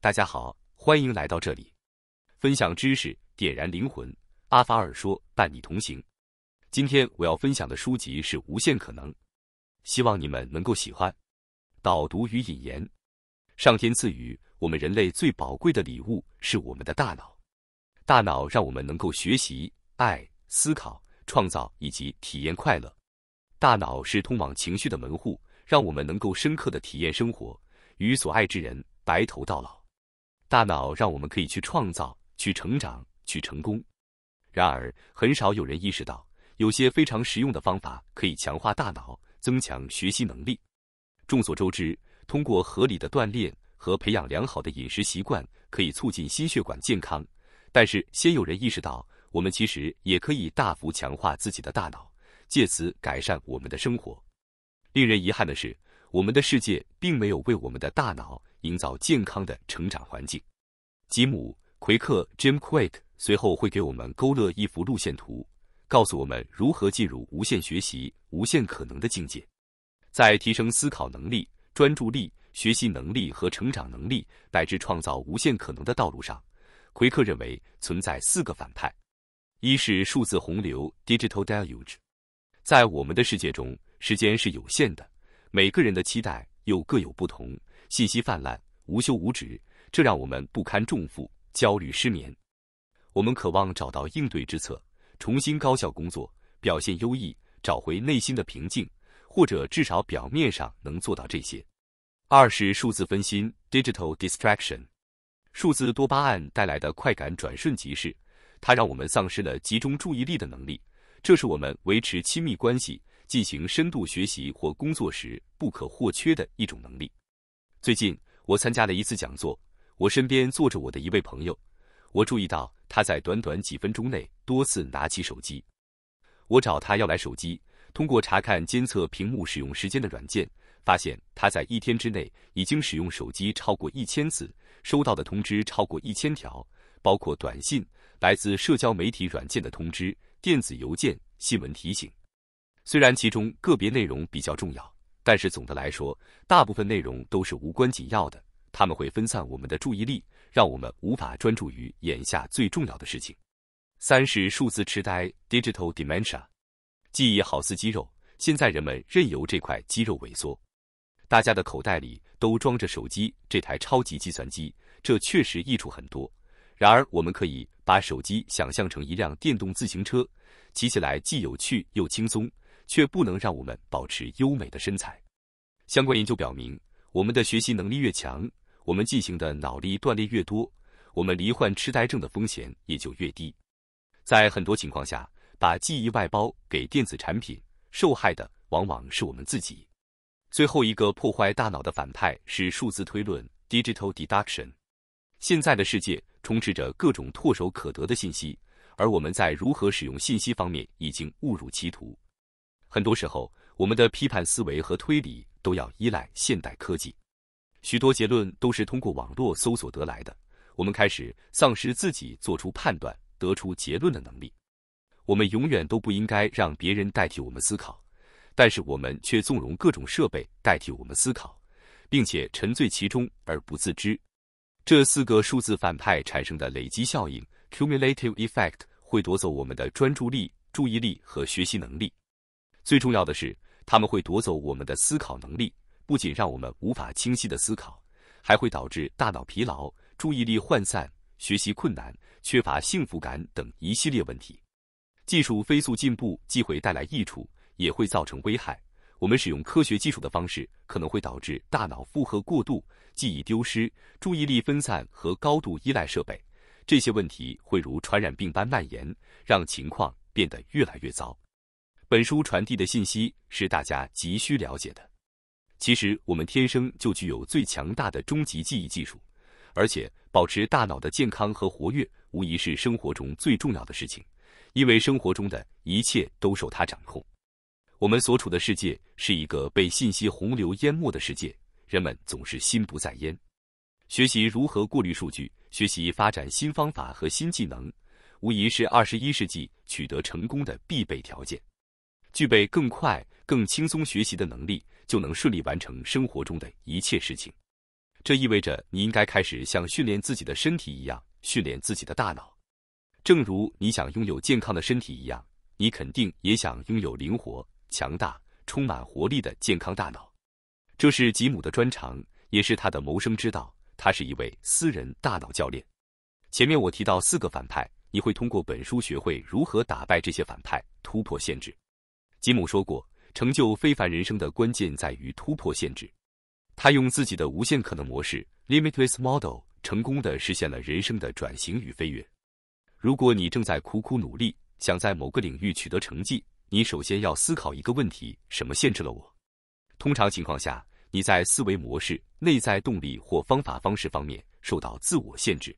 大家好，欢迎来到这里，分享知识，点燃灵魂。阿法尔说，伴你同行。今天我要分享的书籍是《无限可能》，希望你们能够喜欢。导读与引言：上天赐予我们人类最宝贵的礼物是我们的大脑，大脑让我们能够学习、爱、思考、创造以及体验快乐。大脑是通往情绪的门户，让我们能够深刻的体验生活，与所爱之人白头到老。大脑让我们可以去创造、去成长、去成功。然而，很少有人意识到，有些非常实用的方法可以强化大脑、增强学习能力。众所周知，通过合理的锻炼和培养良好的饮食习惯，可以促进心血管健康。但是，先有人意识到，我们其实也可以大幅强化自己的大脑，借此改善我们的生活。令人遗憾的是，我们的世界并没有为我们的大脑。营造健康的成长环境。吉姆·奎克 （Jim Quick） 随后会给我们勾勒一幅路线图，告诉我们如何进入无限学习、无限可能的境界。在提升思考能力、专注力、学习能力和成长能力，乃至创造无限可能的道路上，奎克认为存在四个反派：一是数字洪流 （Digital Deluge）。在我们的世界中，时间是有限的，每个人的期待又各有不同。信息泛滥，无休无止，这让我们不堪重负，焦虑失眠。我们渴望找到应对之策，重新高效工作，表现优异，找回内心的平静，或者至少表面上能做到这些。二是数字分心 （digital distraction），数字多巴胺带来的快感转瞬即逝，它让我们丧失了集中注意力的能力，这是我们维持亲密关系、进行深度学习或工作时不可或缺的一种能力。最近我参加了一次讲座，我身边坐着我的一位朋友，我注意到他在短短几分钟内多次拿起手机。我找他要来手机，通过查看监测屏幕使用时间的软件，发现他在一天之内已经使用手机超过一千次，收到的通知超过一千条，包括短信、来自社交媒体软件的通知、电子邮件、新闻提醒。虽然其中个别内容比较重要。但是总的来说，大部分内容都是无关紧要的，他们会分散我们的注意力，让我们无法专注于眼下最重要的事情。三是数字痴呆 （digital dementia），记忆好似肌肉，现在人们任由这块肌肉萎缩。大家的口袋里都装着手机，这台超级计算机，这确实益处很多。然而，我们可以把手机想象成一辆电动自行车，骑起来既有趣又轻松。却不能让我们保持优美的身材。相关研究表明，我们的学习能力越强，我们进行的脑力锻炼越多，我们罹患痴呆症的风险也就越低。在很多情况下，把记忆外包给电子产品，受害的往往是我们自己。最后一个破坏大脑的反派是数字推论 （digital deduction）。现在的世界充斥着各种唾手可得的信息，而我们在如何使用信息方面已经误入歧途。很多时候，我们的批判思维和推理都要依赖现代科技，许多结论都是通过网络搜索得来的。我们开始丧失自己做出判断、得出结论的能力。我们永远都不应该让别人代替我们思考，但是我们却纵容各种设备代替我们思考，并且沉醉其中而不自知。这四个数字反派产生的累积效应 （cumulative effect） 会夺走我们的专注力、注意力和学习能力。最重要的是，他们会夺走我们的思考能力，不仅让我们无法清晰的思考，还会导致大脑疲劳、注意力涣散、学习困难、缺乏幸福感等一系列问题。技术飞速进步既会带来益处，也会造成危害。我们使用科学技术的方式可能会导致大脑负荷过度、记忆丢失、注意力分散和高度依赖设备。这些问题会如传染病般蔓延，让情况变得越来越糟。本书传递的信息是大家急需了解的。其实，我们天生就具有最强大的终极记忆技术，而且保持大脑的健康和活跃，无疑是生活中最重要的事情，因为生活中的一切都受它掌控。我们所处的世界是一个被信息洪流淹没的世界，人们总是心不在焉。学习如何过滤数据，学习发展新方法和新技能，无疑是二十一世纪取得成功的必备条件。具备更快、更轻松学习的能力，就能顺利完成生活中的一切事情。这意味着你应该开始像训练自己的身体一样训练自己的大脑，正如你想拥有健康的身体一样，你肯定也想拥有灵活、强大、充满活力的健康大脑。这是吉姆的专长，也是他的谋生之道。他是一位私人大脑教练。前面我提到四个反派，你会通过本书学会如何打败这些反派，突破限制。吉姆说过，成就非凡人生的关键在于突破限制。他用自己的无限可能模式 （limitless model） 成功的实现了人生的转型与飞跃。如果你正在苦苦努力，想在某个领域取得成绩，你首先要思考一个问题：什么限制了我？通常情况下，你在思维模式、内在动力或方法方式方面受到自我限制。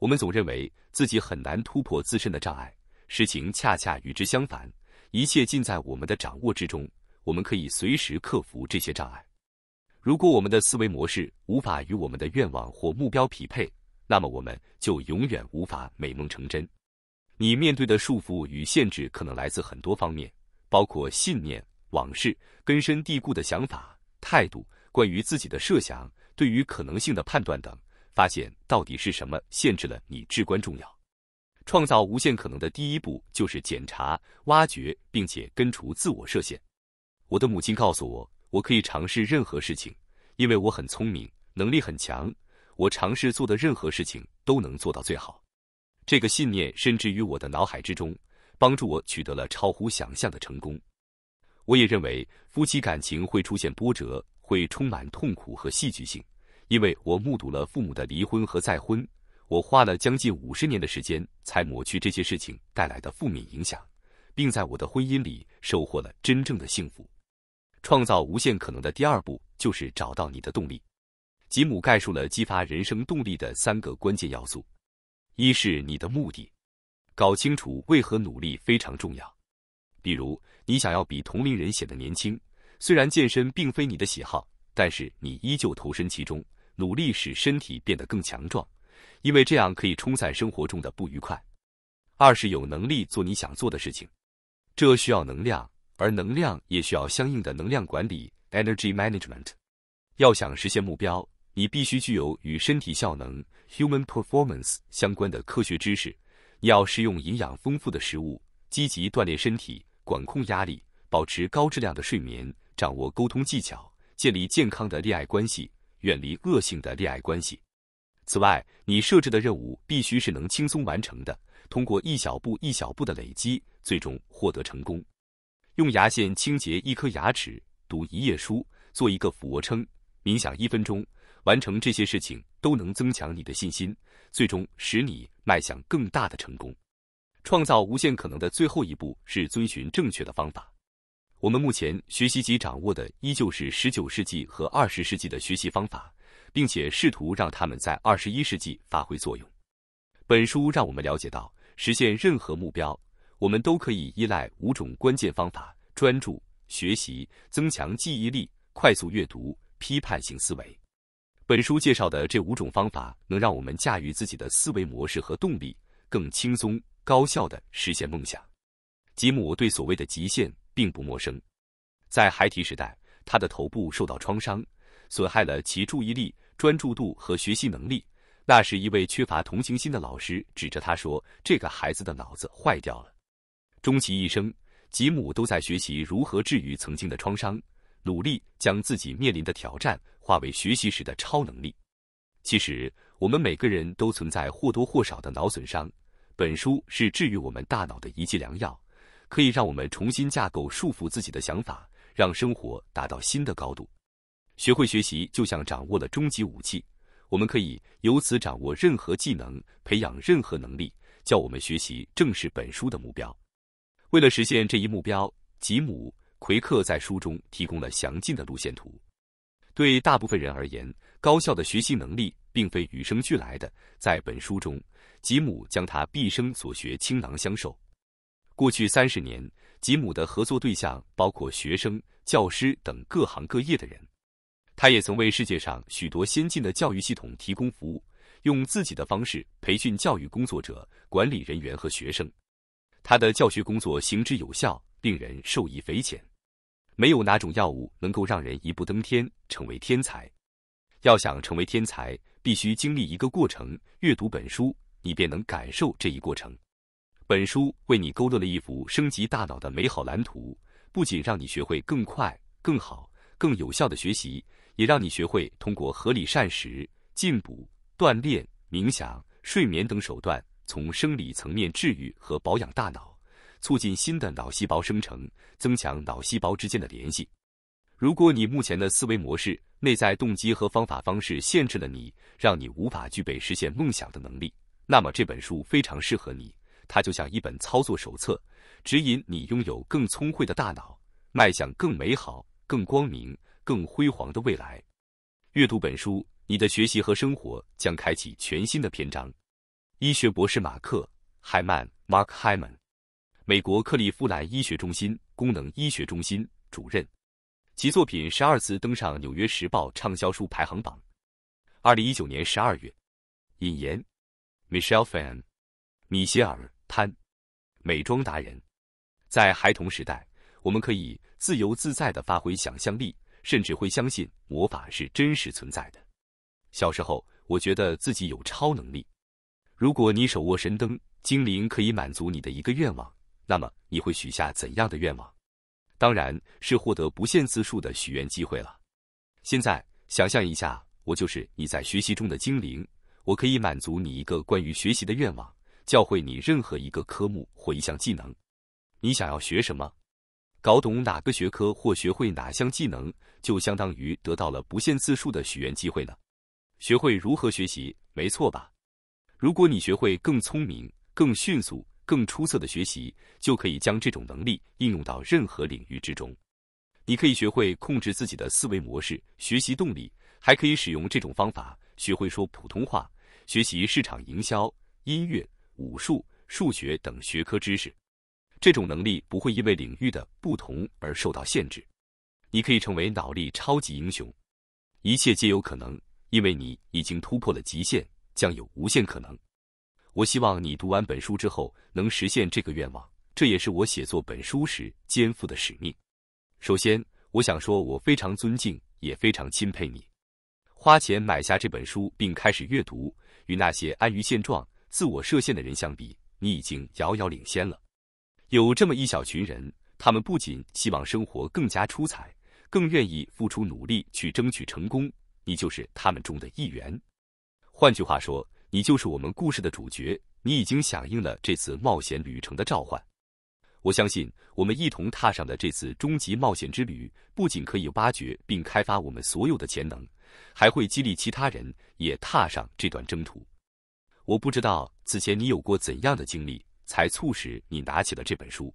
我们总认为自己很难突破自身的障碍，实情恰恰与之相反。一切尽在我们的掌握之中，我们可以随时克服这些障碍。如果我们的思维模式无法与我们的愿望或目标匹配，那么我们就永远无法美梦成真。你面对的束缚与限制可能来自很多方面，包括信念、往事、根深蒂固的想法、态度、关于自己的设想、对于可能性的判断等。发现到底是什么限制了你至关重要。创造无限可能的第一步就是检查、挖掘，并且根除自我设限。我的母亲告诉我，我可以尝试任何事情，因为我很聪明，能力很强。我尝试做的任何事情都能做到最好。这个信念甚至于我的脑海之中，帮助我取得了超乎想象的成功。我也认为夫妻感情会出现波折，会充满痛苦和戏剧性，因为我目睹了父母的离婚和再婚。我花了将近五十年的时间，才抹去这些事情带来的负面影响，并在我的婚姻里收获了真正的幸福。创造无限可能的第二步就是找到你的动力。吉姆概述了激发人生动力的三个关键要素：一是你的目的，搞清楚为何努力非常重要。比如，你想要比同龄人显得年轻，虽然健身并非你的喜好，但是你依旧投身其中，努力使身体变得更强壮。因为这样可以冲散生活中的不愉快。二是有能力做你想做的事情，这需要能量，而能量也需要相应的能量管理 （energy management）。要想实现目标，你必须具有与身体效能 （human performance） 相关的科学知识。你要食用营养丰富的食物，积极锻炼身体，管控压力，保持高质量的睡眠，掌握沟通技巧，建立健康的恋爱关系，远离恶性的恋爱关系。此外，你设置的任务必须是能轻松完成的，通过一小步一小步的累积，最终获得成功。用牙线清洁一颗牙齿，读一页书，做一个俯卧撑，冥想一分钟，完成这些事情都能增强你的信心，最终使你迈向更大的成功。创造无限可能的最后一步是遵循正确的方法。我们目前学习及掌握的依旧是19世纪和20世纪的学习方法。并且试图让他们在二十一世纪发挥作用。本书让我们了解到，实现任何目标，我们都可以依赖五种关键方法：专注、学习、增强记忆力、快速阅读、批判性思维。本书介绍的这五种方法，能让我们驾驭自己的思维模式和动力，更轻松高效地实现梦想。吉姆对所谓的极限并不陌生。在孩提时代，他的头部受到创伤，损害了其注意力。专注度和学习能力。那是一位缺乏同情心的老师指着他说：“这个孩子的脑子坏掉了。”终其一生，吉姆都在学习如何治愈曾经的创伤，努力将自己面临的挑战化为学习时的超能力。其实，我们每个人都存在或多或少的脑损伤。本书是治愈我们大脑的一剂良药，可以让我们重新架构束缚自己的想法，让生活达到新的高度。学会学习，就像掌握了终极武器。我们可以由此掌握任何技能，培养任何能力。教我们学习，正是本书的目标。为了实现这一目标，吉姆·奎克在书中提供了详尽的路线图。对大部分人而言，高效的学习能力并非与生俱来的。在本书中，吉姆将他毕生所学倾囊相授。过去三十年，吉姆的合作对象包括学生、教师等各行各业的人。他也曾为世界上许多先进的教育系统提供服务，用自己的方式培训教育工作者、管理人员和学生。他的教学工作行之有效，令人受益匪浅。没有哪种药物能够让人一步登天成为天才。要想成为天才，必须经历一个过程。阅读本书，你便能感受这一过程。本书为你勾勒了一幅升级大脑的美好蓝图，不仅让你学会更快、更好、更有效的学习。也让你学会通过合理膳食、进补、锻炼、冥想、睡眠等手段，从生理层面治愈和保养大脑，促进新的脑细胞生成，增强脑细胞之间的联系。如果你目前的思维模式、内在动机和方法方式限制了你，让你无法具备实现梦想的能力，那么这本书非常适合你。它就像一本操作手册，指引你拥有更聪慧的大脑，迈向更美好、更光明。更辉煌的未来。阅读本书，你的学习和生活将开启全新的篇章。医学博士马克·海曼 （Mark Hyman），美国克利夫兰医学中心功能医学中心主任，其作品十二次登上《纽约时报》畅销书排行榜。二零一九年十二月，引言：Michelle f a n 米歇尔·潘，美妆达人。在孩童时代，我们可以自由自在的发挥想象力。甚至会相信魔法是真实存在的。小时候，我觉得自己有超能力。如果你手握神灯，精灵可以满足你的一个愿望，那么你会许下怎样的愿望？当然是获得不限次数的许愿机会了。现在想象一下，我就是你在学习中的精灵，我可以满足你一个关于学习的愿望，教会你任何一个科目或一项技能。你想要学什么？搞懂哪个学科或学会哪项技能，就相当于得到了不限次数的许愿机会了。学会如何学习，没错吧？如果你学会更聪明、更迅速、更出色的学习，就可以将这种能力应用到任何领域之中。你可以学会控制自己的思维模式、学习动力，还可以使用这种方法学会说普通话、学习市场营销、音乐、武术、数学等学科知识。这种能力不会因为领域的不同而受到限制，你可以成为脑力超级英雄，一切皆有可能，因为你已经突破了极限，将有无限可能。我希望你读完本书之后能实现这个愿望，这也是我写作本书时肩负的使命。首先，我想说我非常尊敬，也非常钦佩你。花钱买下这本书并开始阅读，与那些安于现状、自我设限的人相比，你已经遥遥领先了。有这么一小群人，他们不仅希望生活更加出彩，更愿意付出努力去争取成功。你就是他们中的一员。换句话说，你就是我们故事的主角。你已经响应了这次冒险旅程的召唤。我相信，我们一同踏上的这次终极冒险之旅，不仅可以挖掘并开发我们所有的潜能，还会激励其他人也踏上这段征途。我不知道此前你有过怎样的经历。才促使你拿起了这本书。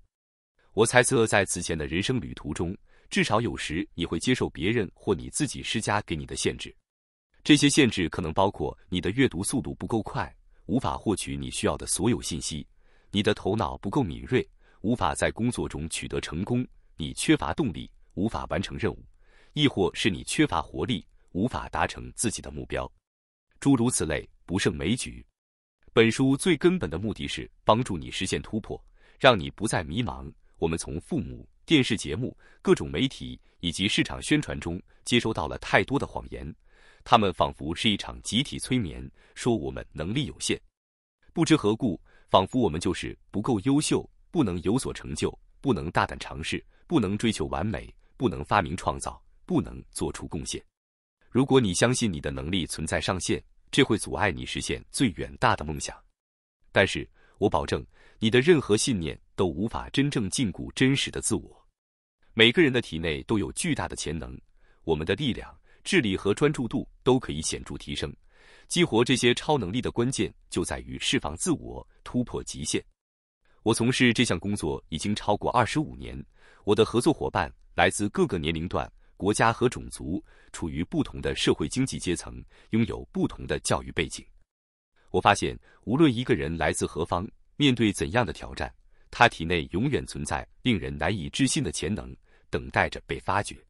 我猜测，在此前的人生旅途中，至少有时你会接受别人或你自己施加给你的限制。这些限制可能包括你的阅读速度不够快，无法获取你需要的所有信息；你的头脑不够敏锐，无法在工作中取得成功；你缺乏动力，无法完成任务；亦或是你缺乏活力，无法达成自己的目标。诸如此类，不胜枚举。本书最根本的目的是帮助你实现突破，让你不再迷茫。我们从父母、电视节目、各种媒体以及市场宣传中接收到了太多的谎言，他们仿佛是一场集体催眠，说我们能力有限。不知何故，仿佛我们就是不够优秀，不能有所成就，不能大胆尝试，不能追求完美，不能发明创造，不能做出贡献。如果你相信你的能力存在上限，这会阻碍你实现最远大的梦想，但是我保证，你的任何信念都无法真正禁锢真实的自我。每个人的体内都有巨大的潜能，我们的力量、智力和专注度都可以显著提升。激活这些超能力的关键就在于释放自我，突破极限。我从事这项工作已经超过二十五年，我的合作伙伴来自各个年龄段。国家和种族处于不同的社会经济阶层，拥有不同的教育背景。我发现，无论一个人来自何方，面对怎样的挑战，他体内永远存在令人难以置信的潜能，等待着被发掘。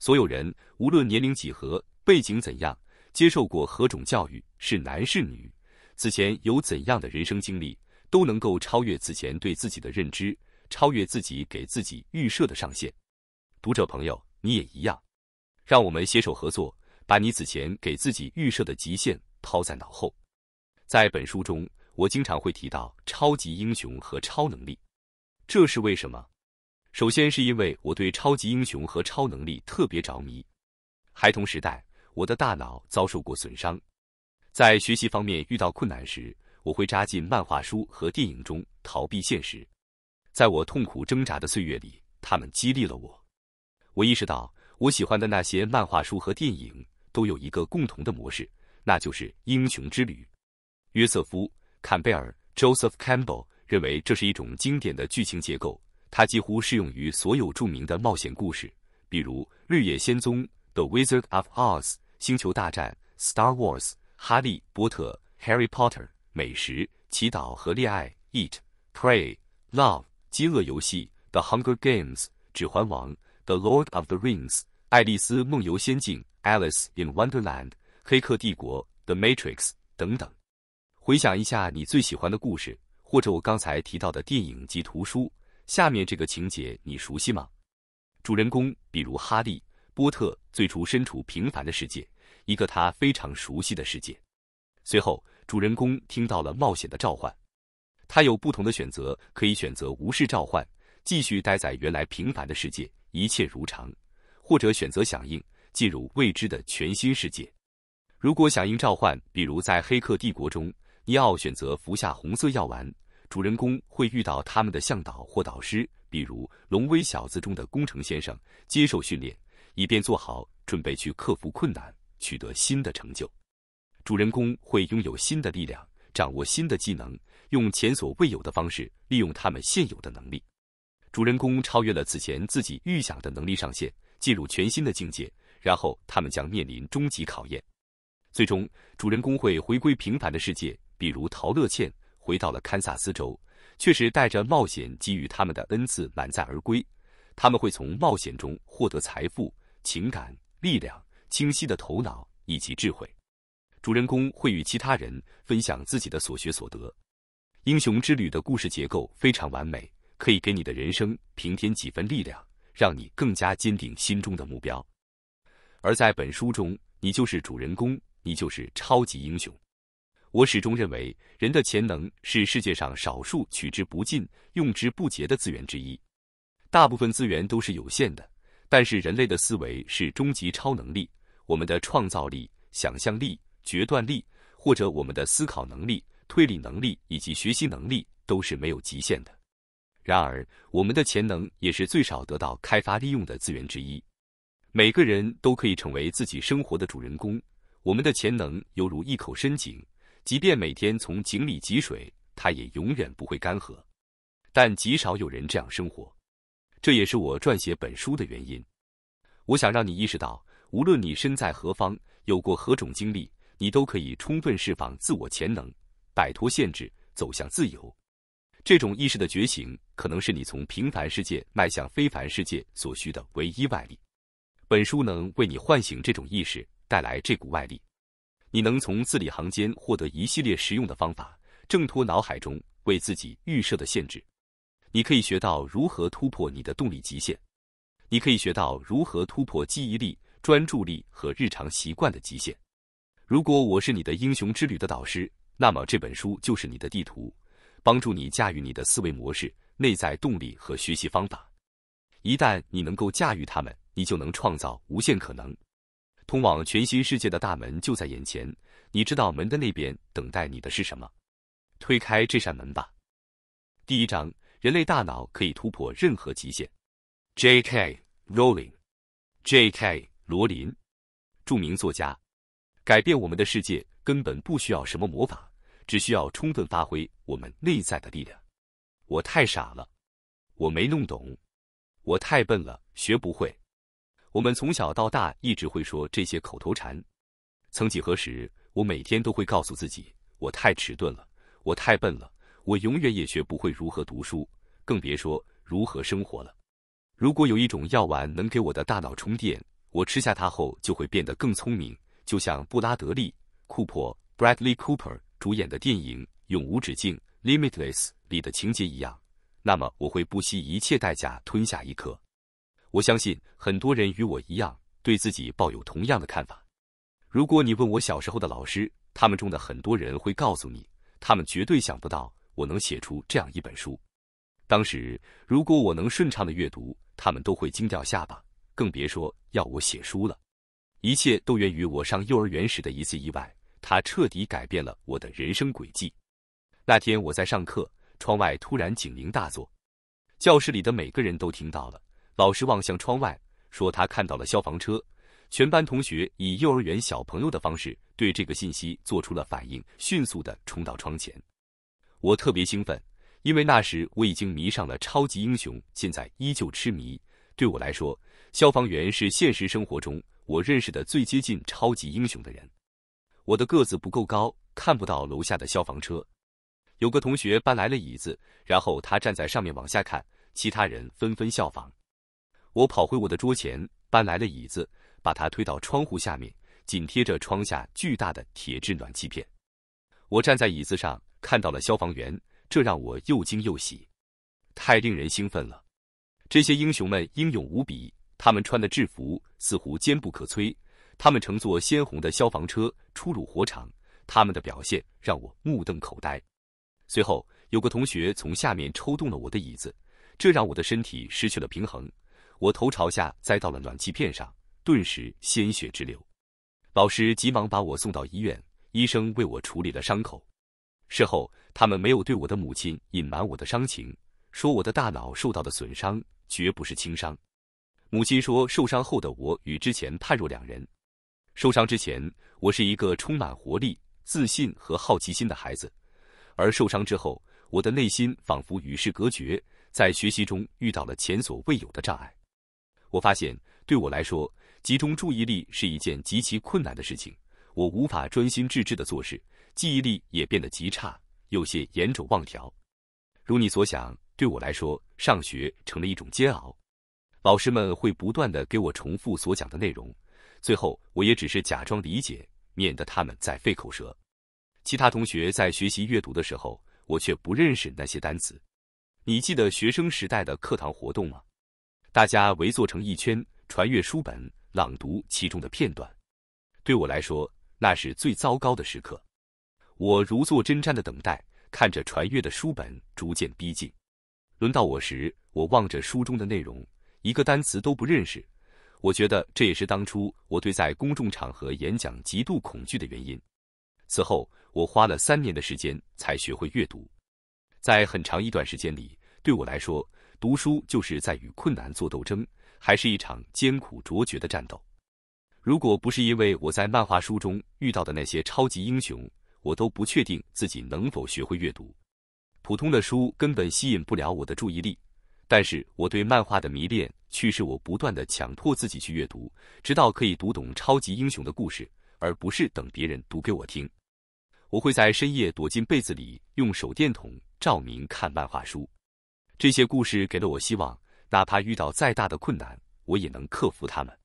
所有人，无论年龄几何、背景怎样、接受过何种教育、是男是女、此前有怎样的人生经历，都能够超越此前对自己的认知，超越自己给自己预设的上限。读者朋友。你也一样，让我们携手合作，把你此前给自己预设的极限抛在脑后。在本书中，我经常会提到超级英雄和超能力，这是为什么？首先是因为我对超级英雄和超能力特别着迷。孩童时代，我的大脑遭受过损伤，在学习方面遇到困难时，我会扎进漫画书和电影中逃避现实。在我痛苦挣扎的岁月里，他们激励了我。我意识到，我喜欢的那些漫画书和电影都有一个共同的模式，那就是英雄之旅。约瑟夫·坎贝尔 （Joseph Campbell） 认为这是一种经典的剧情结构，它几乎适用于所有著名的冒险故事，比如《绿野仙踪》（The Wizard of Oz）、《星球大战》（Star Wars）、《哈利波特》（Harry Potter）、《美食、祈祷和恋爱》（Eat, Pray, Love）、《饥饿游戏》（The Hunger Games）、《指环王》。The Lord of the Rings、爱丽丝梦游仙境、Alice in Wonderland、黑客帝国、The Matrix 等等。回想一下你最喜欢的故事，或者我刚才提到的电影及图书，下面这个情节你熟悉吗？主人公比如哈利波特，最初身处平凡的世界，一个他非常熟悉的世界。随后，主人公听到了冒险的召唤，他有不同的选择，可以选择无视召唤，继续待在原来平凡的世界。一切如常，或者选择响应，进入未知的全新世界。如果响应召唤，比如在《黑客帝国》中，尼奥选择服下红色药丸，主人公会遇到他们的向导或导师，比如《龙威小子》中的工程先生，接受训练，以便做好准备去克服困难，取得新的成就。主人公会拥有新的力量，掌握新的技能，用前所未有的方式利用他们现有的能力。主人公超越了此前自己预想的能力上限，进入全新的境界。然后他们将面临终极考验，最终主人公会回归平凡的世界，比如陶乐茜回到了堪萨斯州，却是带着冒险给予他们的恩赐满载而归。他们会从冒险中获得财富、情感、力量、清晰的头脑以及智慧。主人公会与其他人分享自己的所学所得。英雄之旅的故事结构非常完美。可以给你的人生平添几分力量，让你更加坚定心中的目标。而在本书中，你就是主人公，你就是超级英雄。我始终认为，人的潜能是世界上少数取之不尽、用之不竭的资源之一。大部分资源都是有限的，但是人类的思维是终极超能力。我们的创造力、想象力、决断力，或者我们的思考能力、推理能力以及学习能力，都是没有极限的。然而，我们的潜能也是最少得到开发利用的资源之一。每个人都可以成为自己生活的主人公。我们的潜能犹如一口深井，即便每天从井里汲水，它也永远不会干涸。但极少有人这样生活。这也是我撰写本书的原因。我想让你意识到，无论你身在何方，有过何种经历，你都可以充分释放自我潜能，摆脱限制，走向自由。这种意识的觉醒，可能是你从平凡世界迈向非凡世界所需的唯一外力。本书能为你唤醒这种意识，带来这股外力。你能从字里行间获得一系列实用的方法，挣脱脑海中为自己预设的限制。你可以学到如何突破你的动力极限，你可以学到如何突破记忆力、专注力和日常习惯的极限。如果我是你的英雄之旅的导师，那么这本书就是你的地图。帮助你驾驭你的思维模式、内在动力和学习方法。一旦你能够驾驭它们，你就能创造无限可能。通往全新世界的大门就在眼前，你知道门的那边等待你的是什么？推开这扇门吧。第一章：人类大脑可以突破任何极限。J.K. Rowling，J.K. 罗琳，著名作家。改变我们的世界根本不需要什么魔法。只需要充分发挥我们内在的力量。我太傻了，我没弄懂，我太笨了，学不会。我们从小到大一直会说这些口头禅。曾几何时，我每天都会告诉自己：我太迟钝了，我太笨了，我永远也学不会如何读书，更别说如何生活了。如果有一种药丸能给我的大脑充电，我吃下它后就会变得更聪明，就像布拉德利·库珀 （Bradley Cooper）。主演的电影《永无止境》（Limitless） 里的情节一样，那么我会不惜一切代价吞下一颗。我相信很多人与我一样，对自己抱有同样的看法。如果你问我小时候的老师，他们中的很多人会告诉你，他们绝对想不到我能写出这样一本书。当时，如果我能顺畅的阅读，他们都会惊掉下巴，更别说要我写书了。一切都源于我上幼儿园时的一次意外。他彻底改变了我的人生轨迹。那天我在上课，窗外突然警铃大作，教室里的每个人都听到了。老师望向窗外，说他看到了消防车。全班同学以幼儿园小朋友的方式对这个信息做出了反应，迅速的冲到窗前。我特别兴奋，因为那时我已经迷上了超级英雄，现在依旧痴迷。对我来说，消防员是现实生活中我认识的最接近超级英雄的人。我的个子不够高，看不到楼下的消防车。有个同学搬来了椅子，然后他站在上面往下看，其他人纷纷效仿。我跑回我的桌前，搬来了椅子，把它推到窗户下面，紧贴着窗下巨大的铁质暖气片。我站在椅子上，看到了消防员，这让我又惊又喜，太令人兴奋了。这些英雄们英勇无比，他们穿的制服似乎坚不可摧。他们乘坐鲜红的消防车出入火场，他们的表现让我目瞪口呆。随后，有个同学从下面抽动了我的椅子，这让我的身体失去了平衡，我头朝下栽到了暖气片上，顿时鲜血直流。老师急忙把我送到医院，医生为我处理了伤口。事后，他们没有对我的母亲隐瞒我的伤情，说我的大脑受到的损伤绝不是轻伤。母亲说，受伤后的我与之前判若两人。受伤之前，我是一个充满活力、自信和好奇心的孩子。而受伤之后，我的内心仿佛与世隔绝，在学习中遇到了前所未有的障碍。我发现，对我来说，集中注意力是一件极其困难的事情。我无法专心致志的做事，记忆力也变得极差，有些眼走忘调。如你所想，对我来说，上学成了一种煎熬。老师们会不断的给我重复所讲的内容。最后，我也只是假装理解，免得他们再费口舌。其他同学在学习阅读的时候，我却不认识那些单词。你记得学生时代的课堂活动吗？大家围坐成一圈，传阅书本，朗读其中的片段。对我来说，那是最糟糕的时刻。我如坐针毡的等待，看着传阅的书本逐渐逼近。轮到我时，我望着书中的内容，一个单词都不认识。我觉得这也是当初我对在公众场合演讲极度恐惧的原因。此后，我花了三年的时间才学会阅读。在很长一段时间里，对我来说，读书就是在与困难做斗争，还是一场艰苦卓绝的战斗。如果不是因为我在漫画书中遇到的那些超级英雄，我都不确定自己能否学会阅读。普通的书根本吸引不了我的注意力。但是我对漫画的迷恋驱使我不断的强迫自己去阅读，直到可以读懂超级英雄的故事，而不是等别人读给我听。我会在深夜躲进被子里，用手电筒照明看漫画书。这些故事给了我希望，哪怕遇到再大的困难，我也能克服他们。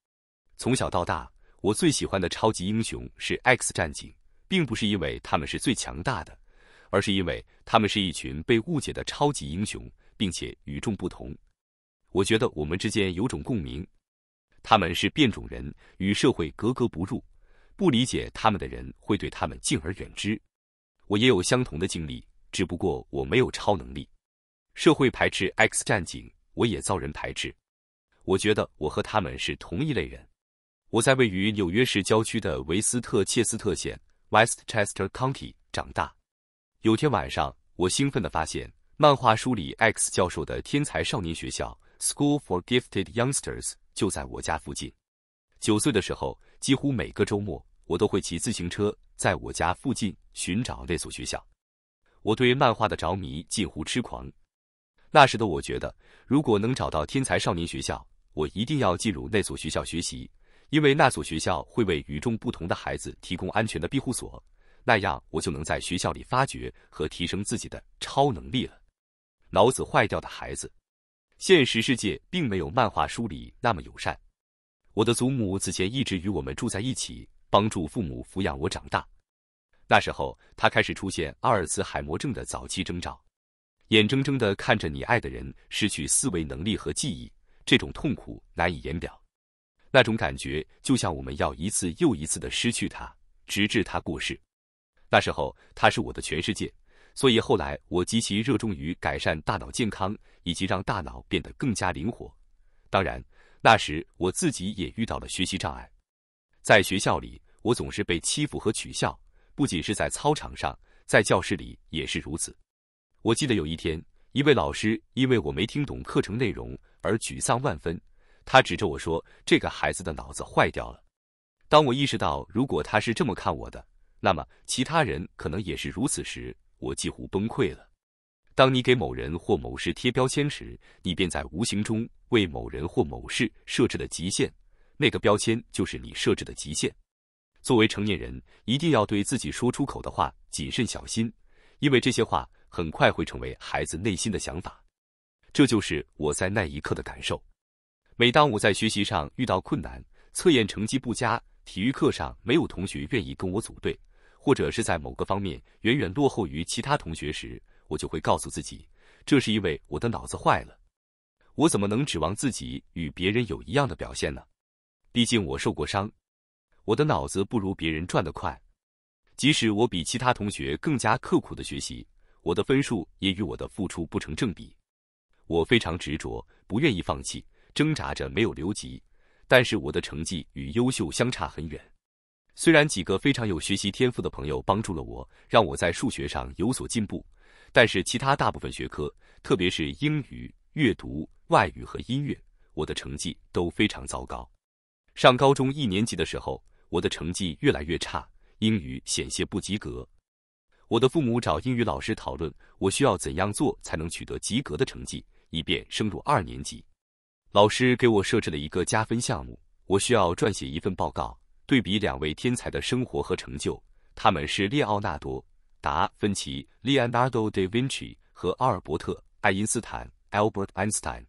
从小到大，我最喜欢的超级英雄是 X 战警，并不是因为他们是最强大的，而是因为他们是一群被误解的超级英雄。并且与众不同，我觉得我们之间有种共鸣。他们是变种人，与社会格格不入，不理解他们的人会对他们敬而远之。我也有相同的经历，只不过我没有超能力。社会排斥 X 战警，我也遭人排斥。我觉得我和他们是同一类人。我在位于纽约市郊区的维斯特切斯特县 （Westchester County） 长大。有天晚上，我兴奋的发现。漫画书里，X 教授的天才少年学校 （School for Gifted Youngsters） 就在我家附近。九岁的时候，几乎每个周末，我都会骑自行车在我家附近寻找那所学校。我对漫画的着迷近乎痴狂。那时的我觉得，如果能找到天才少年学校，我一定要进入那所学校学习，因为那所学校会为与众不同的孩子提供安全的庇护所，那样我就能在学校里发掘和提升自己的超能力了。脑子坏掉的孩子，现实世界并没有漫画书里那么友善。我的祖母此前一直与我们住在一起，帮助父母抚养我长大。那时候，她开始出现阿尔茨海默症的早期征兆。眼睁睁的看着你爱的人失去思维能力和记忆，这种痛苦难以言表。那种感觉就像我们要一次又一次的失去他，直至他过世。那时候，他是我的全世界。所以后来，我极其热衷于改善大脑健康，以及让大脑变得更加灵活。当然，那时我自己也遇到了学习障碍，在学校里，我总是被欺负和取笑，不仅是在操场上，在教室里也是如此。我记得有一天，一位老师因为我没听懂课程内容而沮丧万分，他指着我说：“这个孩子的脑子坏掉了。”当我意识到，如果他是这么看我的，那么其他人可能也是如此时，我几乎崩溃了。当你给某人或某事贴标签时，你便在无形中为某人或某事设置了极限。那个标签就是你设置的极限。作为成年人，一定要对自己说出口的话谨慎小心，因为这些话很快会成为孩子内心的想法。这就是我在那一刻的感受。每当我在学习上遇到困难，测验成绩不佳，体育课上没有同学愿意跟我组队。或者是在某个方面远远落后于其他同学时，我就会告诉自己，这是因为我的脑子坏了。我怎么能指望自己与别人有一样的表现呢？毕竟我受过伤，我的脑子不如别人转得快。即使我比其他同学更加刻苦的学习，我的分数也与我的付出不成正比。我非常执着，不愿意放弃，挣扎着没有留级，但是我的成绩与优秀相差很远。虽然几个非常有学习天赋的朋友帮助了我，让我在数学上有所进步，但是其他大部分学科，特别是英语阅读、外语和音乐，我的成绩都非常糟糕。上高中一年级的时候，我的成绩越来越差，英语险些不及格。我的父母找英语老师讨论，我需要怎样做才能取得及格的成绩，以便升入二年级。老师给我设置了一个加分项目，我需要撰写一份报告。对比两位天才的生活和成就，他们是列奥纳多·达·芬奇 （Leonardo da Vinci） 和阿尔伯特·爱因斯坦 （Albert Einstein）。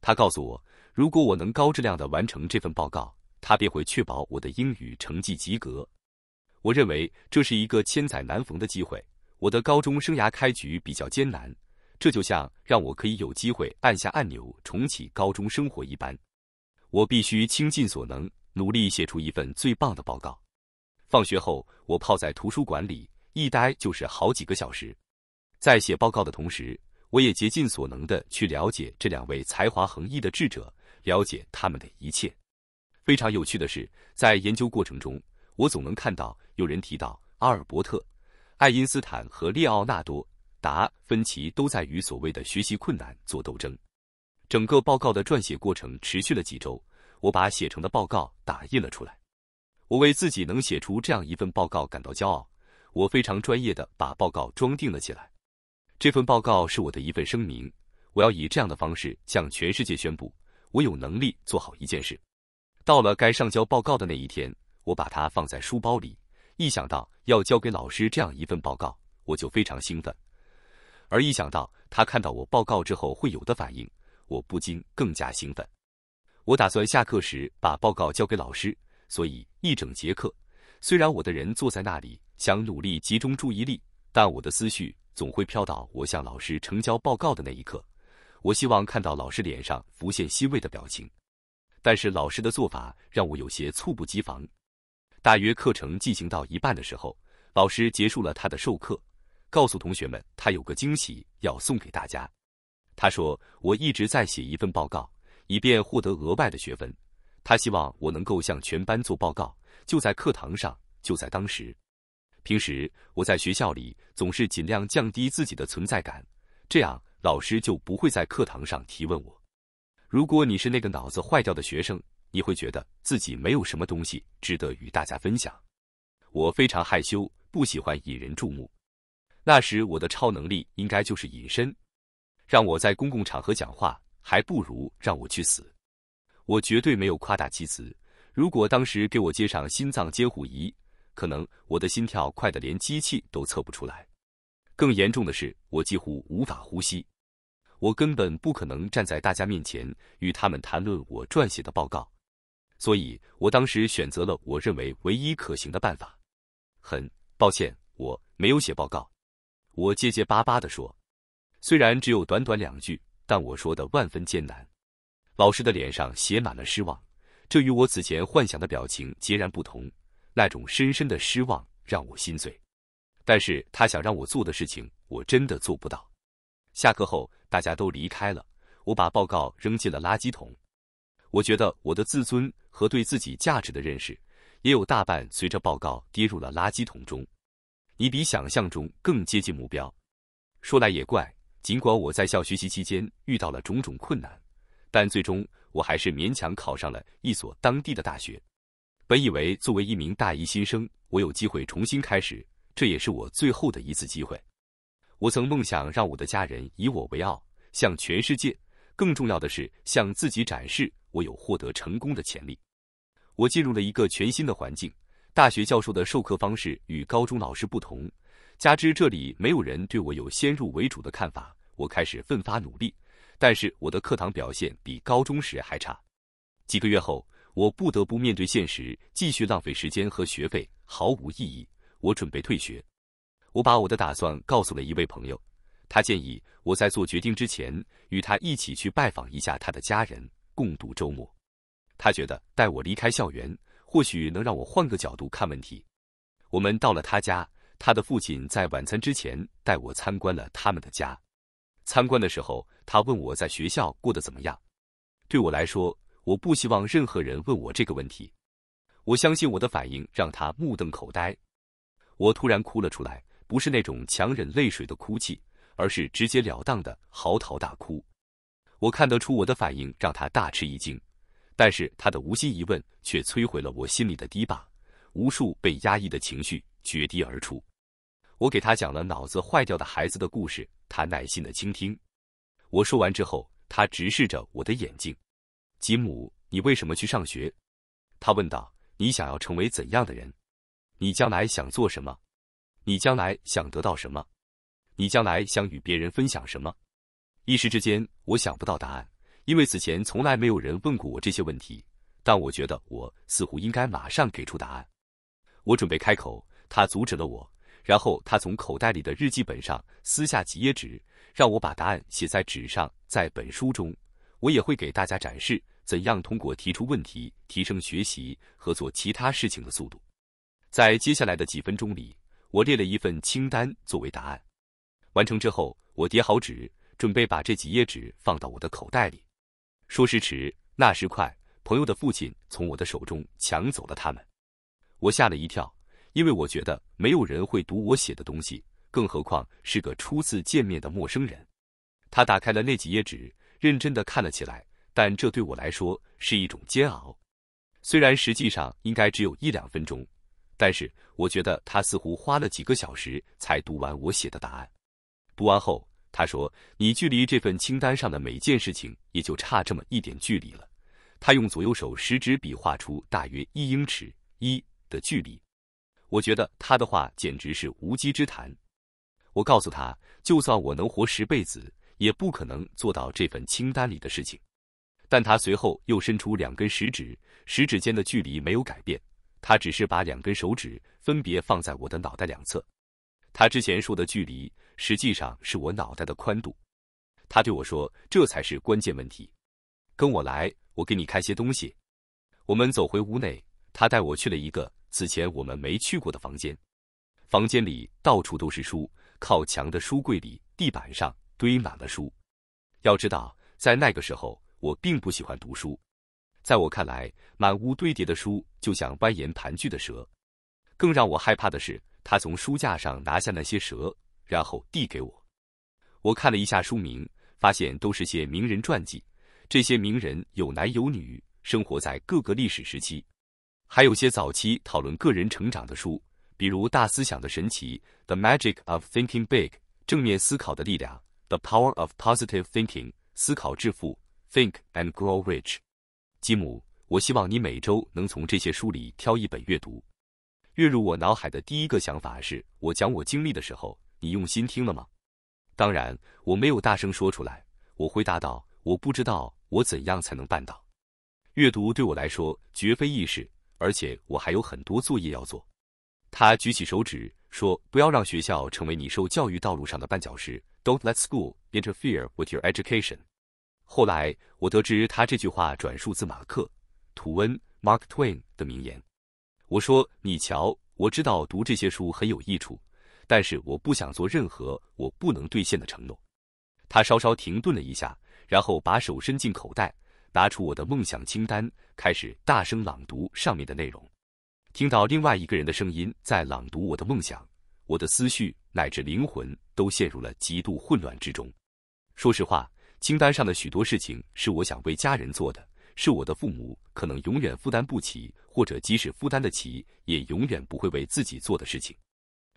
他告诉我，如果我能高质量地完成这份报告，他便会确保我的英语成绩及格。我认为这是一个千载难逢的机会。我的高中生涯开局比较艰难，这就像让我可以有机会按下按钮重启高中生活一般。我必须倾尽所能。努力写出一份最棒的报告。放学后，我泡在图书馆里一待就是好几个小时。在写报告的同时，我也竭尽所能的去了解这两位才华横溢的智者，了解他们的一切。非常有趣的是，在研究过程中，我总能看到有人提到阿尔伯特·爱因斯坦和列奥纳多·达芬奇都在与所谓的学习困难做斗争。整个报告的撰写过程持续了几周。我把写成的报告打印了出来，我为自己能写出这样一份报告感到骄傲。我非常专业的把报告装订了起来。这份报告是我的一份声明，我要以这样的方式向全世界宣布，我有能力做好一件事。到了该上交报告的那一天，我把它放在书包里。一想到要交给老师这样一份报告，我就非常兴奋。而一想到他看到我报告之后会有的反应，我不禁更加兴奋。我打算下课时把报告交给老师，所以一整节课，虽然我的人坐在那里，想努力集中注意力，但我的思绪总会飘到我向老师呈交报告的那一刻。我希望看到老师脸上浮现欣慰的表情。但是老师的做法让我有些猝不及防。大约课程进行到一半的时候，老师结束了他的授课，告诉同学们他有个惊喜要送给大家。他说：“我一直在写一份报告。”以便获得额外的学分，他希望我能够向全班做报告。就在课堂上，就在当时。平时我在学校里总是尽量降低自己的存在感，这样老师就不会在课堂上提问我。如果你是那个脑子坏掉的学生，你会觉得自己没有什么东西值得与大家分享。我非常害羞，不喜欢引人注目。那时我的超能力应该就是隐身，让我在公共场合讲话。还不如让我去死！我绝对没有夸大其词。如果当时给我接上心脏监护仪，可能我的心跳快的连机器都测不出来。更严重的是，我几乎无法呼吸，我根本不可能站在大家面前与他们谈论我撰写的报告。所以，我当时选择了我认为唯一可行的办法。很抱歉，我没有写报告。我结结巴巴的说，虽然只有短短两句。但我说的万分艰难，老师的脸上写满了失望，这与我此前幻想的表情截然不同。那种深深的失望让我心碎。但是他想让我做的事情，我真的做不到。下课后，大家都离开了，我把报告扔进了垃圾桶。我觉得我的自尊和对自己价值的认识，也有大半随着报告跌入了垃圾桶中。你比想象中更接近目标。说来也怪。尽管我在校学习期间遇到了种种困难，但最终我还是勉强考上了一所当地的大学。本以为作为一名大一新生，我有机会重新开始，这也是我最后的一次机会。我曾梦想让我的家人以我为傲，向全世界，更重要的是向自己展示我有获得成功的潜力。我进入了一个全新的环境，大学教授的授课方式与高中老师不同。加之这里没有人对我有先入为主的看法，我开始奋发努力。但是我的课堂表现比高中时还差。几个月后，我不得不面对现实，继续浪费时间和学费毫无意义。我准备退学。我把我的打算告诉了一位朋友，他建议我在做决定之前与他一起去拜访一下他的家人，共度周末。他觉得带我离开校园或许能让我换个角度看问题。我们到了他家。他的父亲在晚餐之前带我参观了他们的家。参观的时候，他问我在学校过得怎么样。对我来说，我不希望任何人问我这个问题。我相信我的反应让他目瞪口呆。我突然哭了出来，不是那种强忍泪水的哭泣，而是直截了当的嚎啕大哭。我看得出我的反应让他大吃一惊，但是他的无心一问却摧毁了我心里的堤坝，无数被压抑的情绪决堤而出。我给他讲了脑子坏掉的孩子的故事，他耐心的倾听。我说完之后，他直视着我的眼睛：“吉姆，你为什么去上学？”他问道。“你想要成为怎样的人？你将来想做什么？你将来想得到什么？你将来想与别人分享什么？”一时之间，我想不到答案，因为此前从来没有人问过我这些问题。但我觉得我似乎应该马上给出答案。我准备开口，他阻止了我。然后他从口袋里的日记本上撕下几页纸，让我把答案写在纸上。在本书中，我也会给大家展示怎样通过提出问题提升学习和做其他事情的速度。在接下来的几分钟里，我列了一份清单作为答案。完成之后，我叠好纸，准备把这几页纸放到我的口袋里。说时迟，那时快，朋友的父亲从我的手中抢走了他们。我吓了一跳。因为我觉得没有人会读我写的东西，更何况是个初次见面的陌生人。他打开了那几页纸，认真的看了起来。但这对我来说是一种煎熬。虽然实际上应该只有一两分钟，但是我觉得他似乎花了几个小时才读完我写的答案。读完后，他说：“你距离这份清单上的每件事情也就差这么一点距离了。”他用左右手食指比划出大约一英尺一的距离。我觉得他的话简直是无稽之谈。我告诉他，就算我能活十辈子，也不可能做到这份清单里的事情。但他随后又伸出两根食指，食指间的距离没有改变，他只是把两根手指分别放在我的脑袋两侧。他之前说的距离，实际上是我脑袋的宽度。他对我说：“这才是关键问题。”跟我来，我给你看些东西。我们走回屋内，他带我去了一个。此前我们没去过的房间，房间里到处都是书，靠墙的书柜里、地板上堆满了书。要知道，在那个时候，我并不喜欢读书。在我看来，满屋堆叠的书就像蜿蜒盘踞的蛇。更让我害怕的是，他从书架上拿下那些蛇，然后递给我。我看了一下书名，发现都是些名人传记。这些名人有男有女，生活在各个历史时期。还有些早期讨论个人成长的书，比如《大思想的神奇》The Magic of Thinking Big，《正面思考的力量》The Power of Positive Thinking，《思考致富》Think and Grow Rich。吉姆，我希望你每周能从这些书里挑一本阅读。跃入我脑海的第一个想法是我讲我经历的时候，你用心听了吗？当然，我没有大声说出来。我回答道：“我不知道，我怎样才能办到？阅读对我来说绝非易事。”而且我还有很多作业要做。他举起手指说：“不要让学校成为你受教育道路上的绊脚石。” Don't let school interfere with your education。后来我得知他这句话转述自马克·吐温 （Mark Twain） 的名言。我说：“你瞧，我知道读这些书很有益处，但是我不想做任何我不能兑现的承诺。”他稍稍停顿了一下，然后把手伸进口袋。拿出我的梦想清单，开始大声朗读上面的内容。听到另外一个人的声音在朗读我的梦想，我的思绪乃至灵魂都陷入了极度混乱之中。说实话，清单上的许多事情是我想为家人做的是我的父母可能永远负担不起，或者即使负担得起，也永远不会为自己做的事情。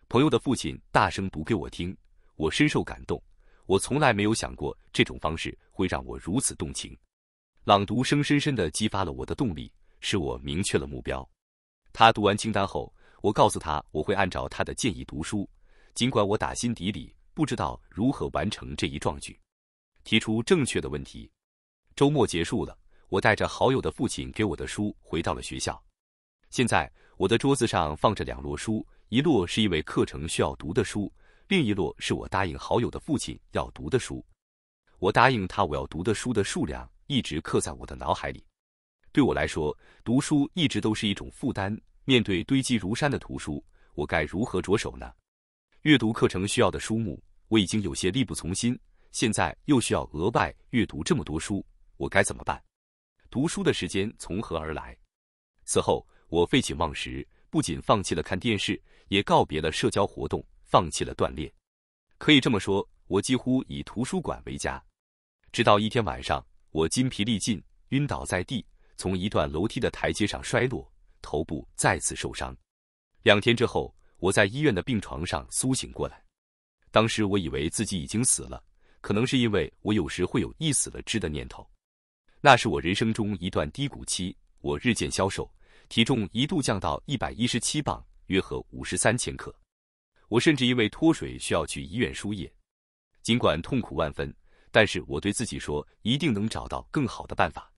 朋友的父亲大声读给我听，我深受感动。我从来没有想过这种方式会让我如此动情。朗读声深深地激发了我的动力，使我明确了目标。他读完清单后，我告诉他我会按照他的建议读书，尽管我打心底里不知道如何完成这一壮举，提出正确的问题。周末结束了，我带着好友的父亲给我的书回到了学校。现在我的桌子上放着两摞书，一摞是因为课程需要读的书，另一摞是我答应好友的父亲要读的书。我答应他我要读的书的数量。一直刻在我的脑海里。对我来说，读书一直都是一种负担。面对堆积如山的图书，我该如何着手呢？阅读课程需要的书目，我已经有些力不从心。现在又需要额外阅读这么多书，我该怎么办？读书的时间从何而来？此后，我废寝忘食，不仅放弃了看电视，也告别了社交活动，放弃了锻炼。可以这么说，我几乎以图书馆为家。直到一天晚上。我筋疲力尽，晕倒在地，从一段楼梯的台阶上摔落，头部再次受伤。两天之后，我在医院的病床上苏醒过来。当时我以为自己已经死了，可能是因为我有时会有一死了之的念头。那是我人生中一段低谷期，我日渐消瘦，体重一度降到一百一十七磅，约合五十三千克。我甚至因为脱水需要去医院输液，尽管痛苦万分。但是我对自己说，一定能找到更好的办法。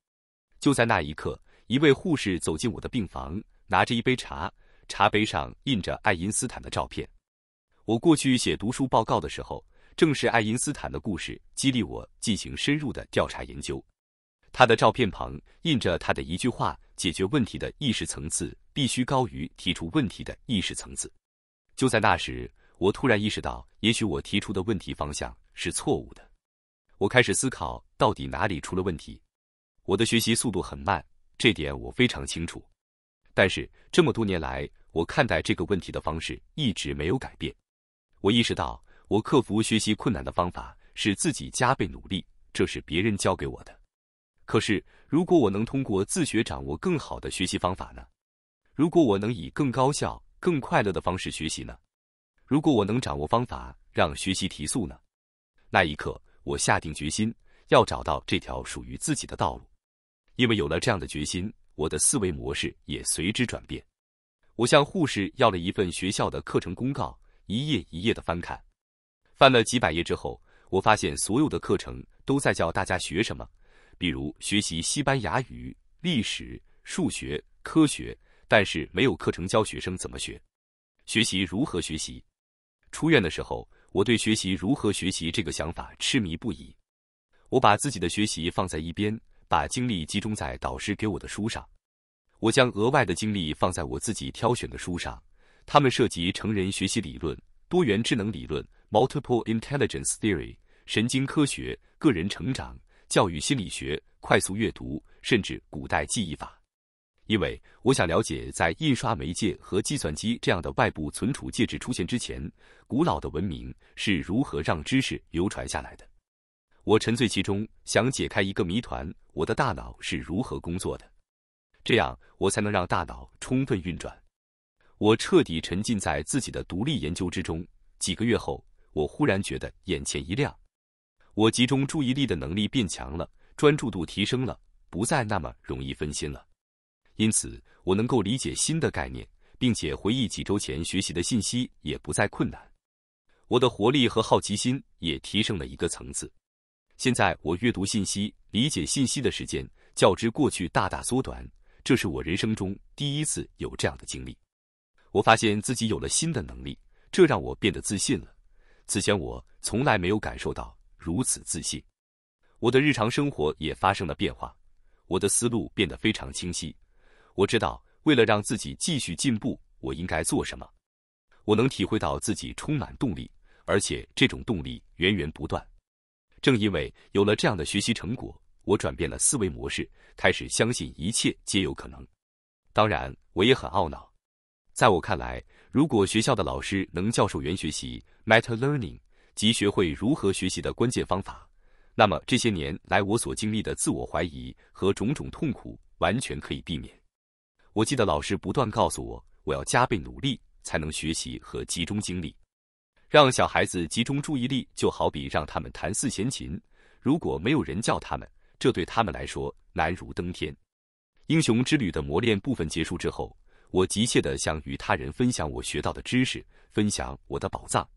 就在那一刻，一位护士走进我的病房，拿着一杯茶，茶杯上印着爱因斯坦的照片。我过去写读书报告的时候，正是爱因斯坦的故事激励我进行深入的调查研究。他的照片旁印着他的一句话：“解决问题的意识层次必须高于提出问题的意识层次。”就在那时，我突然意识到，也许我提出的问题方向是错误的。我开始思考到底哪里出了问题。我的学习速度很慢，这点我非常清楚。但是这么多年来，我看待这个问题的方式一直没有改变。我意识到，我克服学习困难的方法是自己加倍努力，这是别人教给我的。可是，如果我能通过自学掌握更好的学习方法呢？如果我能以更高效、更快乐的方式学习呢？如果我能掌握方法让学习提速呢？那一刻。我下定决心要找到这条属于自己的道路，因为有了这样的决心，我的思维模式也随之转变。我向护士要了一份学校的课程公告，一页一页的翻看。翻了几百页之后，我发现所有的课程都在教大家学什么，比如学习西班牙语、历史、数学、科学，但是没有课程教学生怎么学，学习如何学习。出院的时候。我对学习如何学习这个想法痴迷不已。我把自己的学习放在一边，把精力集中在导师给我的书上。我将额外的精力放在我自己挑选的书上，他们涉及成人学习理论、多元智能理论 （Multiple Intelligence Theory）、神经科学、个人成长、教育心理学、快速阅读，甚至古代记忆法。因为我想了解，在印刷媒介和计算机这样的外部存储介质出现之前，古老的文明是如何让知识流传下来的。我沉醉其中，想解开一个谜团：我的大脑是如何工作的？这样我才能让大脑充分运转。我彻底沉浸在自己的独立研究之中。几个月后，我忽然觉得眼前一亮，我集中注意力的能力变强了，专注度提升了，不再那么容易分心了。因此，我能够理解新的概念，并且回忆几周前学习的信息也不再困难。我的活力和好奇心也提升了一个层次。现在，我阅读信息、理解信息的时间较之过去大大缩短，这是我人生中第一次有这样的经历。我发现自己有了新的能力，这让我变得自信了。此前，我从来没有感受到如此自信。我的日常生活也发生了变化，我的思路变得非常清晰。我知道，为了让自己继续进步，我应该做什么。我能体会到自己充满动力，而且这种动力源源不断。正因为有了这样的学习成果，我转变了思维模式，开始相信一切皆有可能。当然，我也很懊恼。在我看来，如果学校的老师能教授元学习 （meta learning） 及学会如何学习的关键方法，那么这些年来我所经历的自我怀疑和种种痛苦完全可以避免。我记得老师不断告诉我，我要加倍努力才能学习和集中精力。让小孩子集中注意力，就好比让他们弹四弦琴，如果没有人教他们，这对他们来说难如登天。英雄之旅的磨练部分结束之后，我急切地想与他人分享我学到的知识，分享我的宝藏。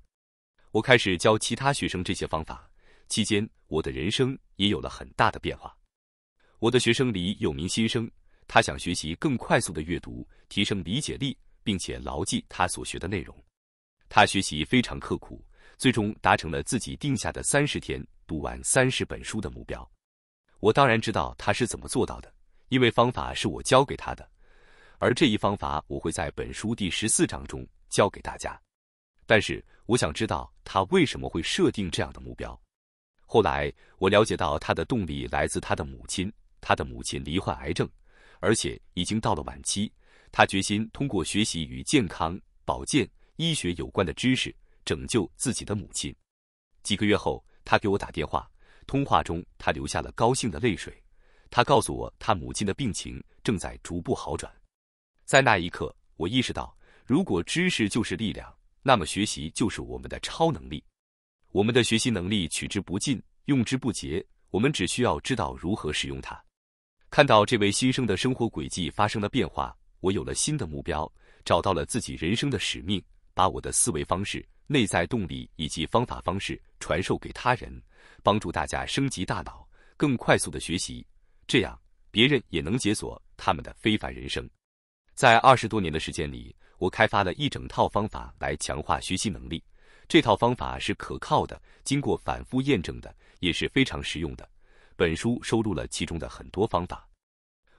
我开始教其他学生这些方法，期间我的人生也有了很大的变化。我的学生里有名新生。他想学习更快速的阅读，提升理解力，并且牢记他所学的内容。他学习非常刻苦，最终达成了自己定下的三十天读完三十本书的目标。我当然知道他是怎么做到的，因为方法是我教给他的。而这一方法我会在本书第十四章中教给大家。但是我想知道他为什么会设定这样的目标。后来我了解到他的动力来自他的母亲，他的母亲罹患癌症。而且已经到了晚期，他决心通过学习与健康、保健、医学有关的知识，拯救自己的母亲。几个月后，他给我打电话，通话中他流下了高兴的泪水。他告诉我，他母亲的病情正在逐步好转。在那一刻，我意识到，如果知识就是力量，那么学习就是我们的超能力。我们的学习能力取之不尽，用之不竭，我们只需要知道如何使用它。看到这位新生的生活轨迹发生了变化，我有了新的目标，找到了自己人生的使命，把我的思维方式、内在动力以及方法方式传授给他人，帮助大家升级大脑，更快速的学习，这样别人也能解锁他们的非凡人生。在二十多年的时间里，我开发了一整套方法来强化学习能力，这套方法是可靠的，经过反复验证的，也是非常实用的。本书收录了其中的很多方法。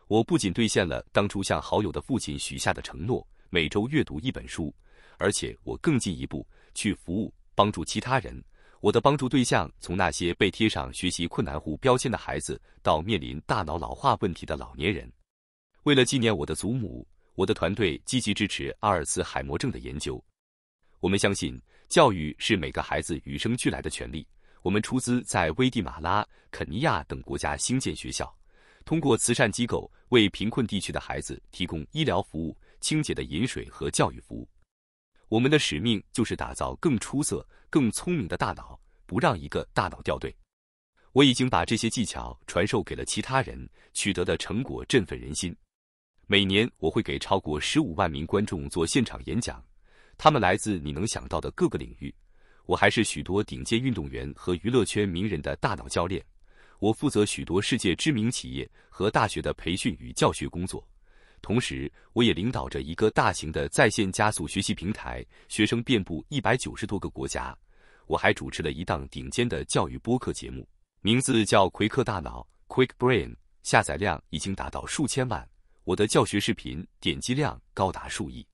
我不仅兑现了当初向好友的父亲许下的承诺，每周阅读一本书，而且我更进一步去服务、帮助其他人。我的帮助对象从那些被贴上学习困难户标签的孩子，到面临大脑老化问题的老年人。为了纪念我的祖母，我的团队积极支持阿尔茨海默症的研究。我们相信，教育是每个孩子与生俱来的权利。我们出资在危地马拉、肯尼亚等国家兴建学校，通过慈善机构为贫困地区的孩子提供医疗服务、清洁的饮水和教育服务。我们的使命就是打造更出色、更聪明的大脑，不让一个大脑掉队。我已经把这些技巧传授给了其他人，取得的成果振奋人心。每年我会给超过十五万名观众做现场演讲，他们来自你能想到的各个领域。我还是许多顶尖运动员和娱乐圈名人的大脑教练，我负责许多世界知名企业和大学的培训与教学工作，同时我也领导着一个大型的在线加速学习平台，学生遍布一百九十多个国家。我还主持了一档顶尖的教育播客节目，名字叫《魁克大脑》（Quick Brain），下载量已经达到数千万，我的教学视频点击量高达数亿。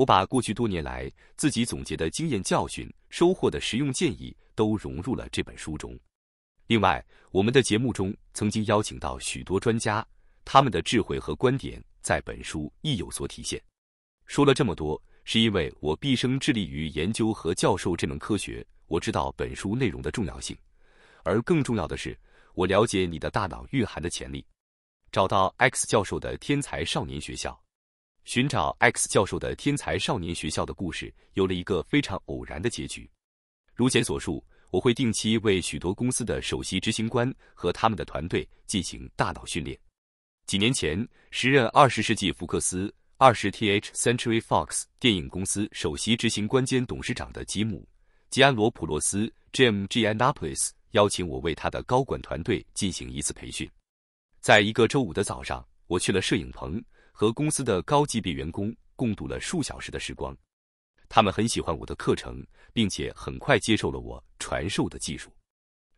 我把过去多年来自己总结的经验教训、收获的实用建议都融入了这本书中。另外，我们的节目中曾经邀请到许多专家，他们的智慧和观点在本书亦有所体现。说了这么多，是因为我毕生致力于研究和教授这门科学，我知道本书内容的重要性。而更重要的是，我了解你的大脑蕴含的潜力。找到 X 教授的天才少年学校。寻找 X 教授的天才少年学校的故事有了一个非常偶然的结局。如前所述，我会定期为许多公司的首席执行官和他们的团队进行大脑训练。几年前，时任二十世纪福克斯二十 th Century Fox 电影公司首席执行官兼董事长的吉姆吉安罗普洛斯 （Jim g d a p l e s 邀请我为他的高管团队进行一次培训。在一个周五的早上，我去了摄影棚。和公司的高级别员工共度了数小时的时光，他们很喜欢我的课程，并且很快接受了我传授的技术。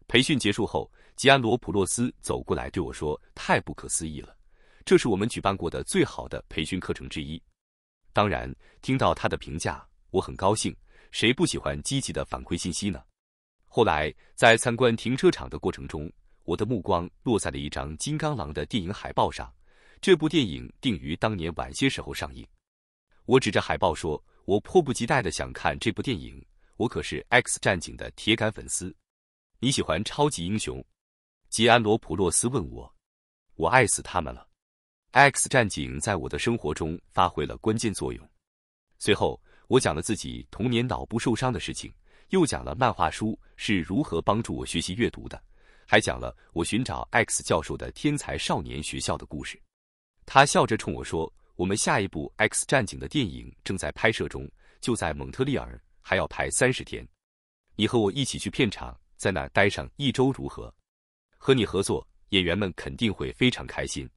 培训结束后，吉安罗普洛斯走过来对我说：“太不可思议了，这是我们举办过的最好的培训课程之一。”当然，听到他的评价，我很高兴。谁不喜欢积极的反馈信息呢？后来，在参观停车场的过程中，我的目光落在了一张金刚狼的电影海报上。这部电影定于当年晚些时候上映。我指着海报说：“我迫不及待的想看这部电影，我可是 X 战警的铁杆粉丝。”你喜欢超级英雄？吉安罗普洛斯问我。我爱死他们了。X 战警在我的生活中发挥了关键作用。随后，我讲了自己童年脑部受伤的事情，又讲了漫画书是如何帮助我学习阅读的，还讲了我寻找 X 教授的天才少年学校的故事。他笑着冲我说：“我们下一部《X 战警》的电影正在拍摄中，就在蒙特利尔，还要拍三十天。你和我一起去片场，在那待上一周如何？和你合作，演员们肯定会非常开心。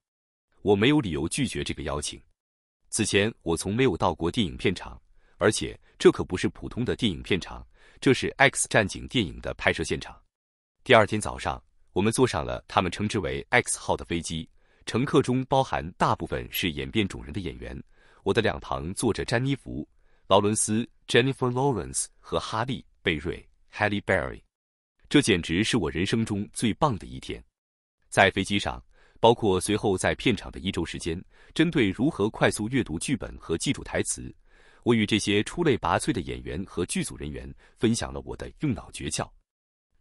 我没有理由拒绝这个邀请。此前我从没有到过电影片场，而且这可不是普通的电影片场，这是《X 战警》电影的拍摄现场。第二天早上，我们坐上了他们称之为 X 号的飞机。”乘客中包含大部分是演变种人的演员。我的两旁坐着詹妮弗·劳伦斯 （Jennifer Lawrence） 和哈利·贝瑞 （Halle Berry）。这简直是我人生中最棒的一天。在飞机上，包括随后在片场的一周时间，针对如何快速阅读剧本和记住台词，我与这些出类拔萃的演员和剧组人员分享了我的用脑诀窍。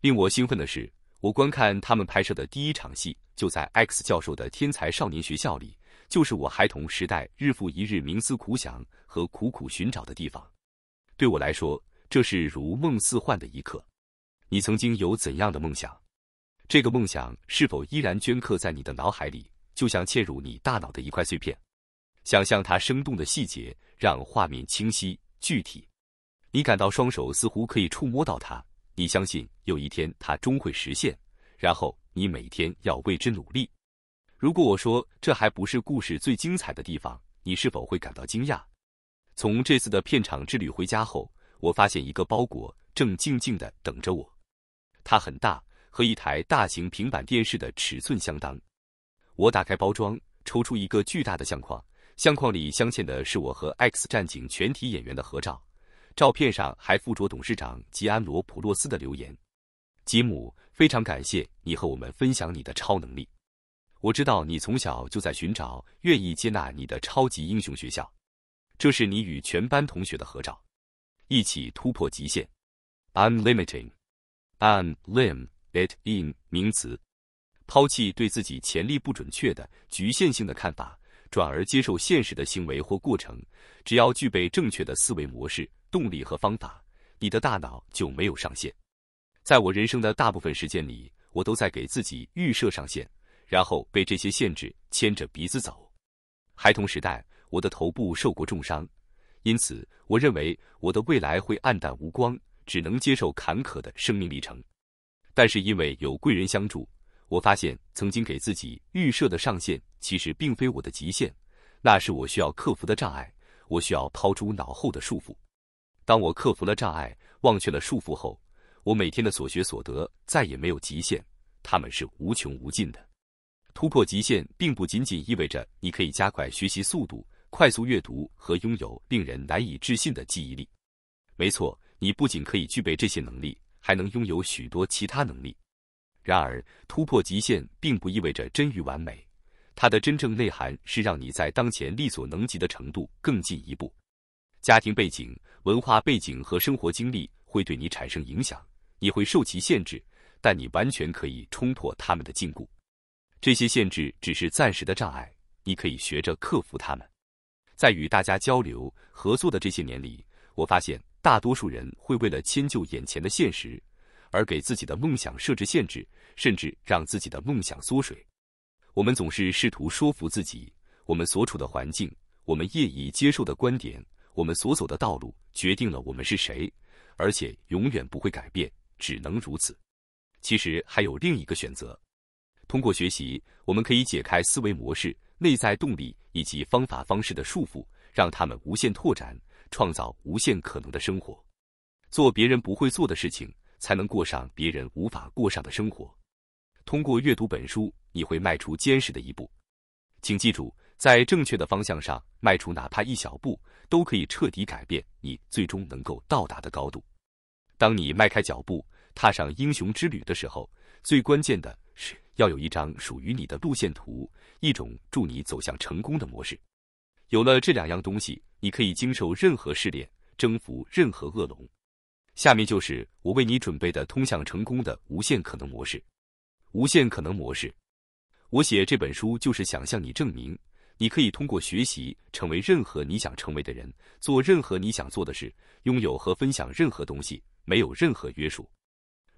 令我兴奋的是，我观看他们拍摄的第一场戏。就在 X 教授的天才少年学校里，就是我孩童时代日复一日冥思苦想和苦苦寻找的地方。对我来说，这是如梦似幻的一刻。你曾经有怎样的梦想？这个梦想是否依然镌刻在你的脑海里，就像嵌入你大脑的一块碎片？想象它生动的细节，让画面清晰具体。你感到双手似乎可以触摸到它，你相信有一天它终会实现。然后。你每天要为之努力。如果我说这还不是故事最精彩的地方，你是否会感到惊讶？从这次的片场之旅回家后，我发现一个包裹正静静的等着我。它很大，和一台大型平板电视的尺寸相当。我打开包装，抽出一个巨大的相框，相框里镶嵌的是我和 X 战警全体演员的合照。照片上还附着董事长吉安罗普洛斯的留言。吉姆，非常感谢你和我们分享你的超能力。我知道你从小就在寻找愿意接纳你的超级英雄学校。这是你与全班同学的合照，一起突破极限。u n l i m i t i n g u n l i m i t i n 名词，抛弃对自己潜力不准确的局限性的看法，转而接受现实的行为或过程。只要具备正确的思维模式、动力和方法，你的大脑就没有上限。在我人生的大部分时间里，我都在给自己预设上限，然后被这些限制牵着鼻子走。孩童时代，我的头部受过重伤，因此我认为我的未来会暗淡无光，只能接受坎坷的生命历程。但是因为有贵人相助，我发现曾经给自己预设的上限其实并非我的极限，那是我需要克服的障碍，我需要抛诸脑后的束缚。当我克服了障碍，忘却了束缚后。我每天的所学所得再也没有极限，他们是无穷无尽的。突破极限并不仅仅意味着你可以加快学习速度、快速阅读和拥有令人难以置信的记忆力。没错，你不仅可以具备这些能力，还能拥有许多其他能力。然而，突破极限并不意味着臻于完美，它的真正内涵是让你在当前力所能及的程度更进一步。家庭背景、文化背景和生活经历会对你产生影响。你会受其限制，但你完全可以冲破他们的禁锢。这些限制只是暂时的障碍，你可以学着克服他们。在与大家交流合作的这些年里，我发现大多数人会为了迁就眼前的现实，而给自己的梦想设置限制，甚至让自己的梦想缩水。我们总是试图说服自己，我们所处的环境、我们业已接受的观点、我们所走的道路，决定了我们是谁，而且永远不会改变。只能如此。其实还有另一个选择。通过学习，我们可以解开思维模式、内在动力以及方法方式的束缚，让他们无限拓展，创造无限可能的生活。做别人不会做的事情，才能过上别人无法过上的生活。通过阅读本书，你会迈出坚实的一步。请记住，在正确的方向上迈出哪怕一小步，都可以彻底改变你最终能够到达的高度。当你迈开脚步踏上英雄之旅的时候，最关键的是要有一张属于你的路线图，一种助你走向成功的模式。有了这两样东西，你可以经受任何试炼，征服任何恶龙。下面就是我为你准备的通向成功的无限可能模式。无限可能模式，我写这本书就是想向你证明，你可以通过学习成为任何你想成为的人，做任何你想做的事，拥有和分享任何东西。没有任何约束。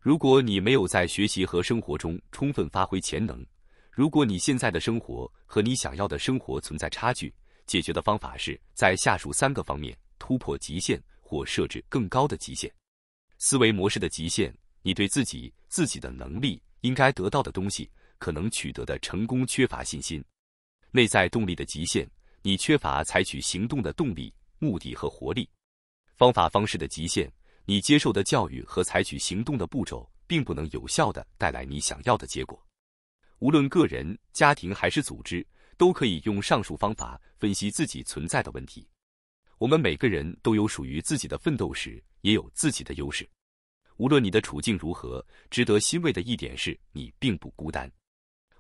如果你没有在学习和生活中充分发挥潜能，如果你现在的生活和你想要的生活存在差距，解决的方法是在下属三个方面突破极限或设置更高的极限：思维模式的极限，你对自己自己的能力、应该得到的东西、可能取得的成功缺乏信心；内在动力的极限，你缺乏采取行动的动力、目的和活力；方法方式的极限。你接受的教育和采取行动的步骤，并不能有效的带来你想要的结果。无论个人、家庭还是组织，都可以用上述方法分析自己存在的问题。我们每个人都有属于自己的奋斗史，也有自己的优势。无论你的处境如何，值得欣慰的一点是你并不孤单。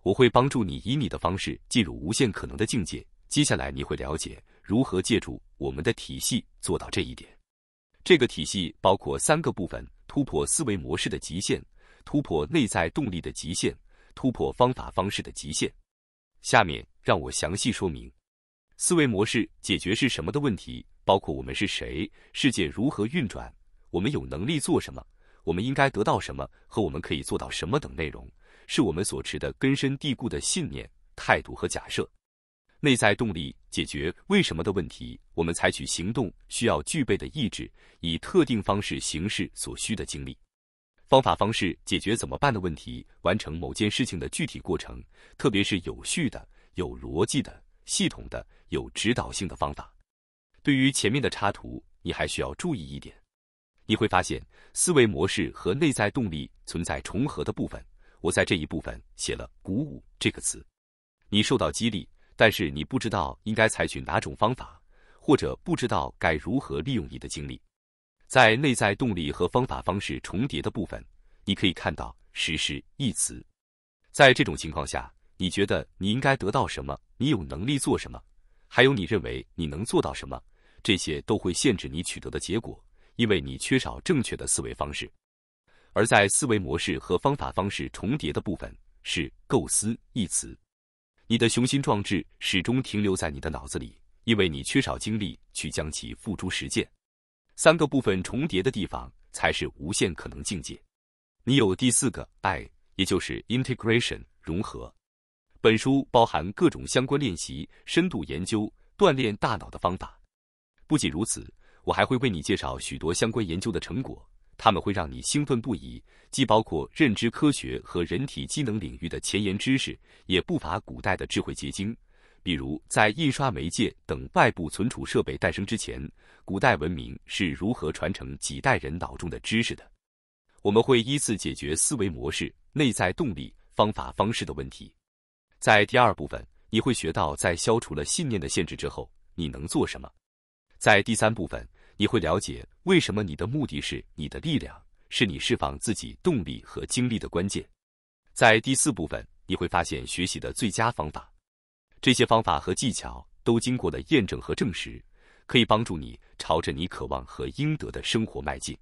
我会帮助你以你的方式进入无限可能的境界。接下来你会了解如何借助我们的体系做到这一点。这个体系包括三个部分：突破思维模式的极限，突破内在动力的极限，突破方法方式的极限。下面让我详细说明。思维模式解决是什么的问题，包括我们是谁，世界如何运转，我们有能力做什么，我们应该得到什么和我们可以做到什么等内容，是我们所持的根深蒂固的信念、态度和假设。内在动力。解决为什么的问题，我们采取行动需要具备的意志，以特定方式形式所需的精力，方法方式解决怎么办的问题，完成某件事情的具体过程，特别是有序的、有逻辑的、系统的、有指导性的方法。对于前面的插图，你还需要注意一点，你会发现思维模式和内在动力存在重合的部分。我在这一部分写了“鼓舞”这个词，你受到激励。但是你不知道应该采取哪种方法，或者不知道该如何利用你的精力。在内在动力和方法方式重叠的部分，你可以看到实施一词。在这种情况下，你觉得你应该得到什么？你有能力做什么？还有你认为你能做到什么？这些都会限制你取得的结果，因为你缺少正确的思维方式。而在思维模式和方法方式重叠的部分，是构思一词。你的雄心壮志始终停留在你的脑子里，因为你缺少精力去将其付诸实践。三个部分重叠的地方才是无限可能境界。你有第四个爱，也就是 integration 融合。本书包含各种相关练习、深度研究、锻炼大脑的方法。不仅如此，我还会为你介绍许多相关研究的成果。它们会让你兴奋不已，既包括认知科学和人体机能领域的前沿知识，也不乏古代的智慧结晶。比如，在印刷媒介等外部存储设备诞生之前，古代文明是如何传承几代人脑中的知识的？我们会依次解决思维模式、内在动力、方法方式的问题。在第二部分，你会学到在消除了信念的限制之后，你能做什么。在第三部分。你会了解为什么你的目的是你的力量，是你释放自己动力和精力的关键。在第四部分，你会发现学习的最佳方法。这些方法和技巧都经过了验证和证实，可以帮助你朝着你渴望和应得的生活迈进。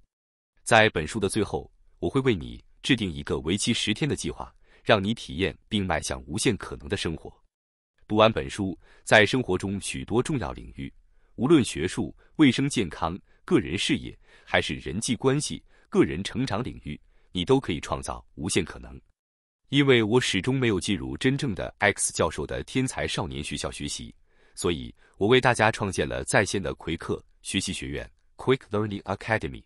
在本书的最后，我会为你制定一个为期十天的计划，让你体验并迈向无限可能的生活。读完本书，在生活中许多重要领域。无论学术、卫生健康、个人事业，还是人际关系、个人成长领域，你都可以创造无限可能。因为我始终没有进入真正的 X 教授的天才少年学校学习，所以我为大家创建了在线的奎克学习学院 （Quick Learning Academy）。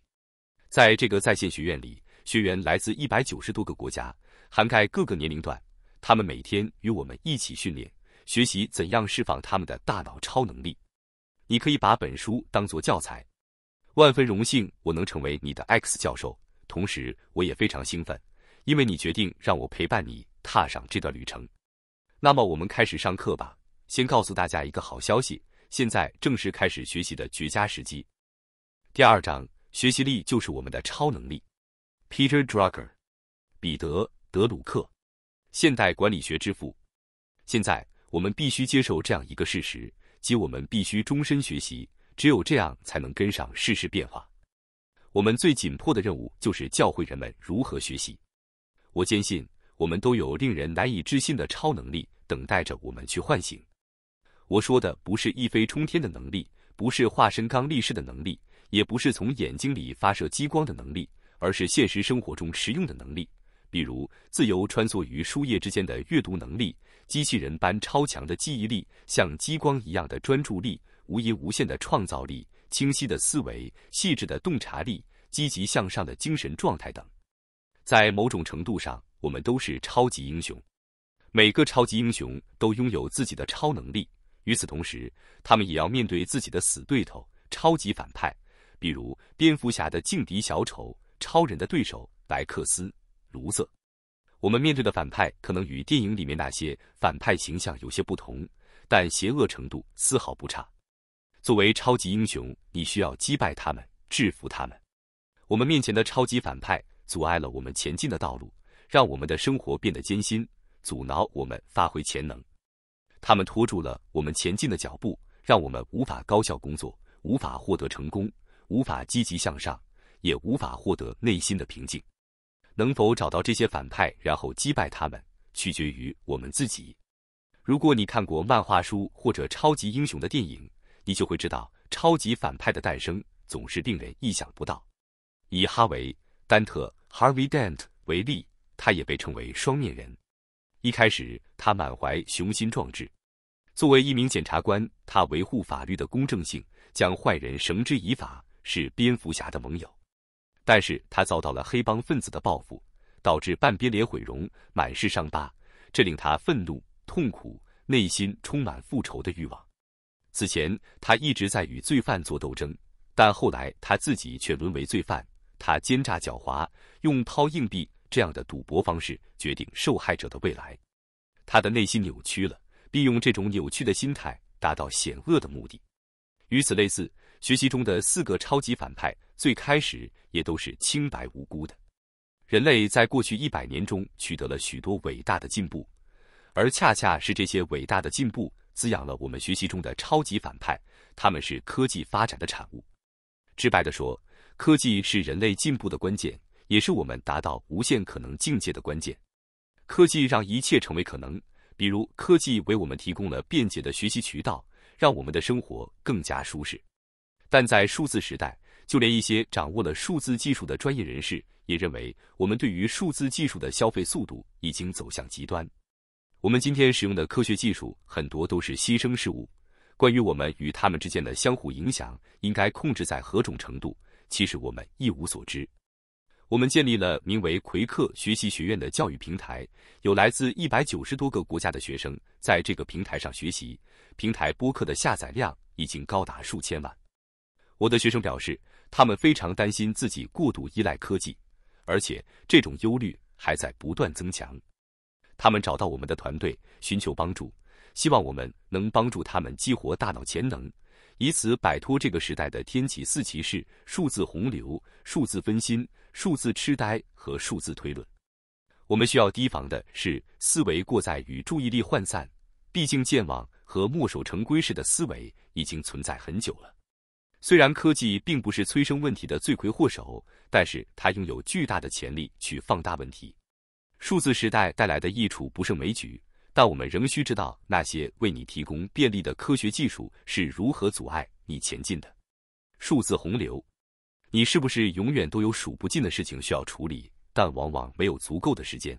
在这个在线学院里，学员来自一百九十多个国家，涵盖各个年龄段，他们每天与我们一起训练，学习怎样释放他们的大脑超能力。你可以把本书当做教材。万分荣幸我能成为你的 X 教授，同时我也非常兴奋，因为你决定让我陪伴你踏上这段旅程。那么我们开始上课吧。先告诉大家一个好消息，现在正是开始学习的绝佳时机。第二章，学习力就是我们的超能力。Peter Drucker，彼得·德鲁克，现代管理学之父。现在我们必须接受这样一个事实。即我们必须终身学习，只有这样才能跟上世事变化。我们最紧迫的任务就是教会人们如何学习。我坚信，我们都有令人难以置信的超能力等待着我们去唤醒。我说的不是一飞冲天的能力，不是化身刚力士的能力，也不是从眼睛里发射激光的能力，而是现实生活中实用的能力。比如自由穿梭于书页之间的阅读能力，机器人般超强的记忆力，像激光一样的专注力，无垠无限的创造力，清晰的思维，细致的洞察力，积极向上的精神状态等。在某种程度上，我们都是超级英雄。每个超级英雄都拥有自己的超能力，与此同时，他们也要面对自己的死对头——超级反派，比如蝙蝠侠的劲敌小丑，超人的对手莱克斯。卢瑟，我们面对的反派可能与电影里面那些反派形象有些不同，但邪恶程度丝毫不差。作为超级英雄，你需要击败他们，制服他们。我们面前的超级反派阻碍了我们前进的道路，让我们的生活变得艰辛，阻挠我们发挥潜能。他们拖住了我们前进的脚步，让我们无法高效工作，无法获得成功，无法积极向上，也无法获得内心的平静。能否找到这些反派，然后击败他们，取决于我们自己。如果你看过漫画书或者超级英雄的电影，你就会知道，超级反派的诞生总是令人意想不到。以哈维·丹特 （Harvey Dent） 为例，他也被称为双面人。一开始，他满怀雄心壮志，作为一名检察官，他维护法律的公正性，将坏人绳之以法，是蝙蝠侠的盟友。但是他遭到了黑帮分子的报复，导致半边脸毁容，满是伤疤，这令他愤怒、痛苦，内心充满复仇的欲望。此前，他一直在与罪犯做斗争，但后来他自己却沦为罪犯。他奸诈狡猾，用抛硬币这样的赌博方式决定受害者的未来。他的内心扭曲了，并用这种扭曲的心态达到险恶的目的。与此类似，学习中的四个超级反派。最开始也都是清白无辜的。人类在过去一百年中取得了许多伟大的进步，而恰恰是这些伟大的进步滋养了我们学习中的超级反派。他们是科技发展的产物。直白地说，科技是人类进步的关键，也是我们达到无限可能境界的关键。科技让一切成为可能，比如科技为我们提供了便捷的学习渠道，让我们的生活更加舒适。但在数字时代，就连一些掌握了数字技术的专业人士也认为，我们对于数字技术的消费速度已经走向极端。我们今天使用的科学技术很多都是牺牲事物，关于我们与他们之间的相互影响，应该控制在何种程度，其实我们一无所知。我们建立了名为“魁克学习学院”的教育平台，有来自一百九十多个国家的学生在这个平台上学习。平台播客的下载量已经高达数千万。我的学生表示。他们非常担心自己过度依赖科技，而且这种忧虑还在不断增强。他们找到我们的团队寻求帮助，希望我们能帮助他们激活大脑潜能，以此摆脱这个时代的“天启四骑士”——数字洪流、数字分心、数字痴呆和数字推论。我们需要提防的是思维过载与注意力涣散，毕竟健忘和墨守成规式的思维已经存在很久了。虽然科技并不是催生问题的罪魁祸首，但是它拥有巨大的潜力去放大问题。数字时代带来的益处不胜枚举，但我们仍需知道那些为你提供便利的科学技术是如何阻碍你前进的。数字洪流，你是不是永远都有数不尽的事情需要处理，但往往没有足够的时间？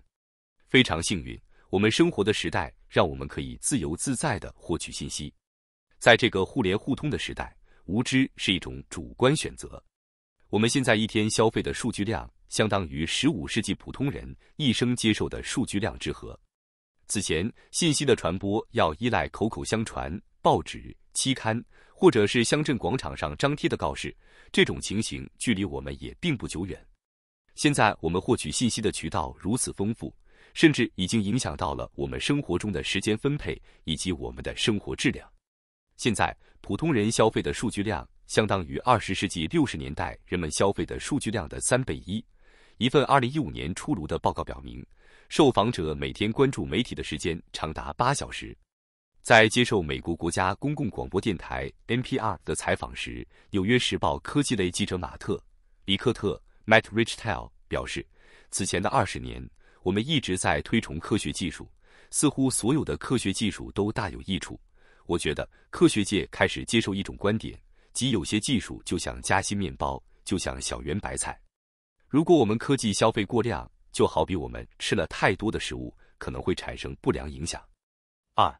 非常幸运，我们生活的时代让我们可以自由自在的获取信息。在这个互联互通的时代。无知是一种主观选择。我们现在一天消费的数据量，相当于十五世纪普通人一生接受的数据量之和。此前，信息的传播要依赖口口相传、报纸、期刊，或者是乡镇广场上张贴的告示。这种情形距离我们也并不久远。现在，我们获取信息的渠道如此丰富，甚至已经影响到了我们生活中的时间分配以及我们的生活质量。现在。普通人消费的数据量相当于二十世纪六十年代人们消费的数据量的三倍一。一份二零一五年出炉的报告表明，受访者每天关注媒体的时间长达八小时。在接受美国国家公共广播电台 NPR 的采访时，纽约时报科技类记者马特·里克特 （Matt Richtel） 表示：“此前的二十年，我们一直在推崇科学技术，似乎所有的科学技术都大有益处。”我觉得科学界开始接受一种观点，即有些技术就像夹心面包，就像小圆白菜。如果我们科技消费过量，就好比我们吃了太多的食物，可能会产生不良影响。二，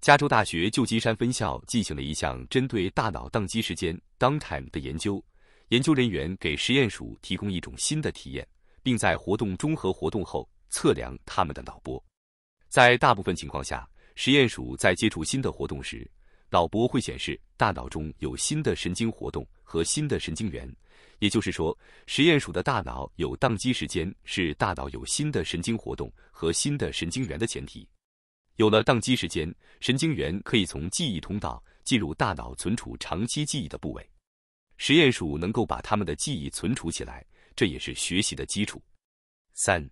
加州大学旧金山分校进行了一项针对大脑宕机时间 （down time） 的研究。研究人员给实验鼠提供一种新的体验，并在活动中和活动后测量他们的脑波。在大部分情况下，实验鼠在接触新的活动时，脑波会显示大脑中有新的神经活动和新的神经元。也就是说，实验鼠的大脑有宕机时间，是大脑有新的神经活动和新的神经元的前提。有了宕机时间，神经元可以从记忆通道进入大脑存储长期记忆的部位。实验鼠能够把它们的记忆存储起来，这也是学习的基础。三，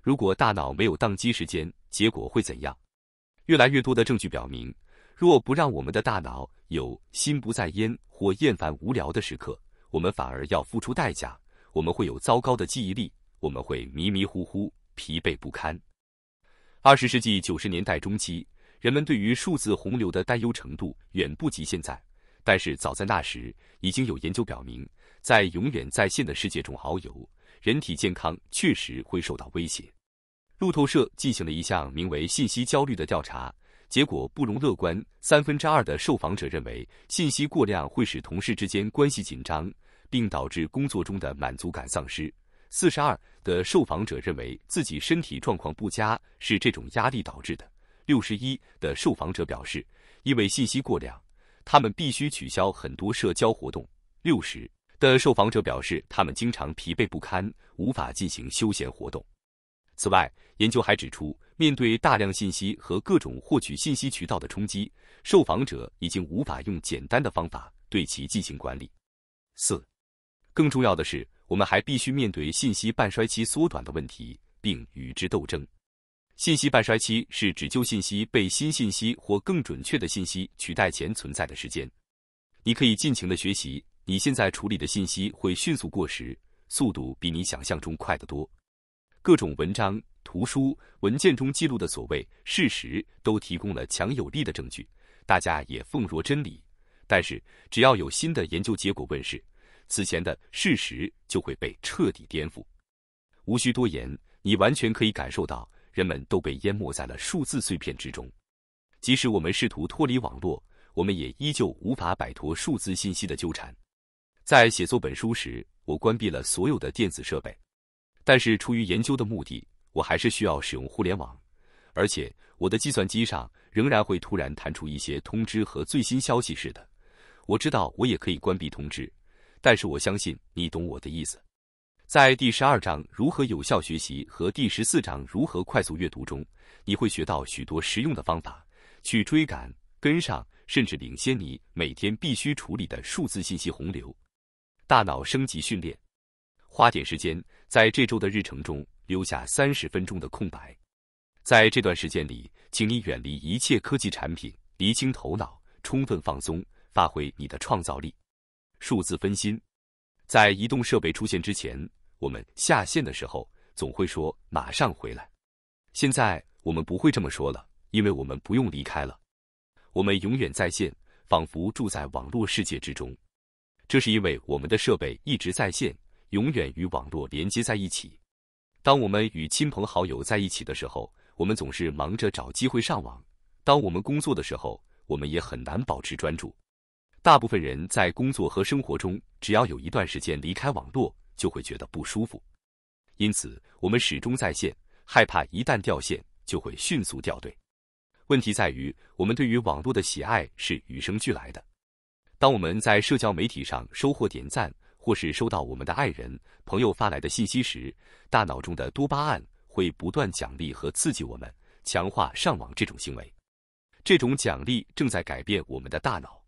如果大脑没有宕机时间，结果会怎样？越来越多的证据表明，若不让我们的大脑有心不在焉或厌烦无聊的时刻，我们反而要付出代价。我们会有糟糕的记忆力，我们会迷迷糊糊、疲惫不堪。二十世纪九十年代中期，人们对于数字洪流的担忧程度远不及现在，但是早在那时，已经有研究表明，在永远在线的世界中遨游，人体健康确实会受到威胁。路透社进行了一项名为“信息焦虑”的调查，结果不容乐观。三分之二的受访者认为，信息过量会使同事之间关系紧张，并导致工作中的满足感丧失。四十二的受访者认为，自己身体状况不佳是这种压力导致的。六十一的受访者表示，因为信息过量，他们必须取消很多社交活动。六十的受访者表示，他们经常疲惫不堪，无法进行休闲活动。此外，研究还指出，面对大量信息和各种获取信息渠道的冲击，受访者已经无法用简单的方法对其进行管理。四，更重要的是，我们还必须面对信息半衰期缩短的问题，并与之斗争。信息半衰期是指旧信息被新信息或更准确的信息取代前存在的时间。你可以尽情的学习，你现在处理的信息会迅速过时，速度比你想象中快得多。各种文章。图书文件中记录的所谓事实都提供了强有力的证据，大家也奉若真理。但是，只要有新的研究结果问世，此前的事实就会被彻底颠覆。无需多言，你完全可以感受到，人们都被淹没在了数字碎片之中。即使我们试图脱离网络，我们也依旧无法摆脱数字信息的纠缠。在写作本书时，我关闭了所有的电子设备，但是出于研究的目的。我还是需要使用互联网，而且我的计算机上仍然会突然弹出一些通知和最新消息似的。我知道我也可以关闭通知，但是我相信你懂我的意思。在第十二章如何有效学习和第十四章如何快速阅读中，你会学到许多实用的方法，去追赶、跟上，甚至领先你每天必须处理的数字信息洪流。大脑升级训练，花点时间在这周的日程中。留下三十分钟的空白，在这段时间里，请你远离一切科技产品，厘清头脑，充分放松，发挥你的创造力。数字分心，在移动设备出现之前，我们下线的时候总会说“马上回来”。现在我们不会这么说了，因为我们不用离开了，我们永远在线，仿佛住在网络世界之中。这是因为我们的设备一直在线，永远与网络连接在一起。当我们与亲朋好友在一起的时候，我们总是忙着找机会上网；当我们工作的时候，我们也很难保持专注。大部分人在工作和生活中，只要有一段时间离开网络，就会觉得不舒服。因此，我们始终在线，害怕一旦掉线就会迅速掉队。问题在于，我们对于网络的喜爱是与生俱来的。当我们在社交媒体上收获点赞。或是收到我们的爱人、朋友发来的信息时，大脑中的多巴胺会不断奖励和刺激我们，强化上网这种行为。这种奖励正在改变我们的大脑。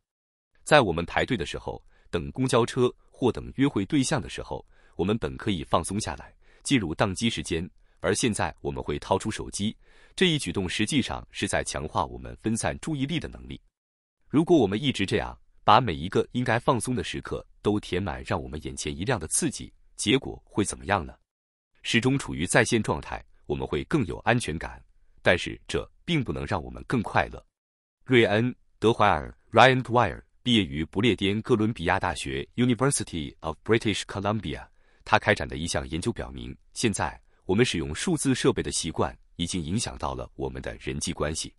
在我们排队的时候、等公交车或等约会对象的时候，我们本可以放松下来，进入宕机时间，而现在我们会掏出手机。这一举动实际上是在强化我们分散注意力的能力。如果我们一直这样，把每一个应该放松的时刻，都填满让我们眼前一亮的刺激，结果会怎么样呢？始终处于在线状态，我们会更有安全感，但是这并不能让我们更快乐。瑞恩·德怀尔 （Ryan d e y i r 毕业于不列颠哥伦比亚大学 （University of British Columbia）。他开展的一项研究表明，现在我们使用数字设备的习惯已经影响到了我们的人际关系。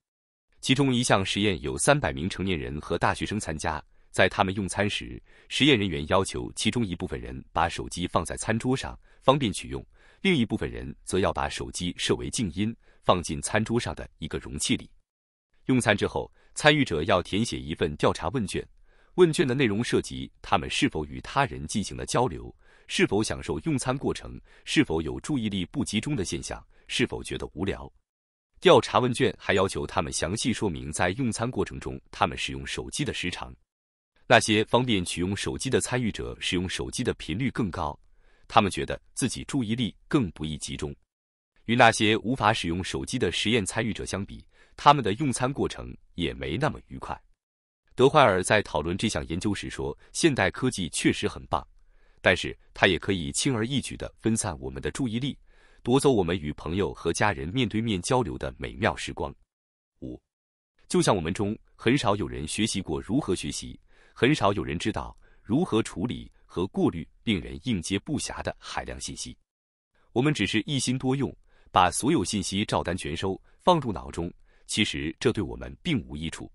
其中一项实验有三百名成年人和大学生参加。在他们用餐时，实验人员要求其中一部分人把手机放在餐桌上，方便取用；另一部分人则要把手机设为静音，放进餐桌上的一个容器里。用餐之后，参与者要填写一份调查问卷，问卷的内容涉及他们是否与他人进行了交流，是否享受用餐过程，是否有注意力不集中的现象，是否觉得无聊。调查问卷还要求他们详细说明在用餐过程中他们使用手机的时长。那些方便取用手机的参与者使用手机的频率更高，他们觉得自己注意力更不易集中。与那些无法使用手机的实验参与者相比，他们的用餐过程也没那么愉快。德怀尔在讨论这项研究时说：“现代科技确实很棒，但是它也可以轻而易举地分散我们的注意力，夺走我们与朋友和家人面对面交流的美妙时光。”五，就像我们中很少有人学习过如何学习。很少有人知道如何处理和过滤令人应接不暇的海量信息。我们只是一心多用，把所有信息照单全收放入脑中，其实这对我们并无益处。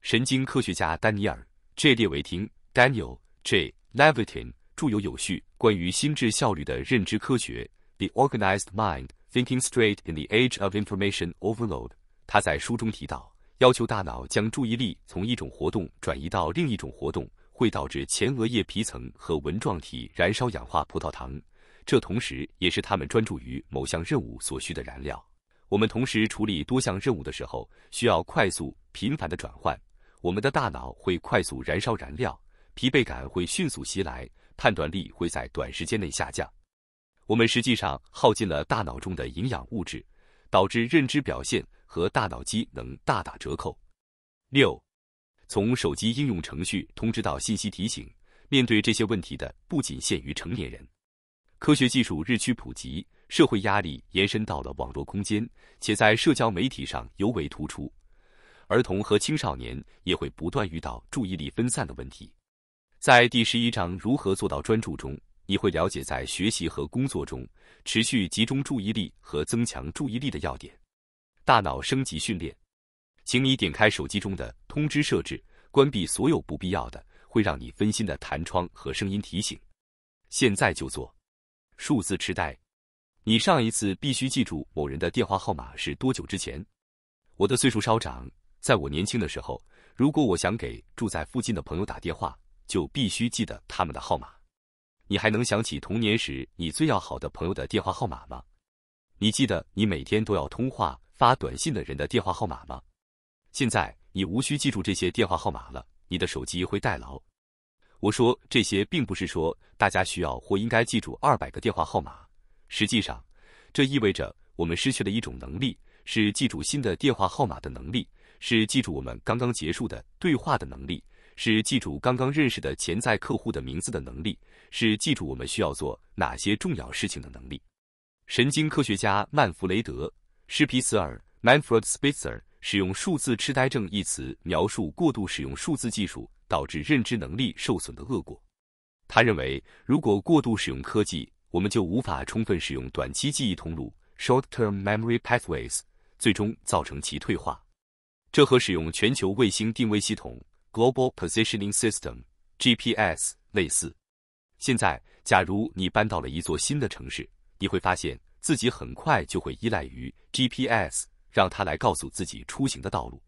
神经科学家丹尼尔 ·J· 列维汀 （Daniel J. Levitin） 著有《有序：关于心智效率的认知科学》（The Organized Mind: Thinking Straight in the Age of Information Overload）。他在书中提到。要求大脑将注意力从一种活动转移到另一种活动，会导致前额叶皮层和纹状体燃烧氧化葡萄糖，这同时也是他们专注于某项任务所需的燃料。我们同时处理多项任务的时候，需要快速频繁的转换，我们的大脑会快速燃烧燃料，疲惫感会迅速袭来，判断力会在短时间内下降。我们实际上耗尽了大脑中的营养物质。导致认知表现和大脑机能大打折扣。六，从手机应用程序通知到信息提醒，面对这些问题的不仅限于成年人。科学技术日趋普及，社会压力延伸到了网络空间，且在社交媒体上尤为突出。儿童和青少年也会不断遇到注意力分散的问题。在第十一章如何做到专注中。你会了解在学习和工作中持续集中注意力和增强注意力的要点。大脑升级训练，请你点开手机中的通知设置，关闭所有不必要的会让你分心的弹窗和声音提醒。现在就做数字痴呆。你上一次必须记住某人的电话号码是多久之前？我的岁数稍长，在我年轻的时候，如果我想给住在附近的朋友打电话，就必须记得他们的号码。你还能想起童年时你最要好的朋友的电话号码吗？你记得你每天都要通话发短信的人的电话号码吗？现在你无需记住这些电话号码了，你的手机会代劳。我说这些，并不是说大家需要或应该记住二百个电话号码。实际上，这意味着我们失去了一种能力，是记住新的电话号码的能力，是记住我们刚刚结束的对话的能力。是记住刚刚认识的潜在客户的名字的能力，是记住我们需要做哪些重要事情的能力。神经科学家曼弗雷德·施皮茨尔 （Manfred Spitzer） 使用“数字痴呆症”一词描述过度使用数字技术导致认知能力受损的恶果。他认为，如果过度使用科技，我们就无法充分使用短期记忆通路 （short-term memory pathways），最终造成其退化。这和使用全球卫星定位系统。Global positioning system (GPS) 类似。现在，假如你搬到了一座新的城市，你会发现自己很快就会依赖于 GPS，让它来告诉自己出行的道路。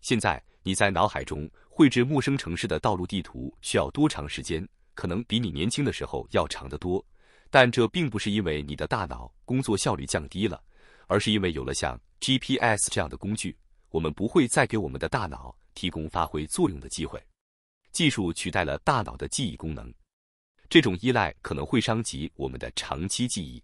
现在你在脑海中绘制陌生城市的道路地图需要多长时间？可能比你年轻的时候要长得多。但这并不是因为你的大脑工作效率降低了，而是因为有了像 GPS 这样的工具，我们不会再给我们的大脑。提供发挥作用的机会，技术取代了大脑的记忆功能，这种依赖可能会伤及我们的长期记忆。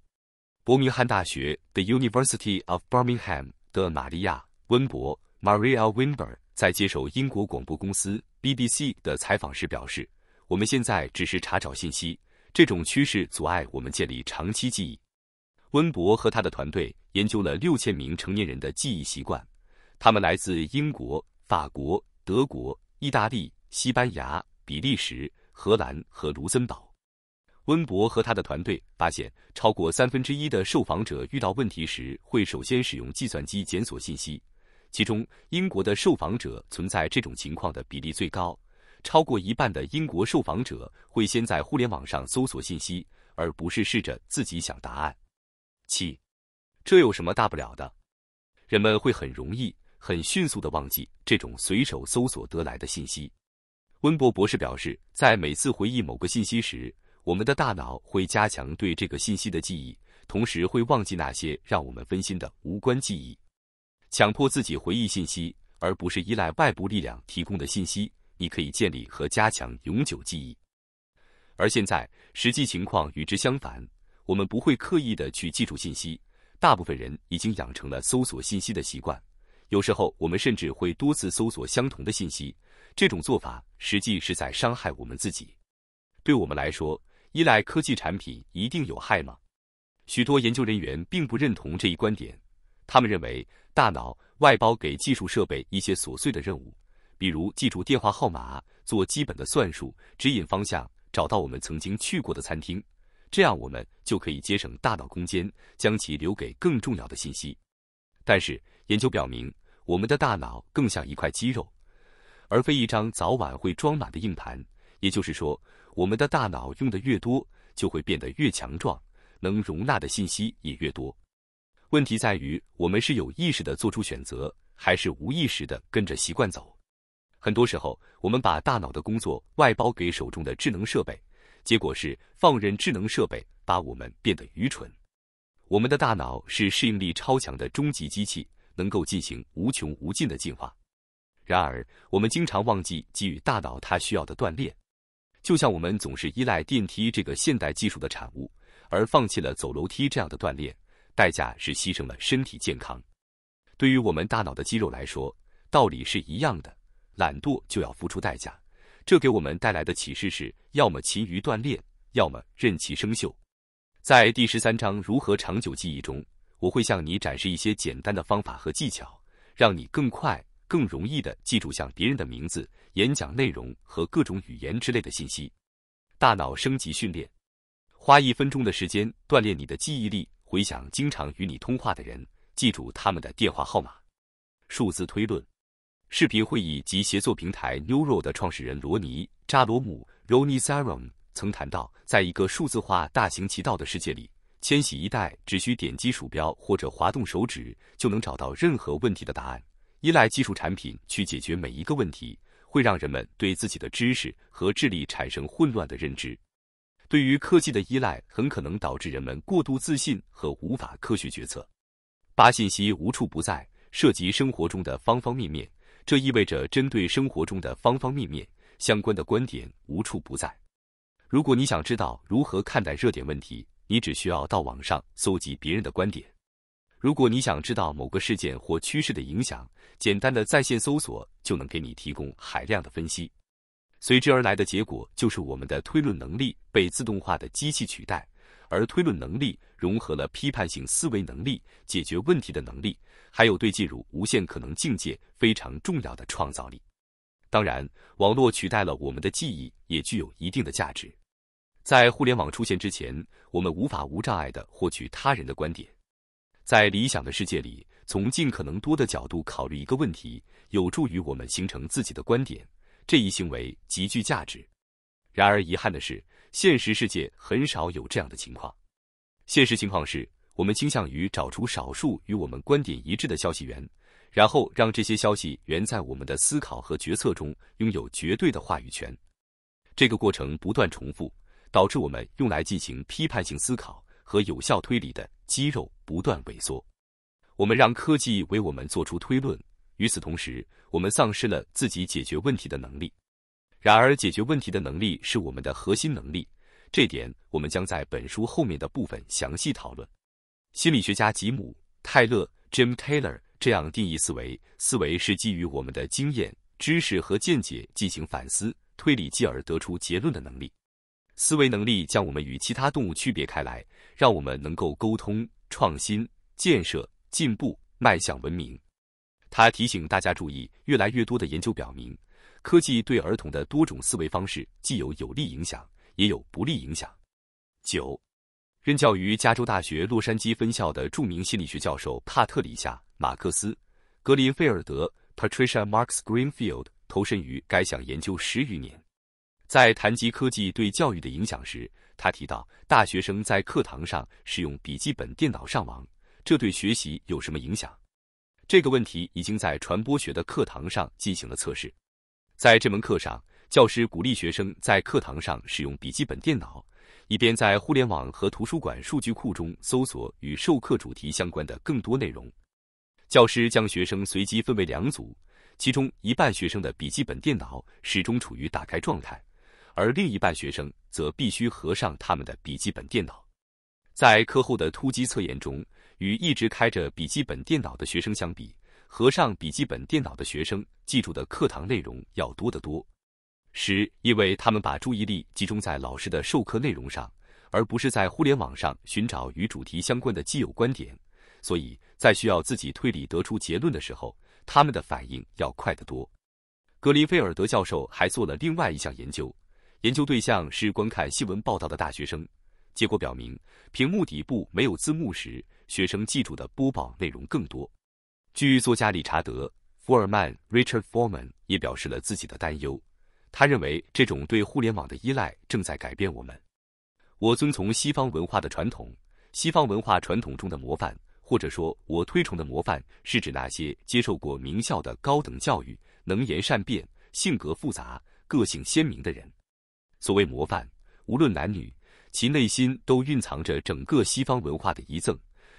伯明翰大学 （The University of Birmingham） 的玛利亚·温博 （Maria Winberg） 在接受英国广播公司 （BBC） 的采访时表示：“我们现在只是查找信息，这种趋势阻碍我们建立长期记忆。”温博和他的团队研究了六千名成年人的记忆习惯，他们来自英国。法国、德国、意大利、西班牙、比利时、荷兰和卢森堡。温伯和他的团队发现，超过三分之一的受访者遇到问题时会首先使用计算机检索信息，其中英国的受访者存在这种情况的比例最高，超过一半的英国受访者会先在互联网上搜索信息，而不是试着自己想答案。七，这有什么大不了的？人们会很容易。很迅速的忘记这种随手搜索得来的信息。温博博士表示，在每次回忆某个信息时，我们的大脑会加强对这个信息的记忆，同时会忘记那些让我们分心的无关记忆。强迫自己回忆信息，而不是依赖外部力量提供的信息，你可以建立和加强永久记忆。而现在实际情况与之相反，我们不会刻意的去记住信息，大部分人已经养成了搜索信息的习惯。有时候，我们甚至会多次搜索相同的信息。这种做法实际是在伤害我们自己。对我们来说，依赖科技产品一定有害吗？许多研究人员并不认同这一观点。他们认为，大脑外包给技术设备一些琐碎的任务，比如记住电话号码、做基本的算术、指引方向、找到我们曾经去过的餐厅，这样我们就可以节省大脑空间，将其留给更重要的信息。但是，研究表明。我们的大脑更像一块肌肉，而非一张早晚会装满的硬盘。也就是说，我们的大脑用的越多，就会变得越强壮，能容纳的信息也越多。问题在于，我们是有意识的做出选择，还是无意识的跟着习惯走？很多时候，我们把大脑的工作外包给手中的智能设备，结果是放任智能设备把我们变得愚蠢。我们的大脑是适应力超强的终极机器。能够进行无穷无尽的进化。然而，我们经常忘记给予大脑它需要的锻炼，就像我们总是依赖电梯这个现代技术的产物，而放弃了走楼梯这样的锻炼，代价是牺牲了身体健康。对于我们大脑的肌肉来说，道理是一样的，懒惰就要付出代价。这给我们带来的启示是：要么勤于锻炼，要么任其生锈。在第十三章《如何长久记忆》中。我会向你展示一些简单的方法和技巧，让你更快、更容易的记住像别人的名字、演讲内容和各种语言之类的信息。大脑升级训练，花一分钟的时间锻炼你的记忆力，回想经常与你通话的人，记住他们的电话号码。数字推论，视频会议及协作平台 n e u r o l 的创始人罗尼扎罗姆 r o n n s z a r u m 曾谈到，在一个数字化大行其道的世界里。千禧一代只需点击鼠标或者滑动手指，就能找到任何问题的答案。依赖技术产品去解决每一个问题，会让人们对自己的知识和智力产生混乱的认知。对于科技的依赖，很可能导致人们过度自信和无法科学决策。八信息无处不在，涉及生活中的方方面面。这意味着，针对生活中的方方面面相关的观点无处不在。如果你想知道如何看待热点问题，你只需要到网上搜集别人的观点。如果你想知道某个事件或趋势的影响，简单的在线搜索就能给你提供海量的分析。随之而来的结果就是我们的推论能力被自动化的机器取代，而推论能力融合了批判性思维能力、解决问题的能力，还有对进入无限可能境界非常重要的创造力。当然，网络取代了我们的记忆，也具有一定的价值。在互联网出现之前，我们无法无障碍地获取他人的观点。在理想的世界里，从尽可能多的角度考虑一个问题，有助于我们形成自己的观点。这一行为极具价值。然而，遗憾的是，现实世界很少有这样的情况。现实情况是我们倾向于找出少数与我们观点一致的消息源，然后让这些消息源在我们的思考和决策中拥有绝对的话语权。这个过程不断重复。导致我们用来进行批判性思考和有效推理的肌肉不断萎缩。我们让科技为我们做出推论，与此同时，我们丧失了自己解决问题的能力。然而，解决问题的能力是我们的核心能力，这点我们将在本书后面的部分详细讨论。心理学家吉姆·泰勒 （Jim Taylor） 这样定义思维：思维是基于我们的经验、知识和见解进行反思、推理，继而得出结论的能力。思维能力将我们与其他动物区别开来，让我们能够沟通、创新、建设、进步，迈向文明。他提醒大家注意，越来越多的研究表明，科技对儿童的多种思维方式既有有利影响，也有不利影响。九，任教于加州大学洛杉矶分校的著名心理学教授帕特里夏·马克思·格林菲尔德 （Patricia Marx Greenfield） 投身于该项研究十余年。在谈及科技对教育的影响时，他提到大学生在课堂上使用笔记本电脑上网，这对学习有什么影响？这个问题已经在传播学的课堂上进行了测试。在这门课上，教师鼓励学生在课堂上使用笔记本电脑，以便在互联网和图书馆数据库中搜索与授课主题相关的更多内容。教师将学生随机分为两组，其中一半学生的笔记本电脑始终处于打开状态。而另一半学生则必须合上他们的笔记本电脑，在课后的突击测验中，与一直开着笔记本电脑的学生相比，合上笔记本电脑的学生记住的课堂内容要多得多。十，因为他们把注意力集中在老师的授课内容上，而不是在互联网上寻找与主题相关的既有观点，所以在需要自己推理得出结论的时候，他们的反应要快得多。格林菲尔德教授还做了另外一项研究。研究对象是观看新闻报道的大学生。结果表明，屏幕底部没有字幕时，学生记住的播报内容更多。据作家理查德·福尔曼 （Richard Forman） e 也表示了自己的担忧。他认为，这种对互联网的依赖正在改变我们。我遵从西方文化的传统，西方文化传统中的模范，或者说我推崇的模范，是指那些接受过名校的高等教育、能言善辩、性格复杂、个性鲜明的人。所谓模范，无论男女，其内心都蕴藏着整个西方文化的遗赠，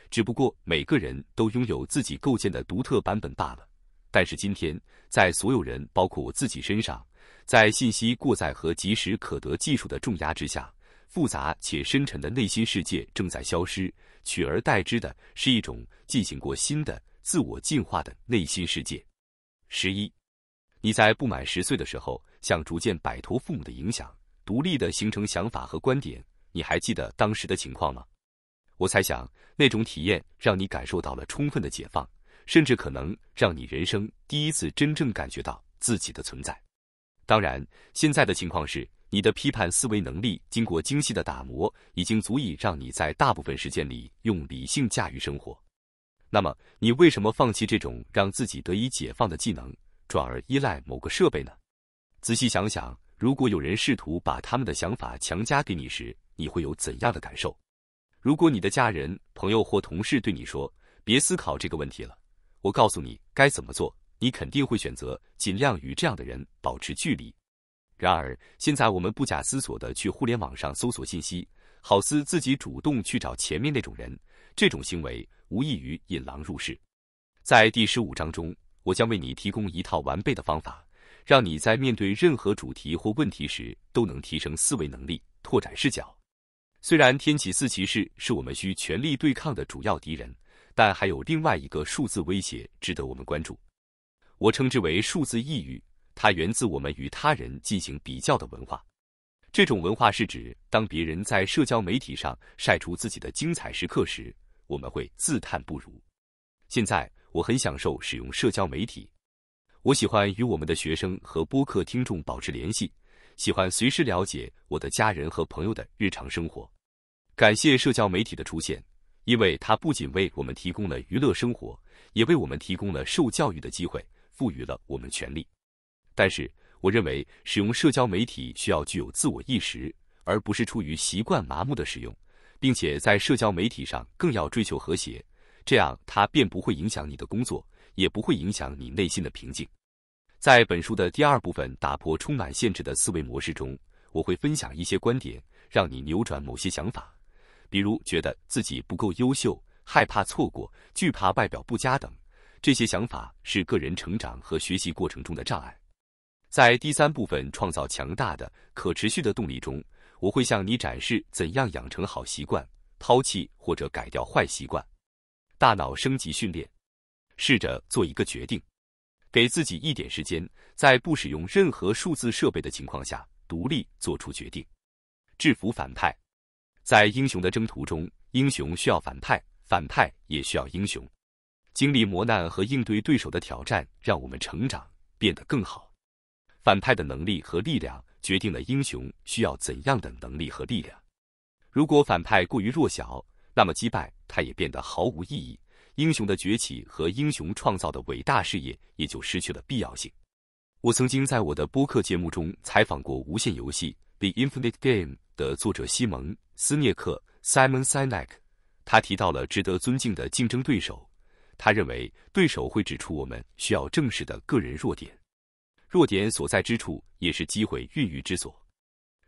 只不过每个人都拥有自己构建的独特版本罢了。但是今天，在所有人，包括我自己身上，在信息过载和及时可得技术的重压之下，复杂且深沉的内心世界正在消失，取而代之的是一种进行过新的自我进化的内心世界。十一，你在不满十岁的时候，想逐渐摆脱父母的影响。独立的形成想法和观点，你还记得当时的情况吗？我猜想那种体验让你感受到了充分的解放，甚至可能让你人生第一次真正感觉到自己的存在。当然，现在的情况是你的批判思维能力经过精细的打磨，已经足以让你在大部分时间里用理性驾驭生活。那么，你为什么放弃这种让自己得以解放的技能，转而依赖某个设备呢？仔细想想。如果有人试图把他们的想法强加给你时，你会有怎样的感受？如果你的家人、朋友或同事对你说“别思考这个问题了，我告诉你该怎么做”，你肯定会选择尽量与这样的人保持距离。然而，现在我们不假思索的去互联网上搜索信息，好似自己主动去找前面那种人，这种行为无异于引狼入室。在第十五章中，我将为你提供一套完备的方法。让你在面对任何主题或问题时，都能提升思维能力，拓展视角。虽然天启四骑士是我们需全力对抗的主要敌人，但还有另外一个数字威胁值得我们关注。我称之为数字抑郁，它源自我们与他人进行比较的文化。这种文化是指，当别人在社交媒体上晒出自己的精彩时刻时，我们会自叹不如。现在，我很享受使用社交媒体。我喜欢与我们的学生和播客听众保持联系，喜欢随时了解我的家人和朋友的日常生活。感谢社交媒体的出现，因为它不仅为我们提供了娱乐生活，也为我们提供了受教育的机会，赋予了我们权利。但是，我认为使用社交媒体需要具有自我意识，而不是出于习惯麻木的使用，并且在社交媒体上更要追求和谐，这样它便不会影响你的工作。也不会影响你内心的平静。在本书的第二部分“打破充满限制的思维模式”中，我会分享一些观点，让你扭转某些想法，比如觉得自己不够优秀、害怕错过、惧怕外表不佳等。这些想法是个人成长和学习过程中的障碍。在第三部分“创造强大的可持续的动力”中，我会向你展示怎样养成好习惯，抛弃或者改掉坏习惯，大脑升级训练。试着做一个决定，给自己一点时间，在不使用任何数字设备的情况下，独立做出决定。制服反派，在英雄的征途中，英雄需要反派，反派也需要英雄。经历磨难和应对对手的挑战，让我们成长，变得更好。反派的能力和力量决定了英雄需要怎样的能力和力量。如果反派过于弱小，那么击败他也变得毫无意义。英雄的崛起和英雄创造的伟大事业也就失去了必要性。我曾经在我的播客节目中采访过《无限游戏》The Infinite Game》的作者西蒙·斯涅克 （Simon Sinek）。他提到了值得尊敬的竞争对手。他认为，对手会指出我们需要正视的个人弱点，弱点所在之处也是机会孕育之所。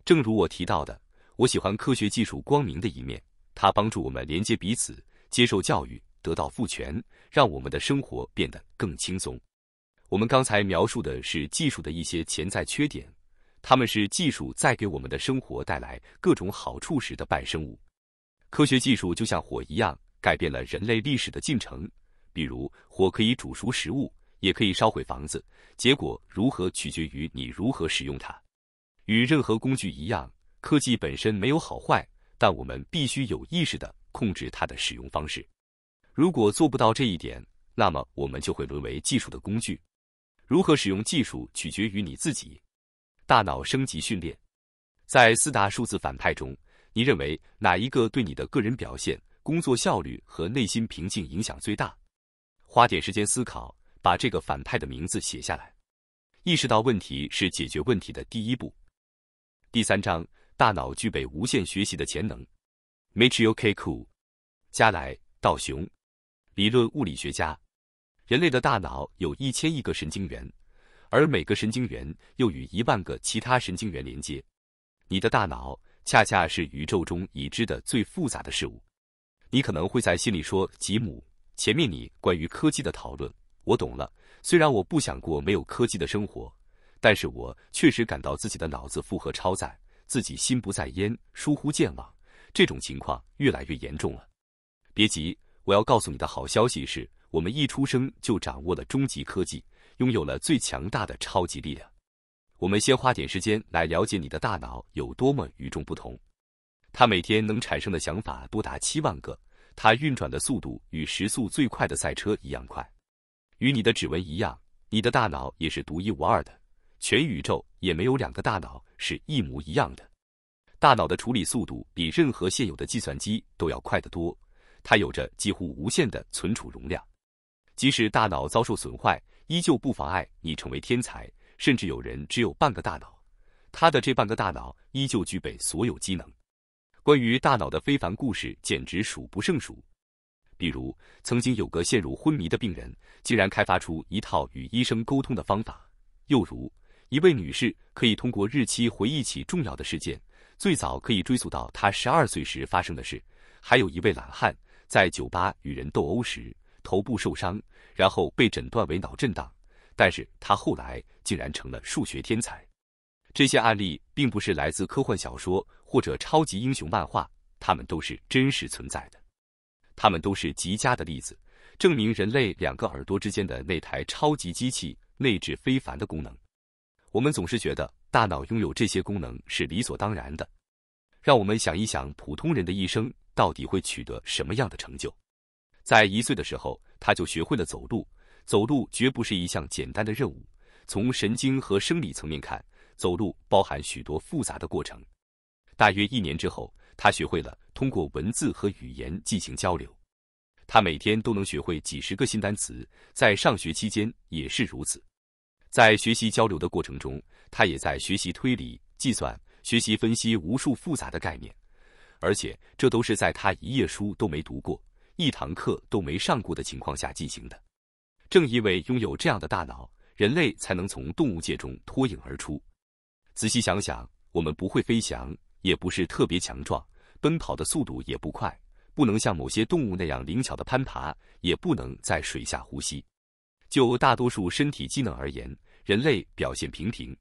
正如我提到的，我喜欢科学技术光明的一面，它帮助我们连接彼此，接受教育。得到赋权，让我们的生活变得更轻松。我们刚才描述的是技术的一些潜在缺点，它们是技术在给我们的生活带来各种好处时的伴生物。科学技术就像火一样，改变了人类历史的进程。比如，火可以煮熟食物，也可以烧毁房子。结果如何，取决于你如何使用它。与任何工具一样，科技本身没有好坏，但我们必须有意识地控制它的使用方式。如果做不到这一点，那么我们就会沦为技术的工具。如何使用技术取决于你自己。大脑升级训练，在四大数字反派中，你认为哪一个对你的个人表现、工作效率和内心平静影响最大？花点时间思考，把这个反派的名字写下来。意识到问题是解决问题的第一步。第三章，大脑具备无限学习的潜能。Machuk，加来道雄。理论物理学家，人类的大脑有一千亿个神经元，而每个神经元又与一万个其他神经元连接。你的大脑恰恰是宇宙中已知的最复杂的事物。你可能会在心里说：“吉姆，前面你关于科技的讨论，我懂了。虽然我不想过没有科技的生活，但是我确实感到自己的脑子负荷超载，自己心不在焉，疏忽健忘，这种情况越来越严重了。别急。”我要告诉你的好消息是，我们一出生就掌握了终极科技，拥有了最强大的超级力量。我们先花点时间来了解你的大脑有多么与众不同。它每天能产生的想法多达七万个，它运转的速度与时速最快的赛车一样快。与你的指纹一样，你的大脑也是独一无二的，全宇宙也没有两个大脑是一模一样的。大脑的处理速度比任何现有的计算机都要快得多。它有着几乎无限的存储容量，即使大脑遭受损坏，依旧不妨碍你成为天才。甚至有人只有半个大脑，他的这半个大脑依旧具备所有机能。关于大脑的非凡故事简直数不胜数，比如曾经有个陷入昏迷的病人，竟然开发出一套与医生沟通的方法；又如一位女士可以通过日期回忆起重要的事件，最早可以追溯到她十二岁时发生的事。还有一位懒汉。在酒吧与人斗殴时，头部受伤，然后被诊断为脑震荡。但是他后来竟然成了数学天才。这些案例并不是来自科幻小说或者超级英雄漫画，他们都是真实存在的。他们都是极佳的例子，证明人类两个耳朵之间的那台超级机器内置非凡的功能。我们总是觉得大脑拥有这些功能是理所当然的。让我们想一想普通人的一生。到底会取得什么样的成就？在一岁的时候，他就学会了走路。走路绝不是一项简单的任务。从神经和生理层面看，走路包含许多复杂的过程。大约一年之后，他学会了通过文字和语言进行交流。他每天都能学会几十个新单词，在上学期间也是如此。在学习交流的过程中，他也在学习推理、计算、学习分析无数复杂的概念。而且，这都是在他一页书都没读过、一堂课都没上过的情况下进行的。正因为拥有这样的大脑，人类才能从动物界中脱颖而出。仔细想想，我们不会飞翔，也不是特别强壮，奔跑的速度也不快，不能像某些动物那样灵巧的攀爬，也不能在水下呼吸。就大多数身体机能而言，人类表现平平。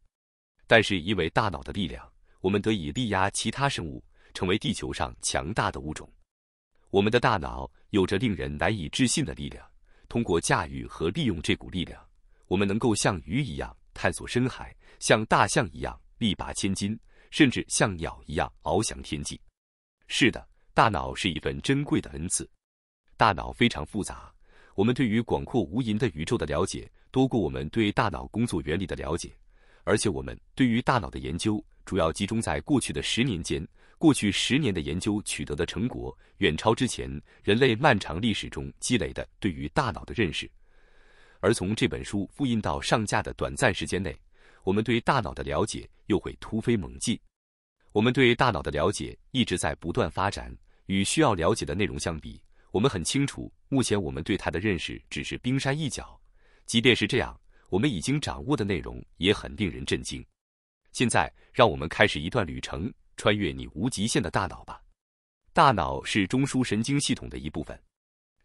但是因为大脑的力量，我们得以力压其他生物。成为地球上强大的物种。我们的大脑有着令人难以置信的力量。通过驾驭和利用这股力量，我们能够像鱼一样探索深海，像大象一样力拔千斤，甚至像鸟一样翱翔天际。是的，大脑是一份珍贵的恩赐。大脑非常复杂。我们对于广阔无垠的宇宙的了解多过我们对大脑工作原理的了解。而且，我们对于大脑的研究主要集中在过去的十年间。过去十年的研究取得的成果，远超之前人类漫长历史中积累的对于大脑的认识。而从这本书复印到上架的短暂时间内，我们对大脑的了解又会突飞猛进。我们对大脑的了解一直在不断发展。与需要了解的内容相比，我们很清楚，目前我们对它的认识只是冰山一角。即便是这样，我们已经掌握的内容也很令人震惊。现在，让我们开始一段旅程。穿越你无极限的大脑吧！大脑是中枢神经系统的一部分。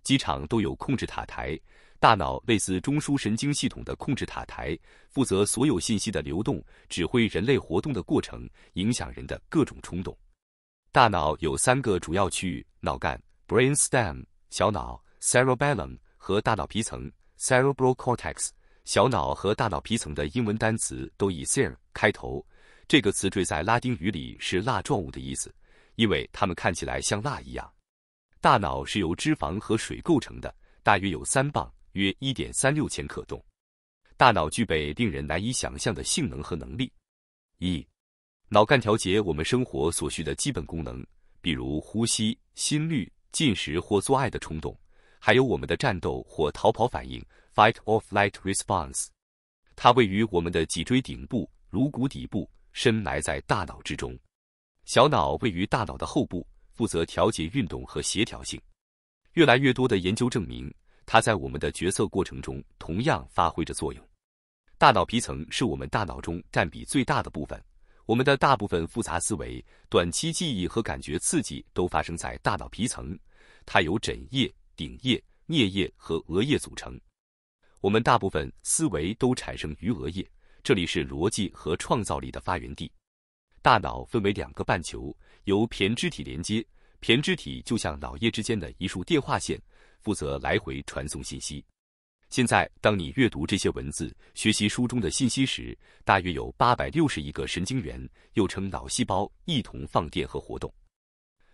机场都有控制塔台，大脑类似中枢神经系统的控制塔台，负责所有信息的流动，指挥人类活动的过程，影响人的各种冲动。大脑有三个主要区域：脑干 （brain stem）、小脑 （cerebellum） 和大脑皮层 （cerebral cortex）。小脑和大脑皮层的英文单词都以 “cere” 开头。这个词缀在拉丁语里是蜡状物的意思，因为它们看起来像蜡一样。大脑是由脂肪和水构成的，大约有三磅，约一点三六千克重。大脑具备令人难以想象的性能和能力。一，脑干调节我们生活所需的基本功能，比如呼吸、心率、进食或做爱的冲动，还有我们的战斗或逃跑反应 （fight or flight response）。它位于我们的脊椎顶部、颅骨底部。深埋在大脑之中，小脑位于大脑的后部，负责调节运动和协调性。越来越多的研究证明，它在我们的决策过程中同样发挥着作用。大脑皮层是我们大脑中占比最大的部分，我们的大部分复杂思维、短期记忆和感觉刺激都发生在大脑皮层。它由枕叶、顶叶、颞叶和额叶组成。我们大部分思维都产生于额叶。这里是逻辑和创造力的发源地。大脑分为两个半球，由胼胝体连接。胼胝体就像脑叶之间的一束电话线，负责来回传送信息。现在，当你阅读这些文字、学习书中的信息时，大约有八百六十亿个神经元（又称脑细胞）一同放电和活动。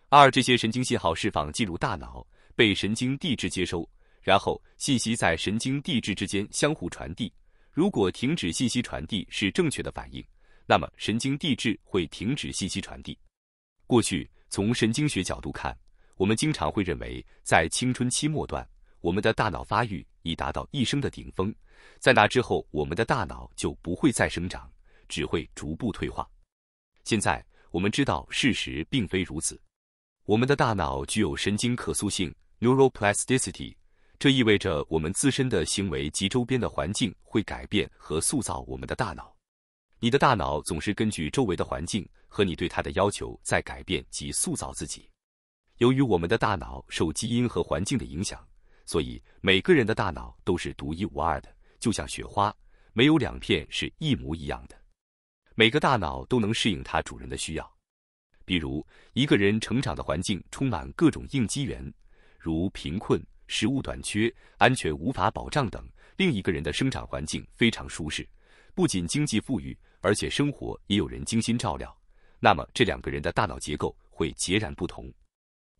二，这些神经信号释放进入大脑，被神经递质接收，然后信息在神经递质之间相互传递。如果停止信息传递是正确的反应，那么神经递质会停止信息传递。过去，从神经学角度看，我们经常会认为，在青春期末段，我们的大脑发育已达到一生的顶峰，在那之后，我们的大脑就不会再生长，只会逐步退化。现在，我们知道事实并非如此，我们的大脑具有神经可塑性 （neuroplasticity）。这意味着我们自身的行为及周边的环境会改变和塑造我们的大脑。你的大脑总是根据周围的环境和你对它的要求在改变及塑造自己。由于我们的大脑受基因和环境的影响，所以每个人的大脑都是独一无二的，就像雪花，没有两片是一模一样的。每个大脑都能适应它主人的需要。比如，一个人成长的环境充满各种应激源，如贫困。食物短缺、安全无法保障等，另一个人的生长环境非常舒适，不仅经济富裕，而且生活也有人精心照料。那么，这两个人的大脑结构会截然不同。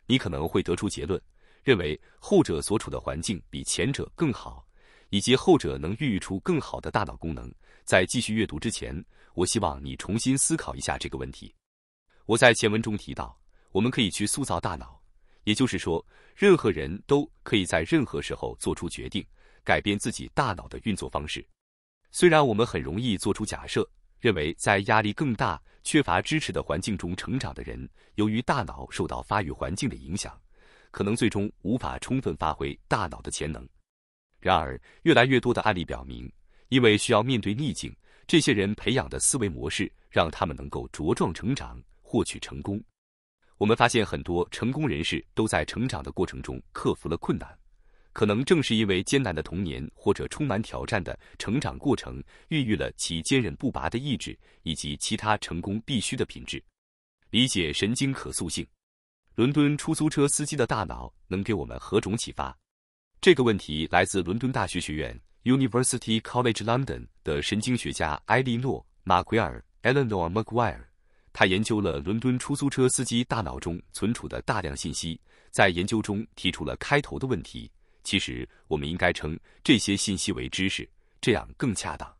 你可能会得出结论，认为后者所处的环境比前者更好，以及后者能孕育出更好的大脑功能。在继续阅读之前，我希望你重新思考一下这个问题。我在前文中提到，我们可以去塑造大脑，也就是说。任何人都可以在任何时候做出决定，改变自己大脑的运作方式。虽然我们很容易做出假设，认为在压力更大、缺乏支持的环境中成长的人，由于大脑受到发育环境的影响，可能最终无法充分发挥大脑的潜能。然而，越来越多的案例表明，因为需要面对逆境，这些人培养的思维模式让他们能够茁壮成长，获取成功。我们发现很多成功人士都在成长的过程中克服了困难，可能正是因为艰难的童年或者充满挑战的成长过程，孕育了其坚韧不拔的意志以及其他成功必须的品质。理解神经可塑性，伦敦出租车司机的大脑能给我们何种启发？这个问题来自伦敦大学学院 University College London 的神经学家埃莉诺·马奎尔 Eleanor McGuire。他研究了伦敦出租车司机大脑中存储的大量信息，在研究中提出了开头的问题。其实，我们应该称这些信息为知识，这样更恰当。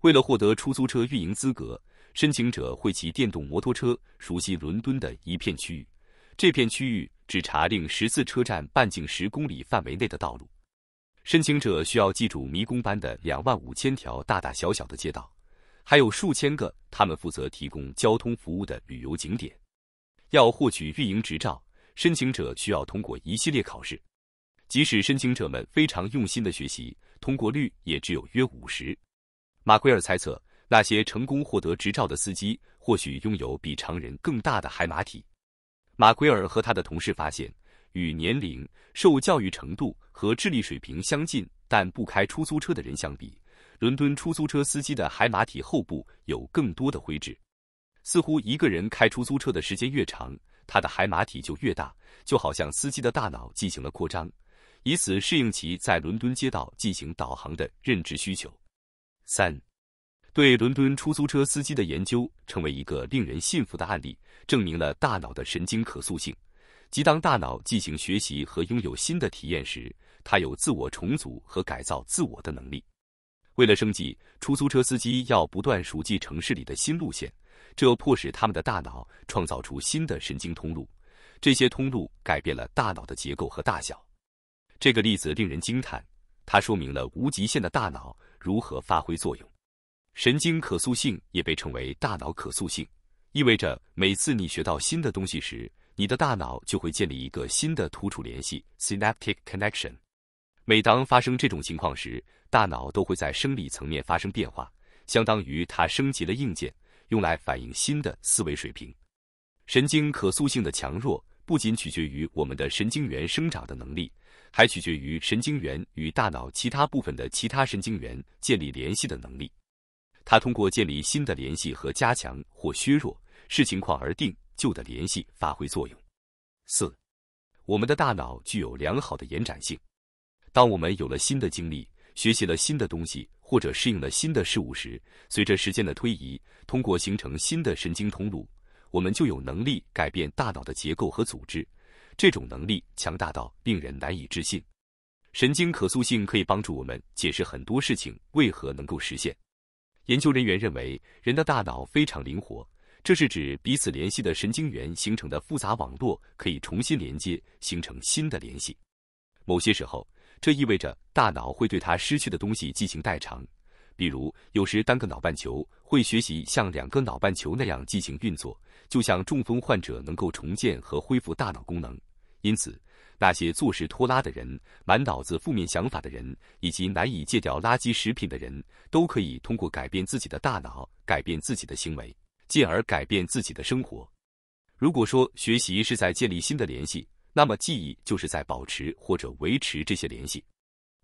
为了获得出租车运营资格，申请者会骑电动摩托车熟悉伦敦的一片区域，这片区域只查令十字车站半径十公里范围内的道路。申请者需要记住迷宫般的两万五千条大大小小的街道。还有数千个他们负责提供交通服务的旅游景点，要获取运营执照，申请者需要通过一系列考试。即使申请者们非常用心的学习，通过率也只有约五十。马奎尔猜测，那些成功获得执照的司机或许拥有比常人更大的海马体。马奎尔和他的同事发现，与年龄、受教育程度和智力水平相近但不开出租车的人相比，伦敦出租车司机的海马体后部有更多的灰质，似乎一个人开出租车的时间越长，他的海马体就越大，就好像司机的大脑进行了扩张，以此适应其在伦敦街道进行导航的认知需求。三，对伦敦出租车司机的研究成为一个令人信服的案例，证明了大脑的神经可塑性，即当大脑进行学习和拥有新的体验时，它有自我重组和改造自我的能力。为了生计，出租车司机要不断熟记城市里的新路线，这迫使他们的大脑创造出新的神经通路。这些通路改变了大脑的结构和大小。这个例子令人惊叹，它说明了无极限的大脑如何发挥作用。神经可塑性也被称为大脑可塑性，意味着每次你学到新的东西时，你的大脑就会建立一个新的突触联系 （synaptic connection）。每当发生这种情况时，大脑都会在生理层面发生变化，相当于它升级了硬件，用来反映新的思维水平。神经可塑性的强弱不仅取决于我们的神经元生长的能力，还取决于神经元与大脑其他部分的其他神经元建立联系的能力。它通过建立新的联系和加强或削弱（视情况而定）旧的联系发挥作用。四，我们的大脑具有良好的延展性。当我们有了新的经历、学习了新的东西或者适应了新的事物时，随着时间的推移，通过形成新的神经通路，我们就有能力改变大脑的结构和组织。这种能力强大到令人难以置信。神经可塑性可以帮助我们解释很多事情为何能够实现。研究人员认为，人的大脑非常灵活，这是指彼此联系的神经元形成的复杂网络可以重新连接，形成新的联系。某些时候。这意味着大脑会对它失去的东西进行代偿，比如有时单个脑半球会学习像两个脑半球那样进行运作，就像中风患者能够重建和恢复大脑功能。因此，那些做事拖拉的人、满脑子负面想法的人，以及难以戒掉垃圾食品的人，都可以通过改变自己的大脑，改变自己的行为，进而改变自己的生活。如果说学习是在建立新的联系。那么，记忆就是在保持或者维持这些联系。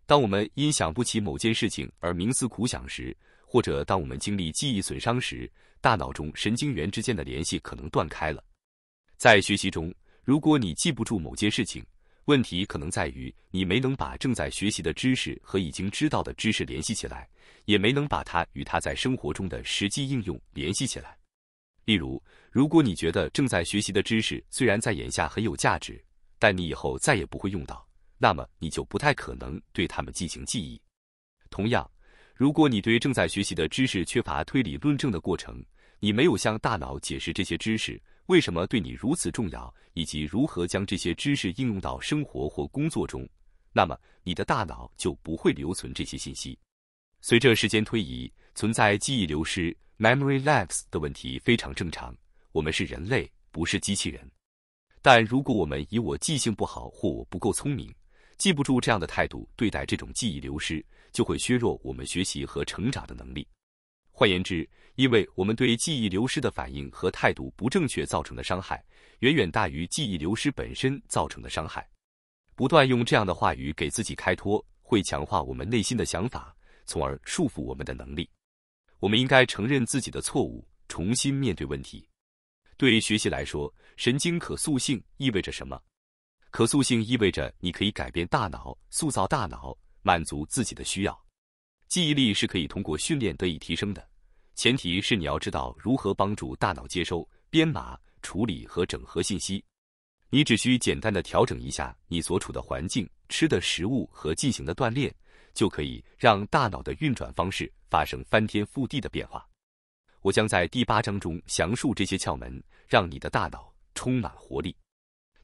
当我们因想不起某件事情而冥思苦想时，或者当我们经历记忆损伤时，大脑中神经元之间的联系可能断开了。在学习中，如果你记不住某件事情，问题可能在于你没能把正在学习的知识和已经知道的知识联系起来，也没能把它与它在生活中的实际应用联系起来。例如，如果你觉得正在学习的知识虽然在眼下很有价值，但你以后再也不会用到，那么你就不太可能对它们进行记忆。同样，如果你对正在学习的知识缺乏推理论证的过程，你没有向大脑解释这些知识为什么对你如此重要，以及如何将这些知识应用到生活或工作中，那么你的大脑就不会留存这些信息。随着时间推移，存在记忆流失 （memory lapse） 的问题非常正常。我们是人类，不是机器人。但如果我们以我记性不好或我不够聪明，记不住这样的态度对待这种记忆流失，就会削弱我们学习和成长的能力。换言之，因为我们对记忆流失的反应和态度不正确造成的伤害，远远大于记忆流失本身造成的伤害。不断用这样的话语给自己开脱，会强化我们内心的想法，从而束缚我们的能力。我们应该承认自己的错误，重新面对问题。对于学习来说。神经可塑性意味着什么？可塑性意味着你可以改变大脑、塑造大脑、满足自己的需要。记忆力是可以通过训练得以提升的，前提是你要知道如何帮助大脑接收、编码、处理和整合信息。你只需简单的调整一下你所处的环境、吃的食物和进行的锻炼，就可以让大脑的运转方式发生翻天覆地的变化。我将在第八章中详述这些窍门，让你的大脑。充满活力，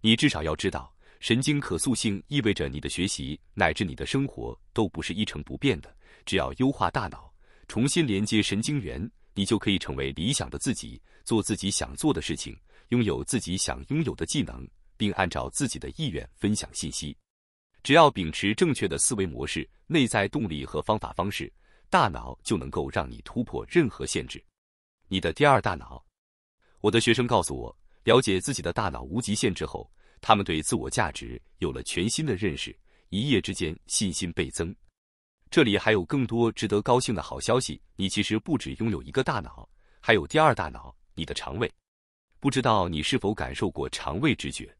你至少要知道，神经可塑性意味着你的学习乃至你的生活都不是一成不变的。只要优化大脑，重新连接神经元，你就可以成为理想的自己，做自己想做的事情，拥有自己想拥有的技能，并按照自己的意愿分享信息。只要秉持正确的思维模式、内在动力和方法方式，大脑就能够让你突破任何限制。你的第二大脑，我的学生告诉我。了解自己的大脑无极限之后，他们对自我价值有了全新的认识，一夜之间信心倍增。这里还有更多值得高兴的好消息：你其实不只拥有一个大脑，还有第二大脑——你的肠胃。不知道你是否感受过肠胃直觉？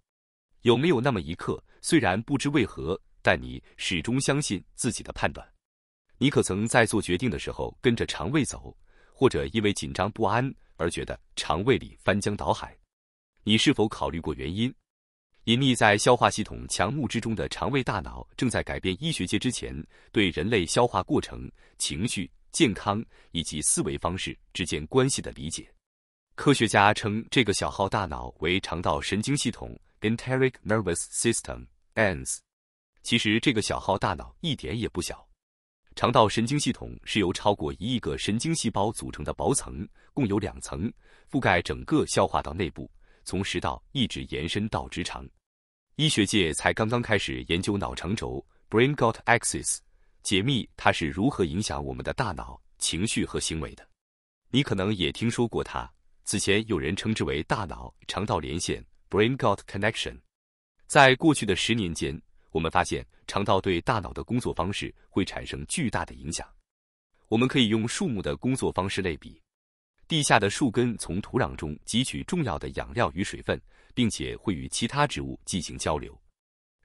有没有那么一刻，虽然不知为何，但你始终相信自己的判断？你可曾在做决定的时候跟着肠胃走，或者因为紧张不安而觉得肠胃里翻江倒海？你是否考虑过原因？隐匿在消化系统墙幕之中的肠胃大脑正在改变医学界之前对人类消化过程、情绪、健康以及思维方式之间关系的理解。科学家称这个小号大脑为肠道神经系统 （enteric nervous system，ENS）。其实这个小号大脑一点也不小。肠道神经系统是由超过一亿个神经细胞组成的薄层，共有两层，覆盖整个消化道内部。从食道一直延伸到直肠，医学界才刚刚开始研究脑肠轴 （brain-gut axis），解密它是如何影响我们的大脑、情绪和行为的。你可能也听说过它，此前有人称之为大脑肠道连线 （brain-gut connection）。在过去的十年间，我们发现肠道对大脑的工作方式会产生巨大的影响。我们可以用树木的工作方式类比。地下的树根从土壤中汲取重要的养料与水分，并且会与其他植物进行交流。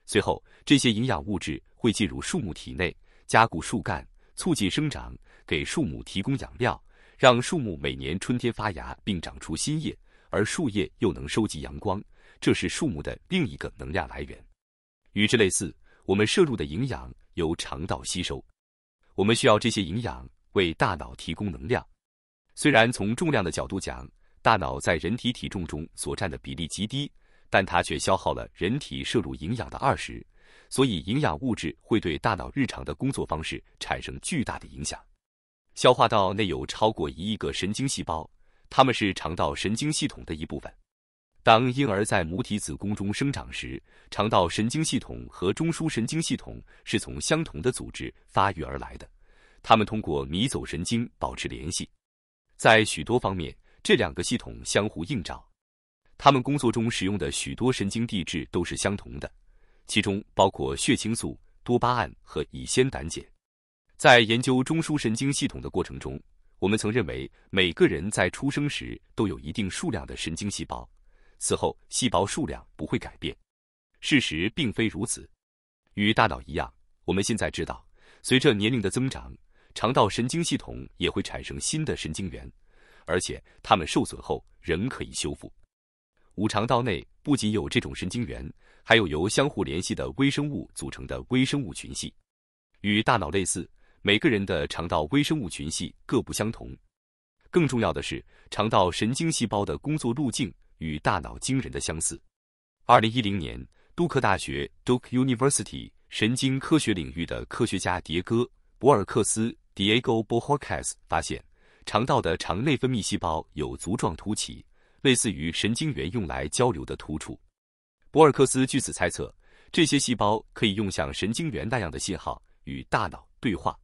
随后，这些营养物质会进入树木体内，加固树干，促进生长，给树木提供养料，让树木每年春天发芽并长出新叶。而树叶又能收集阳光，这是树木的另一个能量来源。与之类似，我们摄入的营养由肠道吸收，我们需要这些营养为大脑提供能量。虽然从重量的角度讲，大脑在人体体重中所占的比例极低，但它却消耗了人体摄入营养的二十，所以营养物质会对大脑日常的工作方式产生巨大的影响。消化道内有超过一亿个神经细胞，它们是肠道神经系统的一部分。当婴儿在母体子宫中生长时，肠道神经系统和中枢神经系统是从相同的组织发育而来的，它们通过迷走神经保持联系。在许多方面，这两个系统相互映照。他们工作中使用的许多神经递质都是相同的，其中包括血清素、多巴胺和乙酰胆碱。在研究中枢神经系统的过程中，我们曾认为每个人在出生时都有一定数量的神经细胞，此后细胞数量不会改变。事实并非如此。与大脑一样，我们现在知道，随着年龄的增长。肠道神经系统也会产生新的神经元，而且它们受损后仍可以修复。五肠道内不仅有这种神经元，还有由相互联系的微生物组成的微生物群系。与大脑类似，每个人的肠道微生物群系各不相同。更重要的是，肠道神经细胞的工作路径与大脑惊人的相似。二零一零年，杜克大学 （Duke University） 神经科学领域的科学家迭戈。博尔克斯 （Diego b o h o r s 发现，肠道的肠内分泌细胞有足状突起，类似于神经元用来交流的突触。博尔克斯据此猜测，这些细胞可以用像神经元那样的信号与大脑对话。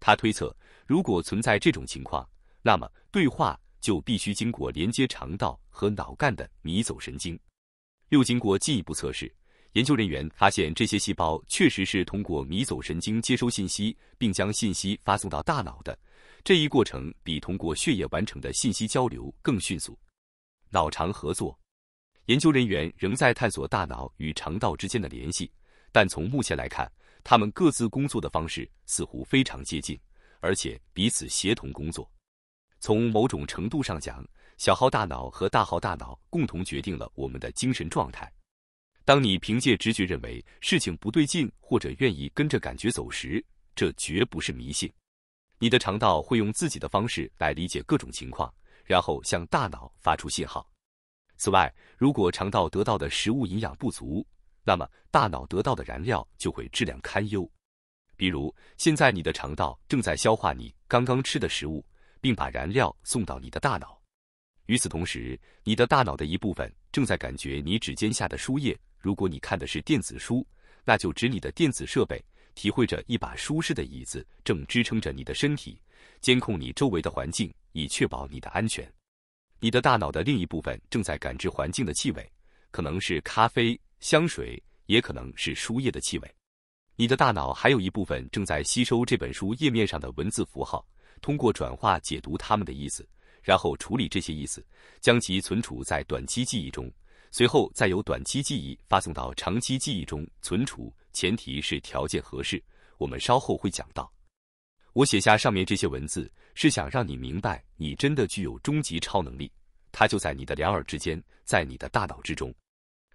他推测，如果存在这种情况，那么对话就必须经过连接肠道和脑干的迷走神经。又经过进一步测试。研究人员发现，这些细胞确实是通过迷走神经接收信息，并将信息发送到大脑的。这一过程比通过血液完成的信息交流更迅速。脑肠合作，研究人员仍在探索大脑与肠道之间的联系，但从目前来看，他们各自工作的方式似乎非常接近，而且彼此协同工作。从某种程度上讲，小号大脑和大号大脑共同决定了我们的精神状态。当你凭借直觉认为事情不对劲，或者愿意跟着感觉走时，这绝不是迷信。你的肠道会用自己的方式来理解各种情况，然后向大脑发出信号。此外，如果肠道得到的食物营养不足，那么大脑得到的燃料就会质量堪忧。比如，现在你的肠道正在消化你刚刚吃的食物，并把燃料送到你的大脑。与此同时，你的大脑的一部分。正在感觉你指尖下的书页。如果你看的是电子书，那就指你的电子设备。体会着一把舒适的椅子正支撑着你的身体，监控你周围的环境，以确保你的安全。你的大脑的另一部分正在感知环境的气味，可能是咖啡、香水，也可能是书页的气味。你的大脑还有一部分正在吸收这本书页面上的文字符号，通过转化解读它们的意思。然后处理这些意思，将其存储在短期记忆中，随后再由短期记忆发送到长期记忆中存储，前提是条件合适。我们稍后会讲到。我写下上面这些文字，是想让你明白，你真的具有终极超能力，它就在你的两耳之间，在你的大脑之中。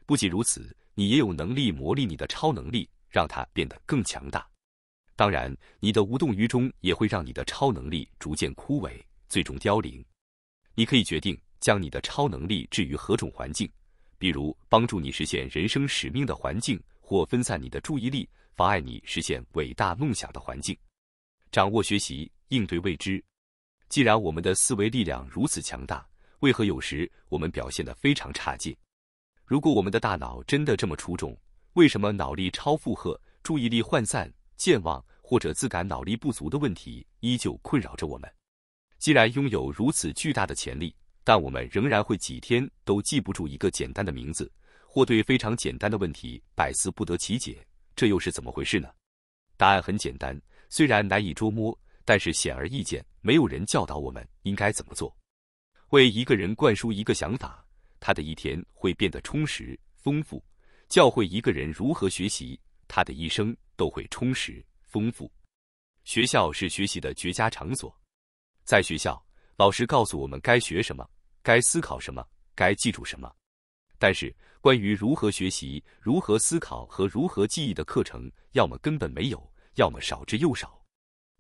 不仅如此，你也有能力磨砺你的超能力，让它变得更强大。当然，你的无动于衷也会让你的超能力逐渐枯萎，最终凋零。你可以决定将你的超能力置于何种环境，比如帮助你实现人生使命的环境，或分散你的注意力、妨碍你实现伟大梦想的环境。掌握学习，应对未知。既然我们的思维力量如此强大，为何有时我们表现得非常差劲？如果我们的大脑真的这么出众，为什么脑力超负荷、注意力涣散、健忘或者自感脑力不足的问题依旧困扰着我们？既然拥有如此巨大的潜力，但我们仍然会几天都记不住一个简单的名字，或对非常简单的问题百思不得其解，这又是怎么回事呢？答案很简单，虽然难以捉摸，但是显而易见，没有人教导我们应该怎么做。为一个人灌输一个想法，他的一天会变得充实丰富；教会一个人如何学习，他的一生都会充实丰富。学校是学习的绝佳场所。在学校，老师告诉我们该学什么，该思考什么，该记住什么。但是，关于如何学习、如何思考和如何记忆的课程，要么根本没有，要么少之又少。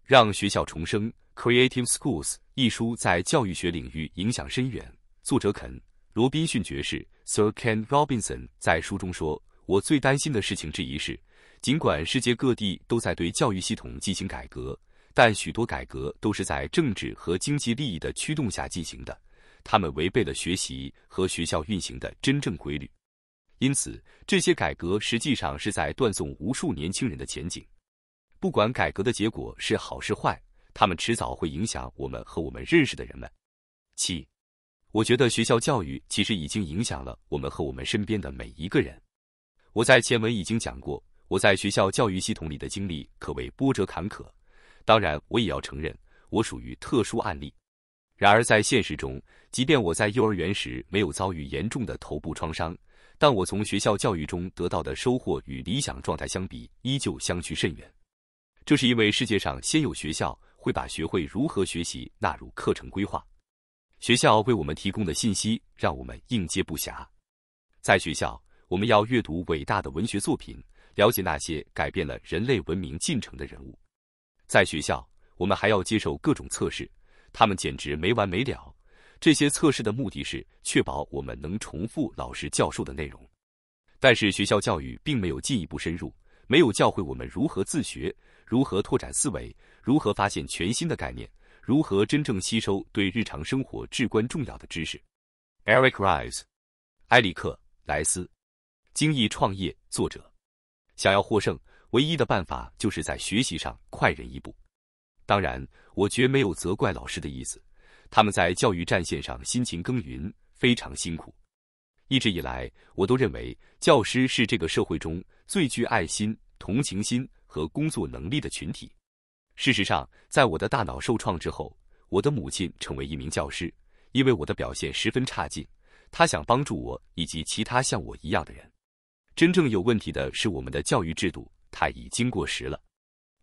让学校重生，《Creative Schools》一书在教育学领域影响深远。作者肯·罗宾逊爵士 （Sir Ken Robinson） 在书中说：“我最担心的事情之一是，尽管世界各地都在对教育系统进行改革。”但许多改革都是在政治和经济利益的驱动下进行的，他们违背了学习和学校运行的真正规律，因此这些改革实际上是在断送无数年轻人的前景。不管改革的结果是好是坏，他们迟早会影响我们和我们认识的人们。七，我觉得学校教育其实已经影响了我们和我们身边的每一个人。我在前文已经讲过，我在学校教育系统里的经历可谓波折坎坷。当然，我也要承认，我属于特殊案例。然而，在现实中，即便我在幼儿园时没有遭遇严重的头部创伤，但我从学校教育中得到的收获与理想状态相比，依旧相距甚远。这是因为世界上先有学校，会把学会如何学习纳入课程规划。学校为我们提供的信息让我们应接不暇。在学校，我们要阅读伟大的文学作品，了解那些改变了人类文明进程的人物。在学校，我们还要接受各种测试，他们简直没完没了。这些测试的目的是确保我们能重复老师教授的内容。但是学校教育并没有进一步深入，没有教会我们如何自学，如何拓展思维，如何发现全新的概念，如何真正吸收对日常生活至关重要的知识。Eric r i e 埃里克·莱斯，精益创业作者。想要获胜。唯一的办法就是在学习上快人一步。当然，我绝没有责怪老师的意思，他们在教育战线上辛勤耕耘，非常辛苦。一直以来，我都认为教师是这个社会中最具爱心、同情心和工作能力的群体。事实上，在我的大脑受创之后，我的母亲成为一名教师，因为我的表现十分差劲，她想帮助我以及其他像我一样的人。真正有问题的是我们的教育制度。他已经过时了。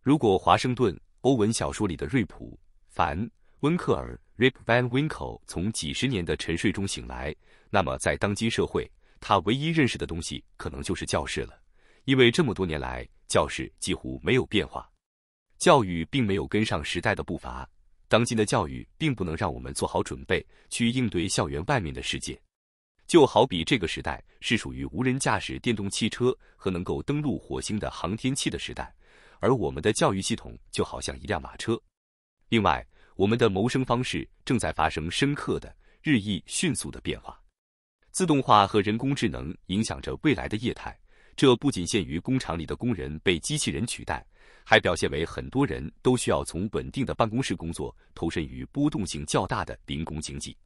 如果华盛顿·欧文小说里的瑞普·凡·温克尔 （Rip Van Winkle） 从几十年的沉睡中醒来，那么在当今社会，他唯一认识的东西可能就是教室了。因为这么多年来，教室几乎没有变化，教育并没有跟上时代的步伐。当今的教育并不能让我们做好准备去应对校园外面的世界。就好比这个时代是属于无人驾驶电动汽车和能够登陆火星的航天器的时代，而我们的教育系统就好像一辆马车。另外，我们的谋生方式正在发生深刻的、日益迅速的变化。自动化和人工智能影响着未来的业态，这不仅限于工厂里的工人被机器人取代，还表现为很多人都需要从稳定的办公室工作投身于波动性较大的零工经济。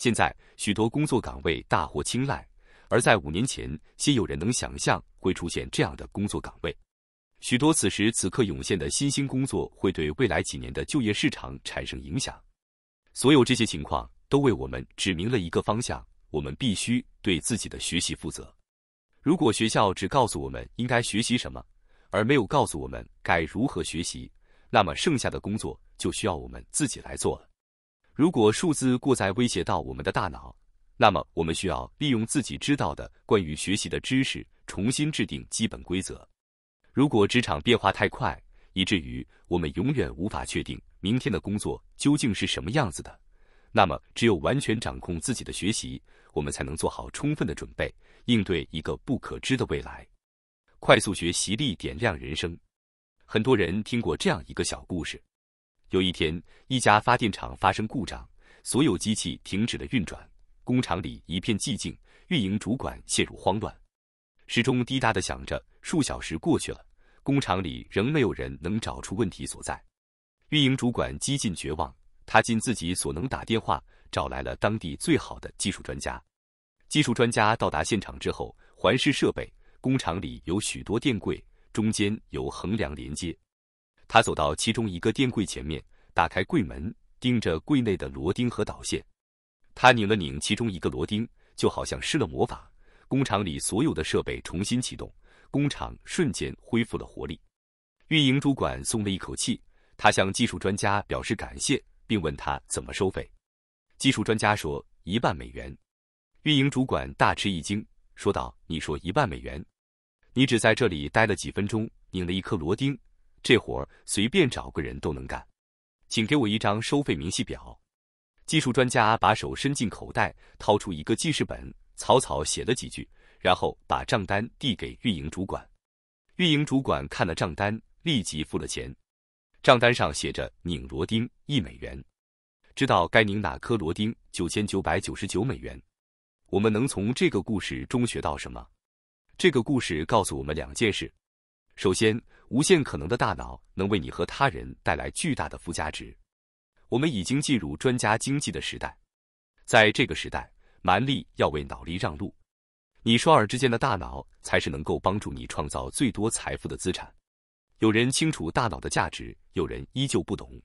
现在许多工作岗位大获青睐，而在五年前，鲜有人能想象会出现这样的工作岗位。许多此时此刻涌现的新兴工作会对未来几年的就业市场产生影响。所有这些情况都为我们指明了一个方向：我们必须对自己的学习负责。如果学校只告诉我们应该学习什么，而没有告诉我们该如何学习，那么剩下的工作就需要我们自己来做了。如果数字过载威胁到我们的大脑，那么我们需要利用自己知道的关于学习的知识，重新制定基本规则。如果职场变化太快，以至于我们永远无法确定明天的工作究竟是什么样子的，那么只有完全掌控自己的学习，我们才能做好充分的准备，应对一个不可知的未来。快速学习力点亮人生。很多人听过这样一个小故事。有一天，一家发电厂发生故障，所有机器停止了运转，工厂里一片寂静，运营主管陷入慌乱。时钟滴答的响着，数小时过去了，工厂里仍没有人能找出问题所在。运营主管几近绝望，他尽自己所能打电话找来了当地最好的技术专家。技术专家到达现场之后，环视设备，工厂里有许多电柜，中间有横梁连接。他走到其中一个电柜前面，打开柜门，盯着柜内的螺钉和导线。他拧了拧其中一个螺钉，就好像施了魔法，工厂里所有的设备重新启动，工厂瞬间恢复了活力。运营主管松了一口气，他向技术专家表示感谢，并问他怎么收费。技术专家说：“一万美元。”运营主管大吃一惊，说道：“你说一万美元？你只在这里待了几分钟，拧了一颗螺钉。”这活儿随便找个人都能干，请给我一张收费明细表。技术专家把手伸进口袋，掏出一个记事本，草草写了几句，然后把账单递给运营主管。运营主管看了账单，立即付了钱。账单上写着：拧螺钉一美元，知道该拧哪颗螺钉九千九百九十九美元。我们能从这个故事中学到什么？这个故事告诉我们两件事。首先，无限可能的大脑能为你和他人带来巨大的附加值。我们已经进入专家经济的时代，在这个时代，蛮力要为脑力让路。你双耳之间的大脑才是能够帮助你创造最多财富的资产。有人清楚大脑的价值，有人依旧不懂。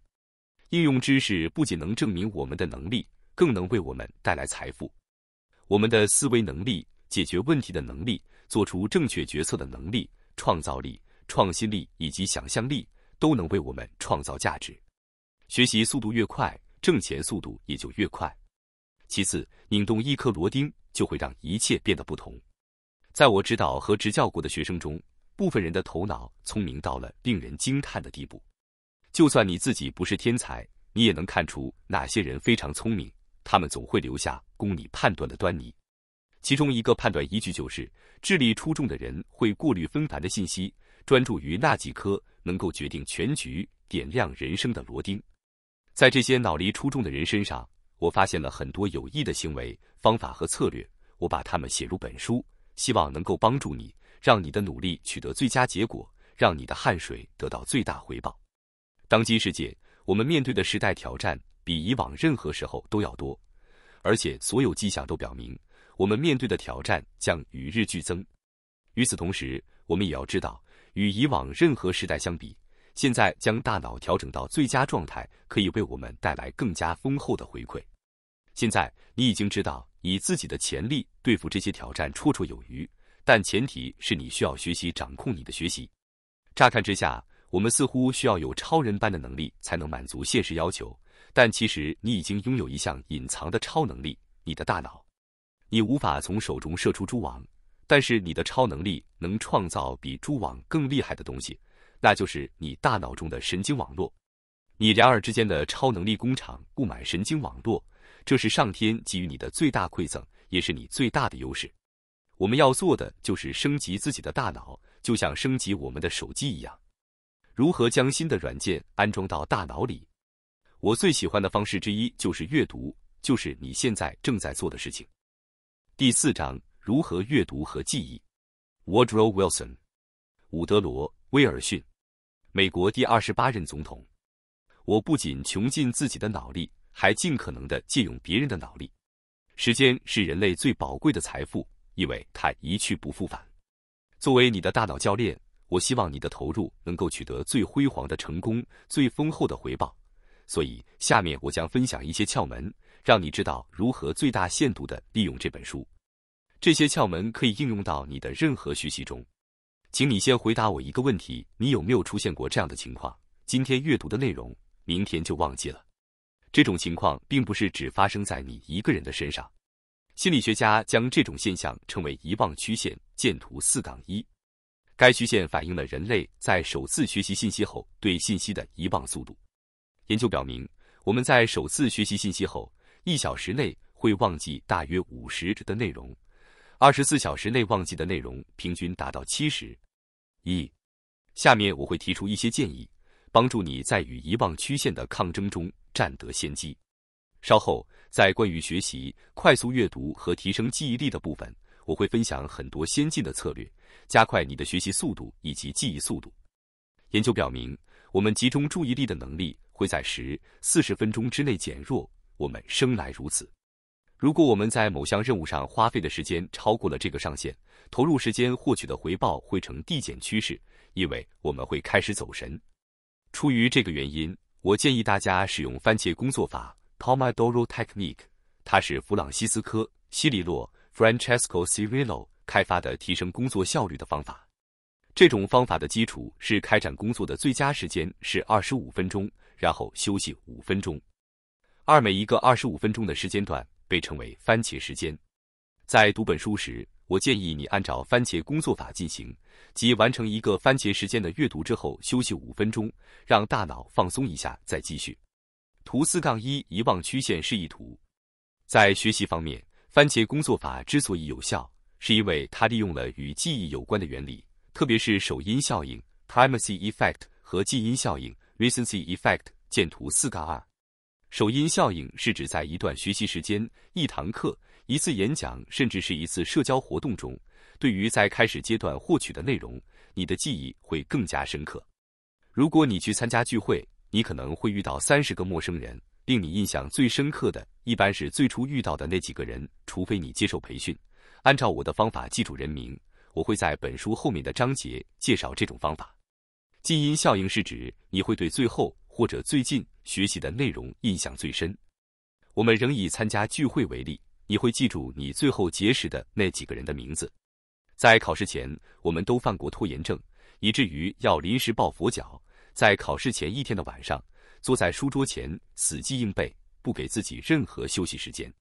应用知识不仅能证明我们的能力，更能为我们带来财富。我们的思维能力、解决问题的能力、做出正确决策的能力、创造力。创新力以及想象力都能为我们创造价值。学习速度越快，挣钱速度也就越快。其次，拧动一颗螺钉就会让一切变得不同。在我指导和执教过的学生中，部分人的头脑聪明到了令人惊叹的地步。就算你自己不是天才，你也能看出哪些人非常聪明。他们总会留下供你判断的端倪。其中一个判断依据就是，智力出众的人会过滤纷繁的信息。专注于那几颗能够决定全局、点亮人生的螺钉，在这些脑力出众的人身上，我发现了很多有益的行为方法和策略。我把它们写入本书，希望能够帮助你，让你的努力取得最佳结果，让你的汗水得到最大回报。当今世界，我们面对的时代挑战比以往任何时候都要多，而且所有迹象都表明，我们面对的挑战将与日俱增。与此同时，我们也要知道。与以往任何时代相比，现在将大脑调整到最佳状态，可以为我们带来更加丰厚的回馈。现在你已经知道，以自己的潜力对付这些挑战绰绰有余，但前提是你需要学习掌控你的学习。乍看之下，我们似乎需要有超人般的能力才能满足现实要求，但其实你已经拥有一项隐藏的超能力——你的大脑。你无法从手中射出蛛网。但是你的超能力能创造比蛛网更厉害的东西，那就是你大脑中的神经网络。你两耳之间的超能力工厂布满神经网络，这是上天给予你的最大馈赠，也是你最大的优势。我们要做的就是升级自己的大脑，就像升级我们的手机一样。如何将新的软件安装到大脑里？我最喜欢的方式之一就是阅读，就是你现在正在做的事情。第四章。如何阅读和记忆？Woodrow Wilson，伍德罗·威尔逊，美国第二十八任总统。我不仅穷尽自己的脑力，还尽可能的借用别人的脑力。时间是人类最宝贵的财富，因为它一去不复返。作为你的大脑教练，我希望你的投入能够取得最辉煌的成功，最丰厚的回报。所以，下面我将分享一些窍门，让你知道如何最大限度的利用这本书。这些窍门可以应用到你的任何学习中，请你先回答我一个问题：你有没有出现过这样的情况？今天阅读的内容，明天就忘记了。这种情况并不是只发生在你一个人的身上。心理学家将这种现象称为遗忘曲线。见图四杠一。该曲线反映了人类在首次学习信息后对信息的遗忘速度。研究表明，我们在首次学习信息后一小时内会忘记大约五十的内容。二十四小时内忘记的内容平均达到七十一。下面我会提出一些建议，帮助你在与遗忘曲线的抗争中占得先机。稍后在关于学习、快速阅读和提升记忆力的部分，我会分享很多先进的策略，加快你的学习速度以及记忆速度。研究表明，我们集中注意力的能力会在十、四十分钟之内减弱。我们生来如此。如果我们在某项任务上花费的时间超过了这个上限，投入时间获取的回报会呈递减趋势，因为我们会开始走神。出于这个原因，我建议大家使用番茄工作法 t o m a d o Technique），它是弗朗西斯科·西里洛 （Francesco Cirillo） 开发的提升工作效率的方法。这种方法的基础是开展工作的最佳时间是二十五分钟，然后休息五分钟。二每一个二十五分钟的时间段。被称为番茄时间。在读本书时，我建议你按照番茄工作法进行，即完成一个番茄时间的阅读之后休息五分钟，让大脑放松一下再继续。图四杠一遗忘曲线示意图。在学习方面，番茄工作法之所以有效，是因为它利用了与记忆有关的原理，特别是首因效应 （primacy effect） 和近因效应 （recency effect）。见图四杠二。首因效应是指在一段学习时间、一堂课、一次演讲，甚至是一次社交活动中，对于在开始阶段获取的内容，你的记忆会更加深刻。如果你去参加聚会，你可能会遇到三十个陌生人，令你印象最深刻的，一般是最初遇到的那几个人。除非你接受培训，按照我的方法记住人名，我会在本书后面的章节介绍这种方法。近因效应是指你会对最后或者最近。学习的内容印象最深。我们仍以参加聚会为例，你会记住你最后结识的那几个人的名字。在考试前，我们都犯过拖延症，以至于要临时抱佛脚。在考试前一天的晚上，坐在书桌前死记硬背，不给自己任何休息时间。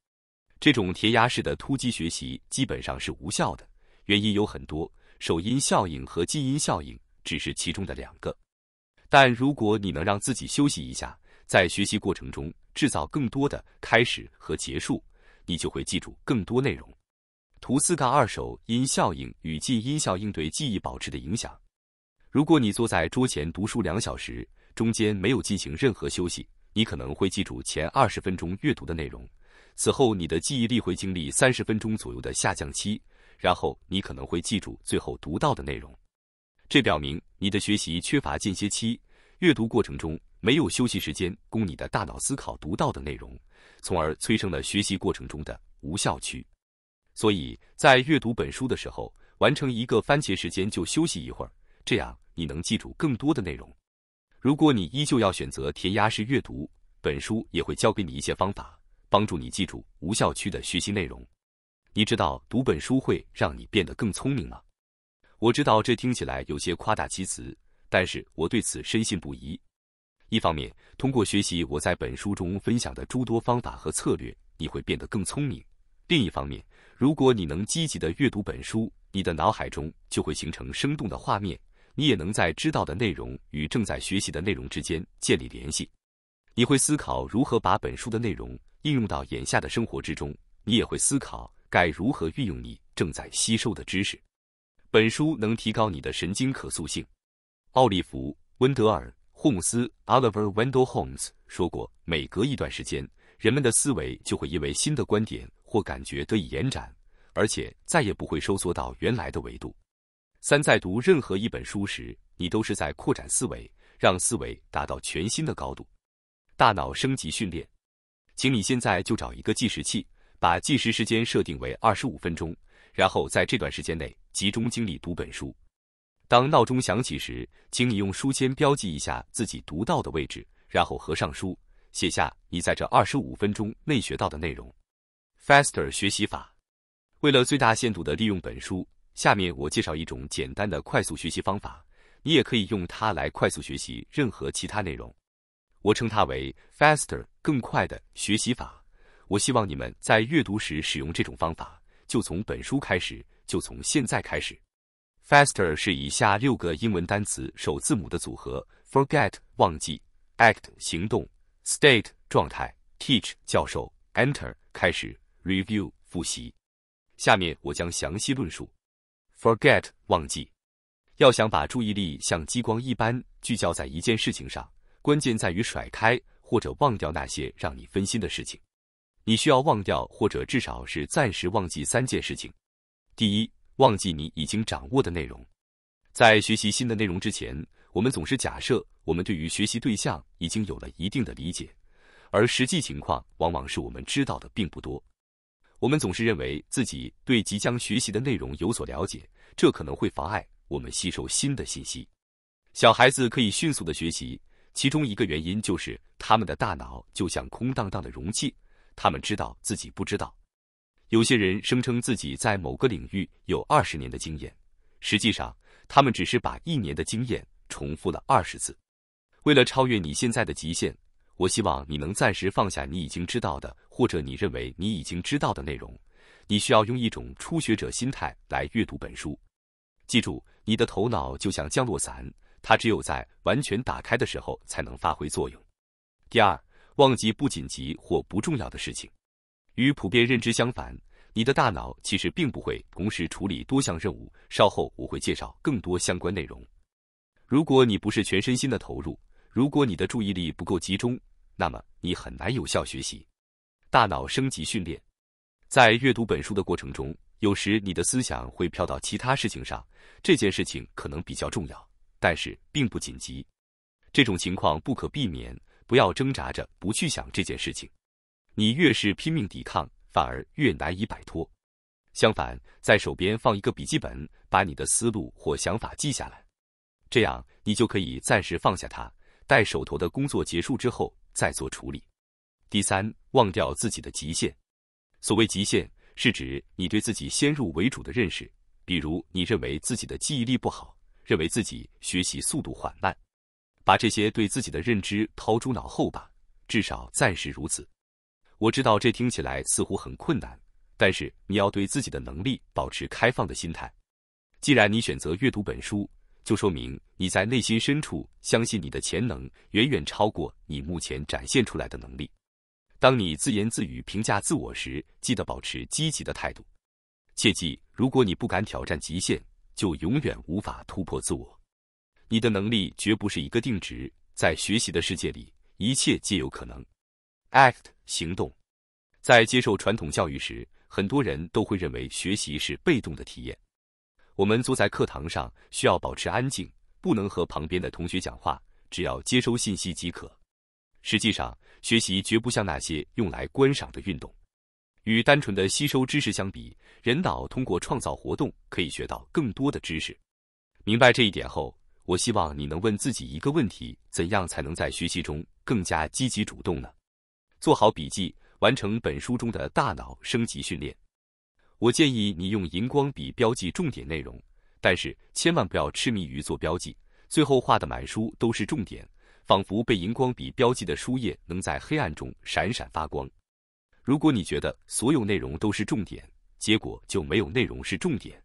这种填鸭式的突击学习基本上是无效的，原因有很多，首因效应和基因效应只是其中的两个。但如果你能让自己休息一下，在学习过程中制造更多的开始和结束，你就会记住更多内容。图四杠二首音效应与近音效应对记忆保持的影响。如果你坐在桌前读书两小时，中间没有进行任何休息，你可能会记住前二十分钟阅读的内容。此后，你的记忆力会经历三十分钟左右的下降期，然后你可能会记住最后读到的内容。这表明你的学习缺乏间歇期。阅读过程中。没有休息时间供你的大脑思考独到的内容，从而催生了学习过程中的无效区。所以在阅读本书的时候，完成一个番茄时间就休息一会儿，这样你能记住更多的内容。如果你依旧要选择填鸭式阅读，本书也会教给你一些方法，帮助你记住无效区的学习内容。你知道读本书会让你变得更聪明吗？我知道这听起来有些夸大其词，但是我对此深信不疑。一方面，通过学习我在本书中分享的诸多方法和策略，你会变得更聪明；另一方面，如果你能积极的阅读本书，你的脑海中就会形成生动的画面，你也能在知道的内容与正在学习的内容之间建立联系。你会思考如何把本书的内容应用到眼下的生活之中，你也会思考该如何运用你正在吸收的知识。本书能提高你的神经可塑性。奥利弗·温德尔霍姆斯 Oliver Wendell Holmes 说过，每隔一段时间，人们的思维就会因为新的观点或感觉得以延展，而且再也不会收缩到原来的维度。三，在读任何一本书时，你都是在扩展思维，让思维达到全新的高度。大脑升级训练，请你现在就找一个计时器，把计时时间设定为二十五分钟，然后在这段时间内集中精力读本书。当闹钟响起时，请你用书签标记一下自己读到的位置，然后合上书，写下你在这二十五分钟内学到的内容。Faster 学习法，为了最大限度地利用本书，下面我介绍一种简单的快速学习方法，你也可以用它来快速学习任何其他内容。我称它为 Faster 更快的学习法。我希望你们在阅读时使用这种方法，就从本书开始，就从现在开始。Faster 是以下六个英文单词首字母的组合：forget 忘记、act 行动、state 状态、teach 教授、enter 开始、review 复习。下面我将详细论述。forget 忘记，要想把注意力像激光一般聚焦在一件事情上，关键在于甩开或者忘掉那些让你分心的事情。你需要忘掉或者至少是暂时忘记三件事情。第一。忘记你已经掌握的内容，在学习新的内容之前，我们总是假设我们对于学习对象已经有了一定的理解，而实际情况往往是我们知道的并不多。我们总是认为自己对即将学习的内容有所了解，这可能会妨碍我们吸收新的信息。小孩子可以迅速的学习，其中一个原因就是他们的大脑就像空荡荡的容器，他们知道自己不知道。有些人声称自己在某个领域有二十年的经验，实际上他们只是把一年的经验重复了二十次。为了超越你现在的极限，我希望你能暂时放下你已经知道的，或者你认为你已经知道的内容。你需要用一种初学者心态来阅读本书。记住，你的头脑就像降落伞，它只有在完全打开的时候才能发挥作用。第二，忘记不紧急或不重要的事情。与普遍认知相反，你的大脑其实并不会同时处理多项任务。稍后我会介绍更多相关内容。如果你不是全身心的投入，如果你的注意力不够集中，那么你很难有效学习。大脑升级训练，在阅读本书的过程中，有时你的思想会飘到其他事情上。这件事情可能比较重要，但是并不紧急。这种情况不可避免，不要挣扎着不去想这件事情。你越是拼命抵抗，反而越难以摆脱。相反，在手边放一个笔记本，把你的思路或想法记下来，这样你就可以暂时放下它，待手头的工作结束之后再做处理。第三，忘掉自己的极限。所谓极限，是指你对自己先入为主的认识，比如你认为自己的记忆力不好，认为自己学习速度缓慢，把这些对自己的认知抛诸脑后吧，至少暂时如此。我知道这听起来似乎很困难，但是你要对自己的能力保持开放的心态。既然你选择阅读本书，就说明你在内心深处相信你的潜能远远超过你目前展现出来的能力。当你自言自语评价自我时，记得保持积极的态度。切记，如果你不敢挑战极限，就永远无法突破自我。你的能力绝不是一个定值，在学习的世界里，一切皆有可能。Act。行动。在接受传统教育时，很多人都会认为学习是被动的体验。我们坐在课堂上，需要保持安静，不能和旁边的同学讲话，只要接收信息即可。实际上，学习绝不像那些用来观赏的运动。与单纯的吸收知识相比，人脑通过创造活动可以学到更多的知识。明白这一点后，我希望你能问自己一个问题：怎样才能在学习中更加积极主动呢？做好笔记，完成本书中的大脑升级训练。我建议你用荧光笔标记重点内容，但是千万不要痴迷于做标记，最后画的满书都是重点，仿佛被荧光笔标记的书页能在黑暗中闪闪发光。如果你觉得所有内容都是重点，结果就没有内容是重点。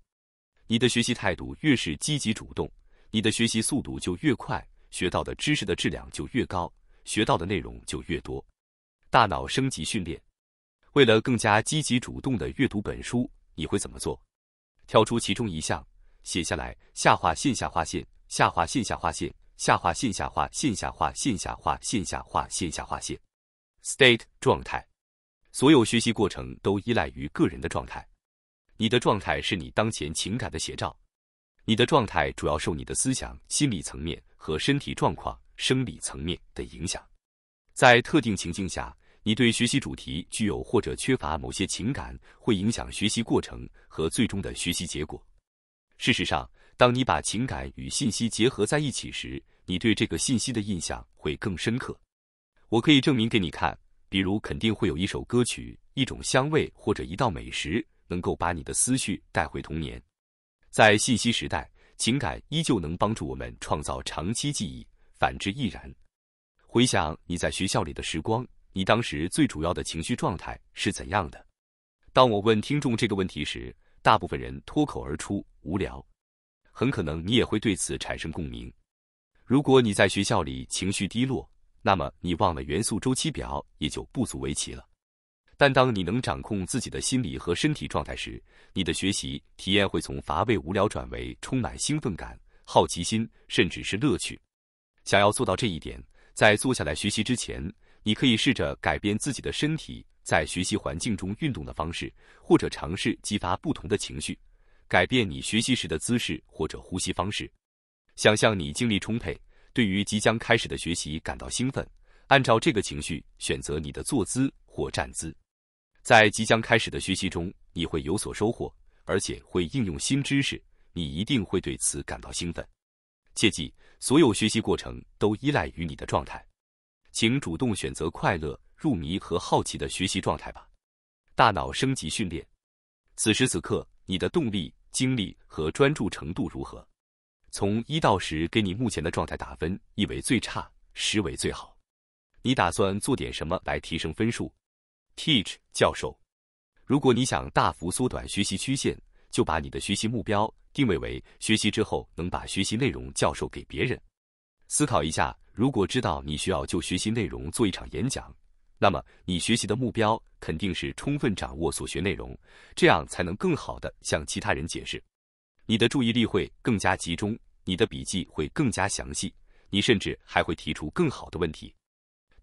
你的学习态度越是积极主动，你的学习速度就越快，学到的知识的质量就越高，学到的内容就越多。大脑升级训练。为了更加积极主动的阅读本书，你会怎么做？挑出其中一项写下来。下划线，下划线，下划线，下划线，下划线，下划线，下划线，下划线，下划线。State 状态，所有学习过程都依赖于个人的状态。你的状态是你当前情感的写照。你的状态主要受你的思想、心理层面和身体状况、生理层面的影响。在特定情境下。你对学习主题具有或者缺乏某些情感，会影响学习过程和最终的学习结果。事实上，当你把情感与信息结合在一起时，你对这个信息的印象会更深刻。我可以证明给你看，比如肯定会有一首歌曲、一种香味或者一道美食，能够把你的思绪带回童年。在信息时代，情感依旧能帮助我们创造长期记忆，反之亦然。回想你在学校里的时光。你当时最主要的情绪状态是怎样的？当我问听众这个问题时，大部分人脱口而出“无聊”。很可能你也会对此产生共鸣。如果你在学校里情绪低落，那么你忘了元素周期表也就不足为奇了。但当你能掌控自己的心理和身体状态时，你的学习体验会从乏味无聊转为充满兴奋感、好奇心，甚至是乐趣。想要做到这一点，在坐下来学习之前。你可以试着改变自己的身体在学习环境中运动的方式，或者尝试激发不同的情绪，改变你学习时的姿势或者呼吸方式。想象你精力充沛，对于即将开始的学习感到兴奋。按照这个情绪选择你的坐姿或站姿。在即将开始的学习中，你会有所收获，而且会应用新知识。你一定会对此感到兴奋。切记，所有学习过程都依赖于你的状态。请主动选择快乐、入迷和好奇的学习状态吧。大脑升级训练。此时此刻，你的动力、精力和专注程度如何？从一到十，给你目前的状态打分，一为最差，十为最好。你打算做点什么来提升分数？Teach 教授，如果你想大幅缩短学习曲线，就把你的学习目标定位为学习之后能把学习内容教授给别人。思考一下，如果知道你需要就学习内容做一场演讲，那么你学习的目标肯定是充分掌握所学内容，这样才能更好的向其他人解释。你的注意力会更加集中，你的笔记会更加详细，你甚至还会提出更好的问题。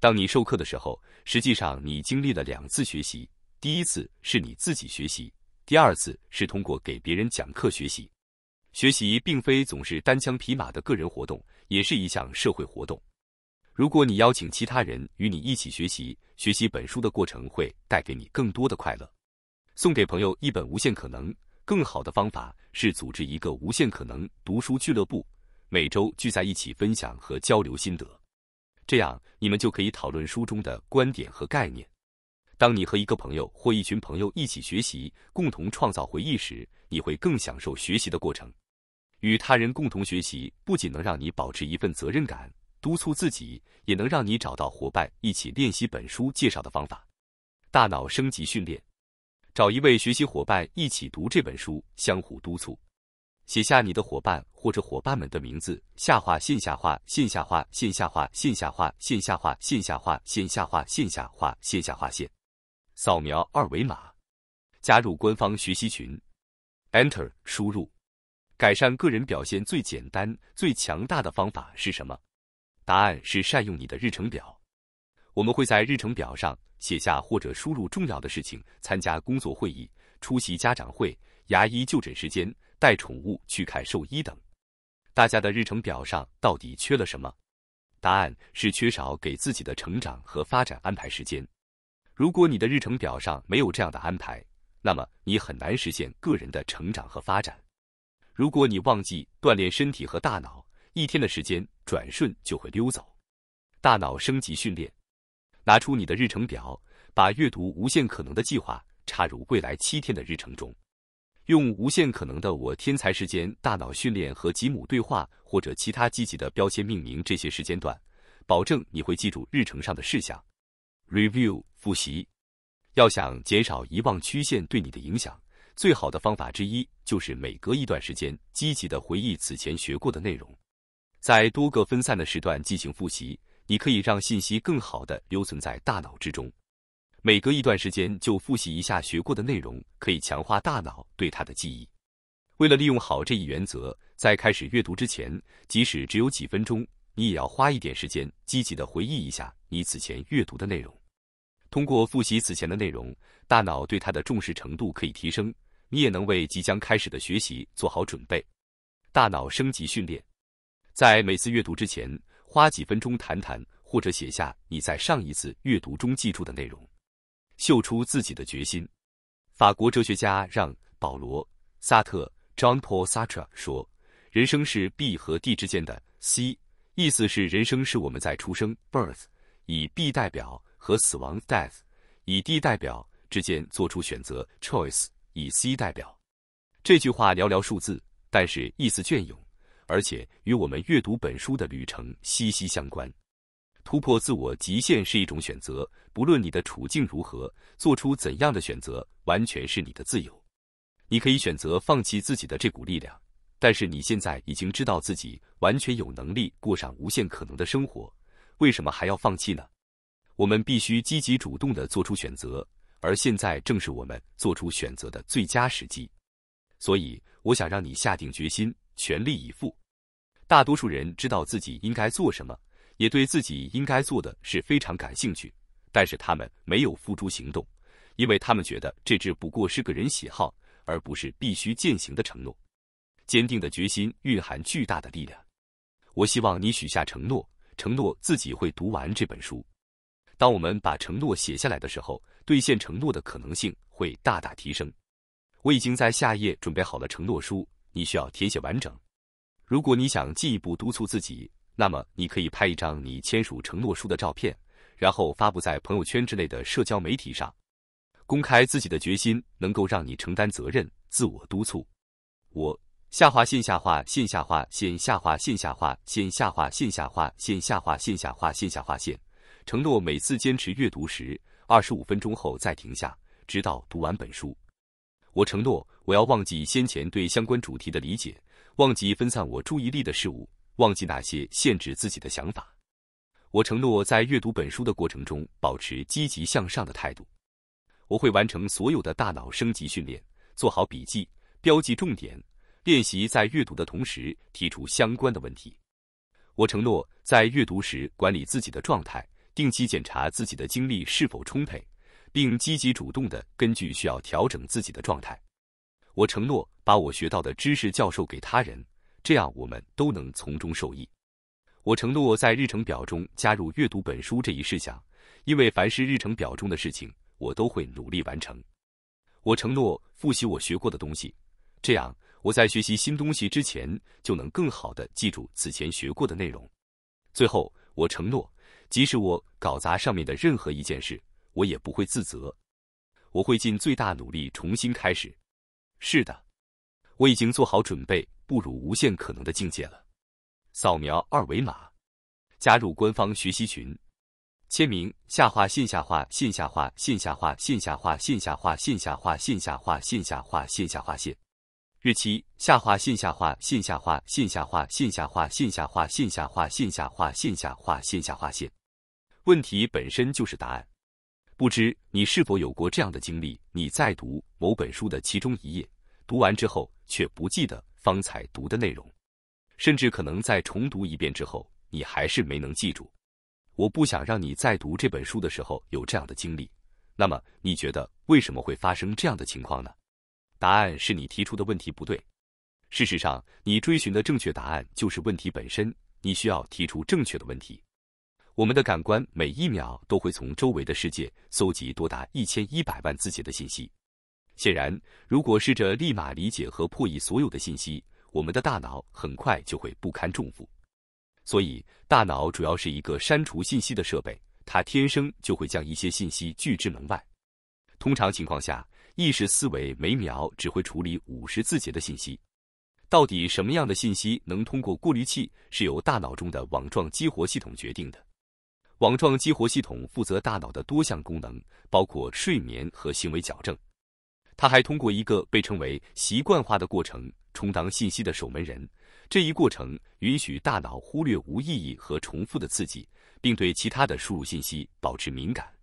当你授课的时候，实际上你经历了两次学习，第一次是你自己学习，第二次是通过给别人讲课学习。学习并非总是单枪匹马的个人活动，也是一项社会活动。如果你邀请其他人与你一起学习，学习本书的过程会带给你更多的快乐。送给朋友一本《无限可能》，更好的方法是组织一个《无限可能》读书俱乐部，每周聚在一起分享和交流心得。这样你们就可以讨论书中的观点和概念。当你和一个朋友或一群朋友一起学习，共同创造回忆时，你会更享受学习的过程。与他人共同学习，不仅能让你保持一份责任感，督促自己，也能让你找到伙伴一起练习本书介绍的方法。大脑升级训练，找一位学习伙伴一起读这本书，相互督促。写下你的伙伴或者伙伴们的名字。下划线下划线下划线下划线下划线下划线下划线下划线下划线下划线。扫描二维码，加入官方学习群。Enter 输入。改善个人表现最简单、最强大的方法是什么？答案是善用你的日程表。我们会在日程表上写下或者输入重要的事情，参加工作会议、出席家长会、牙医就诊时间、带宠物去看兽医等。大家的日程表上到底缺了什么？答案是缺少给自己的成长和发展安排时间。如果你的日程表上没有这样的安排，那么你很难实现个人的成长和发展。如果你忘记锻炼身体和大脑，一天的时间转瞬就会溜走。大脑升级训练，拿出你的日程表，把阅读《无限可能》的计划插入未来七天的日程中。用《无限可能的我》天才时间大脑训练和吉姆对话，或者其他积极的标签命名这些时间段，保证你会记住日程上的事项。Review 复习，要想减少遗忘曲线对你的影响。最好的方法之一就是每隔一段时间积极的回忆此前学过的内容，在多个分散的时段进行复习，你可以让信息更好的留存在大脑之中。每隔一段时间就复习一下学过的内容，可以强化大脑对它的记忆。为了利用好这一原则，在开始阅读之前，即使只有几分钟，你也要花一点时间积极的回忆一下你此前阅读的内容。通过复习此前的内容，大脑对它的重视程度可以提升。你也能为即将开始的学习做好准备。大脑升级训练，在每次阅读之前花几分钟谈谈或者写下你在上一次阅读中记住的内容，秀出自己的决心。法国哲学家让·保罗·萨特 j o h n p a u l Sartre） 说：“人生是 B 和 D 之间的 C，意思是人生是我们在出生 （Birth） 以 B 代表和死亡 （Death） 以 D 代表之间做出选择 （Choice）。”以 C 代表，这句话寥寥数字，但是意思隽永，而且与我们阅读本书的旅程息息相关。突破自我极限是一种选择，不论你的处境如何，做出怎样的选择完全是你的自由。你可以选择放弃自己的这股力量，但是你现在已经知道自己完全有能力过上无限可能的生活，为什么还要放弃呢？我们必须积极主动的做出选择。而现在正是我们做出选择的最佳时机，所以我想让你下定决心，全力以赴。大多数人知道自己应该做什么，也对自己应该做的是非常感兴趣，但是他们没有付诸行动，因为他们觉得这只不过是个人喜好，而不是必须践行的承诺。坚定的决心蕴含巨大的力量。我希望你许下承诺，承诺自己会读完这本书。当我们把承诺写下来的时候，兑现承诺的可能性会大大提升。我已经在下页准备好了承诺书，你需要填写完整。如果你想进一步督促自己，那么你可以拍一张你签署承诺书的照片，然后发布在朋友圈之类的社交媒体上，公开自己的决心，能够让你承担责任、自我督促。我线下划线下划线下划线下划线下划线下划线下划线下划线下划线。承诺每次坚持阅读时，二十五分钟后再停下，直到读完本书。我承诺，我要忘记先前对相关主题的理解，忘记分散我注意力的事物，忘记那些限制自己的想法。我承诺在阅读本书的过程中保持积极向上的态度。我会完成所有的大脑升级训练，做好笔记，标记重点，练习在阅读的同时提出相关的问题。我承诺在阅读时管理自己的状态。定期检查自己的精力是否充沛，并积极主动的根据需要调整自己的状态。我承诺把我学到的知识教授给他人，这样我们都能从中受益。我承诺在日程表中加入阅读本书这一事项，因为凡是日程表中的事情，我都会努力完成。我承诺复习我学过的东西，这样我在学习新东西之前就能更好的记住此前学过的内容。最后，我承诺。即使我搞砸上面的任何一件事，我也不会自责。我会尽最大努力重新开始。是的，我已经做好准备，步入无限可能的境界了。扫描二维码，加入官方学习群。签名：下划线下划线下划线下划线下划线下划线下划线下划线下划线。日期下划线下划线下划线下划线下划线下划线下划线下划线下划线。问题本身就是答案。不知你是否有过这样的经历？你在读某本书的其中一页，读完之后却不记得方才读的内容，甚至可能在重读一遍之后，你还是没能记住。我不想让你再读这本书的时候有这样的经历。那么，你觉得为什么会发生这样的情况呢？答案是你提出的问题不对。事实上，你追寻的正确答案就是问题本身。你需要提出正确的问题。我们的感官每一秒都会从周围的世界搜集多达一千一百万字节的信息。显然，如果试着立马理解和破译所有的信息，我们的大脑很快就会不堪重负。所以，大脑主要是一个删除信息的设备，它天生就会将一些信息拒之门外。通常情况下，意识思维每秒只会处理五十字节的信息，到底什么样的信息能通过过滤器，是由大脑中的网状激活系统决定的。网状激活系统负责大脑的多项功能，包括睡眠和行为矫正。它还通过一个被称为习惯化的过程充当信息的守门人。这一过程允许大脑忽略无意义和重复的刺激，并对其他的输入信息保持敏感。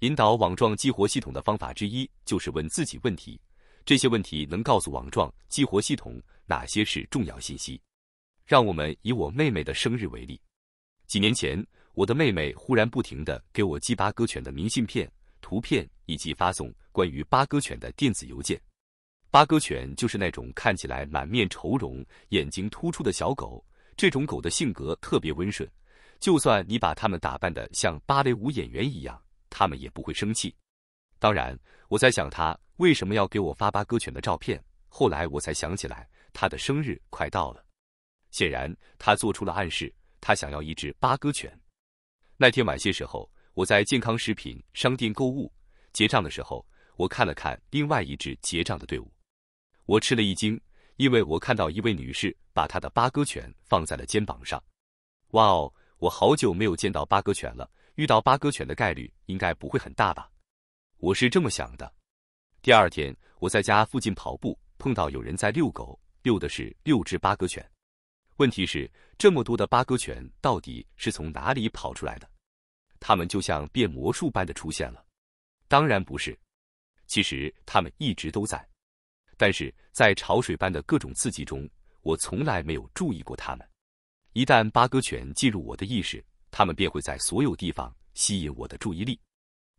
引导网状激活系统的方法之一就是问自己问题。这些问题能告诉网状激活系统哪些是重要信息。让我们以我妹妹的生日为例。几年前，我的妹妹忽然不停地给我寄八哥犬的明信片、图片以及发送关于八哥犬的电子邮件。八哥犬就是那种看起来满面愁容、眼睛突出的小狗。这种狗的性格特别温顺，就算你把它们打扮得像芭蕾舞演员一样。他们也不会生气。当然，我在想他为什么要给我发八哥犬的照片。后来我才想起来，他的生日快到了。显然，他做出了暗示，他想要一只八哥犬。那天晚些时候，我在健康食品商店购物，结账的时候，我看了看另外一支结账的队伍，我吃了一惊，因为我看到一位女士把她的八哥犬放在了肩膀上。哇哦，我好久没有见到八哥犬了。遇到八哥犬的概率应该不会很大吧？我是这么想的。第二天我在家附近跑步，碰到有人在遛狗，遛的是六只八哥犬。问题是，这么多的八哥犬到底是从哪里跑出来的？它们就像变魔术般的出现了。当然不是，其实它们一直都在，但是在潮水般的各种刺激中，我从来没有注意过它们。一旦八哥犬进入我的意识。他们便会在所有地方吸引我的注意力。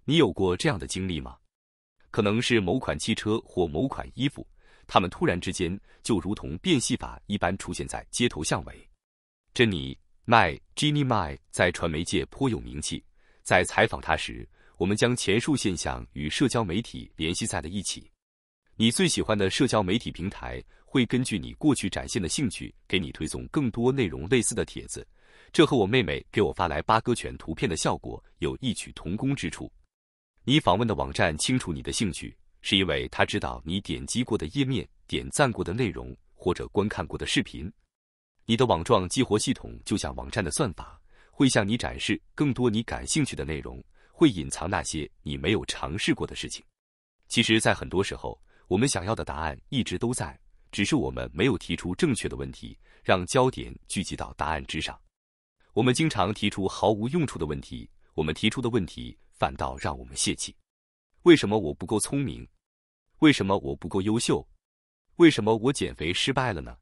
你有过这样的经历吗？可能是某款汽车或某款衣服，他们突然之间就如同变戏法一般出现在街头巷尾。珍妮，My Jenny My，在传媒界颇有名气。在采访她时，我们将前述现象与社交媒体联系在了一起。你最喜欢的社交媒体平台会根据你过去展现的兴趣，给你推送更多内容类似的帖子。这和我妹妹给我发来八哥犬图片的效果有异曲同工之处。你访问的网站清楚你的兴趣，是因为它知道你点击过的页面、点赞过的内容或者观看过的视频。你的网状激活系统就像网站的算法，会向你展示更多你感兴趣的内容，会隐藏那些你没有尝试过的事情。其实，在很多时候，我们想要的答案一直都在，只是我们没有提出正确的问题，让焦点聚集到答案之上。我们经常提出毫无用处的问题，我们提出的问题反倒让我们泄气。为什么我不够聪明？为什么我不够优秀？为什么我减肥失败了呢？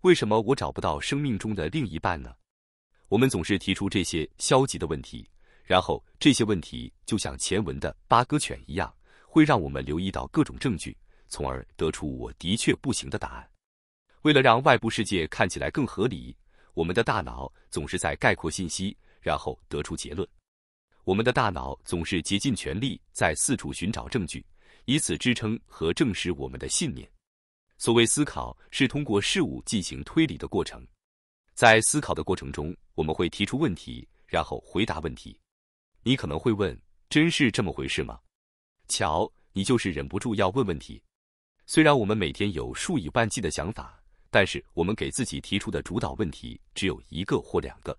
为什么我找不到生命中的另一半呢？我们总是提出这些消极的问题，然后这些问题就像前文的八哥犬一样，会让我们留意到各种证据，从而得出我的确不行的答案。为了让外部世界看起来更合理。我们的大脑总是在概括信息，然后得出结论。我们的大脑总是竭尽全力在四处寻找证据，以此支撑和证实我们的信念。所谓思考，是通过事物进行推理的过程。在思考的过程中，我们会提出问题，然后回答问题。你可能会问：真是这么回事吗？瞧，你就是忍不住要问问题。虽然我们每天有数以万计的想法。但是我们给自己提出的主导问题只有一个或两个，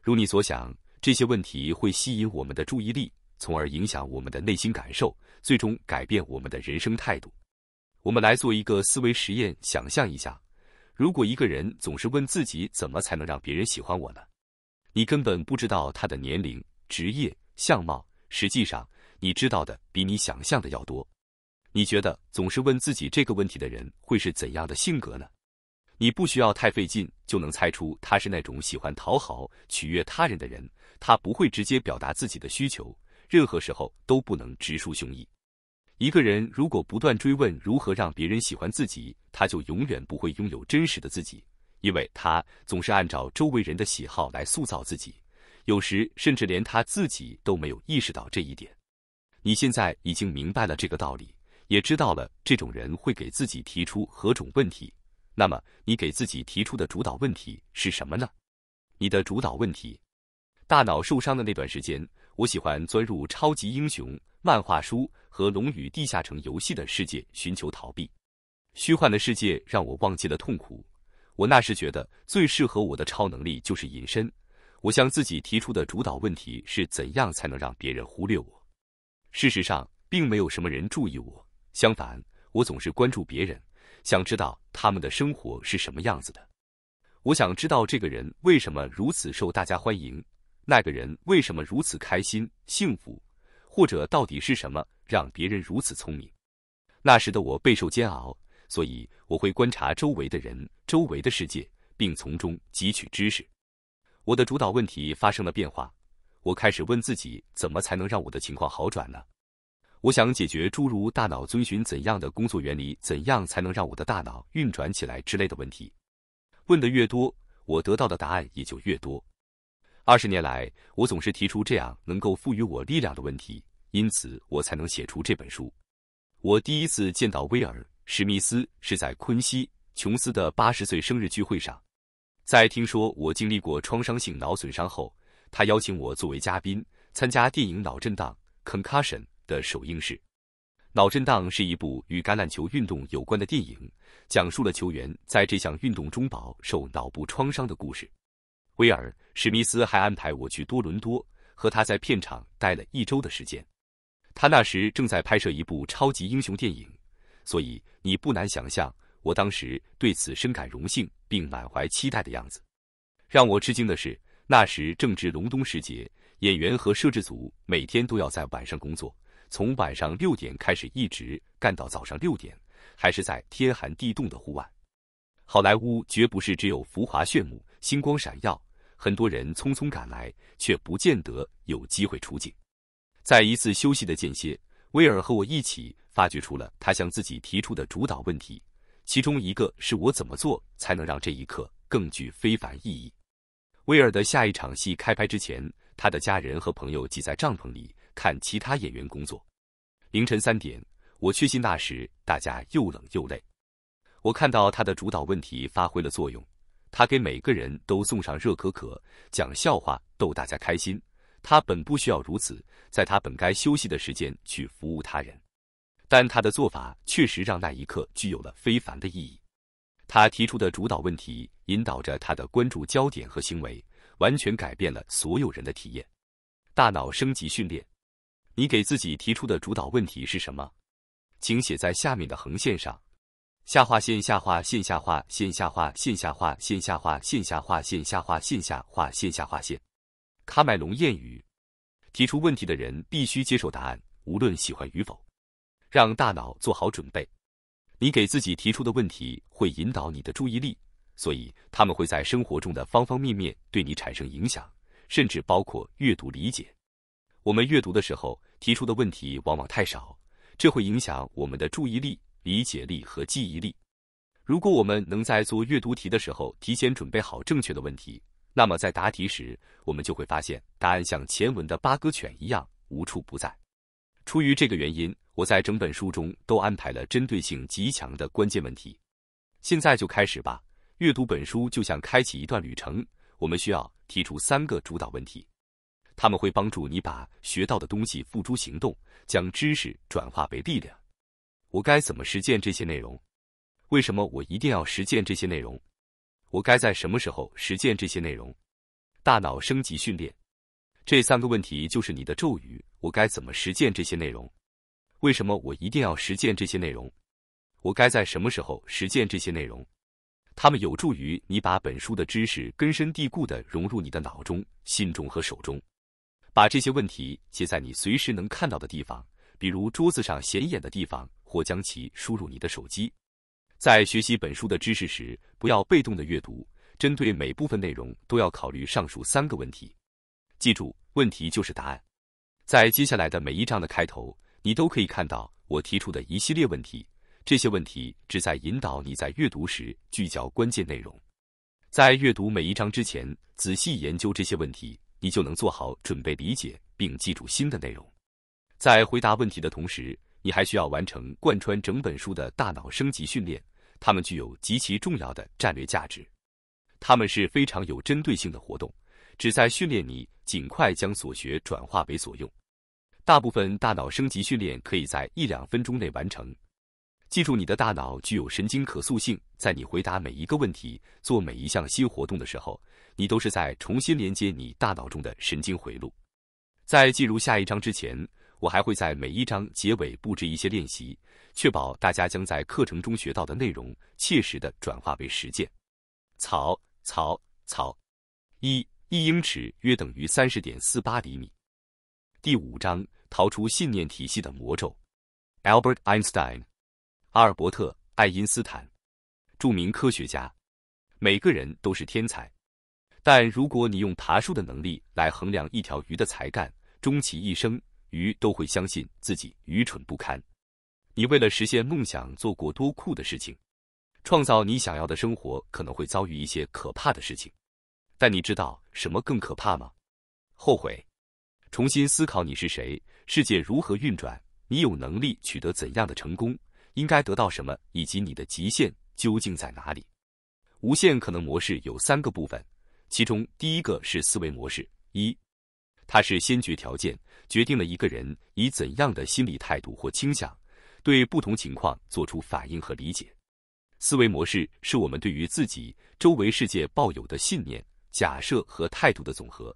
如你所想，这些问题会吸引我们的注意力，从而影响我们的内心感受，最终改变我们的人生态度。我们来做一个思维实验，想象一下，如果一个人总是问自己“怎么才能让别人喜欢我呢”，你根本不知道他的年龄、职业、相貌。实际上，你知道的比你想象的要多。你觉得总是问自己这个问题的人会是怎样的性格呢？你不需要太费劲就能猜出他是那种喜欢讨好、取悦他人的人。他不会直接表达自己的需求，任何时候都不能直抒胸臆。一个人如果不断追问如何让别人喜欢自己，他就永远不会拥有真实的自己，因为他总是按照周围人的喜好来塑造自己，有时甚至连他自己都没有意识到这一点。你现在已经明白了这个道理，也知道了这种人会给自己提出何种问题。那么，你给自己提出的主导问题是什么呢？你的主导问题？大脑受伤的那段时间，我喜欢钻入超级英雄漫画书和《龙与地下城》游戏的世界，寻求逃避。虚幻的世界让我忘记了痛苦。我那时觉得最适合我的超能力就是隐身。我向自己提出的主导问题是怎样才能让别人忽略我？事实上，并没有什么人注意我。相反，我总是关注别人。想知道他们的生活是什么样子的？我想知道这个人为什么如此受大家欢迎，那个人为什么如此开心幸福，或者到底是什么让别人如此聪明？那时的我备受煎熬，所以我会观察周围的人、周围的世界，并从中汲取知识。我的主导问题发生了变化，我开始问自己，怎么才能让我的情况好转呢？我想解决诸如大脑遵循怎样的工作原理、怎样才能让我的大脑运转起来之类的问题。问的越多，我得到的答案也就越多。二十年来，我总是提出这样能够赋予我力量的问题，因此我才能写出这本书。我第一次见到威尔·史密斯是在昆西·琼斯的八十岁生日聚会上，在听说我经历过创伤性脑损伤后，他邀请我作为嘉宾参加电影《脑震荡》（Concussion）。的首映式，《脑震荡》是一部与橄榄球运动有关的电影，讲述了球员在这项运动中饱受脑部创伤的故事。威尔·史密斯还安排我去多伦多，和他在片场待了一周的时间。他那时正在拍摄一部超级英雄电影，所以你不难想象我当时对此深感荣幸并满怀期待的样子。让我吃惊的是，那时正值隆冬时节，演员和摄制组每天都要在晚上工作。从晚上六点开始，一直干到早上六点，还是在天寒地冻的户外。好莱坞绝不是只有浮华炫目、星光闪耀，很多人匆匆赶来，却不见得有机会出镜。在一次休息的间歇，威尔和我一起发掘出了他向自己提出的主导问题，其中一个是我怎么做才能让这一刻更具非凡意义。威尔的下一场戏开拍之前，他的家人和朋友挤在帐篷里。看其他演员工作，凌晨三点，我确信那时大家又冷又累。我看到他的主导问题发挥了作用，他给每个人都送上热可可，讲笑话逗大家开心。他本不需要如此，在他本该休息的时间去服务他人，但他的做法确实让那一刻具有了非凡的意义。他提出的主导问题引导着他的关注焦点和行为，完全改变了所有人的体验。大脑升级训练。你给自己提出的主导问题是什么？请写在下面的横线上。下划线下划线下划线下划线下划线下划线下划线下划线下划线。卡麦隆谚语：提出问题的人必须接受答案，无论喜欢与否。让大脑做好准备。你给自己提出的问题会引导你的注意力，所以他们会在生活中的方方面面对你产生影响，甚至包括阅读理解。我们阅读的时候提出的问题往往太少，这会影响我们的注意力、理解力和记忆力。如果我们能在做阅读题的时候提前准备好正确的问题，那么在答题时，我们就会发现答案像前文的八哥犬一样无处不在。出于这个原因，我在整本书中都安排了针对性极强的关键问题。现在就开始吧，阅读本书就像开启一段旅程，我们需要提出三个主导问题。他们会帮助你把学到的东西付诸行动，将知识转化为力量。我该怎么实践这些内容？为什么我一定要实践这些内容？我该在什么时候实践这些内容？大脑升级训练，这三个问题就是你的咒语。我该怎么实践这些内容？为什么我一定要实践这些内容？我该在什么时候实践这些内容？它们有助于你把本书的知识根深蒂固的融入你的脑中、心中和手中。把这些问题写在你随时能看到的地方，比如桌子上显眼的地方，或将其输入你的手机。在学习本书的知识时，不要被动的阅读，针对每部分内容都要考虑上述三个问题。记住，问题就是答案。在接下来的每一章的开头，你都可以看到我提出的一系列问题，这些问题旨在引导你在阅读时聚焦关键内容。在阅读每一章之前，仔细研究这些问题。你就能做好准备，理解并记住新的内容。在回答问题的同时，你还需要完成贯穿整本书的大脑升级训练，它们具有极其重要的战略价值。它们是非常有针对性的活动，旨在训练你尽快将所学转化为所用。大部分大脑升级训练可以在一两分钟内完成。记住，你的大脑具有神经可塑性。在你回答每一个问题、做每一项新活动的时候，你都是在重新连接你大脑中的神经回路。在进入下一章之前，我还会在每一章结尾布置一些练习，确保大家将在课程中学到的内容切实的转化为实践。草草草，一一英尺约等于三十点四八厘米。第五章：逃出信念体系的魔咒。Albert Einstein。阿尔伯特·爱因斯坦，著名科学家。每个人都是天才，但如果你用爬树的能力来衡量一条鱼的才干，终其一生，鱼都会相信自己愚蠢不堪。你为了实现梦想做过多酷的事情，创造你想要的生活，可能会遭遇一些可怕的事情。但你知道什么更可怕吗？后悔，重新思考你是谁，世界如何运转，你有能力取得怎样的成功。应该得到什么，以及你的极限究竟在哪里？无限可能模式有三个部分，其中第一个是思维模式，一，它是先决条件，决定了一个人以怎样的心理态度或倾向，对不同情况做出反应和理解。思维模式是我们对于自己周围世界抱有的信念、假设和态度的总和，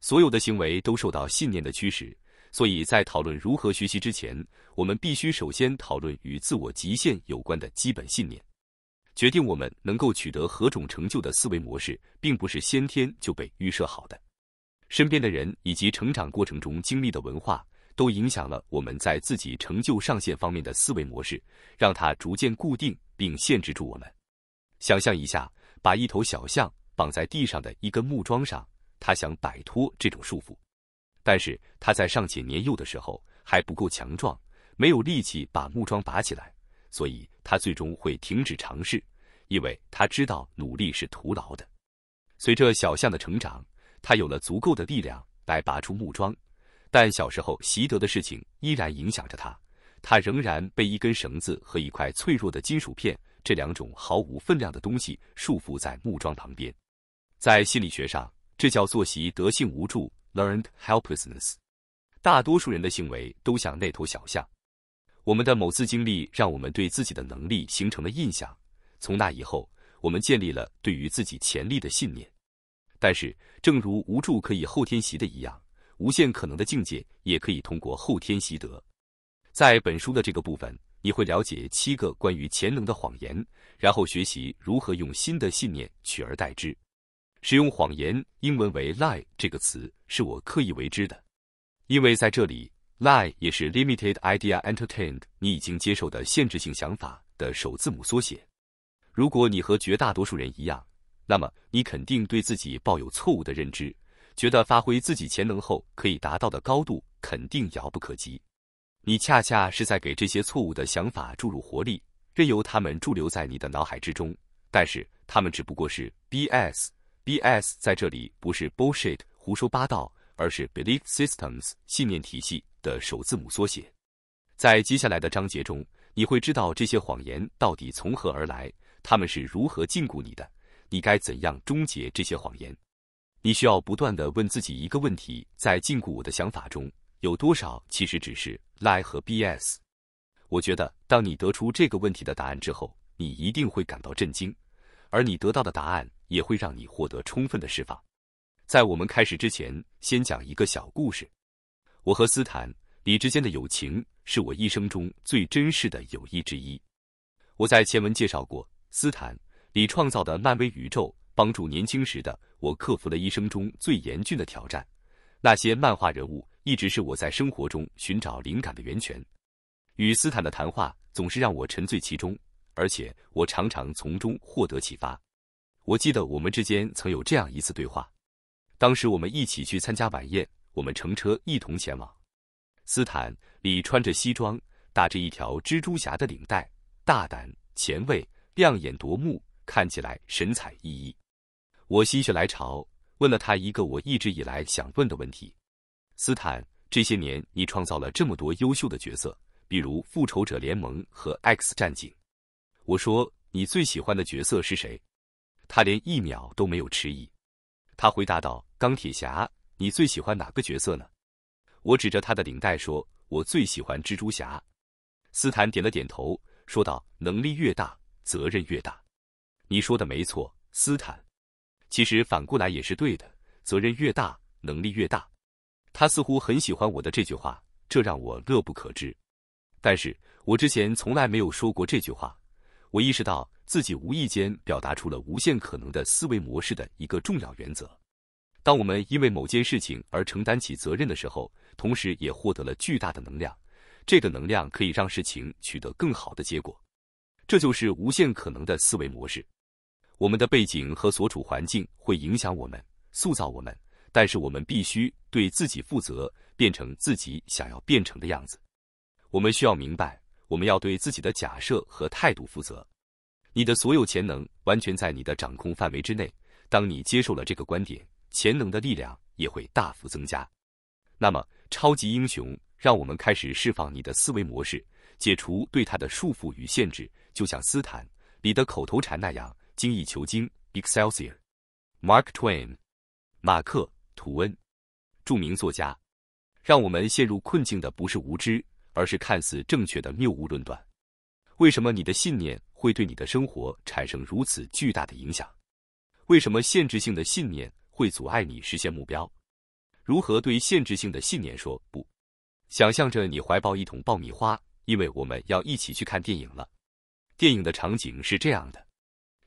所有的行为都受到信念的驱使。所以在讨论如何学习之前，我们必须首先讨论与自我极限有关的基本信念。决定我们能够取得何种成就的思维模式，并不是先天就被预设好的。身边的人以及成长过程中经历的文化，都影响了我们在自己成就上限方面的思维模式，让它逐渐固定并限制住我们。想象一下，把一头小象绑在地上的一根木桩上，它想摆脱这种束缚。但是他在尚且年幼的时候还不够强壮，没有力气把木桩拔起来，所以他最终会停止尝试，因为他知道努力是徒劳的。随着小象的成长，他有了足够的力量来拔出木桩，但小时候习得的事情依然影响着他，他仍然被一根绳子和一块脆弱的金属片这两种毫无分量的东西束缚在木桩旁边。在心理学上，这叫做习得性无助。Learned helplessness。大多数人的行为都像那头小象。我们的某次经历让我们对自己的能力形成了印象，从那以后，我们建立了对于自己潜力的信念。但是，正如无助可以后天习得一样，无限可能的境界也可以通过后天习得。在本书的这个部分，你会了解七个关于潜能的谎言，然后学习如何用新的信念取而代之。使用谎言，英文为 lie 这个词是我刻意为之的，因为在这里 lie 也是 limited idea entertained 你已经接受的限制性想法的首字母缩写。如果你和绝大多数人一样，那么你肯定对自己抱有错误的认知，觉得发挥自己潜能后可以达到的高度肯定遥不可及。你恰恰是在给这些错误的想法注入活力，任由他们驻留在你的脑海之中。但是他们只不过是 BS。B.S. 在这里不是 bullshit 胡说八道，而是 belief systems 信念体系的首字母缩写。在接下来的章节中，你会知道这些谎言到底从何而来，他们是如何禁锢你的，你该怎样终结这些谎言。你需要不断的问自己一个问题：在禁锢我的想法中，有多少其实只是 lie 和 B.S.？我觉得，当你得出这个问题的答案之后，你一定会感到震惊，而你得到的答案。也会让你获得充分的释放。在我们开始之前，先讲一个小故事。我和斯坦李之间的友情是我一生中最珍视的友谊之一。我在前文介绍过，斯坦李创造的漫威宇宙帮助年轻时的我克服了一生中最严峻的挑战。那些漫画人物一直是我在生活中寻找灵感的源泉。与斯坦的谈话总是让我沉醉其中，而且我常常从中获得启发。我记得我们之间曾有这样一次对话，当时我们一起去参加晚宴，我们乘车一同前往。斯坦里穿着西装，打着一条蜘蛛侠的领带，大胆前卫，亮眼夺目，看起来神采奕奕。我心血来潮，问了他一个我一直以来想问的问题：斯坦，这些年你创造了这么多优秀的角色，比如复仇者联盟和 X 战警。我说，你最喜欢的角色是谁？他连一秒都没有迟疑，他回答道：“钢铁侠，你最喜欢哪个角色呢？”我指着他的领带说：“我最喜欢蜘蛛侠。”斯坦点了点头，说道：“能力越大，责任越大。”你说的没错，斯坦。其实反过来也是对的，责任越大，能力越大。他似乎很喜欢我的这句话，这让我乐不可支。但是我之前从来没有说过这句话。我意识到自己无意间表达出了无限可能的思维模式的一个重要原则：当我们因为某件事情而承担起责任的时候，同时也获得了巨大的能量。这个能量可以让事情取得更好的结果。这就是无限可能的思维模式。我们的背景和所处环境会影响我们、塑造我们，但是我们必须对自己负责，变成自己想要变成的样子。我们需要明白。我们要对自己的假设和态度负责。你的所有潜能完全在你的掌控范围之内。当你接受了这个观点，潜能的力量也会大幅增加。那么，超级英雄，让我们开始释放你的思维模式，解除对他的束缚与限制，就像斯坦里的口头禅那样，精益求精。e x c e l s i o r m a r k Twain，马克·吐温，著名作家。让我们陷入困境的不是无知。而是看似正确的谬误论断。为什么你的信念会对你的生活产生如此巨大的影响？为什么限制性的信念会阻碍你实现目标？如何对限制性的信念说不？想象着你怀抱一桶爆米花，因为我们要一起去看电影了。电影的场景是这样的：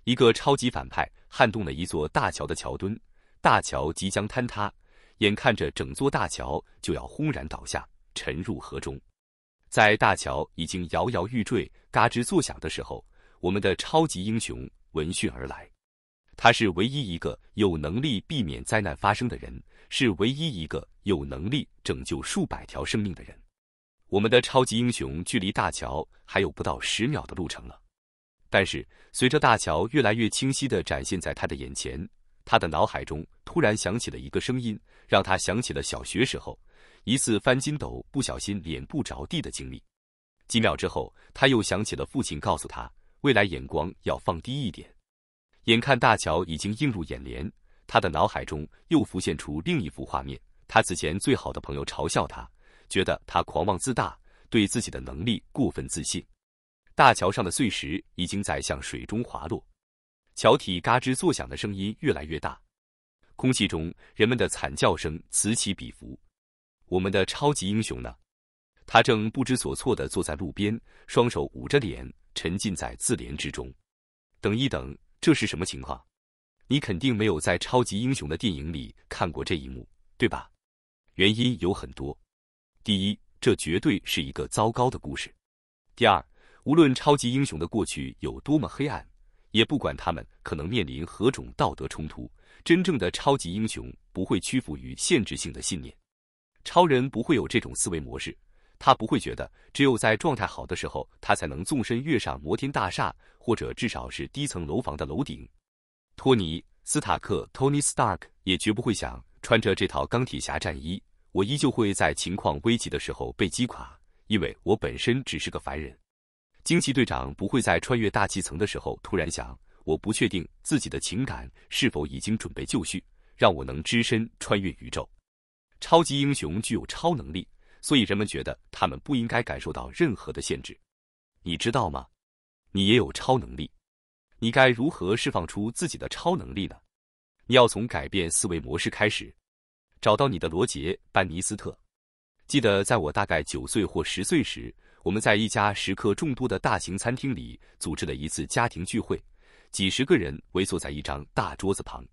一个超级反派撼动了一座大桥的桥墩，大桥即将坍塌，眼看着整座大桥就要轰然倒下，沉入河中。在大桥已经摇摇欲坠、嘎吱作响的时候，我们的超级英雄闻讯而来。他是唯一一个有能力避免灾难发生的人，是唯一一个有能力拯救数百条生命的人。我们的超级英雄距离大桥还有不到十秒的路程了，但是随着大桥越来越清晰的展现在他的眼前，他的脑海中突然响起了一个声音，让他想起了小学时候。一次翻筋斗不小心脸部着地的经历，几秒之后，他又想起了父亲告诉他未来眼光要放低一点。眼看大桥已经映入眼帘，他的脑海中又浮现出另一幅画面：他此前最好的朋友嘲笑他，觉得他狂妄自大，对自己的能力过分自信。大桥上的碎石已经在向水中滑落，桥体嘎吱作响的声音越来越大，空气中人们的惨叫声此起彼伏。我们的超级英雄呢？他正不知所措的坐在路边，双手捂着脸，沉浸在自怜之中。等一等，这是什么情况？你肯定没有在超级英雄的电影里看过这一幕，对吧？原因有很多。第一，这绝对是一个糟糕的故事。第二，无论超级英雄的过去有多么黑暗，也不管他们可能面临何种道德冲突，真正的超级英雄不会屈服于限制性的信念。超人不会有这种思维模式，他不会觉得只有在状态好的时候，他才能纵身跃上摩天大厦，或者至少是低层楼房的楼顶。托尼斯塔克 （Tony Stark） 也绝不会想穿着这套钢铁侠战衣，我依旧会在情况危急的时候被击垮，因为我本身只是个凡人。惊奇队长不会在穿越大气层的时候突然想，我不确定自己的情感是否已经准备就绪，让我能只身穿越宇宙。超级英雄具有超能力，所以人们觉得他们不应该感受到任何的限制。你知道吗？你也有超能力，你该如何释放出自己的超能力呢？你要从改变思维模式开始，找到你的罗杰·班尼斯特。记得在我大概九岁或十岁时，我们在一家食客众多的大型餐厅里组织了一次家庭聚会，几十个人围坐在一张大桌子旁。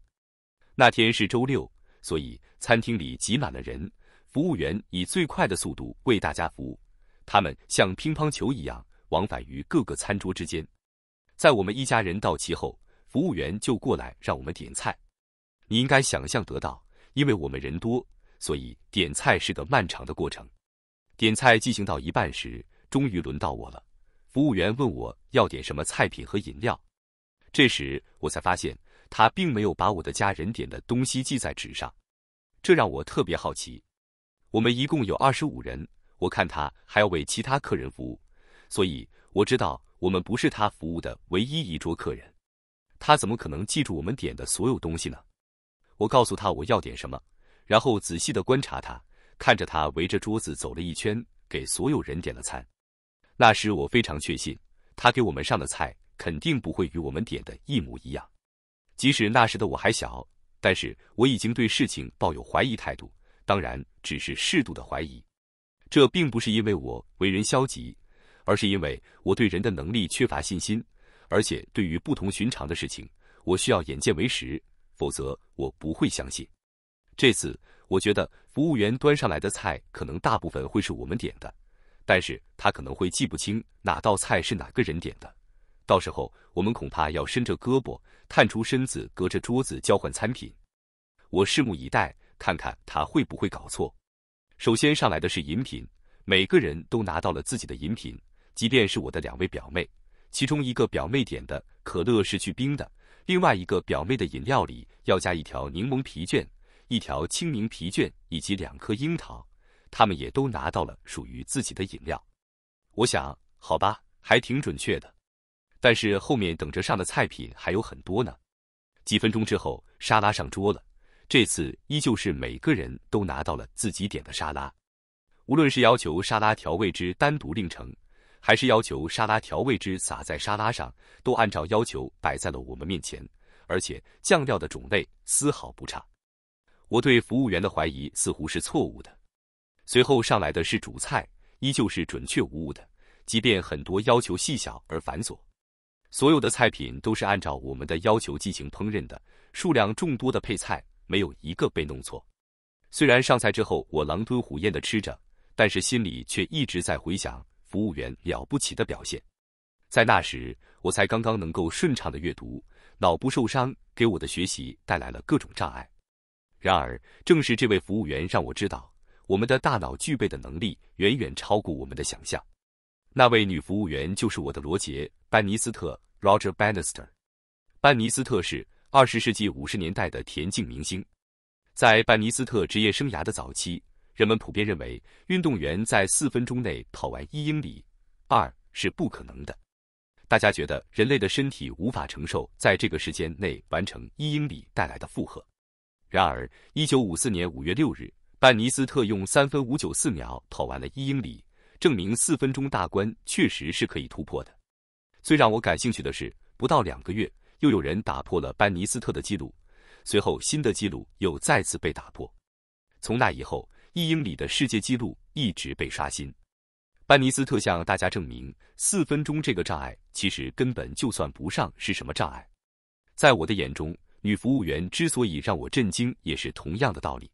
那天是周六。所以餐厅里挤满了人，服务员以最快的速度为大家服务，他们像乒乓球一样往返于各个餐桌之间。在我们一家人到齐后，服务员就过来让我们点菜。你应该想象得到，因为我们人多，所以点菜是个漫长的过程。点菜进行到一半时，终于轮到我了。服务员问我要点什么菜品和饮料。这时我才发现。他并没有把我的家人点的东西记在纸上，这让我特别好奇。我们一共有二十五人，我看他还要为其他客人服务，所以我知道我们不是他服务的唯一一桌客人。他怎么可能记住我们点的所有东西呢？我告诉他我要点什么，然后仔细的观察他，看着他围着桌子走了一圈，给所有人点了餐。那时我非常确信，他给我们上的菜肯定不会与我们点的一模一样。即使那时的我还小，但是我已经对事情抱有怀疑态度，当然只是适度的怀疑。这并不是因为我为人消极，而是因为我对人的能力缺乏信心，而且对于不同寻常的事情，我需要眼见为实，否则我不会相信。这次我觉得服务员端上来的菜可能大部分会是我们点的，但是他可能会记不清哪道菜是哪个人点的。到时候我们恐怕要伸着胳膊，探出身子，隔着桌子交换餐品。我拭目以待，看看他会不会搞错。首先上来的是饮品，每个人都拿到了自己的饮品。即便是我的两位表妹，其中一个表妹点的可乐是去冰的，另外一个表妹的饮料里要加一条柠檬皮卷、一条青柠皮卷以及两颗樱桃，他们也都拿到了属于自己的饮料。我想，好吧，还挺准确的。但是后面等着上的菜品还有很多呢。几分钟之后，沙拉上桌了。这次依旧是每个人都拿到了自己点的沙拉，无论是要求沙拉调味汁单独另盛，还是要求沙拉调味汁撒在沙拉上，都按照要求摆在了我们面前，而且酱料的种类丝毫不差。我对服务员的怀疑似乎是错误的。随后上来的是主菜，依旧是准确无误的，即便很多要求细小而繁琐。所有的菜品都是按照我们的要求进行烹饪的，数量众多的配菜没有一个被弄错。虽然上菜之后我狼吞虎咽的吃着，但是心里却一直在回想服务员了不起的表现。在那时，我才刚刚能够顺畅的阅读，脑部受伤给我的学习带来了各种障碍。然而，正是这位服务员让我知道，我们的大脑具备的能力远远超过我们的想象。那位女服务员就是我的罗杰·班尼斯特 （Roger Bannister）。班尼斯特是二十世纪五十年代的田径明星。在班尼斯特职业生涯的早期，人们普遍认为运动员在四分钟内跑完一英里二是不可能的。大家觉得人类的身体无法承受在这个时间内完成一英里带来的负荷。然而，一九五四年五月六日，班尼斯特用三分五九四秒跑完了一英里。证明四分钟大关确实是可以突破的。最让我感兴趣的是，不到两个月，又有人打破了班尼斯特的记录，随后新的记录又再次被打破。从那以后，一英里的世界纪录一直被刷新。班尼斯特向大家证明，四分钟这个障碍其实根本就算不上是什么障碍。在我的眼中，女服务员之所以让我震惊，也是同样的道理。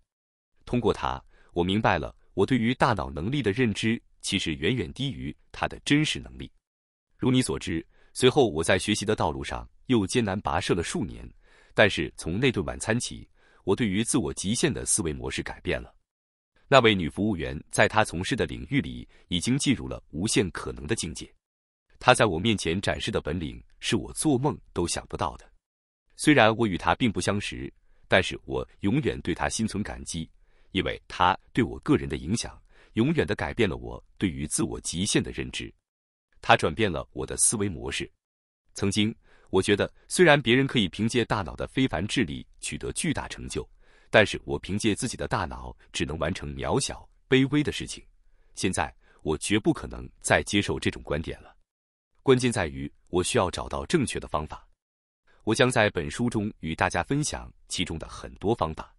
通过她，我明白了。我对于大脑能力的认知，其实远远低于她的真实能力。如你所知，随后我在学习的道路上又艰难跋涉了数年。但是从那顿晚餐起，我对于自我极限的思维模式改变了。那位女服务员在她从事的领域里，已经进入了无限可能的境界。她在我面前展示的本领，是我做梦都想不到的。虽然我与她并不相识，但是我永远对她心存感激。因为它对我个人的影响，永远的改变了我对于自我极限的认知。它转变了我的思维模式。曾经，我觉得虽然别人可以凭借大脑的非凡智力取得巨大成就，但是我凭借自己的大脑只能完成渺小、卑微的事情。现在，我绝不可能再接受这种观点了。关键在于，我需要找到正确的方法。我将在本书中与大家分享其中的很多方法。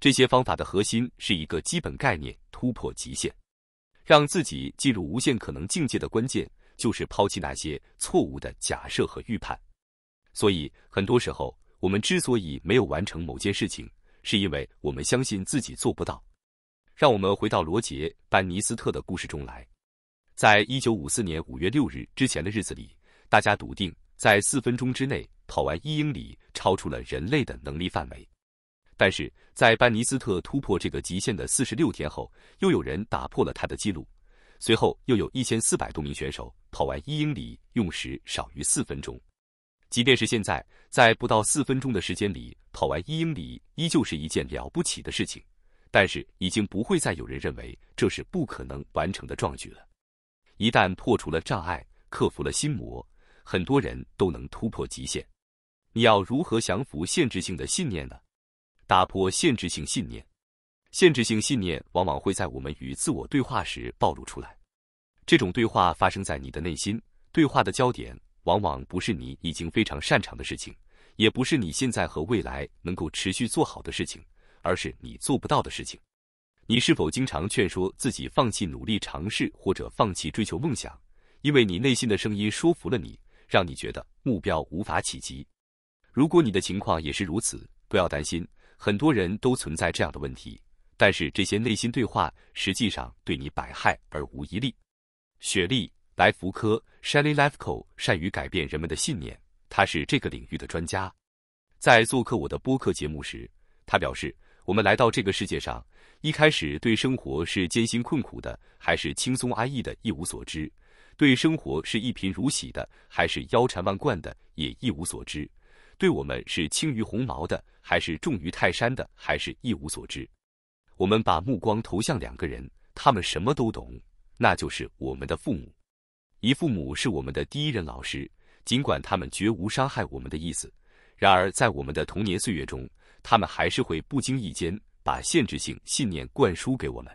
这些方法的核心是一个基本概念：突破极限，让自己进入无限可能境界的关键，就是抛弃那些错误的假设和预判。所以，很多时候我们之所以没有完成某件事情，是因为我们相信自己做不到。让我们回到罗杰·班尼斯特的故事中来。在一九五四年五月六日之前的日子里，大家笃定在四分钟之内跑完一英里超出了人类的能力范围。但是在班尼斯特突破这个极限的四十六天后，又有人打破了他的记录。随后又有一千四百多名选手跑完一英里用时少于四分钟。即便是现在，在不到四分钟的时间里跑完一英里，依旧是一件了不起的事情。但是已经不会再有人认为这是不可能完成的壮举了。一旦破除了障碍，克服了心魔，很多人都能突破极限。你要如何降服限制性的信念呢？打破限制性信念。限制性信念往往会在我们与自我对话时暴露出来。这种对话发生在你的内心，对话的焦点往往不是你已经非常擅长的事情，也不是你现在和未来能够持续做好的事情，而是你做不到的事情。你是否经常劝说自己放弃努力尝试或者放弃追求梦想，因为你内心的声音说服了你，让你觉得目标无法企及？如果你的情况也是如此，不要担心。很多人都存在这样的问题，但是这些内心对话实际上对你百害而无一利。雪莉·莱福科 （Shelly Lifko） 善于改变人们的信念，他是这个领域的专家。在做客我的播客节目时，他表示：“我们来到这个世界上，一开始对生活是艰辛困苦的，还是轻松安逸的，一无所知；对生活是一贫如洗的，还是腰缠万贯的，也一无所知。”对我们是轻于鸿毛的，还是重于泰山的，还是一无所知？我们把目光投向两个人，他们什么都懂，那就是我们的父母。一父母是我们的第一任老师，尽管他们绝无伤害我们的意思，然而在我们的童年岁月中，他们还是会不经意间把限制性信念灌输给我们。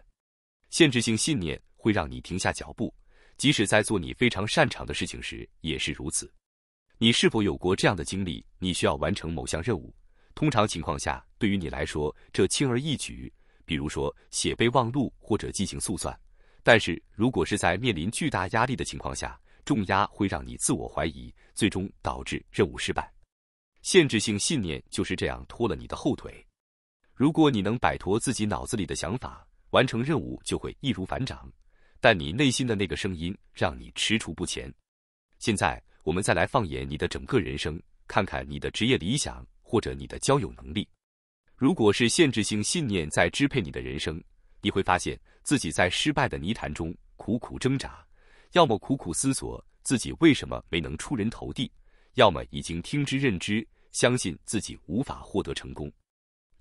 限制性信念会让你停下脚步，即使在做你非常擅长的事情时也是如此。你是否有过这样的经历？你需要完成某项任务，通常情况下，对于你来说这轻而易举，比如说写备忘录或者进行速算。但是如果是在面临巨大压力的情况下，重压会让你自我怀疑，最终导致任务失败。限制性信念就是这样拖了你的后腿。如果你能摆脱自己脑子里的想法，完成任务就会易如反掌。但你内心的那个声音让你踟蹰不前。现在。我们再来放眼你的整个人生，看看你的职业理想或者你的交友能力。如果是限制性信念在支配你的人生，你会发现自己在失败的泥潭中苦苦挣扎，要么苦苦思索自己为什么没能出人头地，要么已经听之任之，相信自己无法获得成功。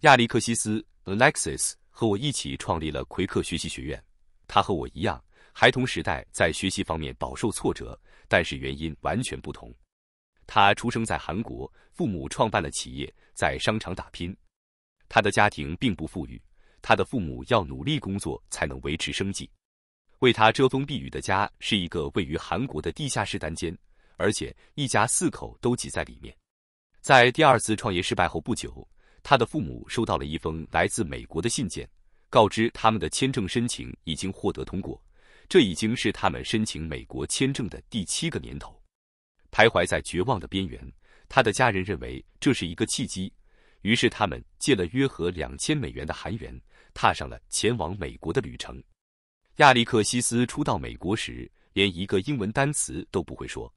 亚历克西斯 （Alexis） 和我一起创立了奎克学习学院。他和我一样，孩童时代在学习方面饱受挫折。但是原因完全不同。他出生在韩国，父母创办了企业，在商场打拼。他的家庭并不富裕，他的父母要努力工作才能维持生计。为他遮风避雨的家是一个位于韩国的地下室单间，而且一家四口都挤在里面。在第二次创业失败后不久，他的父母收到了一封来自美国的信件，告知他们的签证申请已经获得通过。这已经是他们申请美国签证的第七个年头，徘徊在绝望的边缘。他的家人认为这是一个契机，于是他们借了约合两千美元的韩元，踏上了前往美国的旅程。亚历克西斯初到美国时，连一个英文单词都不会说，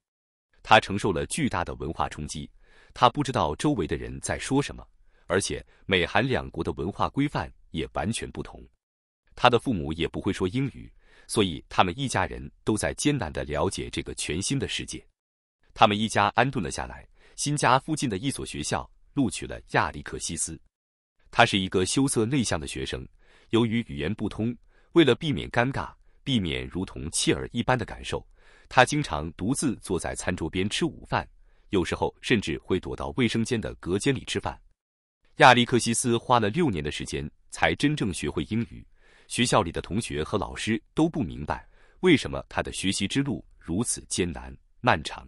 他承受了巨大的文化冲击。他不知道周围的人在说什么，而且美韩两国的文化规范也完全不同。他的父母也不会说英语。所以，他们一家人都在艰难地了解这个全新的世界。他们一家安顿了下来，新家附近的一所学校录取了亚历克西斯。他是一个羞涩内向的学生，由于语言不通，为了避免尴尬，避免如同弃儿一般的感受，他经常独自坐在餐桌边吃午饭，有时候甚至会躲到卫生间的隔间里吃饭。亚历克西斯花了六年的时间才真正学会英语。学校里的同学和老师都不明白为什么他的学习之路如此艰难漫长。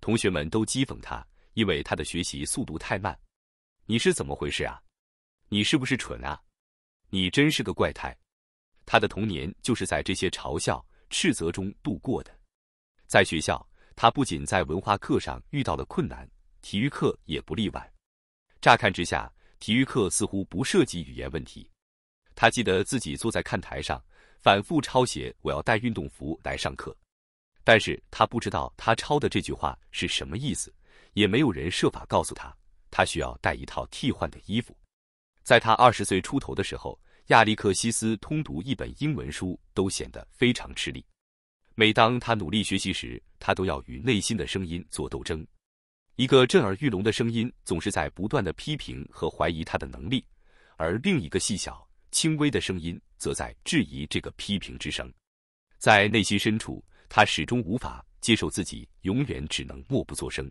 同学们都讥讽他，因为他的学习速度太慢。你是怎么回事啊？你是不是蠢啊？你真是个怪胎！他的童年就是在这些嘲笑、斥责中度过的。在学校，他不仅在文化课上遇到了困难，体育课也不例外。乍看之下，体育课似乎不涉及语言问题。他记得自己坐在看台上，反复抄写“我要带运动服来上课”，但是他不知道他抄的这句话是什么意思，也没有人设法告诉他，他需要带一套替换的衣服。在他二十岁出头的时候，亚历克西斯通读一本英文书都显得非常吃力。每当他努力学习时，他都要与内心的声音做斗争，一个震耳欲聋的声音总是在不断的批评和怀疑他的能力，而另一个细小。轻微的声音则在质疑这个批评之声，在内心深处，他始终无法接受自己永远只能默不作声。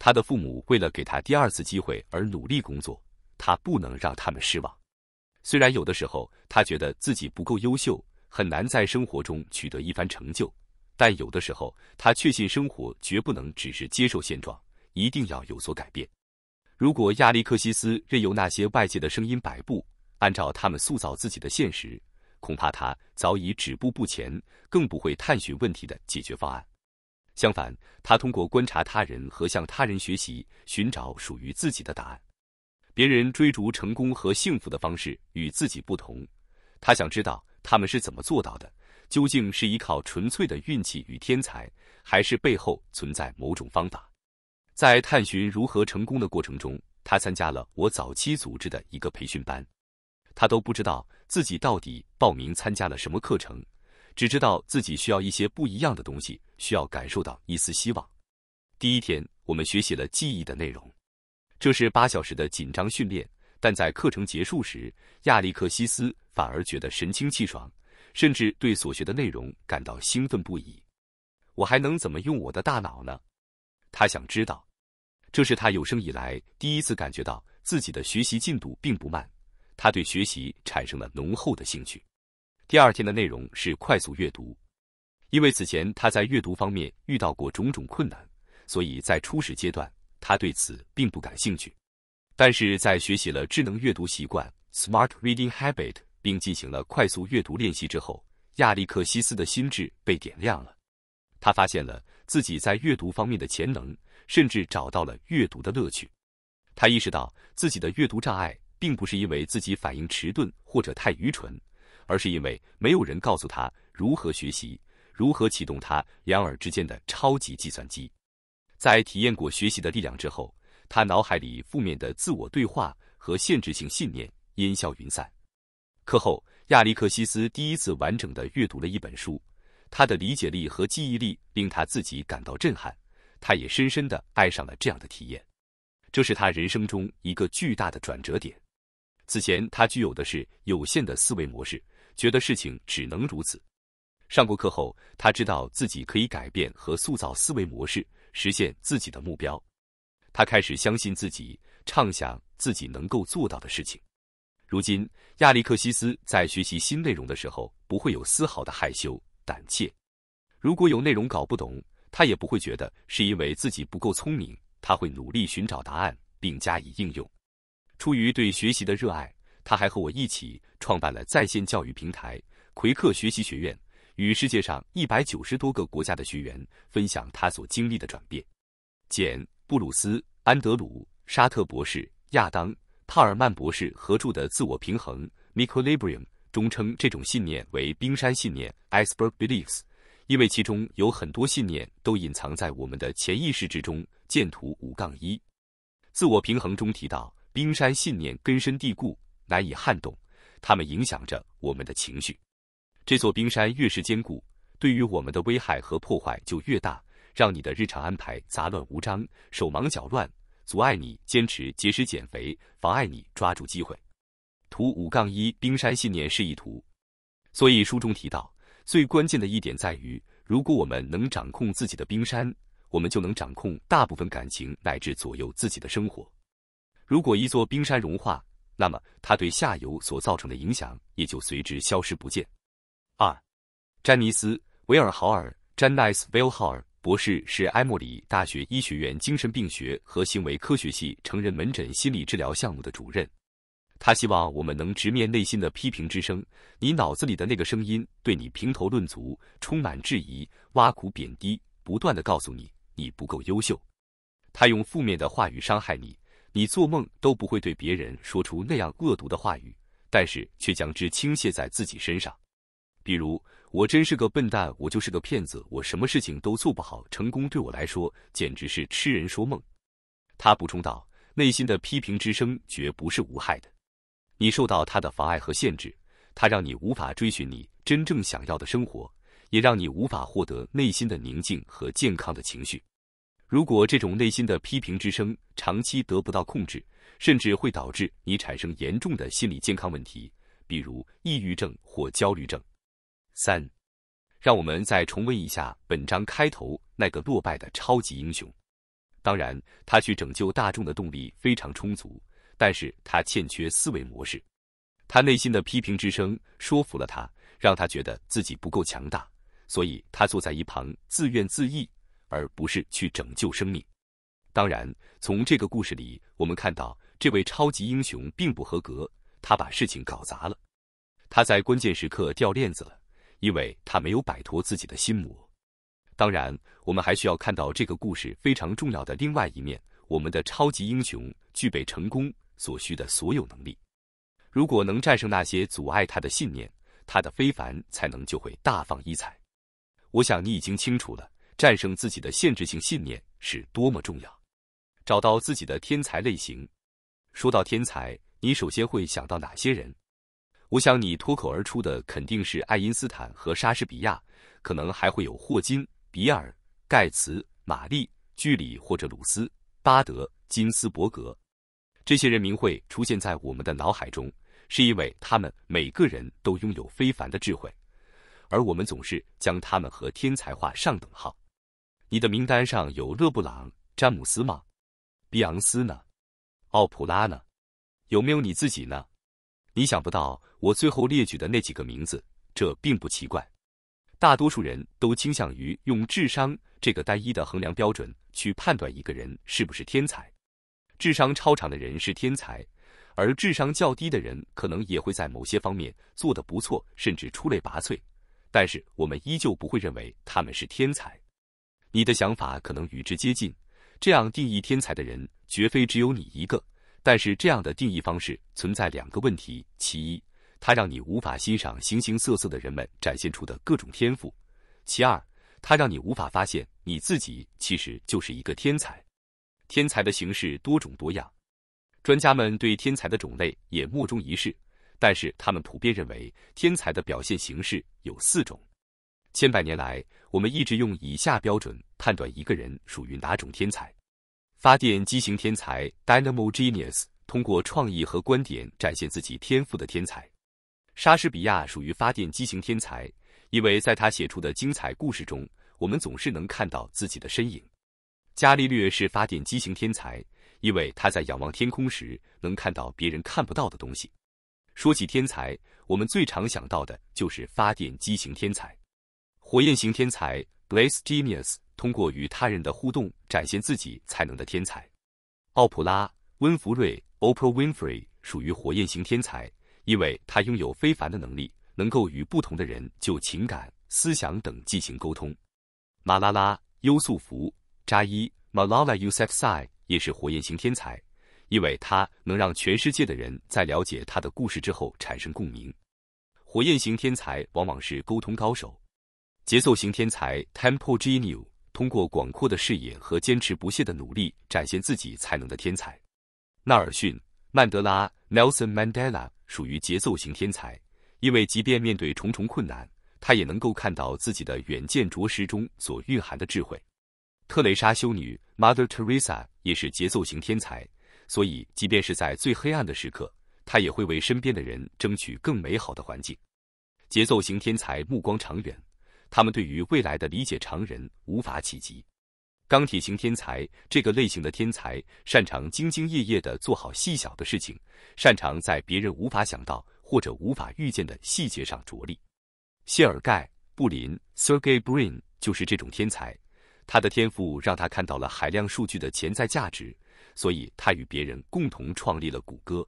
他的父母为了给他第二次机会而努力工作，他不能让他们失望。虽然有的时候他觉得自己不够优秀，很难在生活中取得一番成就，但有的时候他确信生活绝不能只是接受现状，一定要有所改变。如果亚历克西斯任由那些外界的声音摆布，按照他们塑造自己的现实，恐怕他早已止步不前，更不会探寻问题的解决方案。相反，他通过观察他人和向他人学习，寻找属于自己的答案。别人追逐成功和幸福的方式与自己不同，他想知道他们是怎么做到的，究竟是依靠纯粹的运气与天才，还是背后存在某种方法？在探寻如何成功的过程中，他参加了我早期组织的一个培训班。他都不知道自己到底报名参加了什么课程，只知道自己需要一些不一样的东西，需要感受到一丝希望。第一天，我们学习了记忆的内容，这是八小时的紧张训练，但在课程结束时，亚历克西斯反而觉得神清气爽，甚至对所学的内容感到兴奋不已。我还能怎么用我的大脑呢？他想知道，这是他有生以来第一次感觉到自己的学习进度并不慢。他对学习产生了浓厚的兴趣。第二天的内容是快速阅读，因为此前他在阅读方面遇到过种种困难，所以在初始阶段他对此并不感兴趣。但是在学习了智能阅读习惯 （Smart Reading Habit） 并进行了快速阅读练习之后，亚历克西斯的心智被点亮了。他发现了自己在阅读方面的潜能，甚至找到了阅读的乐趣。他意识到自己的阅读障碍。并不是因为自己反应迟钝或者太愚蠢，而是因为没有人告诉他如何学习，如何启动他两耳之间的超级计算机。在体验过学习的力量之后，他脑海里负面的自我对话和限制性信念烟消云散。课后，亚历克西斯第一次完整的阅读了一本书，他的理解力和记忆力令他自己感到震撼，他也深深的爱上了这样的体验。这是他人生中一个巨大的转折点。此前，他具有的是有限的思维模式，觉得事情只能如此。上过课后，他知道自己可以改变和塑造思维模式，实现自己的目标。他开始相信自己，畅想自己能够做到的事情。如今，亚历克西斯在学习新内容的时候，不会有丝毫的害羞、胆怯。如果有内容搞不懂，他也不会觉得是因为自己不够聪明，他会努力寻找答案并加以应用。出于对学习的热爱，他还和我一起创办了在线教育平台奎克学习学院，与世界上一百九十多个国家的学员分享他所经历的转变。简·布鲁斯、安德鲁·沙特博士、亚当·帕尔曼博士合著的《自我平衡》（Equilibrium） 中称这种信念为“冰山信念 ”（Iceberg Beliefs），因为其中有很多信念都隐藏在我们的潜意识之中。见图五杠一，《自我平衡》中提到。冰山信念根深蒂固，难以撼动，它们影响着我们的情绪。这座冰山越是坚固，对于我们的危害和破坏就越大，让你的日常安排杂乱无章、手忙脚乱，阻碍你坚持节食减肥，妨碍你抓住机会。图五杠一冰山信念示意图。所以书中提到，最关键的一点在于，如果我们能掌控自己的冰山，我们就能掌控大部分感情，乃至左右自己的生活。如果一座冰山融化，那么它对下游所造成的影响也就随之消失不见。二，詹尼斯·维尔豪尔詹尼斯·维尔豪尔）博士是埃默里大学医学院精神病学和行为科学系成人门诊心理治疗项目的主任。他希望我们能直面内心的批评之声，你脑子里的那个声音对你评头论足，充满质疑、挖苦、贬低，不断的告诉你你不够优秀。他用负面的话语伤害你。你做梦都不会对别人说出那样恶毒的话语，但是却将之倾泻在自己身上。比如，我真是个笨蛋，我就是个骗子，我什么事情都做不好，成功对我来说简直是痴人说梦。他补充道：“内心的批评之声绝不是无害的，你受到他的妨碍和限制，他让你无法追寻你真正想要的生活，也让你无法获得内心的宁静和健康的情绪。”如果这种内心的批评之声长期得不到控制，甚至会导致你产生严重的心理健康问题，比如抑郁症或焦虑症。三，让我们再重温一下本章开头那个落败的超级英雄。当然，他去拯救大众的动力非常充足，但是他欠缺思维模式。他内心的批评之声说服了他，让他觉得自己不够强大，所以他坐在一旁自怨自艾。而不是去拯救生命。当然，从这个故事里，我们看到这位超级英雄并不合格，他把事情搞砸了，他在关键时刻掉链子了，因为他没有摆脱自己的心魔。当然，我们还需要看到这个故事非常重要的另外一面：我们的超级英雄具备成功所需的所有能力。如果能战胜那些阻碍他的信念，他的非凡才能就会大放异彩。我想你已经清楚了。战胜自己的限制性信念是多么重要！找到自己的天才类型。说到天才，你首先会想到哪些人？我想你脱口而出的肯定是爱因斯坦和莎士比亚，可能还会有霍金、比尔·盖茨、玛丽·居里或者鲁斯·巴德·金斯伯格。这些人名会出现在我们的脑海中，是因为他们每个人都拥有非凡的智慧，而我们总是将他们和天才画上等号。你的名单上有勒布朗、詹姆斯吗？比昂斯呢？奥普拉呢？有没有你自己呢？你想不到我最后列举的那几个名字，这并不奇怪。大多数人都倾向于用智商这个单一的衡量标准去判断一个人是不是天才。智商超常的人是天才，而智商较低的人可能也会在某些方面做得不错，甚至出类拔萃，但是我们依旧不会认为他们是天才。你的想法可能与之接近，这样定义天才的人绝非只有你一个。但是这样的定义方式存在两个问题：其一，它让你无法欣赏形形色色的人们展现出的各种天赋；其二，它让你无法发现你自己其实就是一个天才。天才的形式多种多样，专家们对天才的种类也莫衷一是。但是他们普遍认为，天才的表现形式有四种。千百年来，我们一直用以下标准判断一个人属于哪种天才：发电机型天才 （Dynamo Genius） 通过创意和观点展现自己天赋的天才。莎士比亚属于发电机型天才，因为在他写出的精彩故事中，我们总是能看到自己的身影。伽利略是发电机型天才，因为他在仰望天空时能看到别人看不到的东西。说起天才，我们最常想到的就是发电机型天才。火焰型天才 （Blaze Genius） 通过与他人的互动展现自己才能的天才。奥普拉·温弗瑞 （Oprah Winfrey） 属于火焰型天才，因为他拥有非凡的能力，能够与不同的人就情感、思想等进行沟通。马拉拉·优素福·扎伊 （Malala Yousafzai） 也是火焰型天才，因为他能让全世界的人在了解他的故事之后产生共鸣。火焰型天才往往是沟通高手。节奏型天才 （Tempo Genius） 通过广阔的视野和坚持不懈的努力展现自己才能的天才。纳尔逊·曼德拉 （Nelson Mandela） 属于节奏型天才，因为即便面对重重困难，他也能够看到自己的远见卓识中所蕴含的智慧。特蕾莎修女 （Mother Teresa） 也是节奏型天才，所以即便是在最黑暗的时刻，她也会为身边的人争取更美好的环境。节奏型天才目光长远。他们对于未来的理解，常人无法企及。钢铁型天才这个类型的天才，擅长兢兢业业地做好细小的事情，擅长在别人无法想到或者无法预见的细节上着力。谢尔盖·布林 （Sergey Brin） 就是这种天才，他的天赋让他看到了海量数据的潜在价值，所以他与别人共同创立了谷歌。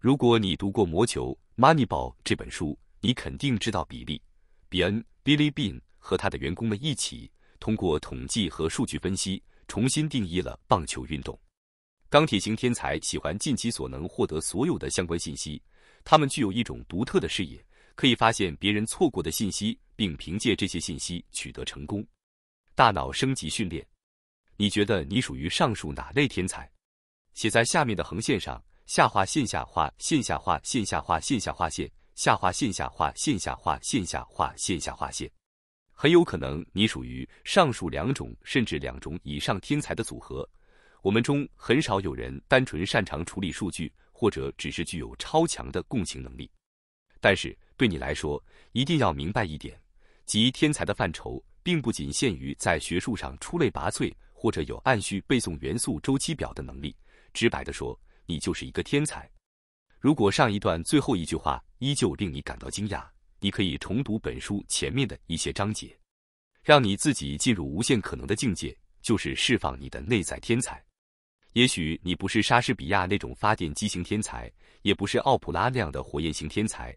如果你读过《魔球》（Moneyball） 这本书，你肯定知道比利·比恩。b i l l i Bean 和他的员工们一起，通过统计和数据分析，重新定义了棒球运动。钢铁型天才喜欢尽其所能获得所有的相关信息，他们具有一种独特的视野，可以发现别人错过的信息，并凭借这些信息取得成功。大脑升级训练，你觉得你属于上述哪类天才？写在下面的横线上。下划线下划线下划线下划线下划线。下划线下划线下划线下划线，下划线。很有可能你属于上述两种甚至两种以上天才的组合。我们中很少有人单纯擅长处理数据，或者只是具有超强的共情能力。但是对你来说，一定要明白一点，即天才的范畴并不仅限于在学术上出类拔萃，或者有按需背诵元素周期表的能力。直白地说，你就是一个天才。如果上一段最后一句话。依旧令你感到惊讶。你可以重读本书前面的一些章节，让你自己进入无限可能的境界，就是释放你的内在天才。也许你不是莎士比亚那种发电机型天才，也不是奥普拉那样的火焰型天才，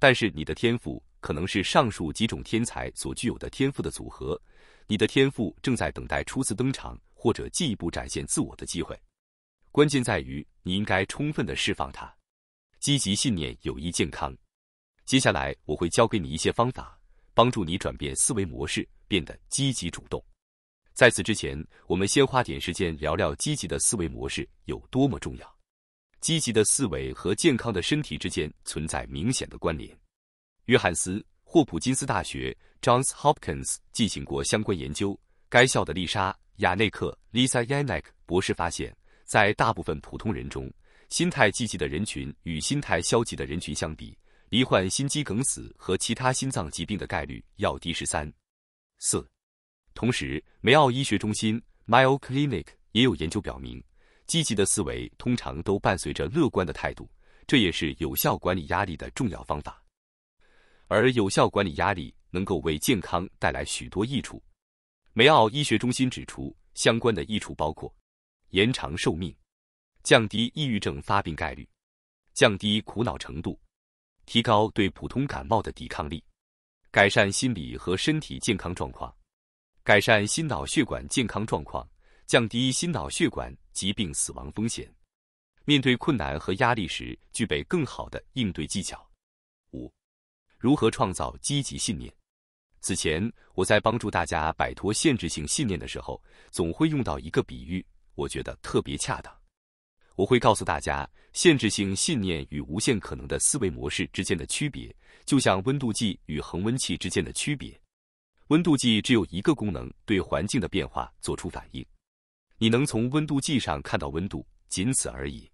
但是你的天赋可能是上述几种天才所具有的天赋的组合。你的天赋正在等待初次登场或者进一步展现自我的机会。关键在于，你应该充分的释放它。积极信念有益健康。接下来，我会教给你一些方法，帮助你转变思维模式，变得积极主动。在此之前，我们先花点时间聊聊积极的思维模式有多么重要。积极的思维和健康的身体之间存在明显的关联。约翰斯霍普金斯大学 （Johns Hopkins） 进行过相关研究，该校的丽莎雅内克 （Lisa Yanek） 博士发现，在大部分普通人中。心态积极的人群与心态消极的人群相比，罹患心肌梗死和其他心脏疾病的概率要低十三、四。同时，梅奥医学中心 （Mayo Clinic） 也有研究表明，积极的思维通常都伴随着乐观的态度，这也是有效管理压力的重要方法。而有效管理压力能够为健康带来许多益处。梅奥医学中心指出，相关的益处包括延长寿命。降低抑郁症发病概率，降低苦恼程度，提高对普通感冒的抵抗力，改善心理和身体健康状况，改善心脑血管健康状况，降低心脑血管疾病死亡风险。面对困难和压力时，具备更好的应对技巧。五、如何创造积极信念？此前我在帮助大家摆脱限制性信念的时候，总会用到一个比喻，我觉得特别恰当。我会告诉大家，限制性信念与无限可能的思维模式之间的区别，就像温度计与恒温器之间的区别。温度计只有一个功能，对环境的变化做出反应。你能从温度计上看到温度，仅此而已。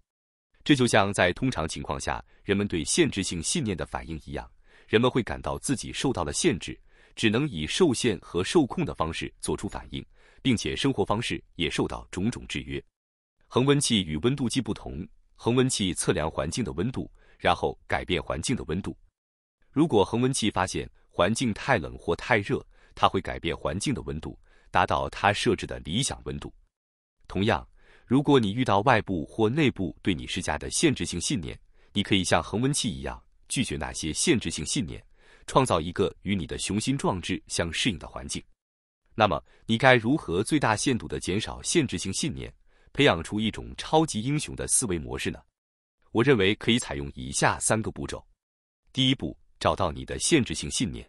这就像在通常情况下人们对限制性信念的反应一样，人们会感到自己受到了限制，只能以受限和受控的方式做出反应，并且生活方式也受到种种制约。恒温器与温度计不同，恒温器测量环境的温度，然后改变环境的温度。如果恒温器发现环境太冷或太热，它会改变环境的温度，达到它设置的理想温度。同样，如果你遇到外部或内部对你施加的限制性信念，你可以像恒温器一样拒绝那些限制性信念，创造一个与你的雄心壮志相适应的环境。那么，你该如何最大限度地减少限制性信念？培养出一种超级英雄的思维模式呢？我认为可以采用以下三个步骤：第一步，找到你的限制性信念。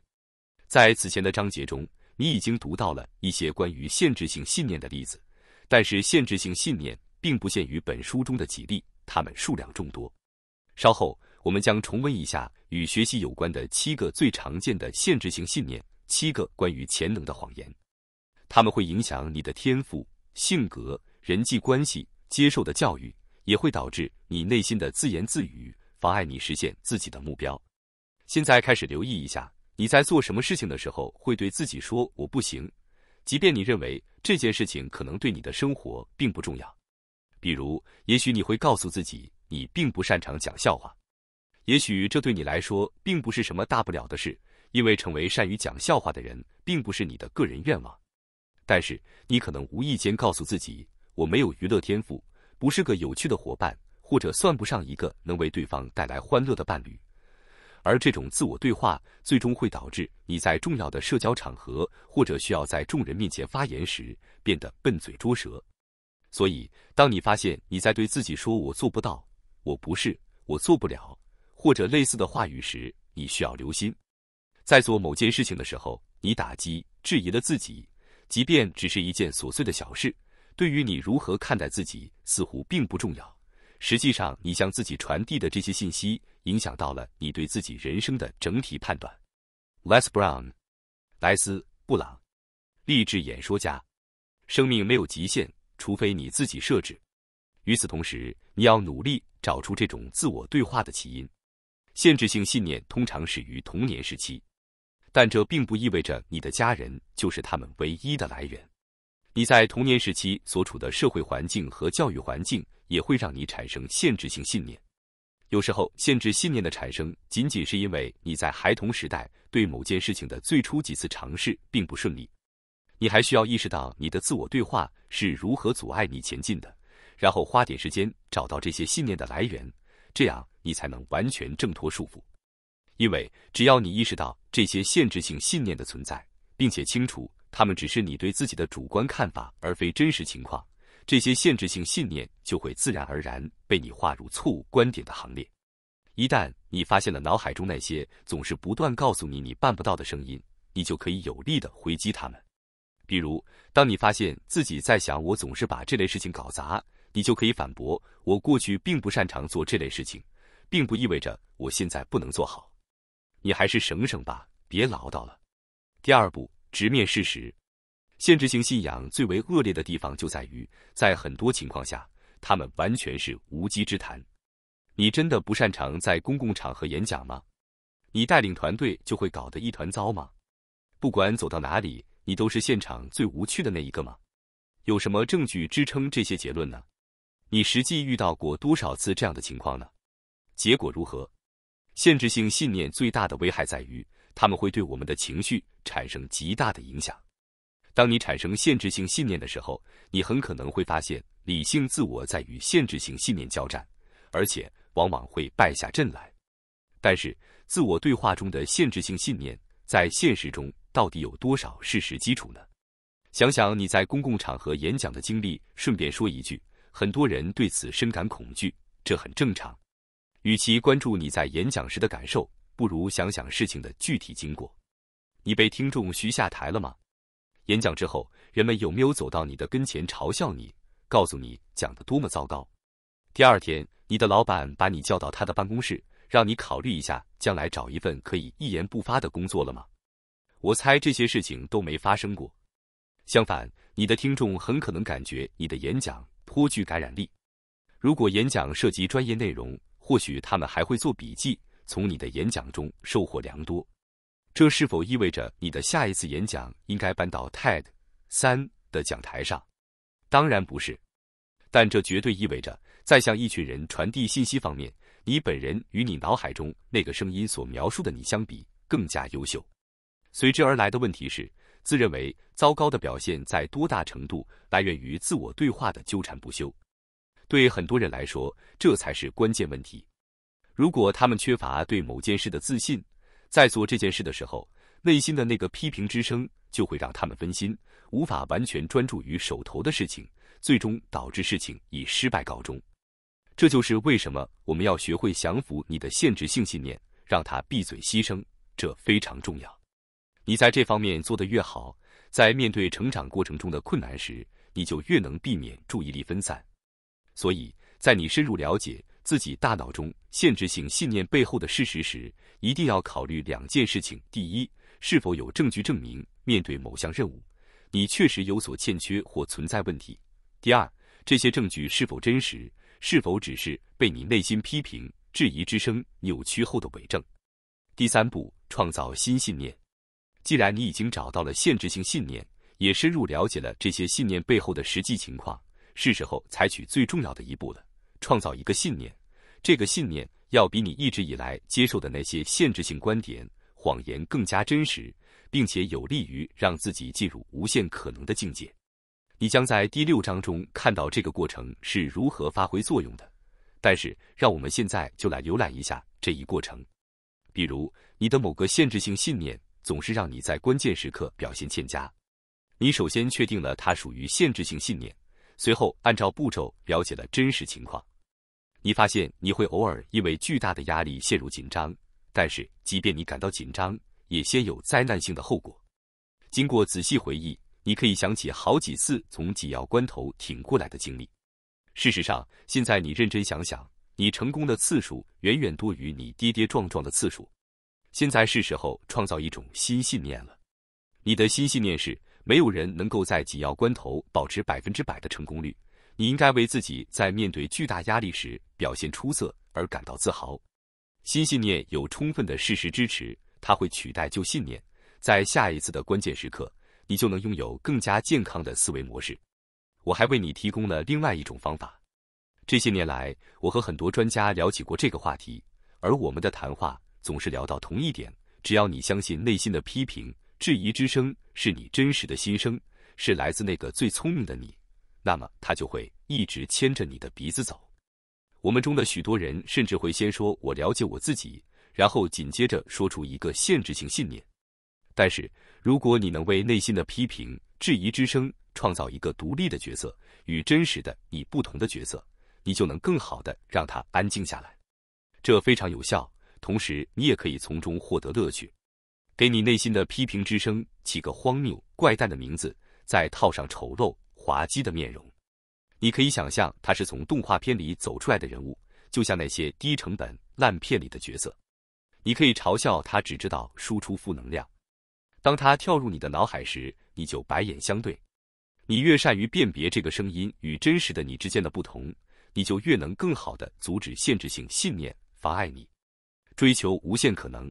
在此前的章节中，你已经读到了一些关于限制性信念的例子，但是限制性信念并不限于本书中的几例，它们数量众多。稍后我们将重温一下与学习有关的七个最常见的限制性信念，七个关于潜能的谎言，它们会影响你的天赋、性格。人际关系、接受的教育也会导致你内心的自言自语，妨碍你实现自己的目标。现在开始留意一下，你在做什么事情的时候会对自己说“我不行”，即便你认为这件事情可能对你的生活并不重要。比如，也许你会告诉自己，你并不擅长讲笑话，也许这对你来说并不是什么大不了的事，因为成为善于讲笑话的人并不是你的个人愿望。但是，你可能无意间告诉自己。我没有娱乐天赋，不是个有趣的伙伴，或者算不上一个能为对方带来欢乐的伴侣。而这种自我对话最终会导致你在重要的社交场合，或者需要在众人面前发言时，变得笨嘴拙舌。所以，当你发现你在对自己说“我做不到”“我不是”“我做不了”或者类似的话语时，你需要留心，在做某件事情的时候，你打击、质疑了自己，即便只是一件琐碎的小事。对于你如何看待自己似乎并不重要，实际上你向自己传递的这些信息影响到了你对自己人生的整体判断。Les Brown，莱斯·布朗，励志演说家，生命没有极限，除非你自己设置。与此同时，你要努力找出这种自我对话的起因。限制性信念通常始于童年时期，但这并不意味着你的家人就是他们唯一的来源。你在童年时期所处的社会环境和教育环境也会让你产生限制性信念。有时候，限制信念的产生仅仅是因为你在孩童时代对某件事情的最初几次尝试并不顺利。你还需要意识到你的自我对话是如何阻碍你前进的，然后花点时间找到这些信念的来源，这样你才能完全挣脱束缚。因为只要你意识到这些限制性信念的存在，并且清楚。他们只是你对自己的主观看法，而非真实情况。这些限制性信念就会自然而然被你划入错误观点的行列。一旦你发现了脑海中那些总是不断告诉你你办不到的声音，你就可以有力的回击他们。比如，当你发现自己在想“我总是把这类事情搞砸”，你就可以反驳：“我过去并不擅长做这类事情，并不意味着我现在不能做好。”你还是省省吧，别唠叨了。第二步。直面事实，限制性信仰最为恶劣的地方就在于，在很多情况下，他们完全是无稽之谈。你真的不擅长在公共场合演讲吗？你带领团队就会搞得一团糟吗？不管走到哪里，你都是现场最无趣的那一个吗？有什么证据支撑这些结论呢？你实际遇到过多少次这样的情况呢？结果如何？限制性信念最大的危害在于。他们会对我们的情绪产生极大的影响。当你产生限制性信念的时候，你很可能会发现理性自我在与限制性信念交战，而且往往会败下阵来。但是，自我对话中的限制性信念在现实中到底有多少事实基础呢？想想你在公共场合演讲的经历，顺便说一句，很多人对此深感恐惧，这很正常。与其关注你在演讲时的感受，不如想想事情的具体经过。你被听众嘘下台了吗？演讲之后，人们有没有走到你的跟前嘲笑你，告诉你讲的多么糟糕？第二天，你的老板把你叫到他的办公室，让你考虑一下将来找一份可以一言不发的工作了吗？我猜这些事情都没发生过。相反，你的听众很可能感觉你的演讲颇具感染力。如果演讲涉及专业内容，或许他们还会做笔记。从你的演讲中收获良多，这是否意味着你的下一次演讲应该搬到 TED 三的讲台上？当然不是，但这绝对意味着在向一群人传递信息方面，你本人与你脑海中那个声音所描述的你相比更加优秀。随之而来的问题是，自认为糟糕的表现在多大程度来源于自我对话的纠缠不休？对很多人来说，这才是关键问题。如果他们缺乏对某件事的自信，在做这件事的时候，内心的那个批评之声就会让他们分心，无法完全专注于手头的事情，最终导致事情以失败告终。这就是为什么我们要学会降服你的限制性信念，让他闭嘴牺牲，这非常重要。你在这方面做得越好，在面对成长过程中的困难时，你就越能避免注意力分散。所以，在你深入了解。自己大脑中限制性信念背后的事实时，一定要考虑两件事情：第一，是否有证据证明面对某项任务，你确实有所欠缺或存在问题；第二，这些证据是否真实，是否只是被你内心批评、质疑之声扭曲后的伪证。第三步，创造新信念。既然你已经找到了限制性信念，也深入了解了这些信念背后的实际情况，是时候采取最重要的一步了。创造一个信念，这个信念要比你一直以来接受的那些限制性观点、谎言更加真实，并且有利于让自己进入无限可能的境界。你将在第六章中看到这个过程是如何发挥作用的。但是，让我们现在就来浏览一下这一过程。比如，你的某个限制性信念总是让你在关键时刻表现欠佳。你首先确定了它属于限制性信念，随后按照步骤了解了真实情况。你发现你会偶尔因为巨大的压力陷入紧张，但是即便你感到紧张，也先有灾难性的后果。经过仔细回忆，你可以想起好几次从紧要关头挺过来的经历。事实上，现在你认真想想，你成功的次数远远多于你跌跌撞撞的次数。现在是时候创造一种新信念了。你的新信念是：没有人能够在紧要关头保持百分之百的成功率。你应该为自己在面对巨大压力时表现出色而感到自豪。新信念有充分的事实支持，它会取代旧信念。在下一次的关键时刻，你就能拥有更加健康的思维模式。我还为你提供了另外一种方法。这些年来，我和很多专家聊起过这个话题，而我们的谈话总是聊到同一点：只要你相信内心的批评、质疑之声是你真实的心声，是来自那个最聪明的你。那么他就会一直牵着你的鼻子走。我们中的许多人甚至会先说“我了解我自己”，然后紧接着说出一个限制性信念。但是，如果你能为内心的批评、质疑之声创造一个独立的角色，与真实的你不同的角色，你就能更好的让它安静下来。这非常有效，同时你也可以从中获得乐趣。给你内心的批评之声起个荒谬、怪诞的名字，再套上丑陋。滑稽的面容，你可以想象他是从动画片里走出来的人物，就像那些低成本烂片里的角色。你可以嘲笑他，只知道输出负能量。当他跳入你的脑海时，你就白眼相对。你越善于辨别这个声音与真实的你之间的不同，你就越能更好的阻止限制性信念妨碍你追求无限可能。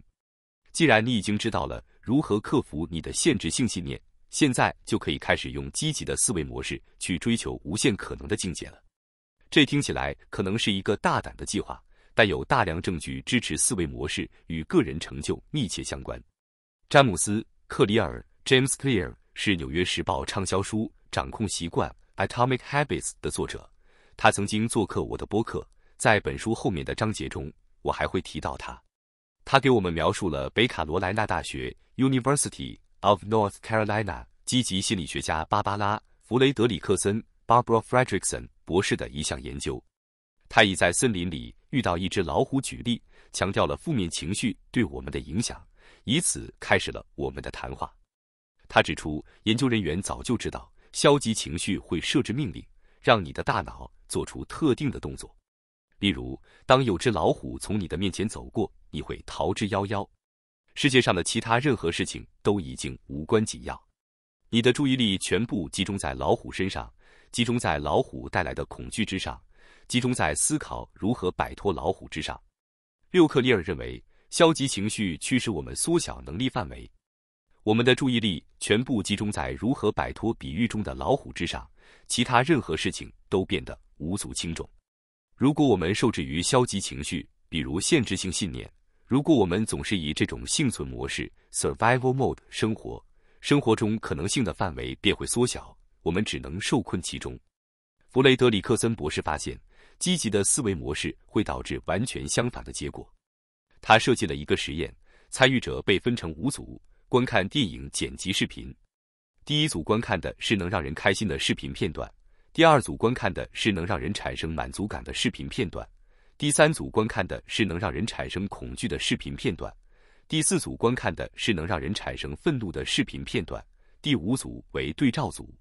既然你已经知道了如何克服你的限制性信念。现在就可以开始用积极的思维模式去追求无限可能的境界了。这听起来可能是一个大胆的计划，但有大量证据支持思维模式与个人成就密切相关。詹姆斯·克里尔 （James Clear） 是《纽约时报》畅销书《掌控习惯》（Atomic Habits） 的作者，他曾经做客我的播客，在本书后面的章节中，我还会提到他。他给我们描述了北卡罗来纳大学 （University）。Of North Carolina，积极心理学家芭芭拉·弗雷德里克森 （Barbara Fredrickson） 博士的一项研究，他以在森林里遇到一只老虎举例，强调了负面情绪对我们的影响，以此开始了我们的谈话。他指出，研究人员早就知道，消极情绪会设置命令，让你的大脑做出特定的动作，例如，当有只老虎从你的面前走过，你会逃之夭夭。世界上的其他任何事情都已经无关紧要，你的注意力全部集中在老虎身上，集中在老虎带来的恐惧之上，集中在思考如何摆脱老虎之上。六克利尔认为，消极情绪驱使我们缩小能力范围，我们的注意力全部集中在如何摆脱比喻中的老虎之上，其他任何事情都变得无足轻重。如果我们受制于消极情绪，比如限制性信念。如果我们总是以这种幸存模式 （survival mode） 生活，生活中可能性的范围便会缩小，我们只能受困其中。弗雷德里克森博士发现，积极的思维模式会导致完全相反的结果。他设计了一个实验，参与者被分成五组，观看电影剪辑视频。第一组观看的是能让人开心的视频片段，第二组观看的是能让人产生满足感的视频片段。第三组观看的是能让人产生恐惧的视频片段，第四组观看的是能让人产生愤怒的视频片段，第五组为对照组。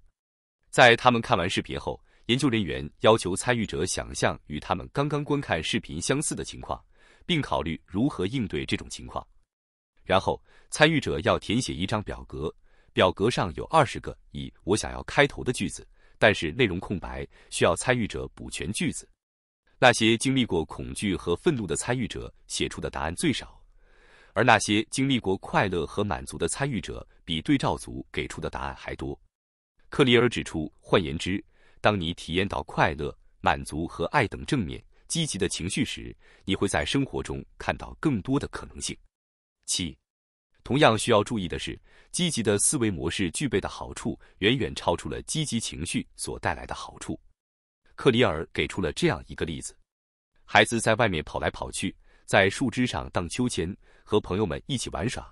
在他们看完视频后，研究人员要求参与者想象与他们刚刚观看视频相似的情况，并考虑如何应对这种情况。然后，参与者要填写一张表格，表格上有二十个以“我想要”开头的句子，但是内容空白，需要参与者补全句子。那些经历过恐惧和愤怒的参与者写出的答案最少，而那些经历过快乐和满足的参与者比对照组给出的答案还多。克里尔指出，换言之，当你体验到快乐、满足和爱等正面、积极的情绪时，你会在生活中看到更多的可能性。七，同样需要注意的是，积极的思维模式具备的好处远远超出了积极情绪所带来的好处。克里尔给出了这样一个例子：孩子在外面跑来跑去，在树枝上荡秋千，和朋友们一起玩耍，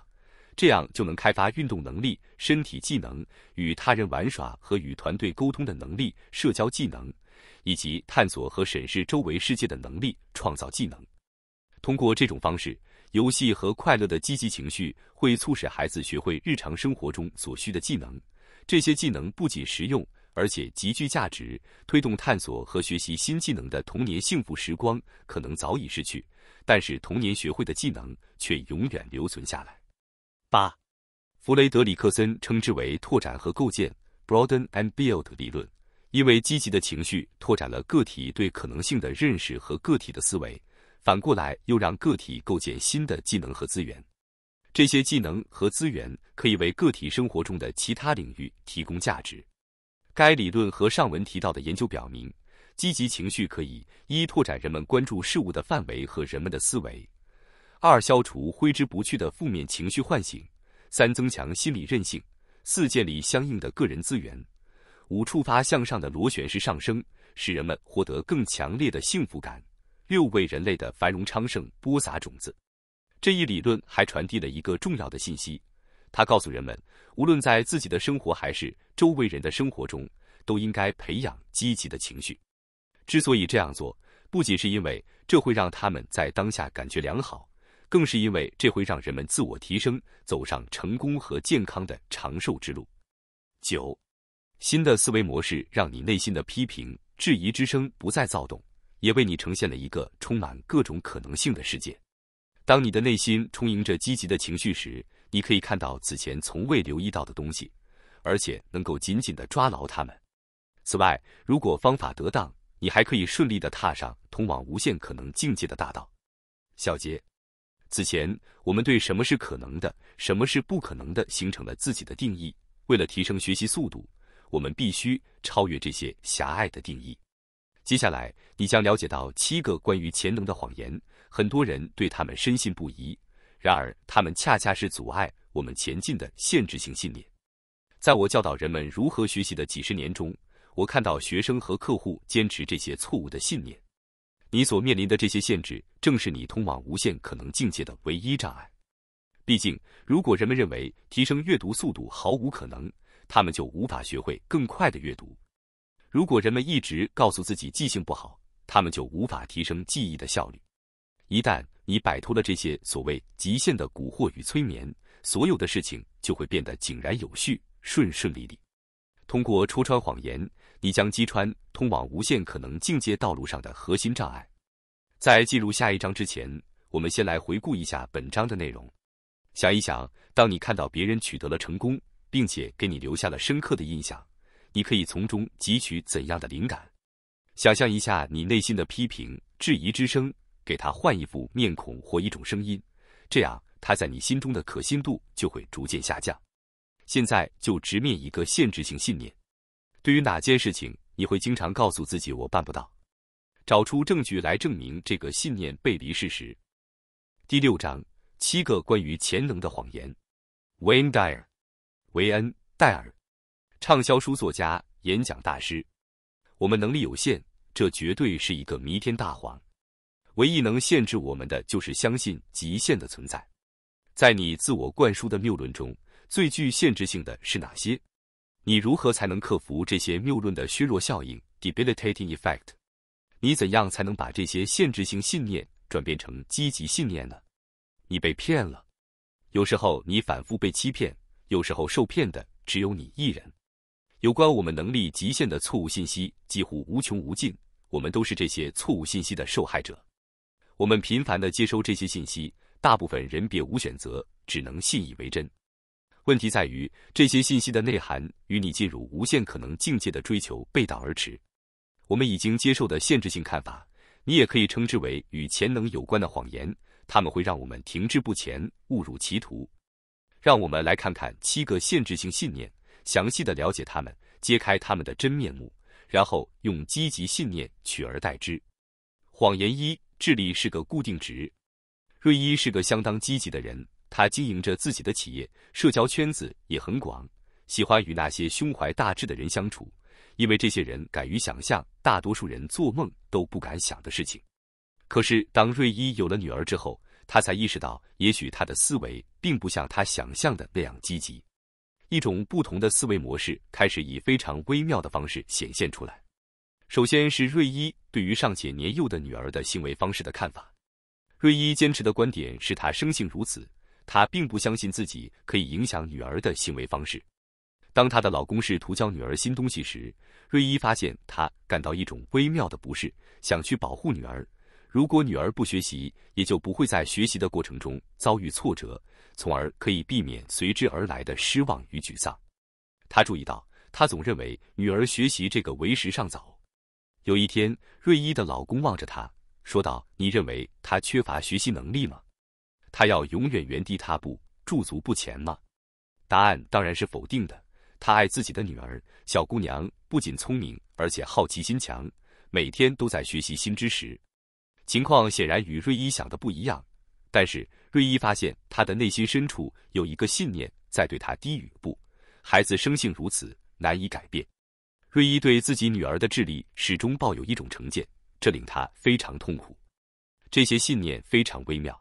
这样就能开发运动能力、身体技能、与他人玩耍和与团队沟通的能力、社交技能，以及探索和审视周围世界的能力、创造技能。通过这种方式，游戏和快乐的积极情绪会促使孩子学会日常生活中所需的技能，这些技能不仅实用。而且极具价值，推动探索和学习新技能的童年幸福时光可能早已失去，但是童年学会的技能却永远留存下来。八，弗雷德里克森称之为“拓展和构建 （Broaden and Build）” 理论，因为积极的情绪拓展了个体对可能性的认识和个体的思维，反过来又让个体构建新的技能和资源，这些技能和资源可以为个体生活中的其他领域提供价值。该理论和上文提到的研究表明，积极情绪可以一拓展人们关注事物的范围和人们的思维；二消除挥之不去的负面情绪，唤醒；三增强心理韧性；四建立相应的个人资源；五触发向上的螺旋式上升，使人们获得更强烈的幸福感；六为人类的繁荣昌盛播撒种子。这一理论还传递了一个重要的信息。他告诉人们，无论在自己的生活还是周围人的生活中，都应该培养积极的情绪。之所以这样做，不仅是因为这会让他们在当下感觉良好，更是因为这会让人们自我提升，走上成功和健康的长寿之路。九，新的思维模式让你内心的批评、质疑之声不再躁动，也为你呈现了一个充满各种可能性的世界。当你的内心充盈着积极的情绪时，你可以看到此前从未留意到的东西，而且能够紧紧的抓牢它们。此外，如果方法得当，你还可以顺利的踏上通往无限可能境界的大道。小结：此前我们对什么是可能的，什么是不可能的，形成了自己的定义。为了提升学习速度，我们必须超越这些狭隘的定义。接下来，你将了解到七个关于潜能的谎言，很多人对他们深信不疑。然而，他们恰恰是阻碍我们前进的限制性信念。在我教导人们如何学习的几十年中，我看到学生和客户坚持这些错误的信念。你所面临的这些限制，正是你通往无限可能境界的唯一障碍。毕竟，如果人们认为提升阅读速度毫无可能，他们就无法学会更快的阅读；如果人们一直告诉自己记性不好，他们就无法提升记忆的效率。一旦你摆脱了这些所谓极限的蛊惑与催眠，所有的事情就会变得井然有序、顺顺利利。通过戳穿谎言，你将击穿通往无限可能境界道路上的核心障碍。在进入下一章之前，我们先来回顾一下本章的内容。想一想，当你看到别人取得了成功，并且给你留下了深刻的印象，你可以从中汲取怎样的灵感？想象一下你内心的批评、质疑之声。给他换一副面孔或一种声音，这样他在你心中的可信度就会逐渐下降。现在就直面一个限制性信念：对于哪件事情，你会经常告诉自己“我办不到”。找出证据来证明这个信念背离事实。第六章：七个关于潜能的谎言。Wayne Dyer，韦恩·戴尔，畅销书作家、演讲大师。我们能力有限，这绝对是一个弥天大谎。唯一能限制我们的就是相信极限的存在。在你自我灌输的谬论中，最具限制性的是哪些？你如何才能克服这些谬论的削弱效应 （debilitating effect）？你怎样才能把这些限制性信念转变成积极信念呢？你被骗了。有时候你反复被欺骗，有时候受骗的只有你一人。有关我们能力极限的错误信息几乎无穷无尽，我们都是这些错误信息的受害者。我们频繁地接收这些信息，大部分人别无选择，只能信以为真。问题在于，这些信息的内涵与你进入无限可能境界的追求背道而驰。我们已经接受的限制性看法，你也可以称之为与潜能有关的谎言，他们会让我们停滞不前，误入歧途。让我们来看看七个限制性信念，详细的了解他们，揭开他们的真面目，然后用积极信念取而代之。谎言一。智力是个固定值。瑞伊是个相当积极的人，他经营着自己的企业，社交圈子也很广，喜欢与那些胸怀大志的人相处，因为这些人敢于想象大多数人做梦都不敢想的事情。可是，当瑞伊有了女儿之后，他才意识到，也许他的思维并不像他想象的那样积极。一种不同的思维模式开始以非常微妙的方式显现出来。首先是瑞伊对于尚且年幼的女儿的行为方式的看法。瑞伊坚持的观点是她生性如此，她并不相信自己可以影响女儿的行为方式。当她的老公试图教女儿新东西时，瑞伊发现她感到一种微妙的不适，想去保护女儿。如果女儿不学习，也就不会在学习的过程中遭遇挫折，从而可以避免随之而来的失望与沮丧。她注意到，她总认为女儿学习这个为时尚早。有一天，瑞伊的老公望着她说道：“你认为她缺乏学习能力吗？她要永远原地踏步、驻足不前吗？”答案当然是否定的。她爱自己的女儿，小姑娘不仅聪明，而且好奇心强，每天都在学习新知识。情况显然与瑞伊想的不一样，但是瑞伊发现她的内心深处有一个信念在对她低语：“不，孩子生性如此，难以改变。”瑞伊对自己女儿的智力始终抱有一种成见，这令他非常痛苦。这些信念非常微妙。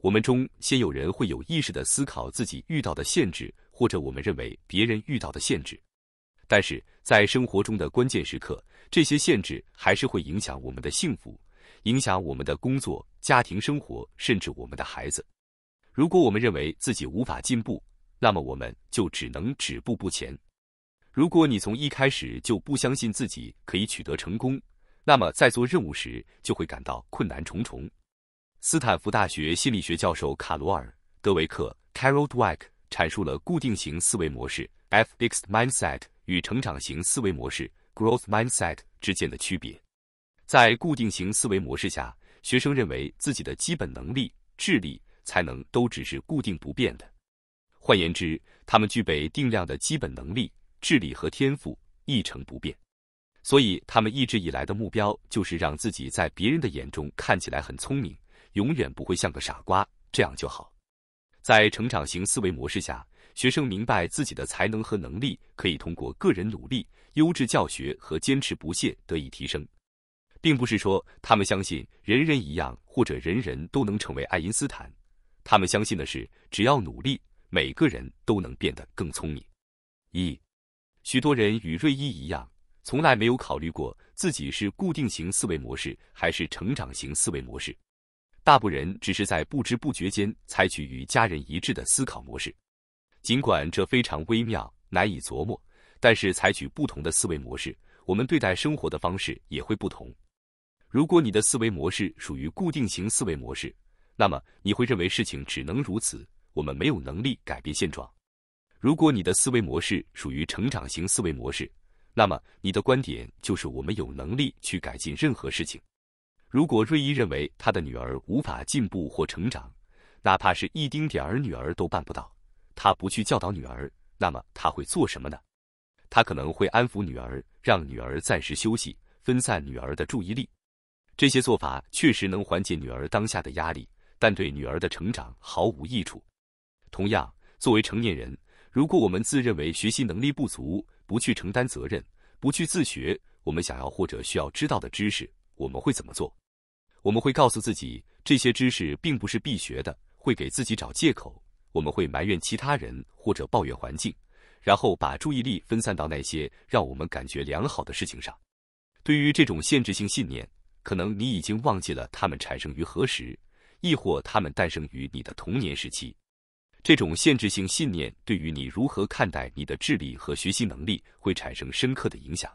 我们中先有人会有意识的思考自己遇到的限制，或者我们认为别人遇到的限制。但是在生活中的关键时刻，这些限制还是会影响我们的幸福，影响我们的工作、家庭生活，甚至我们的孩子。如果我们认为自己无法进步，那么我们就只能止步不前。如果你从一开始就不相信自己可以取得成功，那么在做任务时就会感到困难重重。斯坦福大学心理学教授卡罗尔·德维克 （Carol Dweck） 阐述了固定型思维模式 （Fixed Mindset） 与成长型思维模式 （Growth Mindset） 之间的区别。在固定型思维模式下，学生认为自己的基本能力、智力、才能都只是固定不变的，换言之，他们具备定量的基本能力。智力和天赋一成不变，所以他们一直以来的目标就是让自己在别人的眼中看起来很聪明，永远不会像个傻瓜，这样就好。在成长型思维模式下，学生明白自己的才能和能力可以通过个人努力、优质教学和坚持不懈得以提升，并不是说他们相信人人一样或者人人都能成为爱因斯坦，他们相信的是只要努力，每个人都能变得更聪明。一。许多人与瑞伊一样，从来没有考虑过自己是固定型思维模式还是成长型思维模式。大部分人只是在不知不觉间采取与家人一致的思考模式。尽管这非常微妙，难以琢磨，但是采取不同的思维模式，我们对待生活的方式也会不同。如果你的思维模式属于固定型思维模式，那么你会认为事情只能如此，我们没有能力改变现状。如果你的思维模式属于成长型思维模式，那么你的观点就是我们有能力去改进任何事情。如果瑞伊认为他的女儿无法进步或成长，哪怕是一丁点儿，女儿都办不到，他不去教导女儿，那么他会做什么呢？他可能会安抚女儿，让女儿暂时休息，分散女儿的注意力。这些做法确实能缓解女儿当下的压力，但对女儿的成长毫无益处。同样，作为成年人，如果我们自认为学习能力不足，不去承担责任，不去自学我们想要或者需要知道的知识，我们会怎么做？我们会告诉自己这些知识并不是必学的，会给自己找借口。我们会埋怨其他人或者抱怨环境，然后把注意力分散到那些让我们感觉良好的事情上。对于这种限制性信念，可能你已经忘记了它们产生于何时，亦或他们诞生于你的童年时期。这种限制性信念对于你如何看待你的智力和学习能力会产生深刻的影响。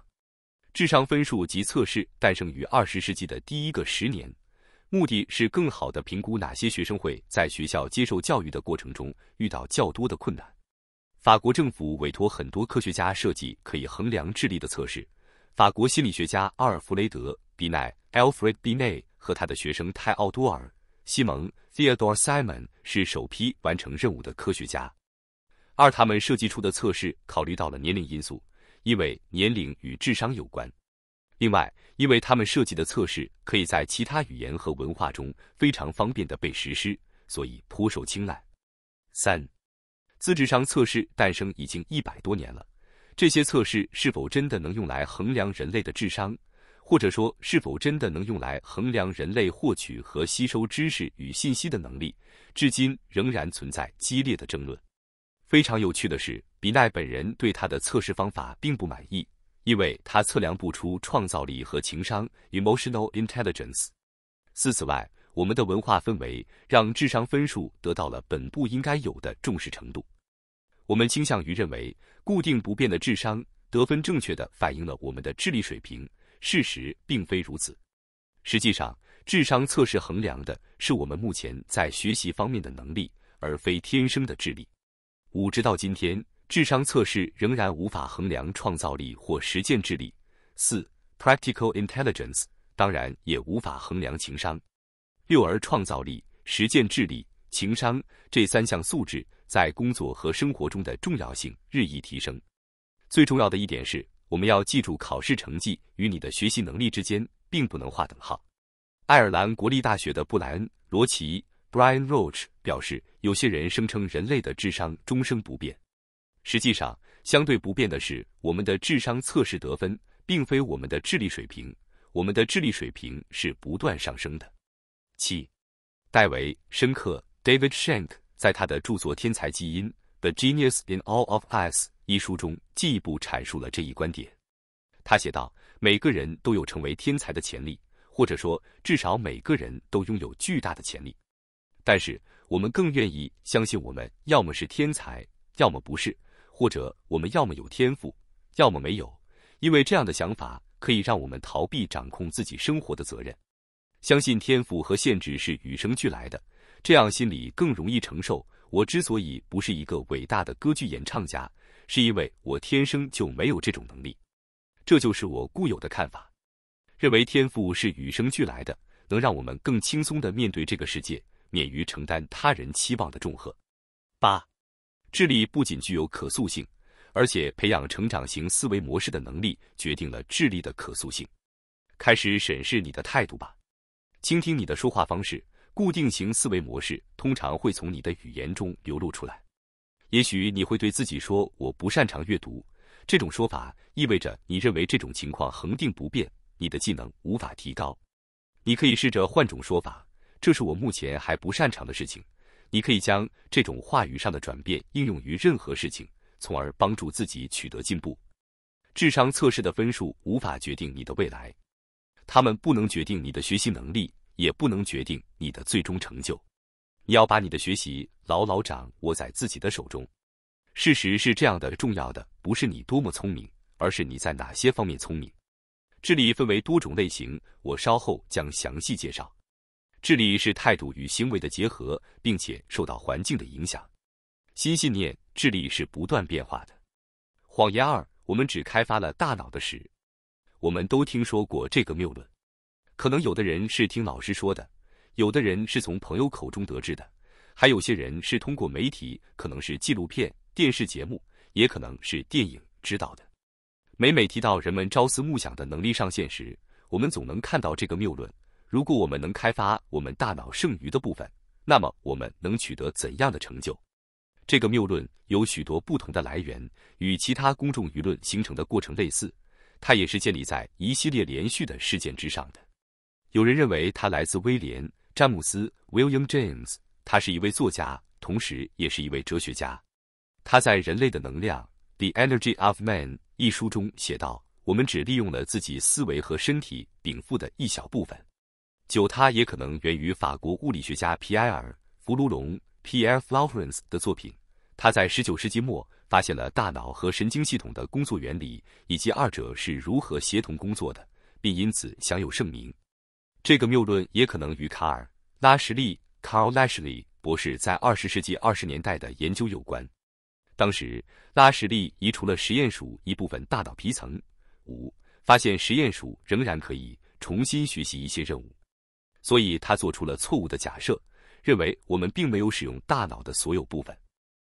智商分数及测试诞生于二十世纪的第一个十年，目的是更好地评估哪些学生会在学校接受教育的过程中遇到较多的困难。法国政府委托很多科学家设计可以衡量智力的测试。法国心理学家阿尔弗雷德·比奈 （Alfred Binet） 和他的学生泰奥多尔。西蒙 Theodore Simon 是首批完成任务的科学家。二，他们设计出的测试考虑到了年龄因素，因为年龄与智商有关。另外，因为他们设计的测试可以在其他语言和文化中非常方便地被实施，所以颇受青睐。三，自智商测试诞生已经一百多年了，这些测试是否真的能用来衡量人类的智商？或者说，是否真的能用来衡量人类获取和吸收知识与信息的能力，至今仍然存在激烈的争论。非常有趣的是，比奈本人对他的测试方法并不满意，因为他测量不出创造力和情商 （emotional intelligence）。此外，我们的文化氛围让智商分数得到了本不应该有的重视程度。我们倾向于认为，固定不变的智商得分正确的反映了我们的智力水平。事实并非如此。实际上，智商测试衡量的是我们目前在学习方面的能力，而非天生的智力。五，直到今天，智商测试仍然无法衡量创造力或实践智力（四，practical intelligence）。当然，也无法衡量情商。六，而创造力、实践智力、情商这三项素质在工作和生活中的重要性日益提升。最重要的一点是。我们要记住，考试成绩与你的学习能力之间并不能划等号。爱尔兰国立大学的布莱恩·罗奇 （Brian r o a c h 表示，有些人声称人类的智商终生不变。实际上，相对不变的是我们的智商测试得分，并非我们的智力水平。我们的智力水平是不断上升的。七，戴维·申克 （David Shank） 在他的著作《天才基因》（The Genius in All of Us）。一书中进一步阐述了这一观点。他写道：“每个人都有成为天才的潜力，或者说至少每个人都拥有巨大的潜力。但是，我们更愿意相信我们要么是天才，要么不是；或者我们要么有天赋，要么没有。因为这样的想法可以让我们逃避掌控自己生活的责任。相信天赋和限制是与生俱来的，这样心里更容易承受。我之所以不是一个伟大的歌剧演唱家。”是因为我天生就没有这种能力，这就是我固有的看法，认为天赋是与生俱来的，能让我们更轻松地面对这个世界，免于承担他人期望的重荷。八，智力不仅具有可塑性，而且培养成长型思维模式的能力决定了智力的可塑性。开始审视你的态度吧，倾听你的说话方式，固定型思维模式通常会从你的语言中流露出来。也许你会对自己说：“我不擅长阅读。”这种说法意味着你认为这种情况恒定不变，你的技能无法提高。你可以试着换种说法：“这是我目前还不擅长的事情。”你可以将这种话语上的转变应用于任何事情，从而帮助自己取得进步。智商测试的分数无法决定你的未来，他们不能决定你的学习能力，也不能决定你的最终成就。你要把你的学习牢牢掌握在自己的手中。事实是这样的，重要的不是你多么聪明，而是你在哪些方面聪明。智力分为多种类型，我稍后将详细介绍。智力是态度与行为的结合，并且受到环境的影响。新信念，智力是不断变化的。谎言二：我们只开发了大脑的屎。我们都听说过这个谬论，可能有的人是听老师说的。有的人是从朋友口中得知的，还有些人是通过媒体，可能是纪录片、电视节目，也可能是电影知道的。每每提到人们朝思暮想的能力上限时，我们总能看到这个谬论：如果我们能开发我们大脑剩余的部分，那么我们能取得怎样的成就？这个谬论有许多不同的来源，与其他公众舆论形成的过程类似，它也是建立在一系列连续的事件之上的。有人认为它来自威廉。詹姆斯 William James，他是一位作家，同时也是一位哲学家。他在《人类的能量 The Energy of Man》一书中写道：“我们只利用了自己思维和身体禀赋的一小部分。”九，它也可能源于法国物理学家皮埃尔·弗卢隆 （Pierre Flourens） 的作品。他在十九世纪末发现了大脑和神经系统的工作原理，以及二者是如何协同工作的，并因此享有盛名。这个谬论也可能与卡尔·拉什利 （Carl Lashley） 博士在二十世纪二十年代的研究有关。当时，拉什利移除了实验鼠一部分大脑皮层，五发现实验鼠仍然可以重新学习一些任务，所以他做出了错误的假设，认为我们并没有使用大脑的所有部分。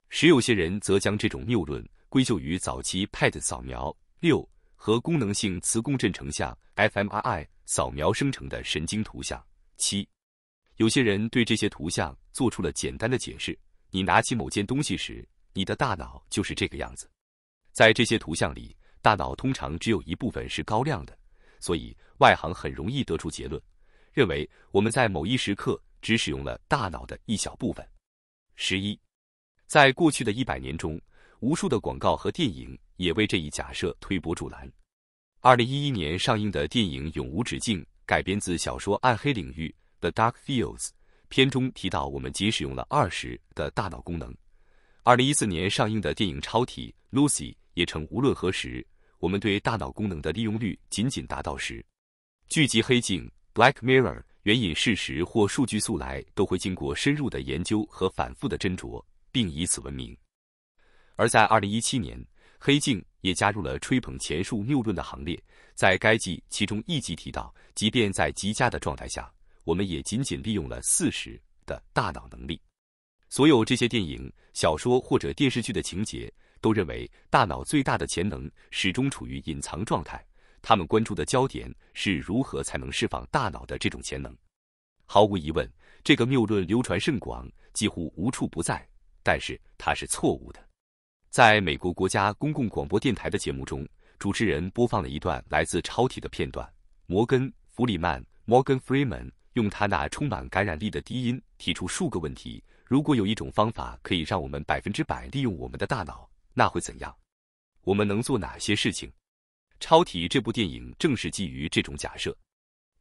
时有些人则将这种谬论归咎于早期 PET 扫描。六和功能性磁共振成像 （fMRI） 扫描生成的神经图像。七，有些人对这些图像做出了简单的解释：你拿起某件东西时，你的大脑就是这个样子。在这些图像里，大脑通常只有一部分是高亮的，所以外行很容易得出结论，认为我们在某一时刻只使用了大脑的一小部分。十一，在过去的一百年中，无数的广告和电影。也为这一假设推波助澜。二零一一年上映的电影《永无止境》改编自小说《暗黑领域》（The Dark Fields），片中提到我们仅使用了二十的大脑功能。二零一四年上映的电影《超体》（Lucy） 也称，无论何时，我们对大脑功能的利用率仅仅达到十。剧集《黑镜》（Black Mirror） 援引事实或数据素来都会经过深入的研究和反复的斟酌，并以此闻名。而在二零一七年。黑镜也加入了吹捧前述谬论的行列，在该季其中一集提到，即便在极佳的状态下，我们也仅仅利用了四十的大脑能力。所有这些电影、小说或者电视剧的情节，都认为大脑最大的潜能始终处于隐藏状态。他们关注的焦点是如何才能释放大脑的这种潜能。毫无疑问，这个谬论流传甚广，几乎无处不在，但是它是错误的。在美国国家公共广播电台的节目中，主持人播放了一段来自《超体》的片段。摩根·弗里曼 （Morgan Freeman） 用他那充满感染力的低音提出数个问题：如果有一种方法可以让我们百分之百利用我们的大脑，那会怎样？我们能做哪些事情？《超体》这部电影正是基于这种假设。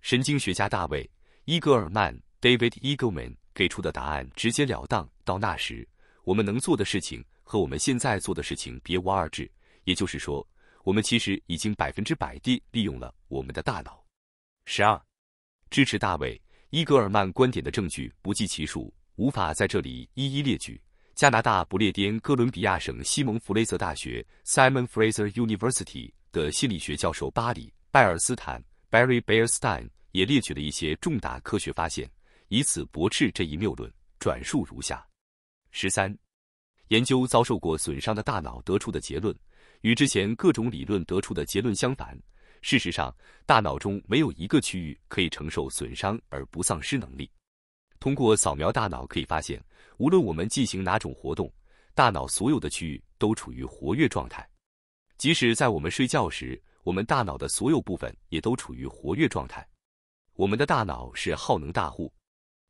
神经学家大卫·伊格尔曼 （David Eagleman） 给出的答案直截了当：到那时，我们能做的事情。和我们现在做的事情别无二致，也就是说，我们其实已经百分之百地利用了我们的大脑。十二，支持大卫·伊格尔曼观点的证据不计其数，无法在这里一一列举。加拿大不列颠哥伦比亚省西蒙弗雷泽大学 （Simon Fraser University） 的心理学教授巴里·拜尔斯坦 （Barry b e a r s t e i n 也列举了一些重大科学发现，以此驳斥这一谬论。转述如下：十三。研究遭受过损伤的大脑得出的结论，与之前各种理论得出的结论相反。事实上，大脑中没有一个区域可以承受损伤而不丧失能力。通过扫描大脑可以发现，无论我们进行哪种活动，大脑所有的区域都处于活跃状态。即使在我们睡觉时，我们大脑的所有部分也都处于活跃状态。我们的大脑是耗能大户。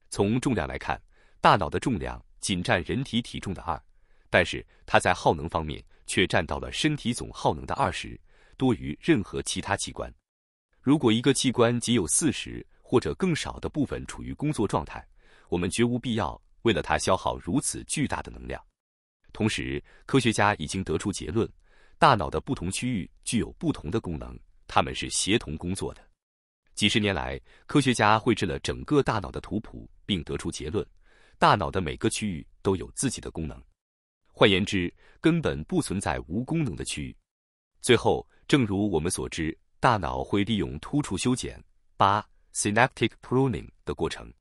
从重量来看，大脑的重量仅占人体体重的二。但是它在耗能方面却占到了身体总耗能的二十，多于任何其他器官。如果一个器官仅有四十或者更少的部分处于工作状态，我们绝无必要为了它消耗如此巨大的能量。同时，科学家已经得出结论：大脑的不同区域具有不同的功能，它们是协同工作的。几十年来，科学家绘制了整个大脑的图谱，并得出结论：大脑的每个区域都有自己的功能。换言之，根本不存在无功能的区域。最后，正如我们所知，大脑会利用突触修剪（八 synaptic pruning） 的过程。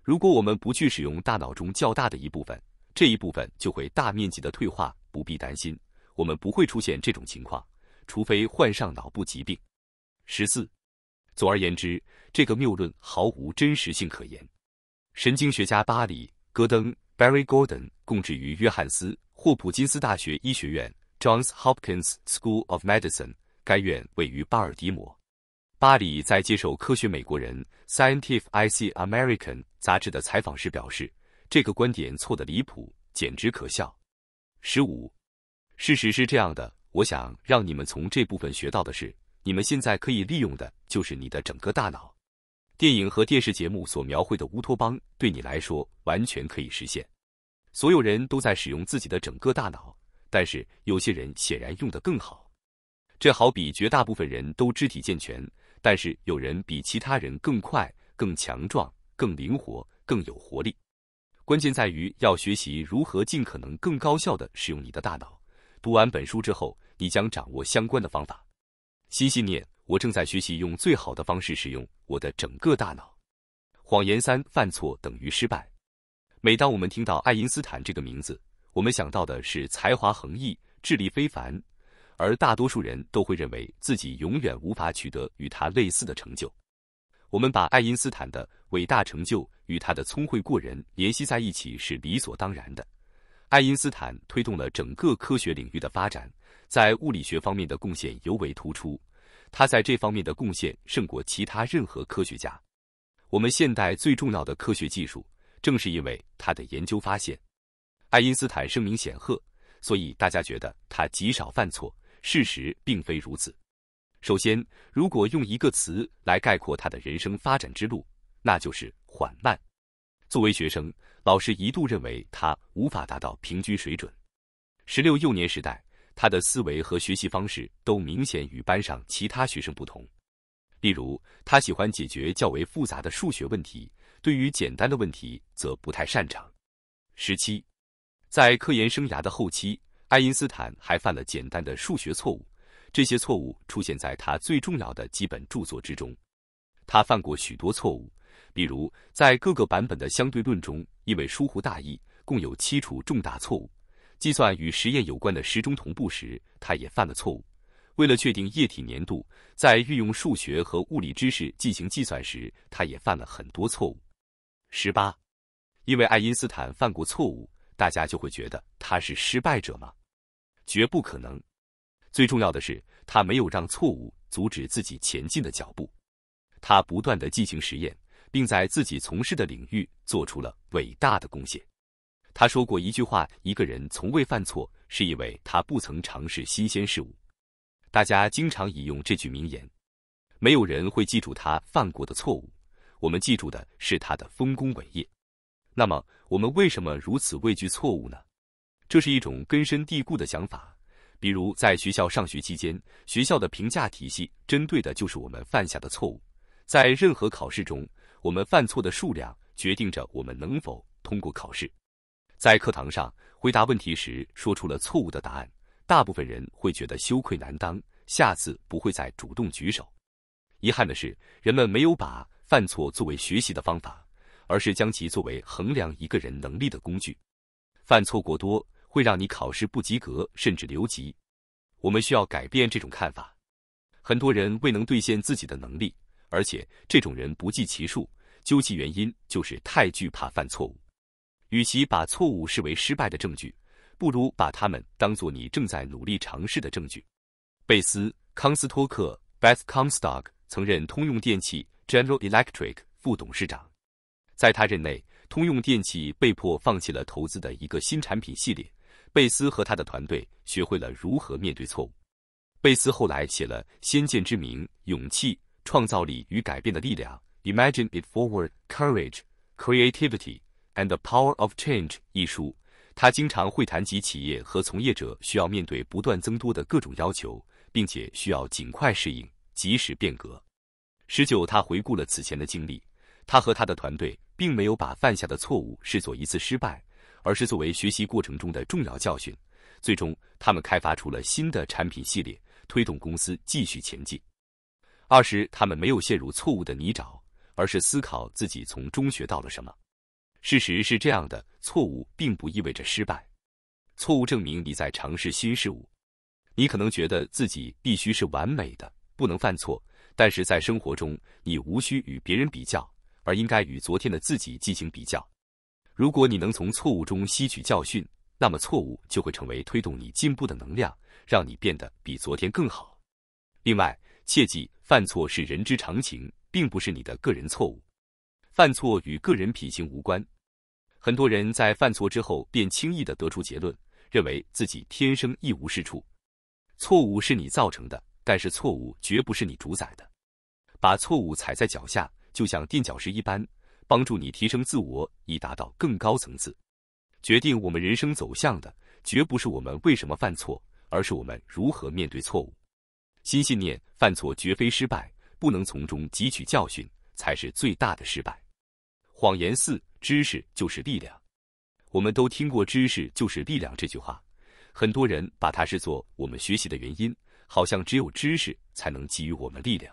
如果我们不去使用大脑中较大的一部分，这一部分就会大面积的退化。不必担心，我们不会出现这种情况，除非患上脑部疾病。十四，总而言之，这个谬论毫无真实性可言。神经学家巴里·戈登 （Barry Gordon） 供职于约翰斯。霍普金斯大学医学院 （Johns Hopkins School of Medicine） 该院位于巴尔的摩。巴里在接受《科学美国人》（Scientific American） 杂志的采访时表示：“这个观点错得离谱，简直可笑。”十五，事实是这样的。我想让你们从这部分学到的是，你们现在可以利用的就是你的整个大脑。电影和电视节目所描绘的乌托邦，对你来说完全可以实现。所有人都在使用自己的整个大脑，但是有些人显然用得更好。这好比绝大部分人都肢体健全，但是有人比其他人更快、更强壮、更灵活、更有活力。关键在于要学习如何尽可能更高效地使用你的大脑。读完本书之后，你将掌握相关的方法。新信念：我正在学习用最好的方式使用我的整个大脑。谎言三：犯错等于失败。每当我们听到爱因斯坦这个名字，我们想到的是才华横溢、智力非凡，而大多数人都会认为自己永远无法取得与他类似的成就。我们把爱因斯坦的伟大成就与他的聪慧过人联系在一起是理所当然的。爱因斯坦推动了整个科学领域的发展，在物理学方面的贡献尤为突出，他在这方面的贡献胜过其他任何科学家。我们现代最重要的科学技术。正是因为他的研究发现，爱因斯坦声名显赫，所以大家觉得他极少犯错。事实并非如此。首先，如果用一个词来概括他的人生发展之路，那就是缓慢。作为学生，老师一度认为他无法达到平均水准。十六幼年时代，他的思维和学习方式都明显与班上其他学生不同。例如，他喜欢解决较为复杂的数学问题。对于简单的问题则不太擅长。十七，在科研生涯的后期，爱因斯坦还犯了简单的数学错误，这些错误出现在他最重要的基本著作之中。他犯过许多错误，比如在各个版本的相对论中，因为疏忽大意，共有七处重大错误。计算与实验有关的时钟同步时，他也犯了错误。为了确定液体粘度，在运用数学和物理知识进行计算时，他也犯了很多错误。十八，因为爱因斯坦犯过错误，大家就会觉得他是失败者吗？绝不可能。最重要的是，他没有让错误阻止自己前进的脚步。他不断的进行实验，并在自己从事的领域做出了伟大的贡献。他说过一句话：“一个人从未犯错，是因为他不曾尝试新鲜事物。”大家经常引用这句名言。没有人会记住他犯过的错误。我们记住的是他的丰功伟业。那么，我们为什么如此畏惧错误呢？这是一种根深蒂固的想法。比如，在学校上学期间，学校的评价体系针对的就是我们犯下的错误。在任何考试中，我们犯错的数量决定着我们能否通过考试。在课堂上回答问题时说出了错误的答案，大部分人会觉得羞愧难当，下次不会再主动举手。遗憾的是，人们没有把。犯错作为学习的方法，而是将其作为衡量一个人能力的工具。犯错过多会让你考试不及格，甚至留级。我们需要改变这种看法。很多人未能兑现自己的能力，而且这种人不计其数。究其原因，就是太惧怕犯错误。与其把错误视为失败的证据，不如把它们当做你正在努力尝试的证据。贝斯康斯托克 （Beth Comstock） 曾任通用电器 General Electric 副董事长，在他任内，通用电气被迫放弃了投资的一个新产品系列。贝斯和他的团队学会了如何面对错误。贝斯后来写了《先见之明、勇气、创造力与改变的力量：Imagine It f o r w a r d Courage, Creativity and the Power of Change》一书。他经常会谈及企业和从业者需要面对不断增多的各种要求，并且需要尽快适应、及时变革。十九，他回顾了此前的经历，他和他的团队并没有把犯下的错误视作一次失败，而是作为学习过程中的重要教训。最终，他们开发出了新的产品系列，推动公司继续前进。二十，他们没有陷入错误的泥沼，而是思考自己从中学到了什么。事实是这样的，错误并不意味着失败，错误证明你在尝试新事物。你可能觉得自己必须是完美的，不能犯错。但是在生活中，你无需与别人比较，而应该与昨天的自己进行比较。如果你能从错误中吸取教训，那么错误就会成为推动你进步的能量，让你变得比昨天更好。另外，切记犯错是人之常情，并不是你的个人错误。犯错与个人品行无关。很多人在犯错之后，便轻易的得出结论，认为自己天生一无是处。错误是你造成的，但是错误绝不是你主宰的。把错误踩在脚下，就像垫脚石一般，帮助你提升自我，以达到更高层次。决定我们人生走向的，绝不是我们为什么犯错，而是我们如何面对错误。新信念：犯错绝非失败，不能从中汲取教训，才是最大的失败。谎言四：知识就是力量。我们都听过“知识就是力量”这句话，很多人把它视作我们学习的原因，好像只有知识才能给予我们力量。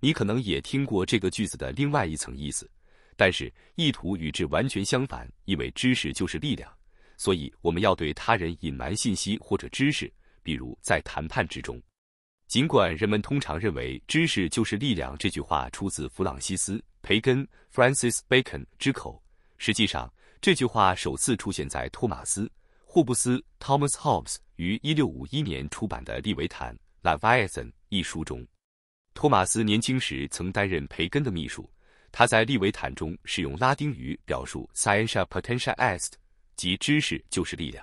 你可能也听过这个句子的另外一层意思，但是意图与之完全相反，因为知识就是力量，所以我们要对他人隐瞒信息或者知识，比如在谈判之中。尽管人们通常认为“知识就是力量”这句话出自弗朗西斯·培根 （Francis Bacon） 之口，实际上这句话首次出现在托马斯·霍布斯 （Thomas Hobbes） 于1651年出版的《利维坦》（Leviathan） 一书中。托马斯年轻时曾担任培根的秘书，他在《利维坦》中使用拉丁语表述 “scientia potentia est”，即“知识就是力量”。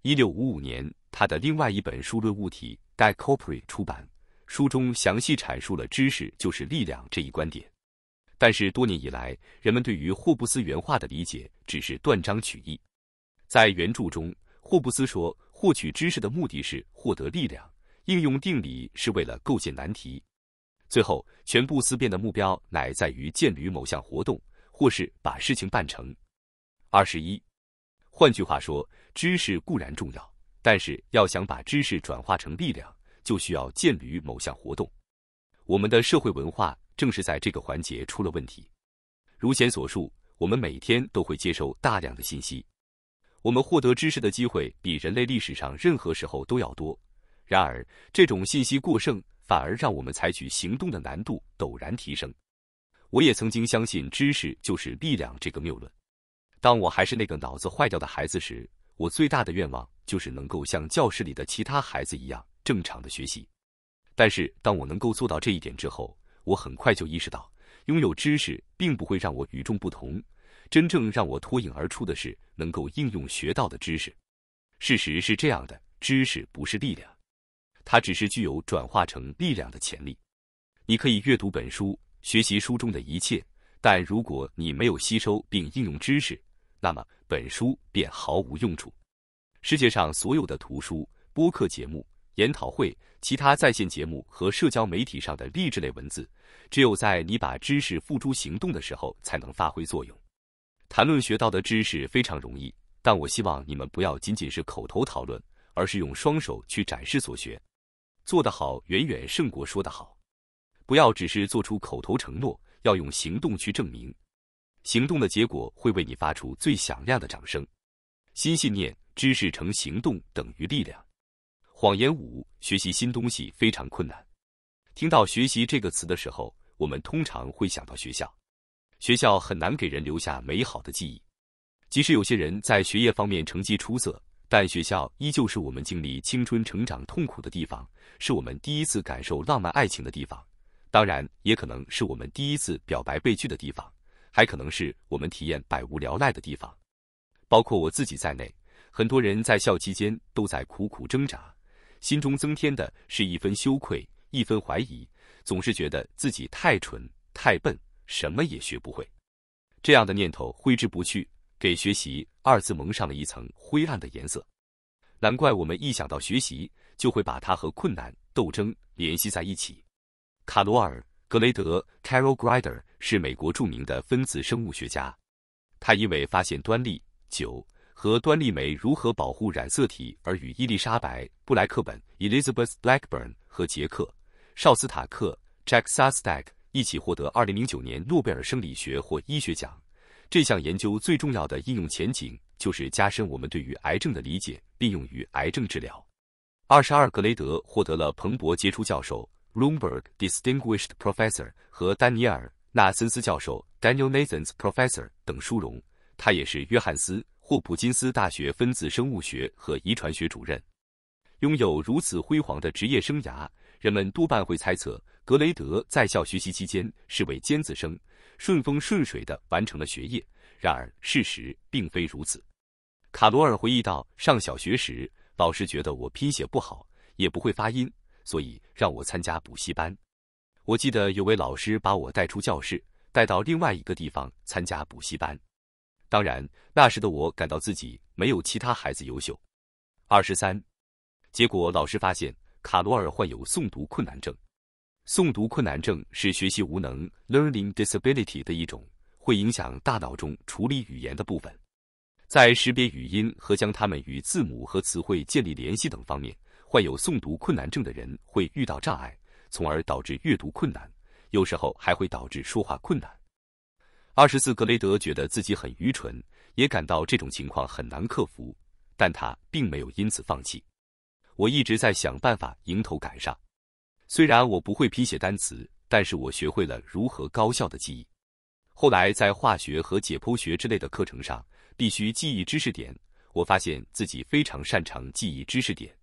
一六五五年，他的另外一本书《论物体》（De Corpore） a t 出版，书中详细阐述了“知识就是力量”这一观点。但是多年以来，人们对于霍布斯原话的理解只是断章取义。在原著中，霍布斯说：“获取知识的目的是获得力量，应用定理是为了构建难题。”最后，全部思辨的目标乃在于建驴某项活动，或是把事情办成。二十一，换句话说，知识固然重要，但是要想把知识转化成力量，就需要建驴某项活动。我们的社会文化正是在这个环节出了问题。如前所述，我们每天都会接收大量的信息，我们获得知识的机会比人类历史上任何时候都要多。然而，这种信息过剩。反而让我们采取行动的难度陡然提升。我也曾经相信“知识就是力量”这个谬论。当我还是那个脑子坏掉的孩子时，我最大的愿望就是能够像教室里的其他孩子一样正常的学习。但是，当我能够做到这一点之后，我很快就意识到，拥有知识并不会让我与众不同。真正让我脱颖而出的是能够应用学到的知识。事实是这样的，知识不是力量。它只是具有转化成力量的潜力。你可以阅读本书，学习书中的一切，但如果你没有吸收并应用知识，那么本书便毫无用处。世界上所有的图书、播客节目、研讨会、其他在线节目和社交媒体上的励志类文字，只有在你把知识付诸行动的时候才能发挥作用。谈论学到的知识非常容易，但我希望你们不要仅仅是口头讨论，而是用双手去展示所学。做得好，远远胜过说得好。不要只是做出口头承诺，要用行动去证明。行动的结果会为你发出最响亮的掌声。新信念、知识成行动等于力量。谎言五：学习新东西非常困难。听到“学习”这个词的时候，我们通常会想到学校。学校很难给人留下美好的记忆，即使有些人在学业方面成绩出色。但学校依旧是我们经历青春成长痛苦的地方，是我们第一次感受浪漫爱情的地方，当然也可能是我们第一次表白被拒的地方，还可能是我们体验百无聊赖的地方。包括我自己在内，很多人在校期间都在苦苦挣扎，心中增添的是一分羞愧，一分怀疑，总是觉得自己太蠢、太笨，什么也学不会，这样的念头挥之不去。给“学习”二字蒙上了一层灰暗的颜色，难怪我们一想到学习，就会把它和困难斗争联系在一起。卡罗尔·格雷德 （Carol Greider） 是美国著名的分子生物学家，他因为发现端粒九和端粒酶如何保护染色体而与伊丽莎白·布莱克本 （Elizabeth Blackburn） 和杰克·绍斯塔克 （Jack s a s t a k 一起获得2009年诺贝尔生理学或医学奖。这项研究最重要的应用前景就是加深我们对于癌症的理解，利用于癌症治疗。二十二，格雷德获得了彭博杰出教授 l u m b e r g Distinguished Professor） 和丹尼尔·纳森斯教授 （Daniel n a s a n s Professor） 等殊荣。他也是约翰斯·霍普金斯大学分子生物学和遗传学主任。拥有如此辉煌的职业生涯，人们多半会猜测格雷德在校学习期间是位尖子生。顺风顺水地完成了学业，然而事实并非如此。卡罗尔回忆到，上小学时，老师觉得我拼写不好，也不会发音，所以让我参加补习班。我记得有位老师把我带出教室，带到另外一个地方参加补习班。当然，那时的我感到自己没有其他孩子优秀。”二十三，结果老师发现卡罗尔患有诵读困难症。诵读困难症是学习无能 （learning disability） 的一种，会影响大脑中处理语言的部分。在识别语音和将它们与字母和词汇建立联系等方面，患有诵读困难症的人会遇到障碍，从而导致阅读困难，有时候还会导致说话困难。二十四格雷德觉得自己很愚蠢，也感到这种情况很难克服，但他并没有因此放弃。我一直在想办法迎头赶上。虽然我不会拼写单词，但是我学会了如何高效的记忆。后来在化学和解剖学之类的课程上，必须记忆知识点，我发现自己非常擅长记忆知识点。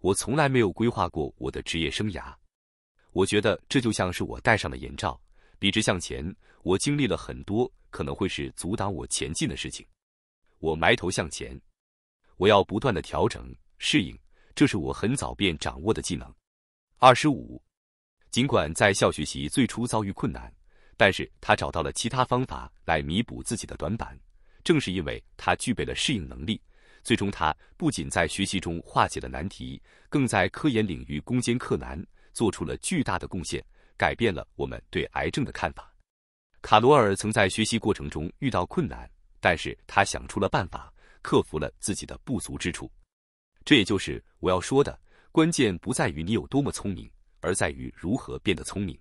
我从来没有规划过我的职业生涯，我觉得这就像是我戴上了眼罩，笔直向前。我经历了很多可能会是阻挡我前进的事情，我埋头向前，我要不断的调整适应，这是我很早便掌握的技能。二十五，尽管在校学习最初遭遇困难，但是他找到了其他方法来弥补自己的短板。正是因为他具备了适应能力，最终他不仅在学习中化解了难题，更在科研领域攻坚克难，做出了巨大的贡献，改变了我们对癌症的看法。卡罗尔曾在学习过程中遇到困难，但是他想出了办法，克服了自己的不足之处。这也就是我要说的。关键不在于你有多么聪明，而在于如何变得聪明。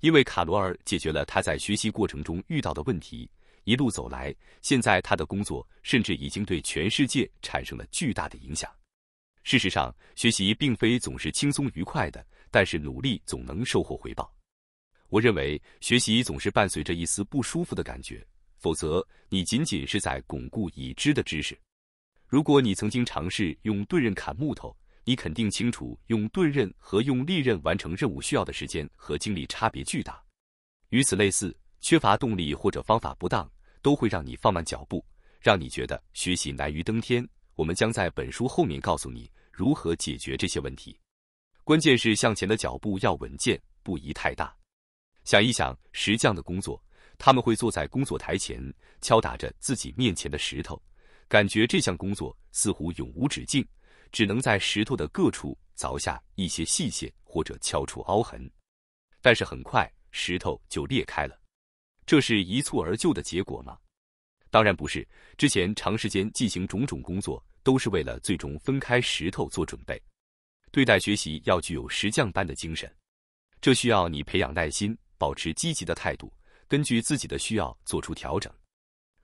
因为卡罗尔解决了他在学习过程中遇到的问题，一路走来，现在他的工作甚至已经对全世界产生了巨大的影响。事实上，学习并非总是轻松愉快的，但是努力总能收获回报。我认为学习总是伴随着一丝不舒服的感觉，否则你仅仅是在巩固已知的知识。如果你曾经尝试用钝刃砍木头，你肯定清楚，用钝刃和用利刃完成任务需要的时间和精力差别巨大。与此类似，缺乏动力或者方法不当，都会让你放慢脚步，让你觉得学习难于登天。我们将在本书后面告诉你如何解决这些问题。关键是向前的脚步要稳健，不宜太大。想一想石匠的工作，他们会坐在工作台前，敲打着自己面前的石头，感觉这项工作似乎永无止境。只能在石头的各处凿下一些细屑或者敲出凹痕，但是很快石头就裂开了。这是一蹴而就的结果吗？当然不是。之前长时间进行种种工作，都是为了最终分开石头做准备。对待学习要具有石匠般的精神，这需要你培养耐心，保持积极的态度，根据自己的需要做出调整。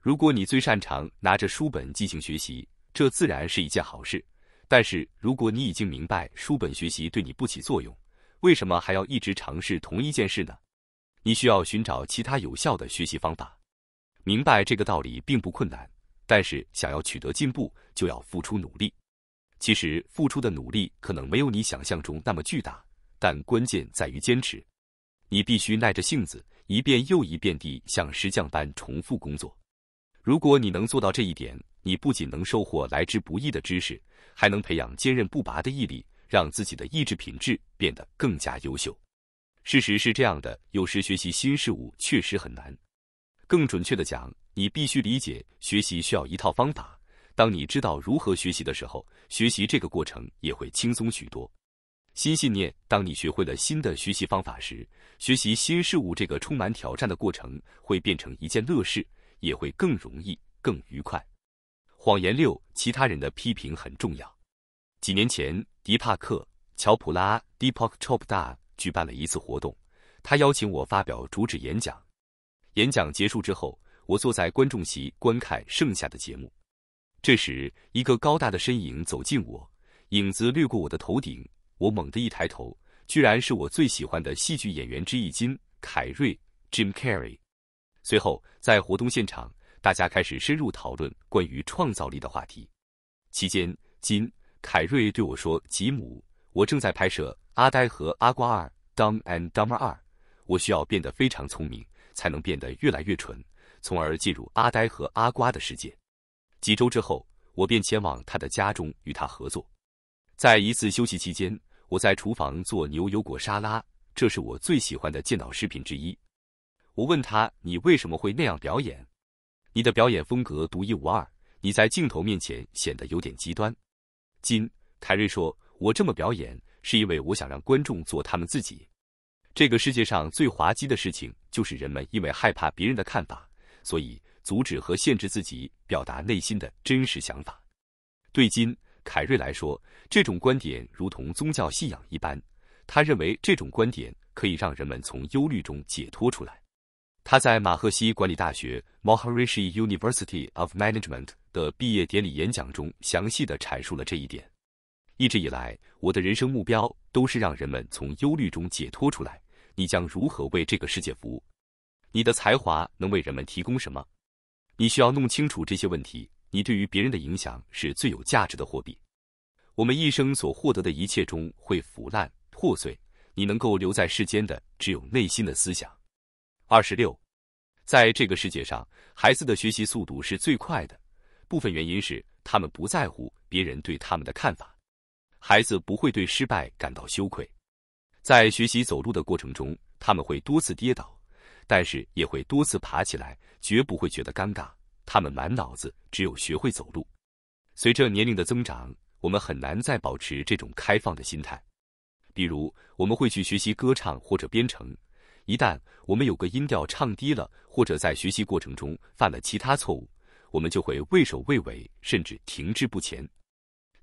如果你最擅长拿着书本进行学习，这自然是一件好事。但是，如果你已经明白书本学习对你不起作用，为什么还要一直尝试同一件事呢？你需要寻找其他有效的学习方法。明白这个道理并不困难，但是想要取得进步，就要付出努力。其实，付出的努力可能没有你想象中那么巨大，但关键在于坚持。你必须耐着性子，一遍又一遍地像石匠般重复工作。如果你能做到这一点，你不仅能收获来之不易的知识，还能培养坚韧不拔的毅力，让自己的意志品质变得更加优秀。事实是这样的，有时学习新事物确实很难。更准确的讲，你必须理解学习需要一套方法。当你知道如何学习的时候，学习这个过程也会轻松许多。新信念，当你学会了新的学习方法时，学习新事物这个充满挑战的过程会变成一件乐事。也会更容易、更愉快。谎言六：其他人的批评很重要。几年前，迪帕克·乔普拉 （Deepak Chopra） 举办了一次活动，他邀请我发表主旨演讲。演讲结束之后，我坐在观众席观看剩下的节目。这时，一个高大的身影走近我，影子掠过我的头顶。我猛地一抬头，居然是我最喜欢的戏剧演员之一——金·凯瑞 （Jim Carrey）。随后，在活动现场，大家开始深入讨论关于创造力的话题。期间，金凯瑞对我说：“吉姆，我正在拍摄《阿呆和阿瓜二》（Dumb and Dumber 二），我需要变得非常聪明，才能变得越来越蠢，从而进入阿呆和阿瓜的世界。”几周之后，我便前往他的家中与他合作。在一次休息期间，我在厨房做牛油果沙拉，这是我最喜欢的健脑食品之一。我问他：“你为什么会那样表演？你的表演风格独一无二。你在镜头面前显得有点极端。”金·凯瑞说：“我这么表演是因为我想让观众做他们自己。这个世界上最滑稽的事情就是人们因为害怕别人的看法，所以阻止和限制自己表达内心的真实想法。”对金·凯瑞来说，这种观点如同宗教信仰一般。他认为这种观点可以让人们从忧虑中解脱出来。他在马赫西管理大学 （Maharishi University of Management） 的毕业典礼演讲中，详细的阐述了这一点。一直以来，我的人生目标都是让人们从忧虑中解脱出来。你将如何为这个世界服务？你的才华能为人们提供什么？你需要弄清楚这些问题。你对于别人的影响是最有价值的货币。我们一生所获得的一切中会腐烂破碎，你能够留在世间的只有内心的思想。二十六，在这个世界上，孩子的学习速度是最快的。部分原因是他们不在乎别人对他们的看法，孩子不会对失败感到羞愧。在学习走路的过程中，他们会多次跌倒，但是也会多次爬起来，绝不会觉得尴尬。他们满脑子只有学会走路。随着年龄的增长，我们很难再保持这种开放的心态。比如，我们会去学习歌唱或者编程。一旦我们有个音调唱低了，或者在学习过程中犯了其他错误，我们就会畏首畏尾，甚至停滞不前。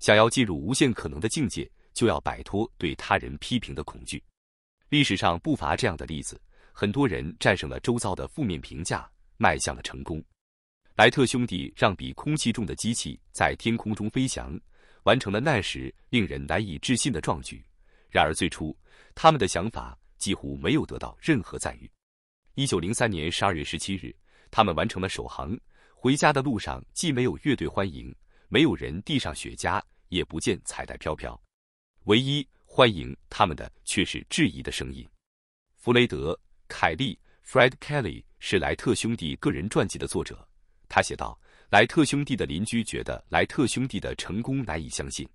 想要进入无限可能的境界，就要摆脱对他人批评的恐惧。历史上不乏这样的例子，很多人战胜了周遭的负面评价，迈向了成功。莱特兄弟让比空气重的机器在天空中飞翔，完成了那时令人难以置信的壮举。然而最初，他们的想法。几乎没有得到任何赞誉。一九零三年十二月十七日，他们完成了首航。回家的路上，既没有乐队欢迎，没有人递上雪茄，也不见彩带飘飘。唯一欢迎他们的却是质疑的声音。弗雷德·凯利 （Fred Kelly） 是莱特兄弟个人传记的作者，他写道：“莱特兄弟的邻居觉得莱特兄弟的成功难以相信。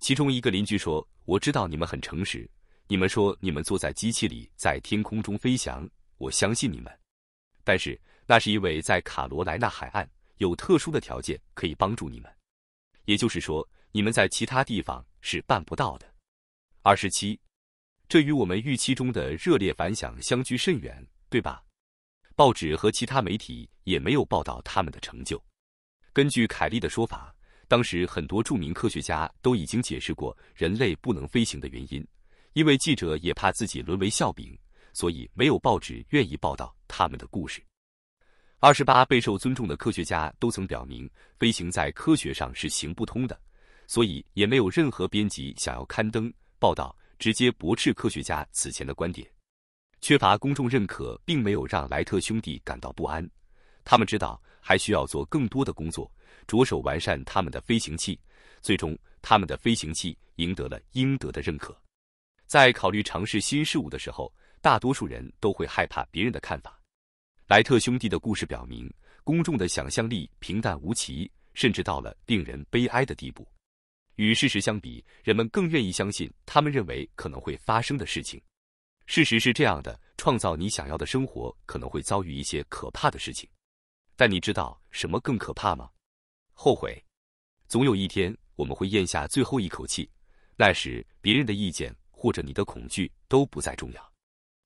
其中一个邻居说：‘我知道你们很诚实。’”你们说你们坐在机器里在天空中飞翔，我相信你们。但是那是因为在卡罗莱纳海岸有特殊的条件可以帮助你们，也就是说你们在其他地方是办不到的。二十七，这与我们预期中的热烈反响相距甚远，对吧？报纸和其他媒体也没有报道他们的成就。根据凯利的说法，当时很多著名科学家都已经解释过人类不能飞行的原因。因为记者也怕自己沦为笑柄，所以没有报纸愿意报道他们的故事。二十八备受尊重的科学家都曾表明，飞行在科学上是行不通的，所以也没有任何编辑想要刊登报道，直接驳斥科学家此前的观点。缺乏公众认可，并没有让莱特兄弟感到不安。他们知道还需要做更多的工作，着手完善他们的飞行器。最终，他们的飞行器赢得了应得的认可。在考虑尝试新事物的时候，大多数人都会害怕别人的看法。莱特兄弟的故事表明，公众的想象力平淡无奇，甚至到了令人悲哀的地步。与事实相比，人们更愿意相信他们认为可能会发生的事情。事实是这样的：创造你想要的生活可能会遭遇一些可怕的事情。但你知道什么更可怕吗？后悔。总有一天我们会咽下最后一口气，那时别人的意见。或者你的恐惧都不再重要，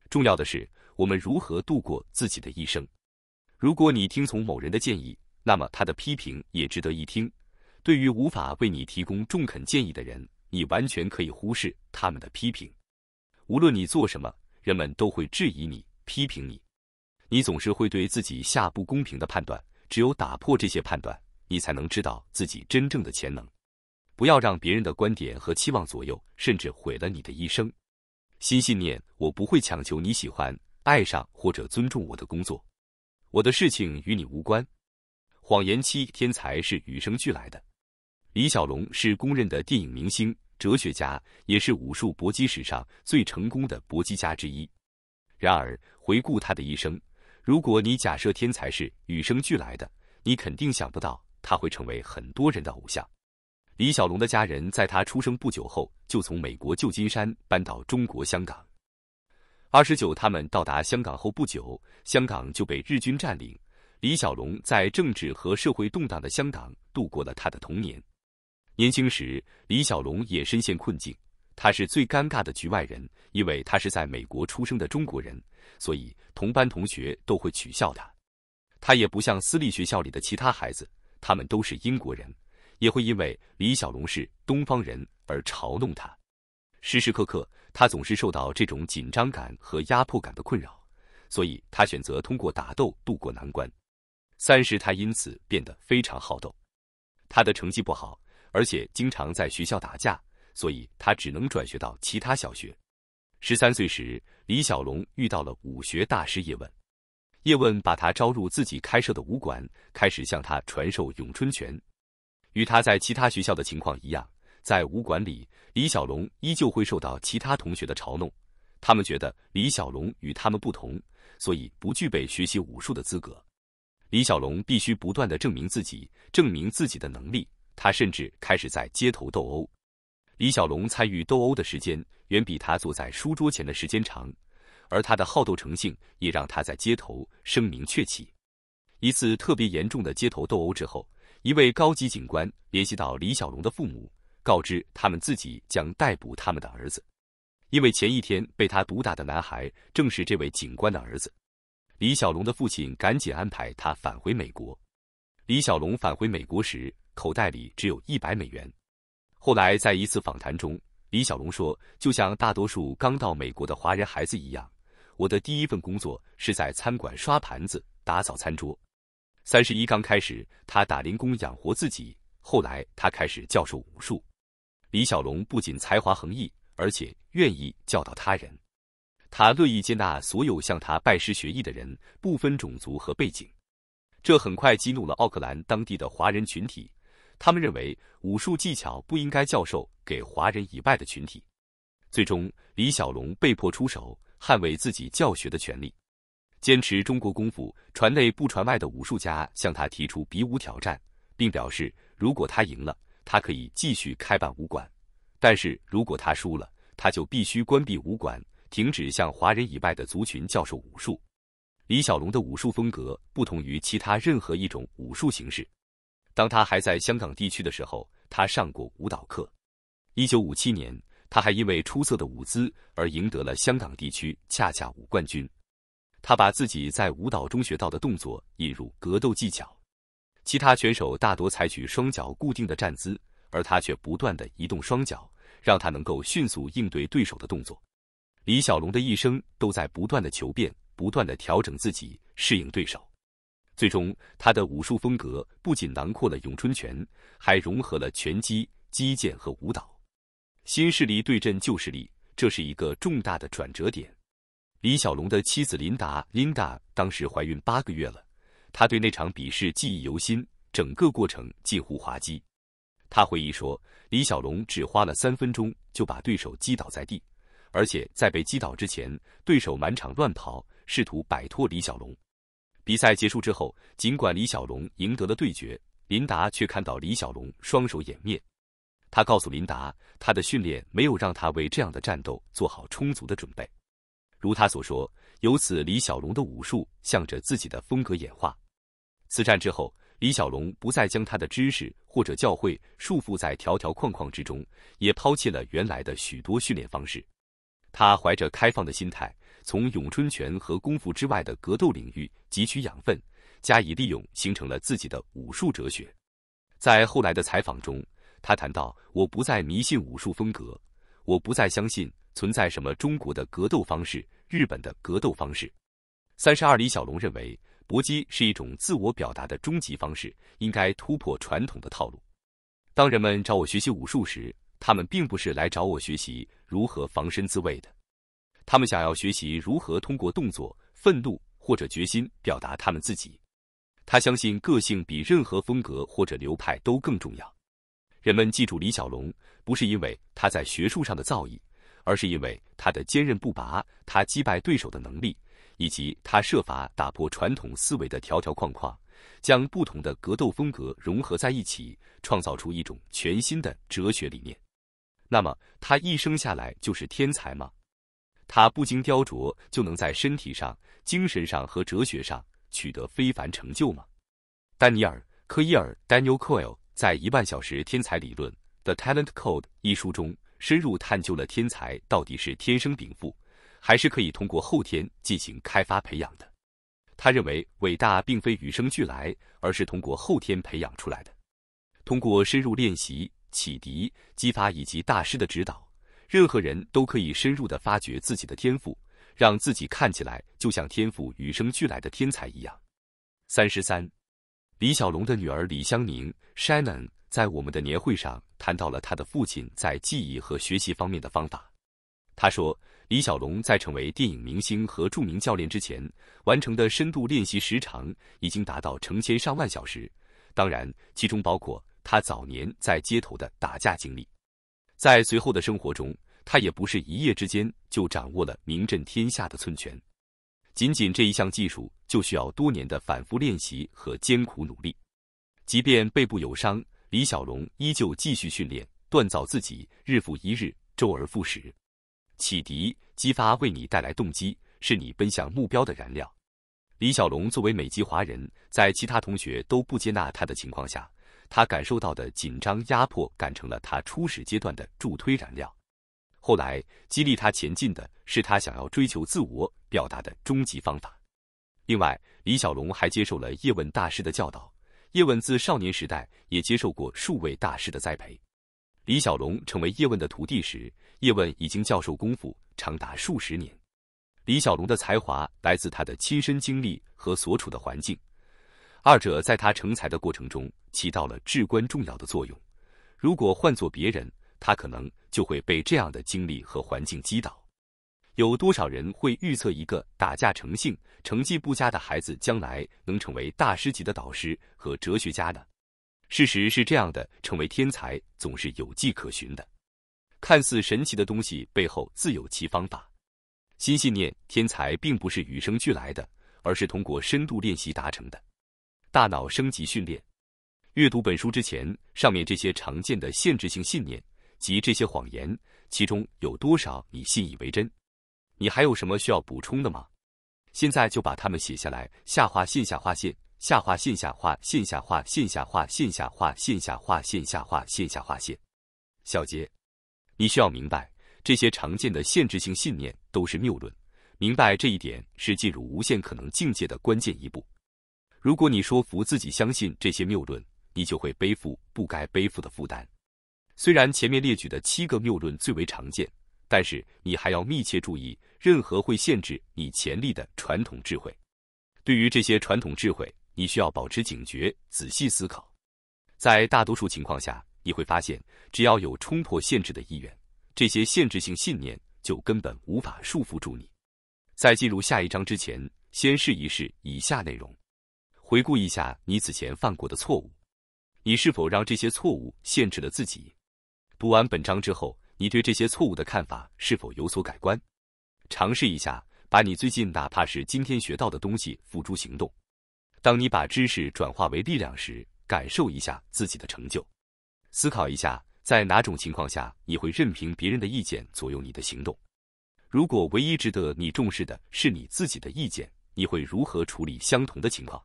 重要的是我们如何度过自己的一生。如果你听从某人的建议，那么他的批评也值得一听。对于无法为你提供中肯建议的人，你完全可以忽视他们的批评。无论你做什么，人们都会质疑你、批评你，你总是会对自己下不公平的判断。只有打破这些判断，你才能知道自己真正的潜能。不要让别人的观点和期望左右，甚至毁了你的一生。新信念：我不会强求你喜欢、爱上或者尊重我的工作，我的事情与你无关。谎言七：天才是与生俱来的。李小龙是公认的电影明星、哲学家，也是武术搏击史上最成功的搏击家之一。然而，回顾他的一生，如果你假设天才是与生俱来的，你肯定想不到他会成为很多人的偶像。李小龙的家人在他出生不久后就从美国旧金山搬到中国香港。二十九，他们到达香港后不久，香港就被日军占领。李小龙在政治和社会动荡的香港度过了他的童年。年轻时，李小龙也深陷困境。他是最尴尬的局外人，因为他是在美国出生的中国人，所以同班同学都会取笑他。他也不像私立学校里的其他孩子，他们都是英国人。也会因为李小龙是东方人而嘲弄他，时时刻刻他总是受到这种紧张感和压迫感的困扰，所以他选择通过打斗度过难关。三是他因此变得非常好斗，他的成绩不好，而且经常在学校打架，所以他只能转学到其他小学。十三岁时，李小龙遇到了武学大师叶问，叶问把他招入自己开设的武馆，开始向他传授咏春拳。与他在其他学校的情况一样，在武馆里，李小龙依旧会受到其他同学的嘲弄。他们觉得李小龙与他们不同，所以不具备学习武术的资格。李小龙必须不断的证明自己，证明自己的能力。他甚至开始在街头斗殴。李小龙参与斗殴的时间远比他坐在书桌前的时间长，而他的好斗成性也让他在街头声名鹊起。一次特别严重的街头斗殴之后。一位高级警官联系到李小龙的父母，告知他们自己将逮捕他们的儿子，因为前一天被他毒打的男孩正是这位警官的儿子。李小龙的父亲赶紧安排他返回美国。李小龙返回美国时，口袋里只有一百美元。后来在一次访谈中，李小龙说：“就像大多数刚到美国的华人孩子一样，我的第一份工作是在餐馆刷盘子、打扫餐桌。”三十一刚开始，他打零工养活自己。后来，他开始教授武术。李小龙不仅才华横溢，而且愿意教导他人。他乐意接纳所有向他拜师学艺的人，不分种族和背景。这很快激怒了奥克兰当地的华人群体，他们认为武术技巧不应该教授给华人以外的群体。最终，李小龙被迫出手捍卫自己教学的权利。坚持中国功夫，传内不传外的武术家向他提出比武挑战，并表示，如果他赢了，他可以继续开办武馆；但是如果他输了，他就必须关闭武馆，停止向华人以外的族群教授武术。李小龙的武术风格不同于其他任何一种武术形式。当他还在香港地区的时候，他上过舞蹈课。一九五七年，他还因为出色的舞姿而赢得了香港地区恰恰舞冠军。他把自己在舞蹈中学到的动作引入格斗技巧，其他选手大多采取双脚固定的站姿，而他却不断的移动双脚，让他能够迅速应对对手的动作。李小龙的一生都在不断的求变，不断的调整自己，适应对手。最终，他的武术风格不仅囊括了咏春拳，还融合了拳击、击剑和舞蹈。新势力对阵旧势力，这是一个重大的转折点。李小龙的妻子琳达，琳达当时怀孕八个月了。她对那场比试记忆犹新，整个过程近乎滑稽。他回忆说，李小龙只花了三分钟就把对手击倒在地，而且在被击倒之前，对手满场乱跑，试图摆脱李小龙。比赛结束之后，尽管李小龙赢得了对决，琳达却看到李小龙双手掩面。他告诉琳达，他的训练没有让他为这样的战斗做好充足的准备。如他所说，由此李小龙的武术向着自己的风格演化。此战之后，李小龙不再将他的知识或者教诲束缚在条条框框之中，也抛弃了原来的许多训练方式。他怀着开放的心态，从咏春拳和功夫之外的格斗领域汲取养分，加以利用，形成了自己的武术哲学。在后来的采访中，他谈到：“我不再迷信武术风格，我不再相信。”存在什么中国的格斗方式，日本的格斗方式？三十二，李小龙认为搏击是一种自我表达的终极方式，应该突破传统的套路。当人们找我学习武术时，他们并不是来找我学习如何防身自卫的，他们想要学习如何通过动作、愤怒或者决心表达他们自己。他相信个性比任何风格或者流派都更重要。人们记住李小龙，不是因为他在学术上的造诣。而是因为他的坚韧不拔，他击败对手的能力，以及他设法打破传统思维的条条框框，将不同的格斗风格融合在一起，创造出一种全新的哲学理念。那么，他一生下来就是天才吗？他不经雕琢就能在身体上、精神上和哲学上取得非凡成就吗？丹尼尔·科伊尔 （Daniel Coyle） 在《一万小时天才理论》（The Talent Code） 一书中。深入探究了天才到底是天生禀赋，还是可以通过后天进行开发培养的。他认为伟大并非与生俱来，而是通过后天培养出来的。通过深入练习、启迪、激发以及大师的指导，任何人都可以深入的发掘自己的天赋，让自己看起来就像天赋与生俱来的天才一样。三十三，李小龙的女儿李香宁 （Shannon） 在我们的年会上。谈到了他的父亲在记忆和学习方面的方法。他说，李小龙在成为电影明星和著名教练之前，完成的深度练习时长已经达到成千上万小时，当然其中包括他早年在街头的打架经历。在随后的生活中，他也不是一夜之间就掌握了名震天下的寸拳。仅仅这一项技术，就需要多年的反复练习和艰苦努力。即便背部有伤。李小龙依旧继续训练，锻造自己，日复一日，周而复始。启迪、激发，为你带来动机，是你奔向目标的燃料。李小龙作为美籍华人，在其他同学都不接纳他的情况下，他感受到的紧张压迫感成了他初始阶段的助推燃料。后来激励他前进的是他想要追求自我表达的终极方法。另外，李小龙还接受了叶问大师的教导。叶问自少年时代也接受过数位大师的栽培。李小龙成为叶问的徒弟时，叶问已经教授功夫长达数十年。李小龙的才华来自他的亲身经历和所处的环境，二者在他成才的过程中起到了至关重要的作用。如果换做别人，他可能就会被这样的经历和环境击倒。有多少人会预测一个打架成性、成绩不佳的孩子将来能成为大师级的导师和哲学家呢？事实是这样的：成为天才总是有迹可循的。看似神奇的东西背后自有其方法。新信念：天才并不是与生俱来的，而是通过深度练习达成的。大脑升级训练。阅读本书之前，上面这些常见的限制性信念及这些谎言，其中有多少你信以为真？你还有什么需要补充的吗？现在就把它们写下来。下划线，下划线，下划线，下划线，下划线，下划线，下划线，下划线。下划线小杰，你需要明白，这些常见的限制性信念都是谬论。明白这一点是进入无限可能境界的关键一步。如果你说服自己相信这些谬论，你就会背负不该背负的负担。虽然前面列举的七个谬论最为常见。但是你还要密切注意任何会限制你潜力的传统智慧。对于这些传统智慧，你需要保持警觉，仔细思考。在大多数情况下，你会发现，只要有冲破限制的意愿，这些限制性信念就根本无法束缚住你。在进入下一章之前，先试一试以下内容：回顾一下你此前犯过的错误，你是否让这些错误限制了自己？读完本章之后。你对这些错误的看法是否有所改观？尝试一下，把你最近哪怕是今天学到的东西付诸行动。当你把知识转化为力量时，感受一下自己的成就。思考一下，在哪种情况下你会任凭别人的意见左右你的行动？如果唯一值得你重视的是你自己的意见，你会如何处理相同的情况？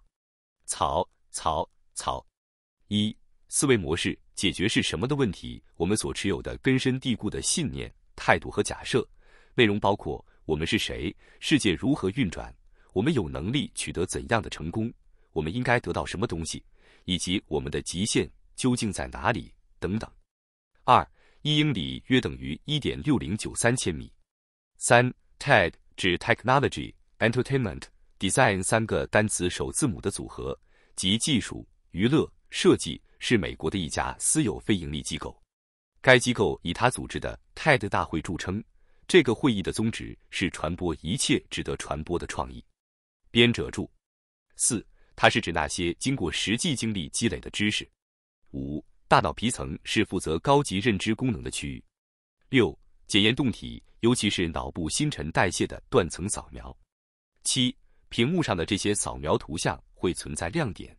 草草草一思维模式。解决是什么的问题？我们所持有的根深蒂固的信念、态度和假设，内容包括：我们是谁？世界如何运转？我们有能力取得怎样的成功？我们应该得到什么东西？以及我们的极限究竟在哪里？等等。二一英里约等于一点六零九三千米。三 TED 指 Technology、Entertainment、Design 三个单词首字母的组合，即技术、娱乐、设计。是美国的一家私有非营利机构，该机构以他组织的 TED 大会著称。这个会议的宗旨是传播一切值得传播的创意。编者注：四，它是指那些经过实际经历积累的知识。五，大脑皮层是负责高级认知功能的区域。六，检验动体，尤其是脑部新陈代谢的断层扫描。七，屏幕上的这些扫描图像会存在亮点。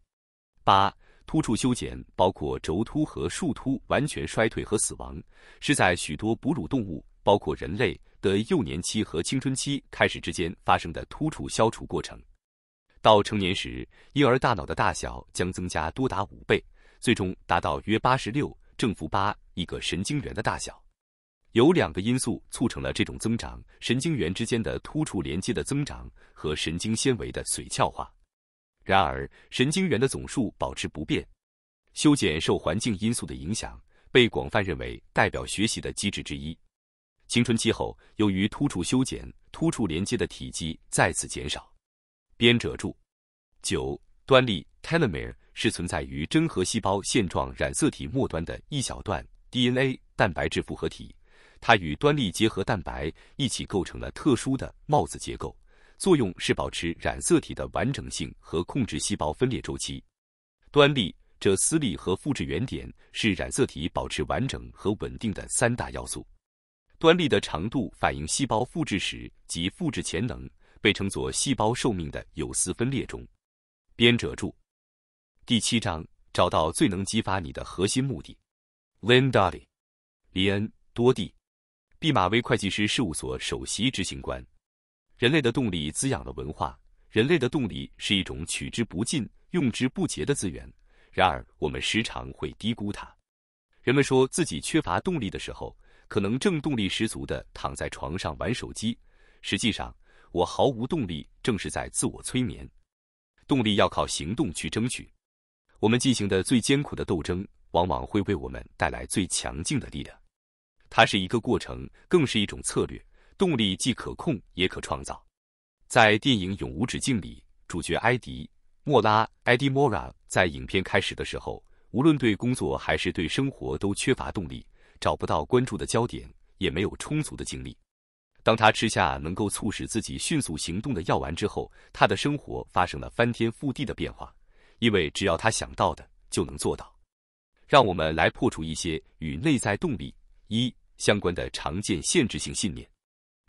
八。突触修剪包括轴突和树突完全衰退和死亡，是在许多哺乳动物，包括人类的幼年期和青春期开始之间发生的突触消除过程。到成年时，婴儿大脑的大小将增加多达五倍，最终达到约八十六正负八一个神经元的大小。有两个因素促成了这种增长：神经元之间的突触连接的增长和神经纤维的髓鞘化。然而，神经元的总数保持不变。修剪受环境因素的影响，被广泛认为代表学习的机制之一。青春期后，由于突触修剪，突触连接的体积再次减少。编者注：九端粒 （telomere） 是存在于真核细胞线状染色体末端的一小段 DNA 蛋白质复合体，它与端粒结合蛋白一起构成了特殊的帽子结构。作用是保持染色体的完整性和控制细胞分裂周期。端粒、这丝粒和复制原点是染色体保持完整和稳定的三大要素。端粒的长度反映细胞复制时及复制潜能，被称作细胞寿命的有丝分裂中。编者注：第七章，找到最能激发你的核心目的。林多蒂，李恩多蒂，毕马威会计师事务所首席执行官。人类的动力滋养了文化。人类的动力是一种取之不尽、用之不竭的资源。然而，我们时常会低估它。人们说自己缺乏动力的时候，可能正动力十足地躺在床上玩手机。实际上，我毫无动力，正是在自我催眠。动力要靠行动去争取。我们进行的最艰苦的斗争，往往会为我们带来最强劲的力量。它是一个过程，更是一种策略。动力既可控也可创造。在电影《永无止境》里，主角埃迪·莫拉 （Eddie Mora） 在影片开始的时候，无论对工作还是对生活都缺乏动力，找不到关注的焦点，也没有充足的精力。当他吃下能够促使自己迅速行动的药丸之后，他的生活发生了翻天覆地的变化，因为只要他想到的就能做到。让我们来破除一些与内在动力一相关的常见限制性信念。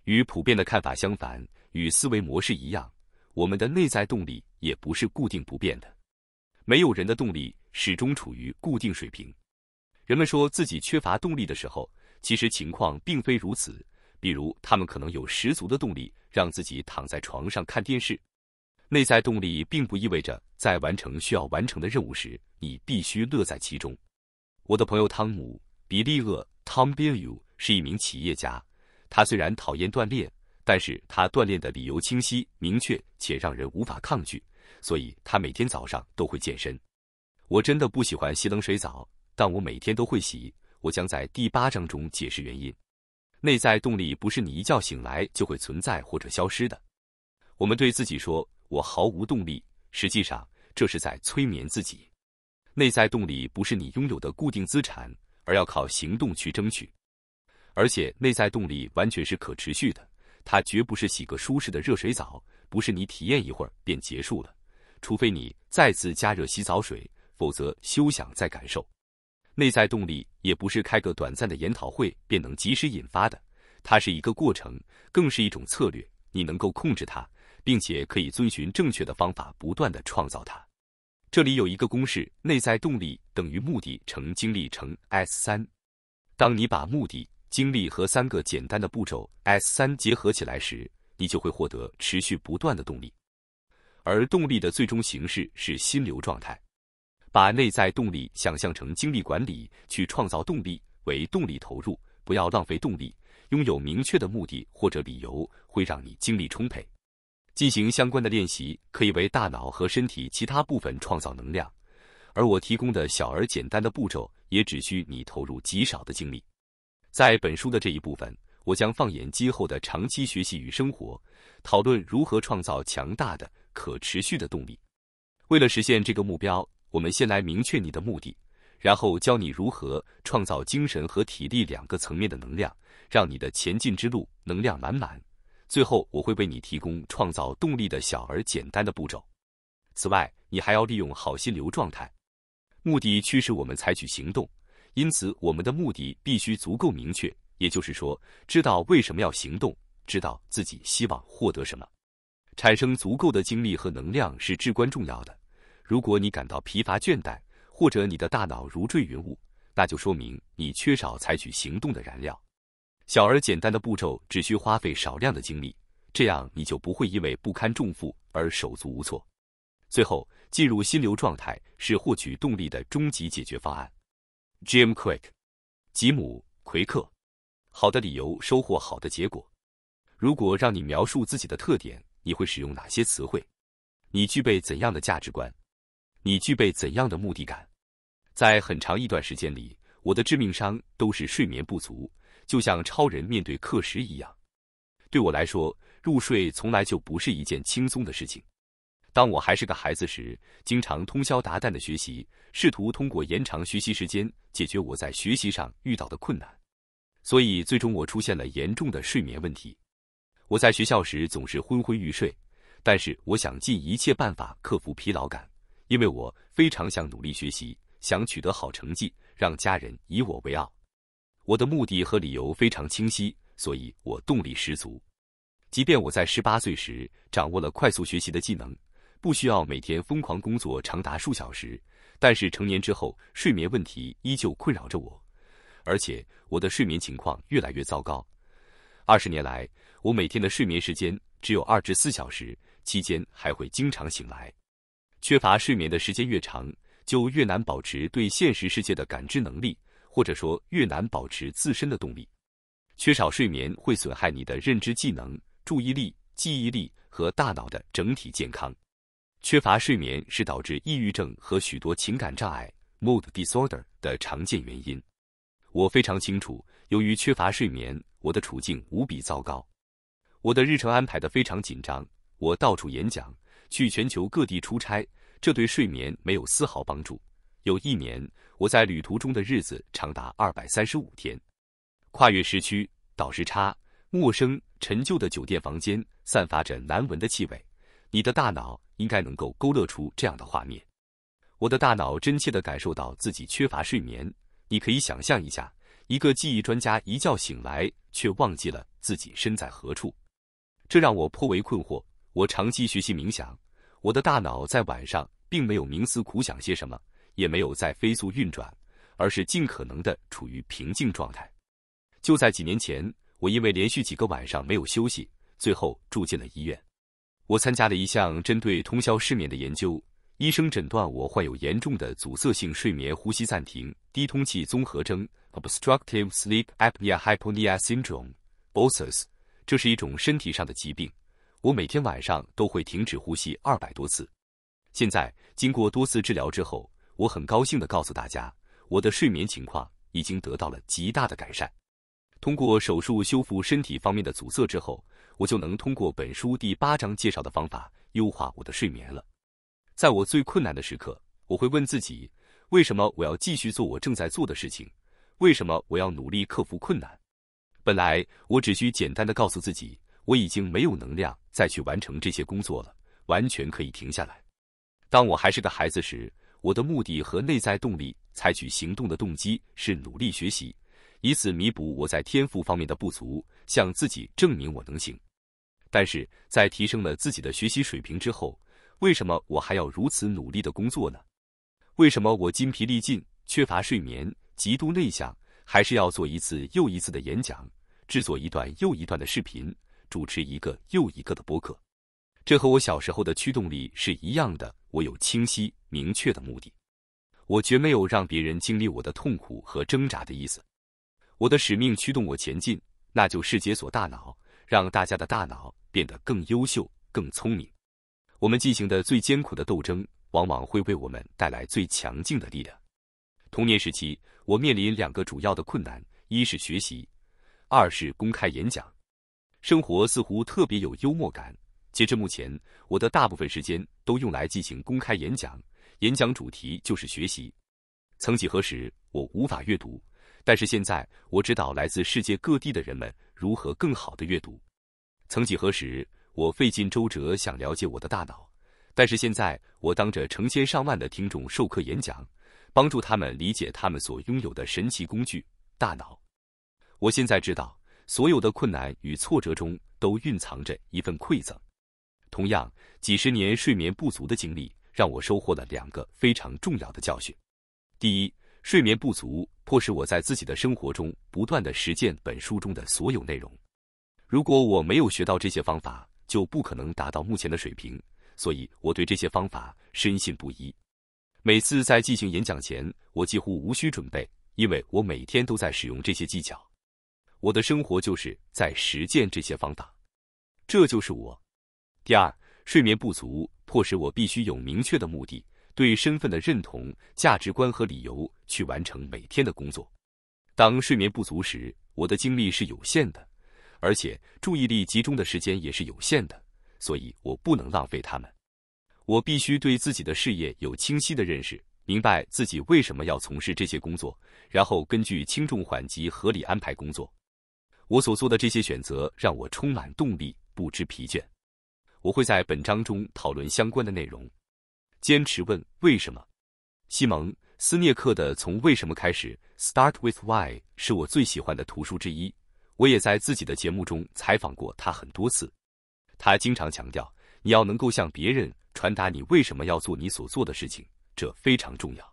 与普遍的看法相反，与思维模式一样，我们的内在动力也不是固定不变的。没有人的动力始终处于固定水平。人们说自己缺乏动力的时候，其实情况并非如此。比如，他们可能有十足的动力让自己躺在床上看电视。内在动力并不意味着在完成需要完成的任务时，你必须乐在其中。我的朋友汤姆·比利厄 （Tom b i l l 是一名企业家。他虽然讨厌锻炼，但是他锻炼的理由清晰、明确且让人无法抗拒，所以他每天早上都会健身。我真的不喜欢洗冷水澡，但我每天都会洗。我将在第八章中解释原因。内在动力不是你一觉醒来就会存在或者消失的。我们对自己说“我毫无动力”，实际上这是在催眠自己。内在动力不是你拥有的固定资产，而要靠行动去争取。而且内在动力完全是可持续的，它绝不是洗个舒适的热水澡，不是你体验一会儿便结束了，除非你再次加热洗澡水，否则休想再感受。内在动力也不是开个短暂的研讨会便能及时引发的，它是一个过程，更是一种策略。你能够控制它，并且可以遵循正确的方法，不断的创造它。这里有一个公式：内在动力等于目的乘精力乘 S 三。当你把目的精力和三个简单的步骤 S 三结合起来时，你就会获得持续不断的动力。而动力的最终形式是心流状态。把内在动力想象成精力管理，去创造动力为动力投入，不要浪费动力。拥有明确的目的或者理由会让你精力充沛。进行相关的练习可以为大脑和身体其他部分创造能量。而我提供的小而简单的步骤也只需你投入极少的精力。在本书的这一部分，我将放眼今后的长期学习与生活，讨论如何创造强大的可持续的动力。为了实现这个目标，我们先来明确你的目的，然后教你如何创造精神和体力两个层面的能量，让你的前进之路能量满满。最后，我会为你提供创造动力的小而简单的步骤。此外，你还要利用好心流状态。目的驱使我们采取行动。因此，我们的目的必须足够明确，也就是说，知道为什么要行动，知道自己希望获得什么。产生足够的精力和能量是至关重要的。如果你感到疲乏倦怠，或者你的大脑如坠云雾，那就说明你缺少采取行动的燃料。小而简单的步骤只需花费少量的精力，这样你就不会因为不堪重负而手足无措。最后，进入心流状态是获取动力的终极解决方案。Jim Quick，吉姆·奎克。好的理由收获好的结果。如果让你描述自己的特点，你会使用哪些词汇？你具备怎样的价值观？你具备怎样的目的感？在很长一段时间里，我的致命伤都是睡眠不足，就像超人面对课时一样。对我来说，入睡从来就不是一件轻松的事情。当我还是个孩子时，经常通宵达旦的学习，试图通过延长学习时间解决我在学习上遇到的困难。所以，最终我出现了严重的睡眠问题。我在学校时总是昏昏欲睡，但是我想尽一切办法克服疲劳感，因为我非常想努力学习，想取得好成绩，让家人以我为傲。我的目的和理由非常清晰，所以我动力十足。即便我在十八岁时掌握了快速学习的技能。不需要每天疯狂工作长达数小时，但是成年之后，睡眠问题依旧困扰着我，而且我的睡眠情况越来越糟糕。二十年来，我每天的睡眠时间只有二至四小时，期间还会经常醒来。缺乏睡眠的时间越长，就越难保持对现实世界的感知能力，或者说越难保持自身的动力。缺少睡眠会损害你的认知技能、注意力、记忆力和大脑的整体健康。缺乏睡眠是导致抑郁症和许多情感障碍 （mood disorder） 的常见原因。我非常清楚，由于缺乏睡眠，我的处境无比糟糕。我的日程安排得非常紧张，我到处演讲，去全球各地出差，这对睡眠没有丝毫帮助。有一年，我在旅途中的日子长达二百三十五天，跨越时区，倒时差，陌生、陈旧的酒店房间散发着难闻的气味。你的大脑应该能够勾勒出这样的画面。我的大脑真切地感受到自己缺乏睡眠。你可以想象一下，一个记忆专家一觉醒来却忘记了自己身在何处，这让我颇为困惑。我长期学习冥想，我的大脑在晚上并没有冥思苦想些什么，也没有在飞速运转，而是尽可能的处于平静状态。就在几年前，我因为连续几个晚上没有休息，最后住进了医院。我参加了一项针对通宵失眠的研究。医生诊断我患有严重的阻塞性睡眠呼吸暂停低通气综合征 （Obstructive Sleep Apnea Hypopnea s y n d r o m e o s e s 这是一种身体上的疾病。我每天晚上都会停止呼吸二百多次。现在经过多次治疗之后，我很高兴地告诉大家，我的睡眠情况已经得到了极大的改善。通过手术修复身体方面的阻塞之后，我就能通过本书第八章介绍的方法优化我的睡眠了。在我最困难的时刻，我会问自己：为什么我要继续做我正在做的事情？为什么我要努力克服困难？本来我只需简单的告诉自己，我已经没有能量再去完成这些工作了，完全可以停下来。当我还是个孩子时，我的目的和内在动力、采取行动的动机是努力学习。以此弥补我在天赋方面的不足，向自己证明我能行。但是在提升了自己的学习水平之后，为什么我还要如此努力的工作呢？为什么我筋疲力尽、缺乏睡眠、极度内向，还是要做一次又一次的演讲，制作一段又一段的视频，主持一个又一个的播客？这和我小时候的驱动力是一样的。我有清晰明确的目的，我绝没有让别人经历我的痛苦和挣扎的意思。我的使命驱动我前进，那就是解锁大脑，让大家的大脑变得更优秀、更聪明。我们进行的最艰苦的斗争，往往会为我们带来最强劲的力量。童年时期，我面临两个主要的困难：一是学习，二是公开演讲。生活似乎特别有幽默感。截至目前，我的大部分时间都用来进行公开演讲，演讲主题就是学习。曾几何时，我无法阅读。但是现在我知道来自世界各地的人们如何更好地阅读。曾几何时，我费尽周折想了解我的大脑，但是现在我当着成千上万的听众授课演讲，帮助他们理解他们所拥有的神奇工具——大脑。我现在知道，所有的困难与挫折中都蕴藏着一份馈赠。同样，几十年睡眠不足的经历让我收获了两个非常重要的教训：第一，睡眠不足。迫使我在自己的生活中不断的实践本书中的所有内容。如果我没有学到这些方法，就不可能达到目前的水平。所以我对这些方法深信不疑。每次在进行演讲前，我几乎无需准备，因为我每天都在使用这些技巧。我的生活就是在实践这些方法，这就是我。第二，睡眠不足迫使我必须有明确的目的。对身份的认同、价值观和理由去完成每天的工作。当睡眠不足时，我的精力是有限的，而且注意力集中的时间也是有限的，所以我不能浪费它们。我必须对自己的事业有清晰的认识，明白自己为什么要从事这些工作，然后根据轻重缓急合理安排工作。我所做的这些选择让我充满动力，不知疲倦。我会在本章中讨论相关的内容。坚持问为什么，西蒙·斯涅克的《从为什么开始》（Start with Why） 是我最喜欢的图书之一。我也在自己的节目中采访过他很多次。他经常强调，你要能够向别人传达你为什么要做你所做的事情，这非常重要。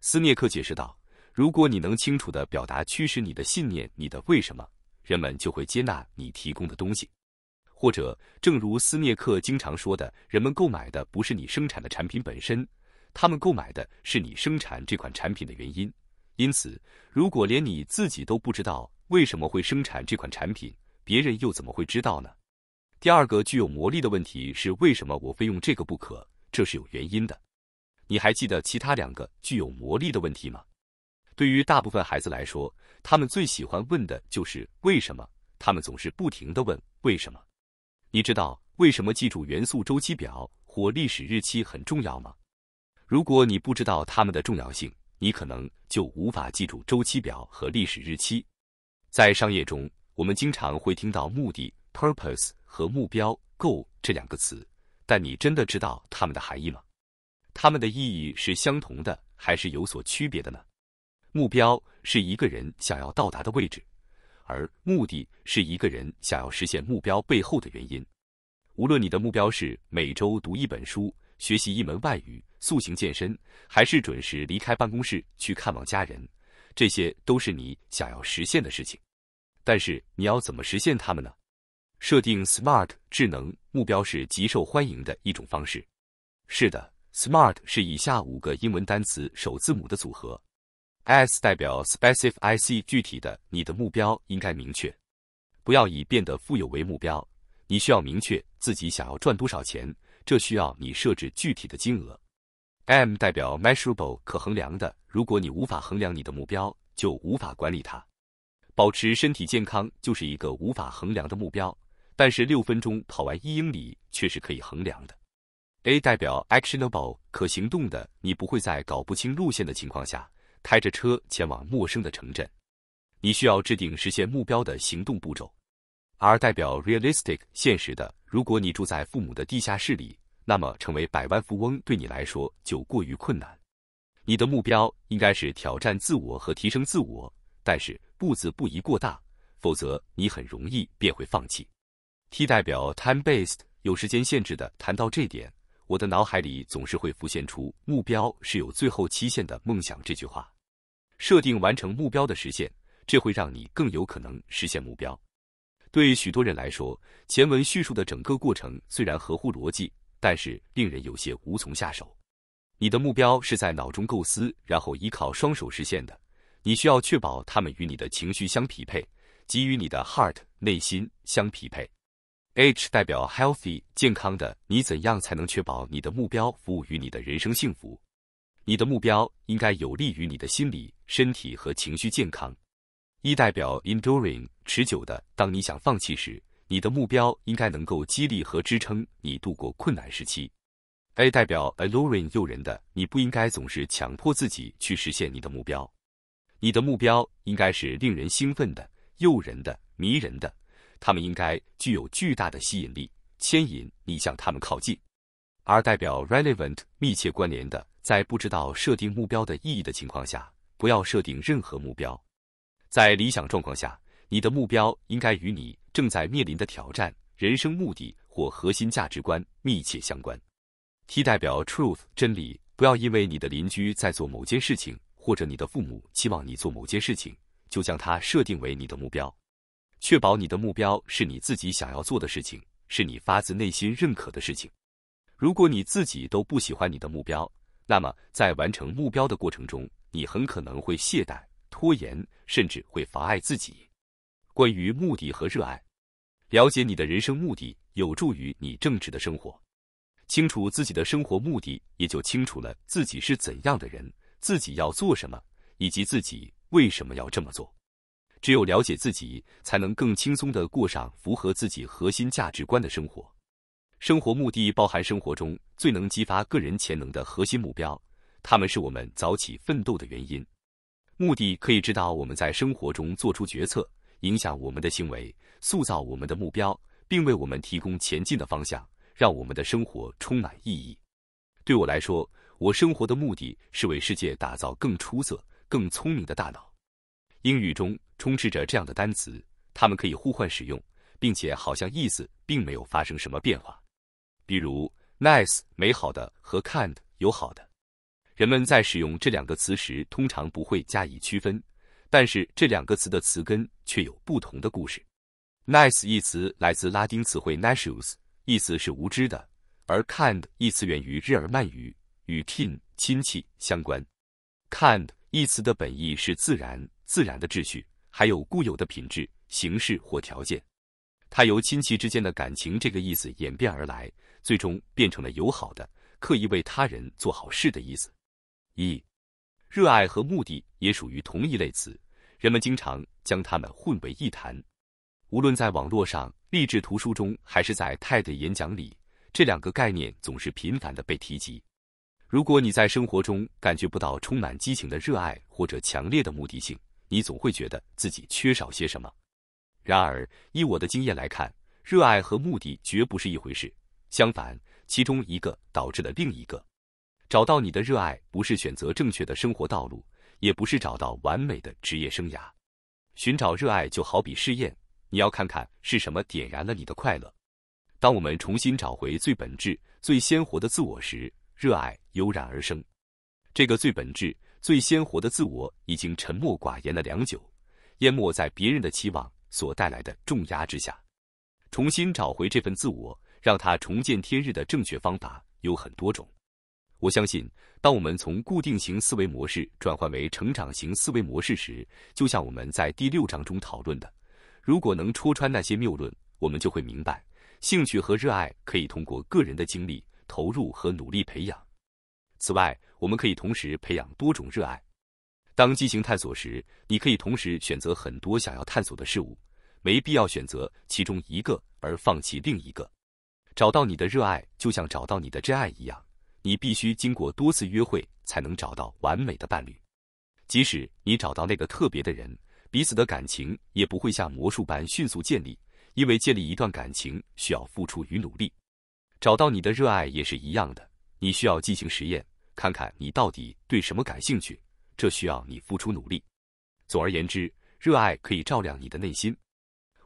斯涅克解释道：“如果你能清楚的表达驱使你的信念，你的为什么，人们就会接纳你提供的东西。”或者，正如斯涅克经常说的，人们购买的不是你生产的产品本身，他们购买的是你生产这款产品的原因。因此，如果连你自己都不知道为什么会生产这款产品，别人又怎么会知道呢？第二个具有魔力的问题是：为什么我非用这个不可？这是有原因的。你还记得其他两个具有魔力的问题吗？对于大部分孩子来说，他们最喜欢问的就是为什么，他们总是不停地问为什么。你知道为什么记住元素周期表或历史日期很重要吗？如果你不知道它们的重要性，你可能就无法记住周期表和历史日期。在商业中，我们经常会听到目的 （purpose） 和目标 （goal） 这两个词，但你真的知道它们的含义吗？它们的意义是相同的还是有所区别的呢？目标是一个人想要到达的位置。而目的是一个人想要实现目标背后的原因。无论你的目标是每周读一本书、学习一门外语、塑形健身，还是准时离开办公室去看望家人，这些都是你想要实现的事情。但是你要怎么实现它们呢？设定 SMART 智能目标是极受欢迎的一种方式。是的，SMART 是以下五个英文单词首字母的组合。S 代表 specific 具体的，你的目标应该明确，不要以变得富有为目标，你需要明确自己想要赚多少钱，这需要你设置具体的金额。M 代表 measurable 可衡量的，如果你无法衡量你的目标，就无法管理它。保持身体健康就是一个无法衡量的目标，但是六分钟跑完一英里却是可以衡量的。A 代表 actionable 可行动的，你不会在搞不清路线的情况下。开着车前往陌生的城镇，你需要制定实现目标的行动步骤。而代表 realistic 现实的，如果你住在父母的地下室里，那么成为百万富翁对你来说就过于困难。你的目标应该是挑战自我和提升自我，但是步子不宜过大，否则你很容易便会放弃。T 代表 time based 有时间限制的，谈到这点。我的脑海里总是会浮现出“目标是有最后期限的梦想”这句话，设定完成目标的实现，这会让你更有可能实现目标。对许多人来说，前文叙述的整个过程虽然合乎逻辑，但是令人有些无从下手。你的目标是在脑中构思，然后依靠双手实现的。你需要确保它们与你的情绪相匹配，给予你的 heart 内心相匹配。H 代表 healthy 健康的，你怎样才能确保你的目标服务于你的人生幸福？你的目标应该有利于你的心理、身体和情绪健康。E 代表 enduring 持久的，当你想放弃时，你的目标应该能够激励和支撑你度过困难时期。A 代表 alluring 诱人的，你不应该总是强迫自己去实现你的目标，你的目标应该是令人兴奋的、诱人的、迷人的。他们应该具有巨大的吸引力，牵引你向他们靠近。而代表 relevant，密切关联的，在不知道设定目标的意义的情况下，不要设定任何目标。在理想状况下，你的目标应该与你正在面临的挑战、人生目的或核心价值观密切相关。T 代表 truth，真理，不要因为你的邻居在做某件事情，或者你的父母期望你做某件事情，就将它设定为你的目标。确保你的目标是你自己想要做的事情，是你发自内心认可的事情。如果你自己都不喜欢你的目标，那么在完成目标的过程中，你很可能会懈怠、拖延，甚至会妨碍自己。关于目的和热爱，了解你的人生目的有助于你正直的生活。清楚自己的生活目的，也就清楚了自己是怎样的人，自己要做什么，以及自己为什么要这么做。只有了解自己，才能更轻松地过上符合自己核心价值观的生活。生活目的包含生活中最能激发个人潜能的核心目标，它们是我们早起奋斗的原因。目的可以指导我们在生活中做出决策，影响我们的行为，塑造我们的目标，并为我们提供前进的方向，让我们的生活充满意义。对我来说，我生活的目的是为世界打造更出色、更聪明的大脑。英语中。充斥着这样的单词，它们可以互换使用，并且好像意思并没有发生什么变化。比如，nice（ 美好的）和 kind（ 友好的），人们在使用这两个词时通常不会加以区分，但是这两个词的词根却有不同的故事。nice 一词来自拉丁词汇 nescus，意思是无知的；而 kind 一词源于日耳曼语，与 kin（ 亲戚）相关。kind 一词的本意是自然、自然的秩序。还有固有的品质、形式或条件，它由亲戚之间的感情这个意思演变而来，最终变成了友好的、刻意为他人做好事的意思。一、热爱和目的也属于同一类词，人们经常将它们混为一谈。无论在网络上励志图书中，还是在泰 d 演讲里，这两个概念总是频繁地被提及。如果你在生活中感觉不到充满激情的热爱或者强烈的目的性，你总会觉得自己缺少些什么。然而，依我的经验来看，热爱和目的绝不是一回事。相反，其中一个导致了另一个。找到你的热爱，不是选择正确的生活道路，也不是找到完美的职业生涯。寻找热爱就好比试验，你要看看是什么点燃了你的快乐。当我们重新找回最本质、最鲜活的自我时，热爱油然而生。这个最本质。最鲜活的自我已经沉默寡言了良久，淹没在别人的期望所带来的重压之下。重新找回这份自我，让它重见天日的正确方法有很多种。我相信，当我们从固定型思维模式转换为成长型思维模式时，就像我们在第六章中讨论的，如果能戳穿那些谬论，我们就会明白，兴趣和热爱可以通过个人的经历、投入和努力培养。此外，我们可以同时培养多种热爱。当进行探索时，你可以同时选择很多想要探索的事物，没必要选择其中一个而放弃另一个。找到你的热爱，就像找到你的真爱一样，你必须经过多次约会才能找到完美的伴侣。即使你找到那个特别的人，彼此的感情也不会像魔术般迅速建立，因为建立一段感情需要付出与努力。找到你的热爱也是一样的，你需要进行实验。看看你到底对什么感兴趣，这需要你付出努力。总而言之，热爱可以照亮你的内心。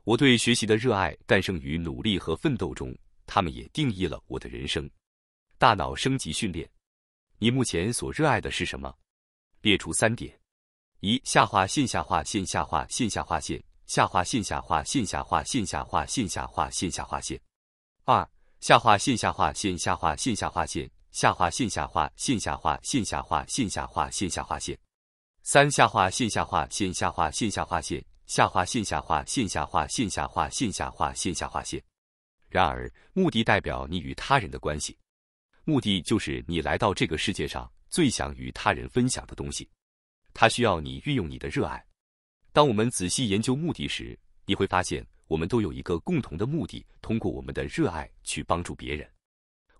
我对学习的热爱诞生于努力和奋斗中，他们也定义了我的人生。大脑升级训练，你目前所热爱的是什么？列出三点：一、下划线，下划线，下划线，下划线，下划线，下划线，下划线，下划线，下划线；下划二、下划线，下划线，下划线，下划线。下划线下划线下划线下划线下划线下划线，三下划线下划线下划线下划线下划线下划线下划线下划线下划线。然而，目的代表你与他人的关系，目的就是你来到这个世界上最想与他人分享的东西。它需要你运用你的热爱。当我们仔细研究目的时，你会发现我们都有一个共同的目的：通过我们的热爱去帮助别人。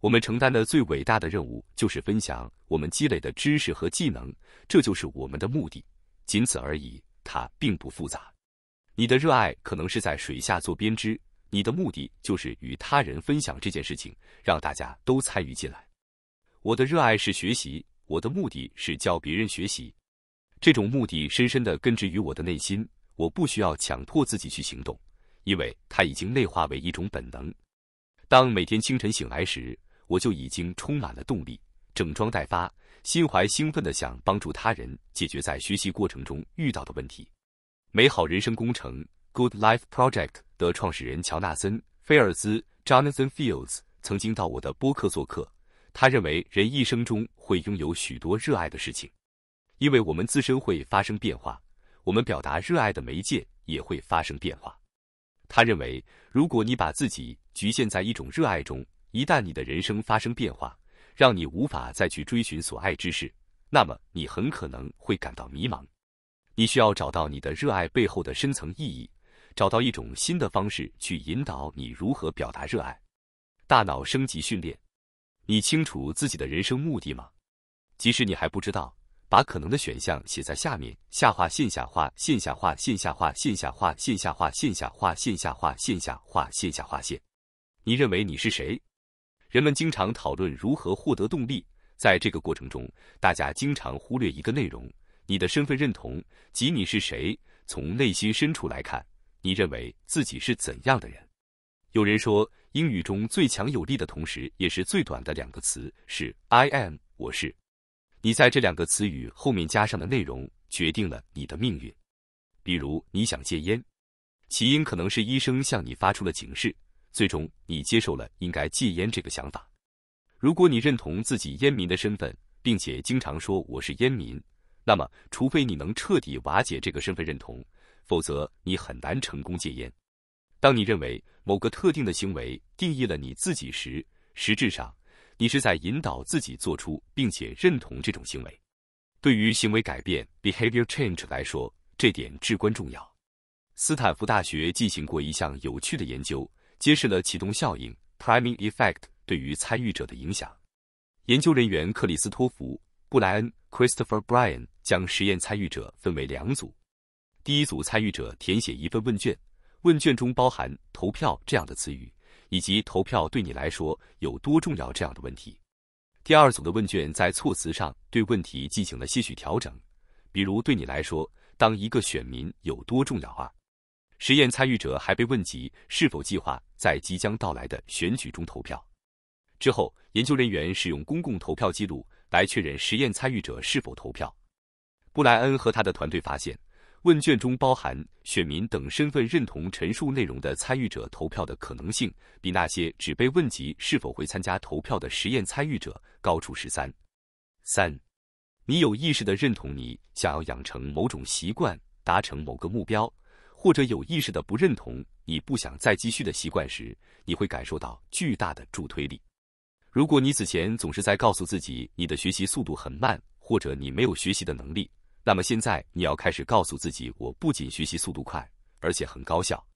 我们承担的最伟大的任务就是分享我们积累的知识和技能，这就是我们的目的，仅此而已。它并不复杂。你的热爱可能是在水下做编织，你的目的就是与他人分享这件事情，让大家都参与进来。我的热爱是学习，我的目的是教别人学习。这种目的深深地根植于我的内心，我不需要强迫自己去行动，因为它已经内化为一种本能。当每天清晨醒来时，我就已经充满了动力，整装待发，心怀兴奋的想帮助他人解决在学习过程中遇到的问题。美好人生工程 （Good Life Project） 的创始人乔纳森·菲尔兹 （Jonathan Fields） 曾经到我的播客做客。他认为人一生中会拥有许多热爱的事情，因为我们自身会发生变化，我们表达热爱的媒介也会发生变化。他认为，如果你把自己局限在一种热爱中，一旦你的人生发生变化，让你无法再去追寻所爱之事，那么你很可能会感到迷茫。你需要找到你的热爱背后的深层意义，找到一种新的方式去引导你如何表达热爱。大脑升级训练，你清楚自己的人生目的吗？即使你还不知道，把可能的选项写在下面：下划线下划线下划线下划线下划线下划线下划线下划线下划线下划线。你认为你是谁？人们经常讨论如何获得动力，在这个过程中，大家经常忽略一个内容：你的身份认同即你是谁。从内心深处来看，你认为自己是怎样的人？有人说，英语中最强有力的同时也是最短的两个词是 I am 我是。你在这两个词语后面加上的内容决定了你的命运。比如，你想戒烟，起因可能是医生向你发出了警示。最终，你接受了应该戒烟这个想法。如果你认同自己烟民的身份，并且经常说我是烟民，那么除非你能彻底瓦解这个身份认同，否则你很难成功戒烟。当你认为某个特定的行为定义了你自己时，实质上你是在引导自己做出并且认同这种行为。对于行为改变 （behavior change） 来说，这点至关重要。斯坦福大学进行过一项有趣的研究。揭示了启动效应 （priming effect） 对于参与者的影响。研究人员克里斯托弗·布莱恩 （Christopher Bryan） 将实验参与者分为两组。第一组参与者填写一份问卷，问卷中包含“投票”这样的词语，以及“投票对你来说有多重要”这样的问题。第二组的问卷在措辞上对问题进行了些许调整，比如“对你来说，当一个选民有多重要？”啊。实验参与者还被问及是否计划在即将到来的选举中投票。之后，研究人员使用公共投票记录来确认实验参与者是否投票。布莱恩和他的团队发现，问卷中包含选民等身份认同陈述内容的参与者投票的可能性，比那些只被问及是否会参加投票的实验参与者高出十三三。你有意识的认同你想要养成某种习惯、达成某个目标。或者有意识的不认同你不想再继续的习惯时，你会感受到巨大的助推力。如果你此前总是在告诉自己你的学习速度很慢，或者你没有学习的能力，那么现在你要开始告诉自己，我不仅学习速度快，而且很高效。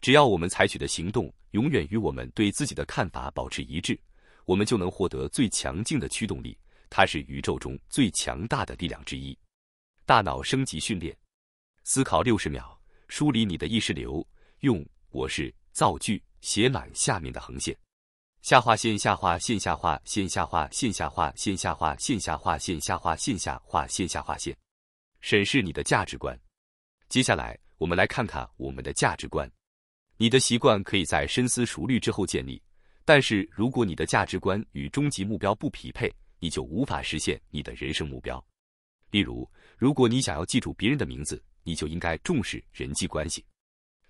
只要我们采取的行动永远与我们对自己的看法保持一致，我们就能获得最强劲的驱动力，它是宇宙中最强大的力量之一。大脑升级训练，思考六十秒。梳理你的意识流，用“我是”造句，写满下面的横线。下划线，下划线，下划线，下划线，下划线，下划线，下划线，下划线，下划线。下划线，审视你的价值观。接下来，我们来看看我们的价值观。你的习惯可以在深思熟虑之后建立，但是如果你的价值观与终极目标不匹配，你就无法实现你的人生目标。例如，如果你想要记住别人的名字。你就应该重视人际关系，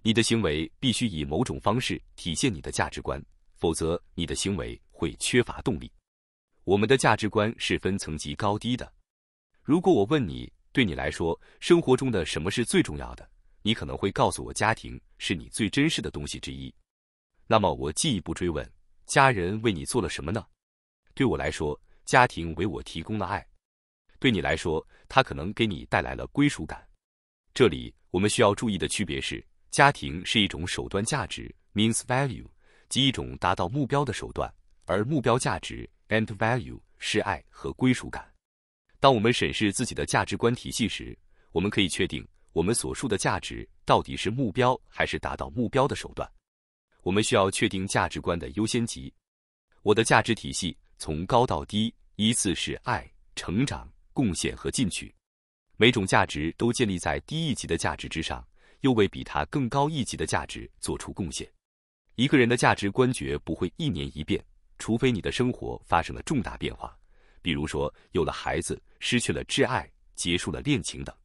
你的行为必须以某种方式体现你的价值观，否则你的行为会缺乏动力。我们的价值观是分层级高低的。如果我问你，对你来说，生活中的什么是最重要的？你可能会告诉我，家庭是你最珍视的东西之一。那么我进一步追问，家人为你做了什么呢？对我来说，家庭为我提供了爱；对你来说，它可能给你带来了归属感。这里我们需要注意的区别是，家庭是一种手段价值 （means value），即一种达到目标的手段；而目标价值 （end value） 是爱和归属感。当我们审视自己的价值观体系时，我们可以确定我们所述的价值到底是目标还是达到目标的手段。我们需要确定价值观的优先级。我的价值体系从高到低依次是爱、成长、贡献和进取。每种价值都建立在低一级的价值之上，又为比它更高一级的价值做出贡献。一个人的价值观绝不会一年一变，除非你的生活发生了重大变化，比如说有了孩子、失去了挚爱、结束了恋情等。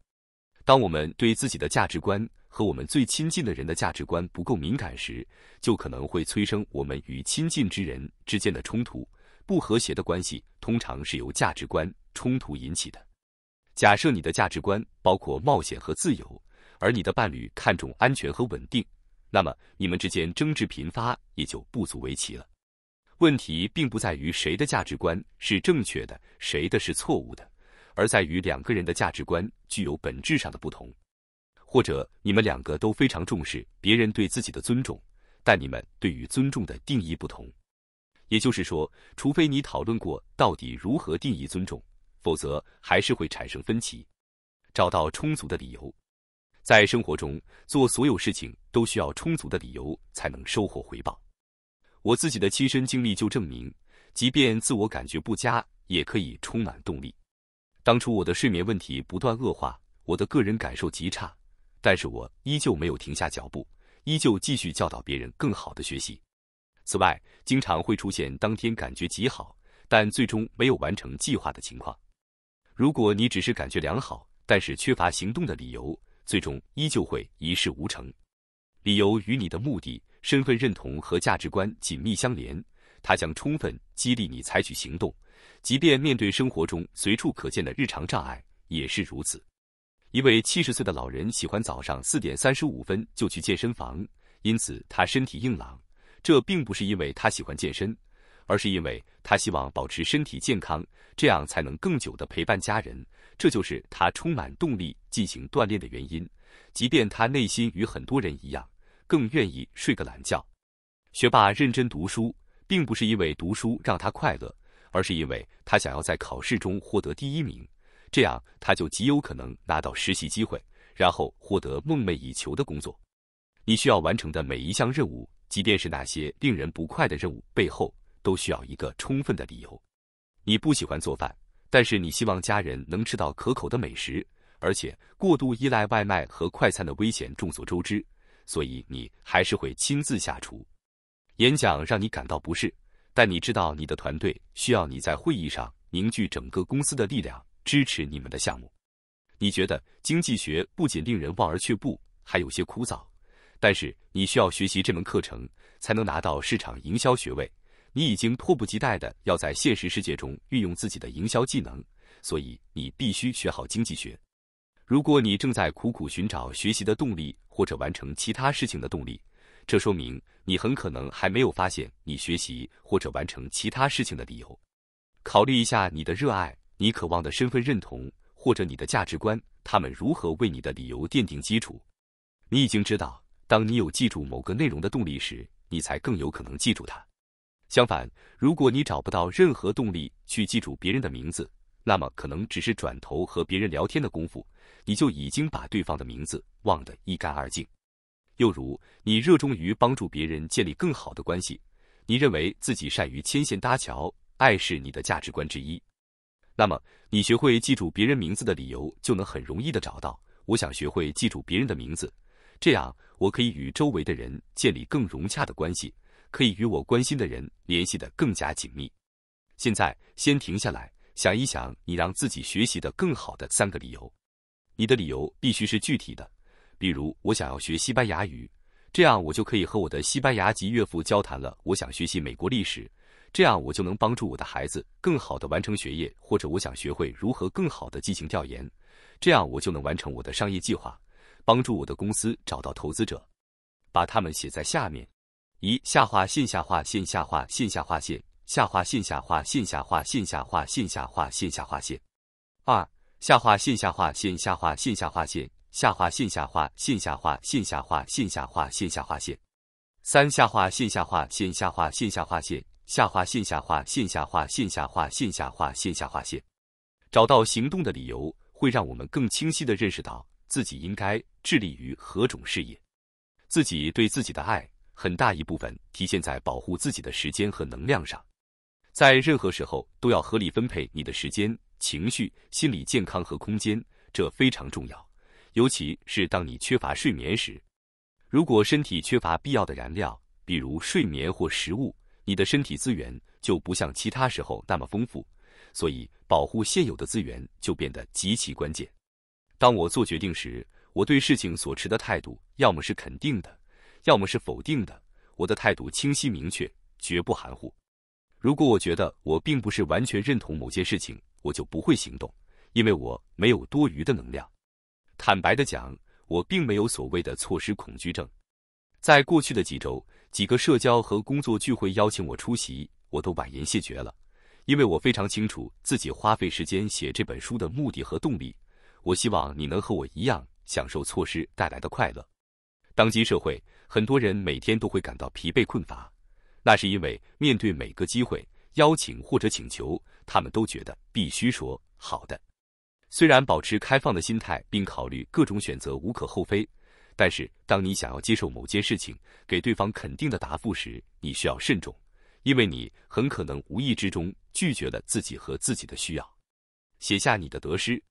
当我们对自己的价值观和我们最亲近的人的价值观不够敏感时，就可能会催生我们与亲近之人之间的冲突。不和谐的关系通常是由价值观冲突引起的。假设你的价值观包括冒险和自由，而你的伴侣看重安全和稳定，那么你们之间争执频发也就不足为奇了。问题并不在于谁的价值观是正确的，谁的是错误的，而在于两个人的价值观具有本质上的不同。或者你们两个都非常重视别人对自己的尊重，但你们对于尊重的定义不同。也就是说，除非你讨论过到底如何定义尊重。否则还是会产生分歧。找到充足的理由，在生活中做所有事情都需要充足的理由才能收获回报。我自己的亲身经历就证明，即便自我感觉不佳，也可以充满动力。当初我的睡眠问题不断恶化，我的个人感受极差，但是我依旧没有停下脚步，依旧继续教导别人更好的学习。此外，经常会出现当天感觉极好，但最终没有完成计划的情况。如果你只是感觉良好，但是缺乏行动的理由，最终依旧会一事无成。理由与你的目的、身份认同和价值观紧密相连，它将充分激励你采取行动，即便面对生活中随处可见的日常障碍也是如此。一位七十岁的老人喜欢早上四点三十五分就去健身房，因此他身体硬朗。这并不是因为他喜欢健身。而是因为他希望保持身体健康，这样才能更久的陪伴家人，这就是他充满动力进行锻炼的原因。即便他内心与很多人一样，更愿意睡个懒觉。学霸认真读书，并不是因为读书让他快乐，而是因为他想要在考试中获得第一名，这样他就极有可能拿到实习机会，然后获得梦寐以求的工作。你需要完成的每一项任务，即便是那些令人不快的任务，背后。都需要一个充分的理由。你不喜欢做饭，但是你希望家人能吃到可口的美食，而且过度依赖外卖和快餐的危险众所周知，所以你还是会亲自下厨。演讲让你感到不适，但你知道你的团队需要你在会议上凝聚整个公司的力量，支持你们的项目。你觉得经济学不仅令人望而却步，还有些枯燥，但是你需要学习这门课程才能拿到市场营销学位。你已经迫不及待的要在现实世界中运用自己的营销技能，所以你必须学好经济学。如果你正在苦苦寻找学习的动力或者完成其他事情的动力，这说明你很可能还没有发现你学习或者完成其他事情的理由。考虑一下你的热爱、你渴望的身份认同或者你的价值观，他们如何为你的理由奠定基础。你已经知道，当你有记住某个内容的动力时，你才更有可能记住它。相反，如果你找不到任何动力去记住别人的名字，那么可能只是转头和别人聊天的功夫，你就已经把对方的名字忘得一干二净。又如，你热衷于帮助别人建立更好的关系，你认为自己善于牵线搭桥，爱是你的价值观之一，那么你学会记住别人名字的理由就能很容易的找到。我想学会记住别人的名字，这样我可以与周围的人建立更融洽的关系。可以与我关心的人联系得更加紧密。现在先停下来，想一想你让自己学习的更好的三个理由。你的理由必须是具体的，比如我想要学西班牙语，这样我就可以和我的西班牙籍岳父交谈了。我想学习美国历史，这样我就能帮助我的孩子更好地完成学业。或者我想学会如何更好地进行调研，这样我就能完成我的商业计划，帮助我的公司找到投资者。把它们写在下面。一下画线下画线下画线下画线，下划线下划线下划线下划线下划线下划线。二下划线下划线下划线下划线，下划线下划线下划线下划线下划线下划线。三下划线下划线下划线下划线，下划线下划线下划线下划线下划线下划线下划线下划线下划线找到行动的理由，会让我们更清晰地认识到自己应该致力于何种事业，自己对自己的爱。很大一部分体现在保护自己的时间和能量上，在任何时候都要合理分配你的时间、情绪、心理健康和空间，这非常重要。尤其是当你缺乏睡眠时，如果身体缺乏必要的燃料，比如睡眠或食物，你的身体资源就不像其他时候那么丰富，所以保护现有的资源就变得极其关键。当我做决定时，我对事情所持的态度要么是肯定的。要么是否定的，我的态度清晰明确，绝不含糊。如果我觉得我并不是完全认同某件事情，我就不会行动，因为我没有多余的能量。坦白的讲，我并没有所谓的措施恐惧症。在过去的几周，几个社交和工作聚会邀请我出席，我都婉言谢绝了，因为我非常清楚自己花费时间写这本书的目的和动力。我希望你能和我一样，享受措施带来的快乐。当今社会。很多人每天都会感到疲惫困乏，那是因为面对每个机会、邀请或者请求，他们都觉得必须说好的。虽然保持开放的心态并考虑各种选择无可厚非，但是当你想要接受某件事情，给对方肯定的答复时，你需要慎重，因为你很可能无意之中拒绝了自己和自己的需要。写下你的得失，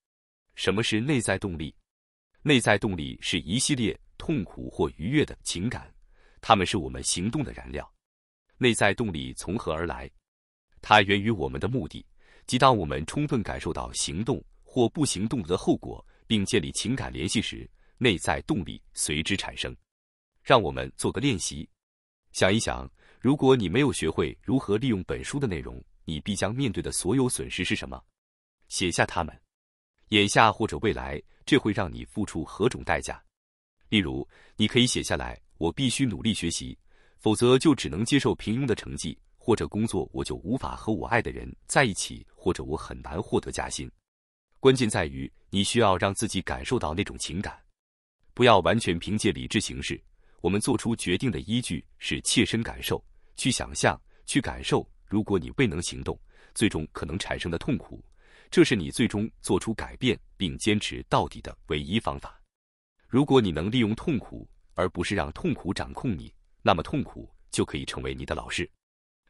什么是内在动力？内在动力是一系列痛苦或愉悦的情感，它们是我们行动的燃料。内在动力从何而来？它源于我们的目的，即当我们充分感受到行动或不行动的后果，并建立情感联系时，内在动力随之产生。让我们做个练习，想一想，如果你没有学会如何利用本书的内容，你必将面对的所有损失是什么？写下它们，眼下或者未来。这会让你付出何种代价？例如，你可以写下来：我必须努力学习，否则就只能接受平庸的成绩；或者工作我就无法和我爱的人在一起；或者我很难获得加薪。关键在于，你需要让自己感受到那种情感，不要完全凭借理智行事。我们做出决定的依据是切身感受，去想象，去感受。如果你未能行动，最终可能产生的痛苦。这是你最终做出改变并坚持到底的唯一方法。如果你能利用痛苦，而不是让痛苦掌控你，那么痛苦就可以成为你的老师。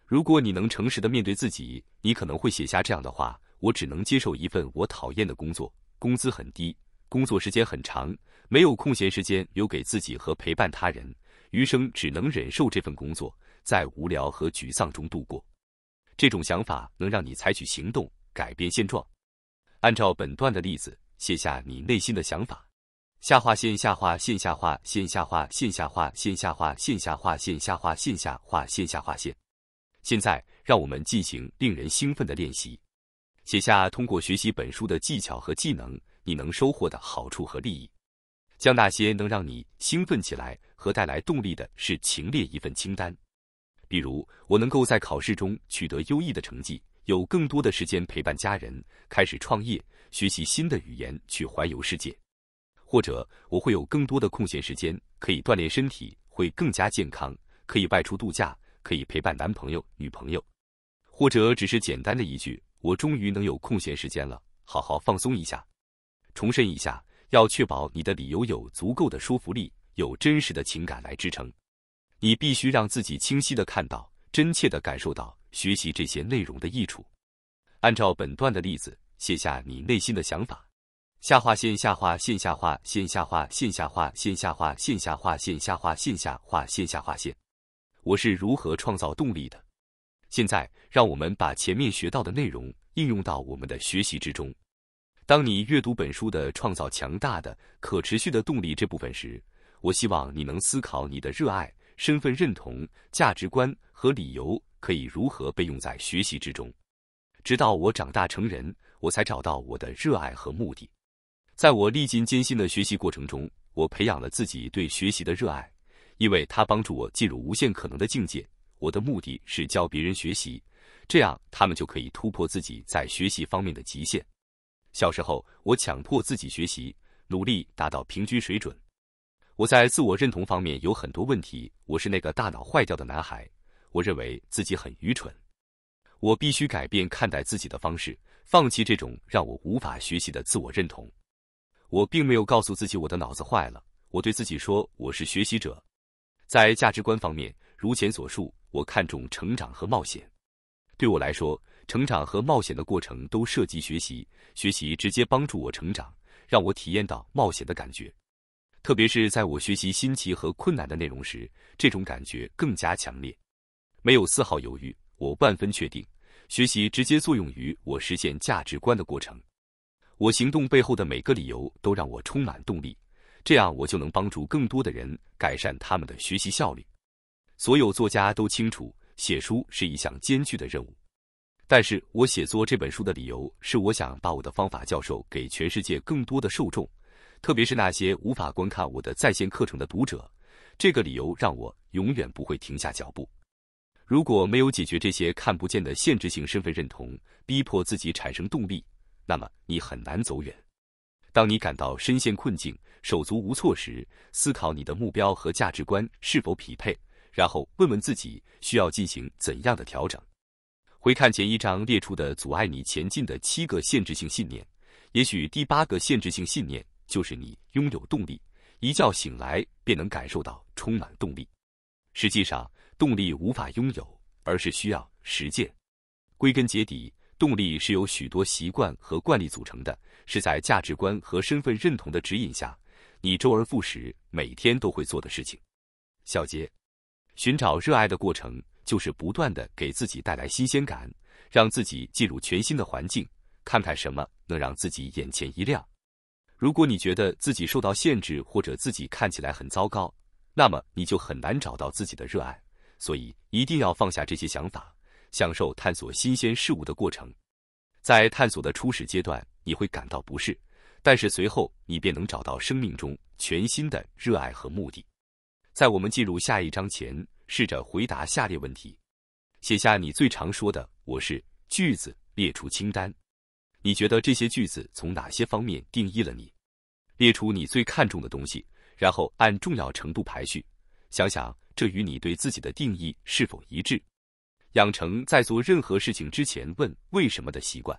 如果你能诚实的面对自己，你可能会写下这样的话：我只能接受一份我讨厌的工作，工资很低，工作时间很长，没有空闲时间留给自己和陪伴他人，余生只能忍受这份工作，在无聊和沮丧中度过。这种想法能让你采取行动，改变现状。按照本段的例子，写下你内心的想法。下划线，下划线，下划线，下划线，下划线，下划线，下划线，下划线，下划线。下划线。现在，让我们进行令人兴奋的练习。写下通过学习本书的技巧和技能，你能收获的好处和利益。将那些能让你兴奋起来和带来动力的事情列一份清单。比如，我能够在考试中取得优异的成绩。有更多的时间陪伴家人，开始创业，学习新的语言，去环游世界，或者我会有更多的空闲时间，可以锻炼身体，会更加健康，可以外出度假，可以陪伴男朋友、女朋友，或者只是简单的一句，我终于能有空闲时间了，好好放松一下。重申一下，要确保你的理由有足够的说服力，有真实的情感来支撑。你必须让自己清晰的看到。真切地感受到学习这些内容的益处。按照本段的例子，写下你内心的想法。下划线下划线，下划线，下划线，下划线，下划线，下划线，下划线，下划线，下划线。我是如何创造动力的？现在，让我们把前面学到的内容应用到我们的学习之中。当你阅读本书的“创造强大的可持续的动力”这部分时，我希望你能思考你的热爱。身份认同、价值观和理由可以如何被用在学习之中？直到我长大成人，我才找到我的热爱和目的。在我历尽艰辛的学习过程中，我培养了自己对学习的热爱，因为它帮助我进入无限可能的境界。我的目的是教别人学习，这样他们就可以突破自己在学习方面的极限。小时候，我强迫自己学习，努力达到平均水准。我在自我认同方面有很多问题。我是那个大脑坏掉的男孩。我认为自己很愚蠢。我必须改变看待自己的方式，放弃这种让我无法学习的自我认同。我并没有告诉自己我的脑子坏了。我对自己说我是学习者。在价值观方面，如前所述，我看重成长和冒险。对我来说，成长和冒险的过程都涉及学习。学习直接帮助我成长，让我体验到冒险的感觉。特别是在我学习新奇和困难的内容时，这种感觉更加强烈。没有丝毫犹豫，我万分确定，学习直接作用于我实现价值观的过程。我行动背后的每个理由都让我充满动力，这样我就能帮助更多的人改善他们的学习效率。所有作家都清楚，写书是一项艰巨的任务。但是我写作这本书的理由是，我想把我的方法教授给全世界更多的受众。特别是那些无法观看我的在线课程的读者，这个理由让我永远不会停下脚步。如果没有解决这些看不见的限制性身份认同，逼迫自己产生动力，那么你很难走远。当你感到身陷困境、手足无措时，思考你的目标和价值观是否匹配，然后问问自己需要进行怎样的调整。回看前一章列出的阻碍你前进的七个限制性信念，也许第八个限制性信念。就是你拥有动力，一觉醒来便能感受到充满动力。实际上，动力无法拥有，而是需要实践。归根结底，动力是由许多习惯和惯例组成的，是在价值观和身份认同的指引下，你周而复始每天都会做的事情。小杰，寻找热爱的过程就是不断的给自己带来新鲜感，让自己进入全新的环境，看看什么能让自己眼前一亮。如果你觉得自己受到限制，或者自己看起来很糟糕，那么你就很难找到自己的热爱。所以一定要放下这些想法，享受探索新鲜事物的过程。在探索的初始阶段，你会感到不适，但是随后你便能找到生命中全新的热爱和目的。在我们进入下一章前，试着回答下列问题，写下你最常说的“我是”句子，列出清单。你觉得这些句子从哪些方面定义了你？列出你最看重的东西，然后按重要程度排序，想想这与你对自己的定义是否一致。养成在做任何事情之前问为什么的习惯。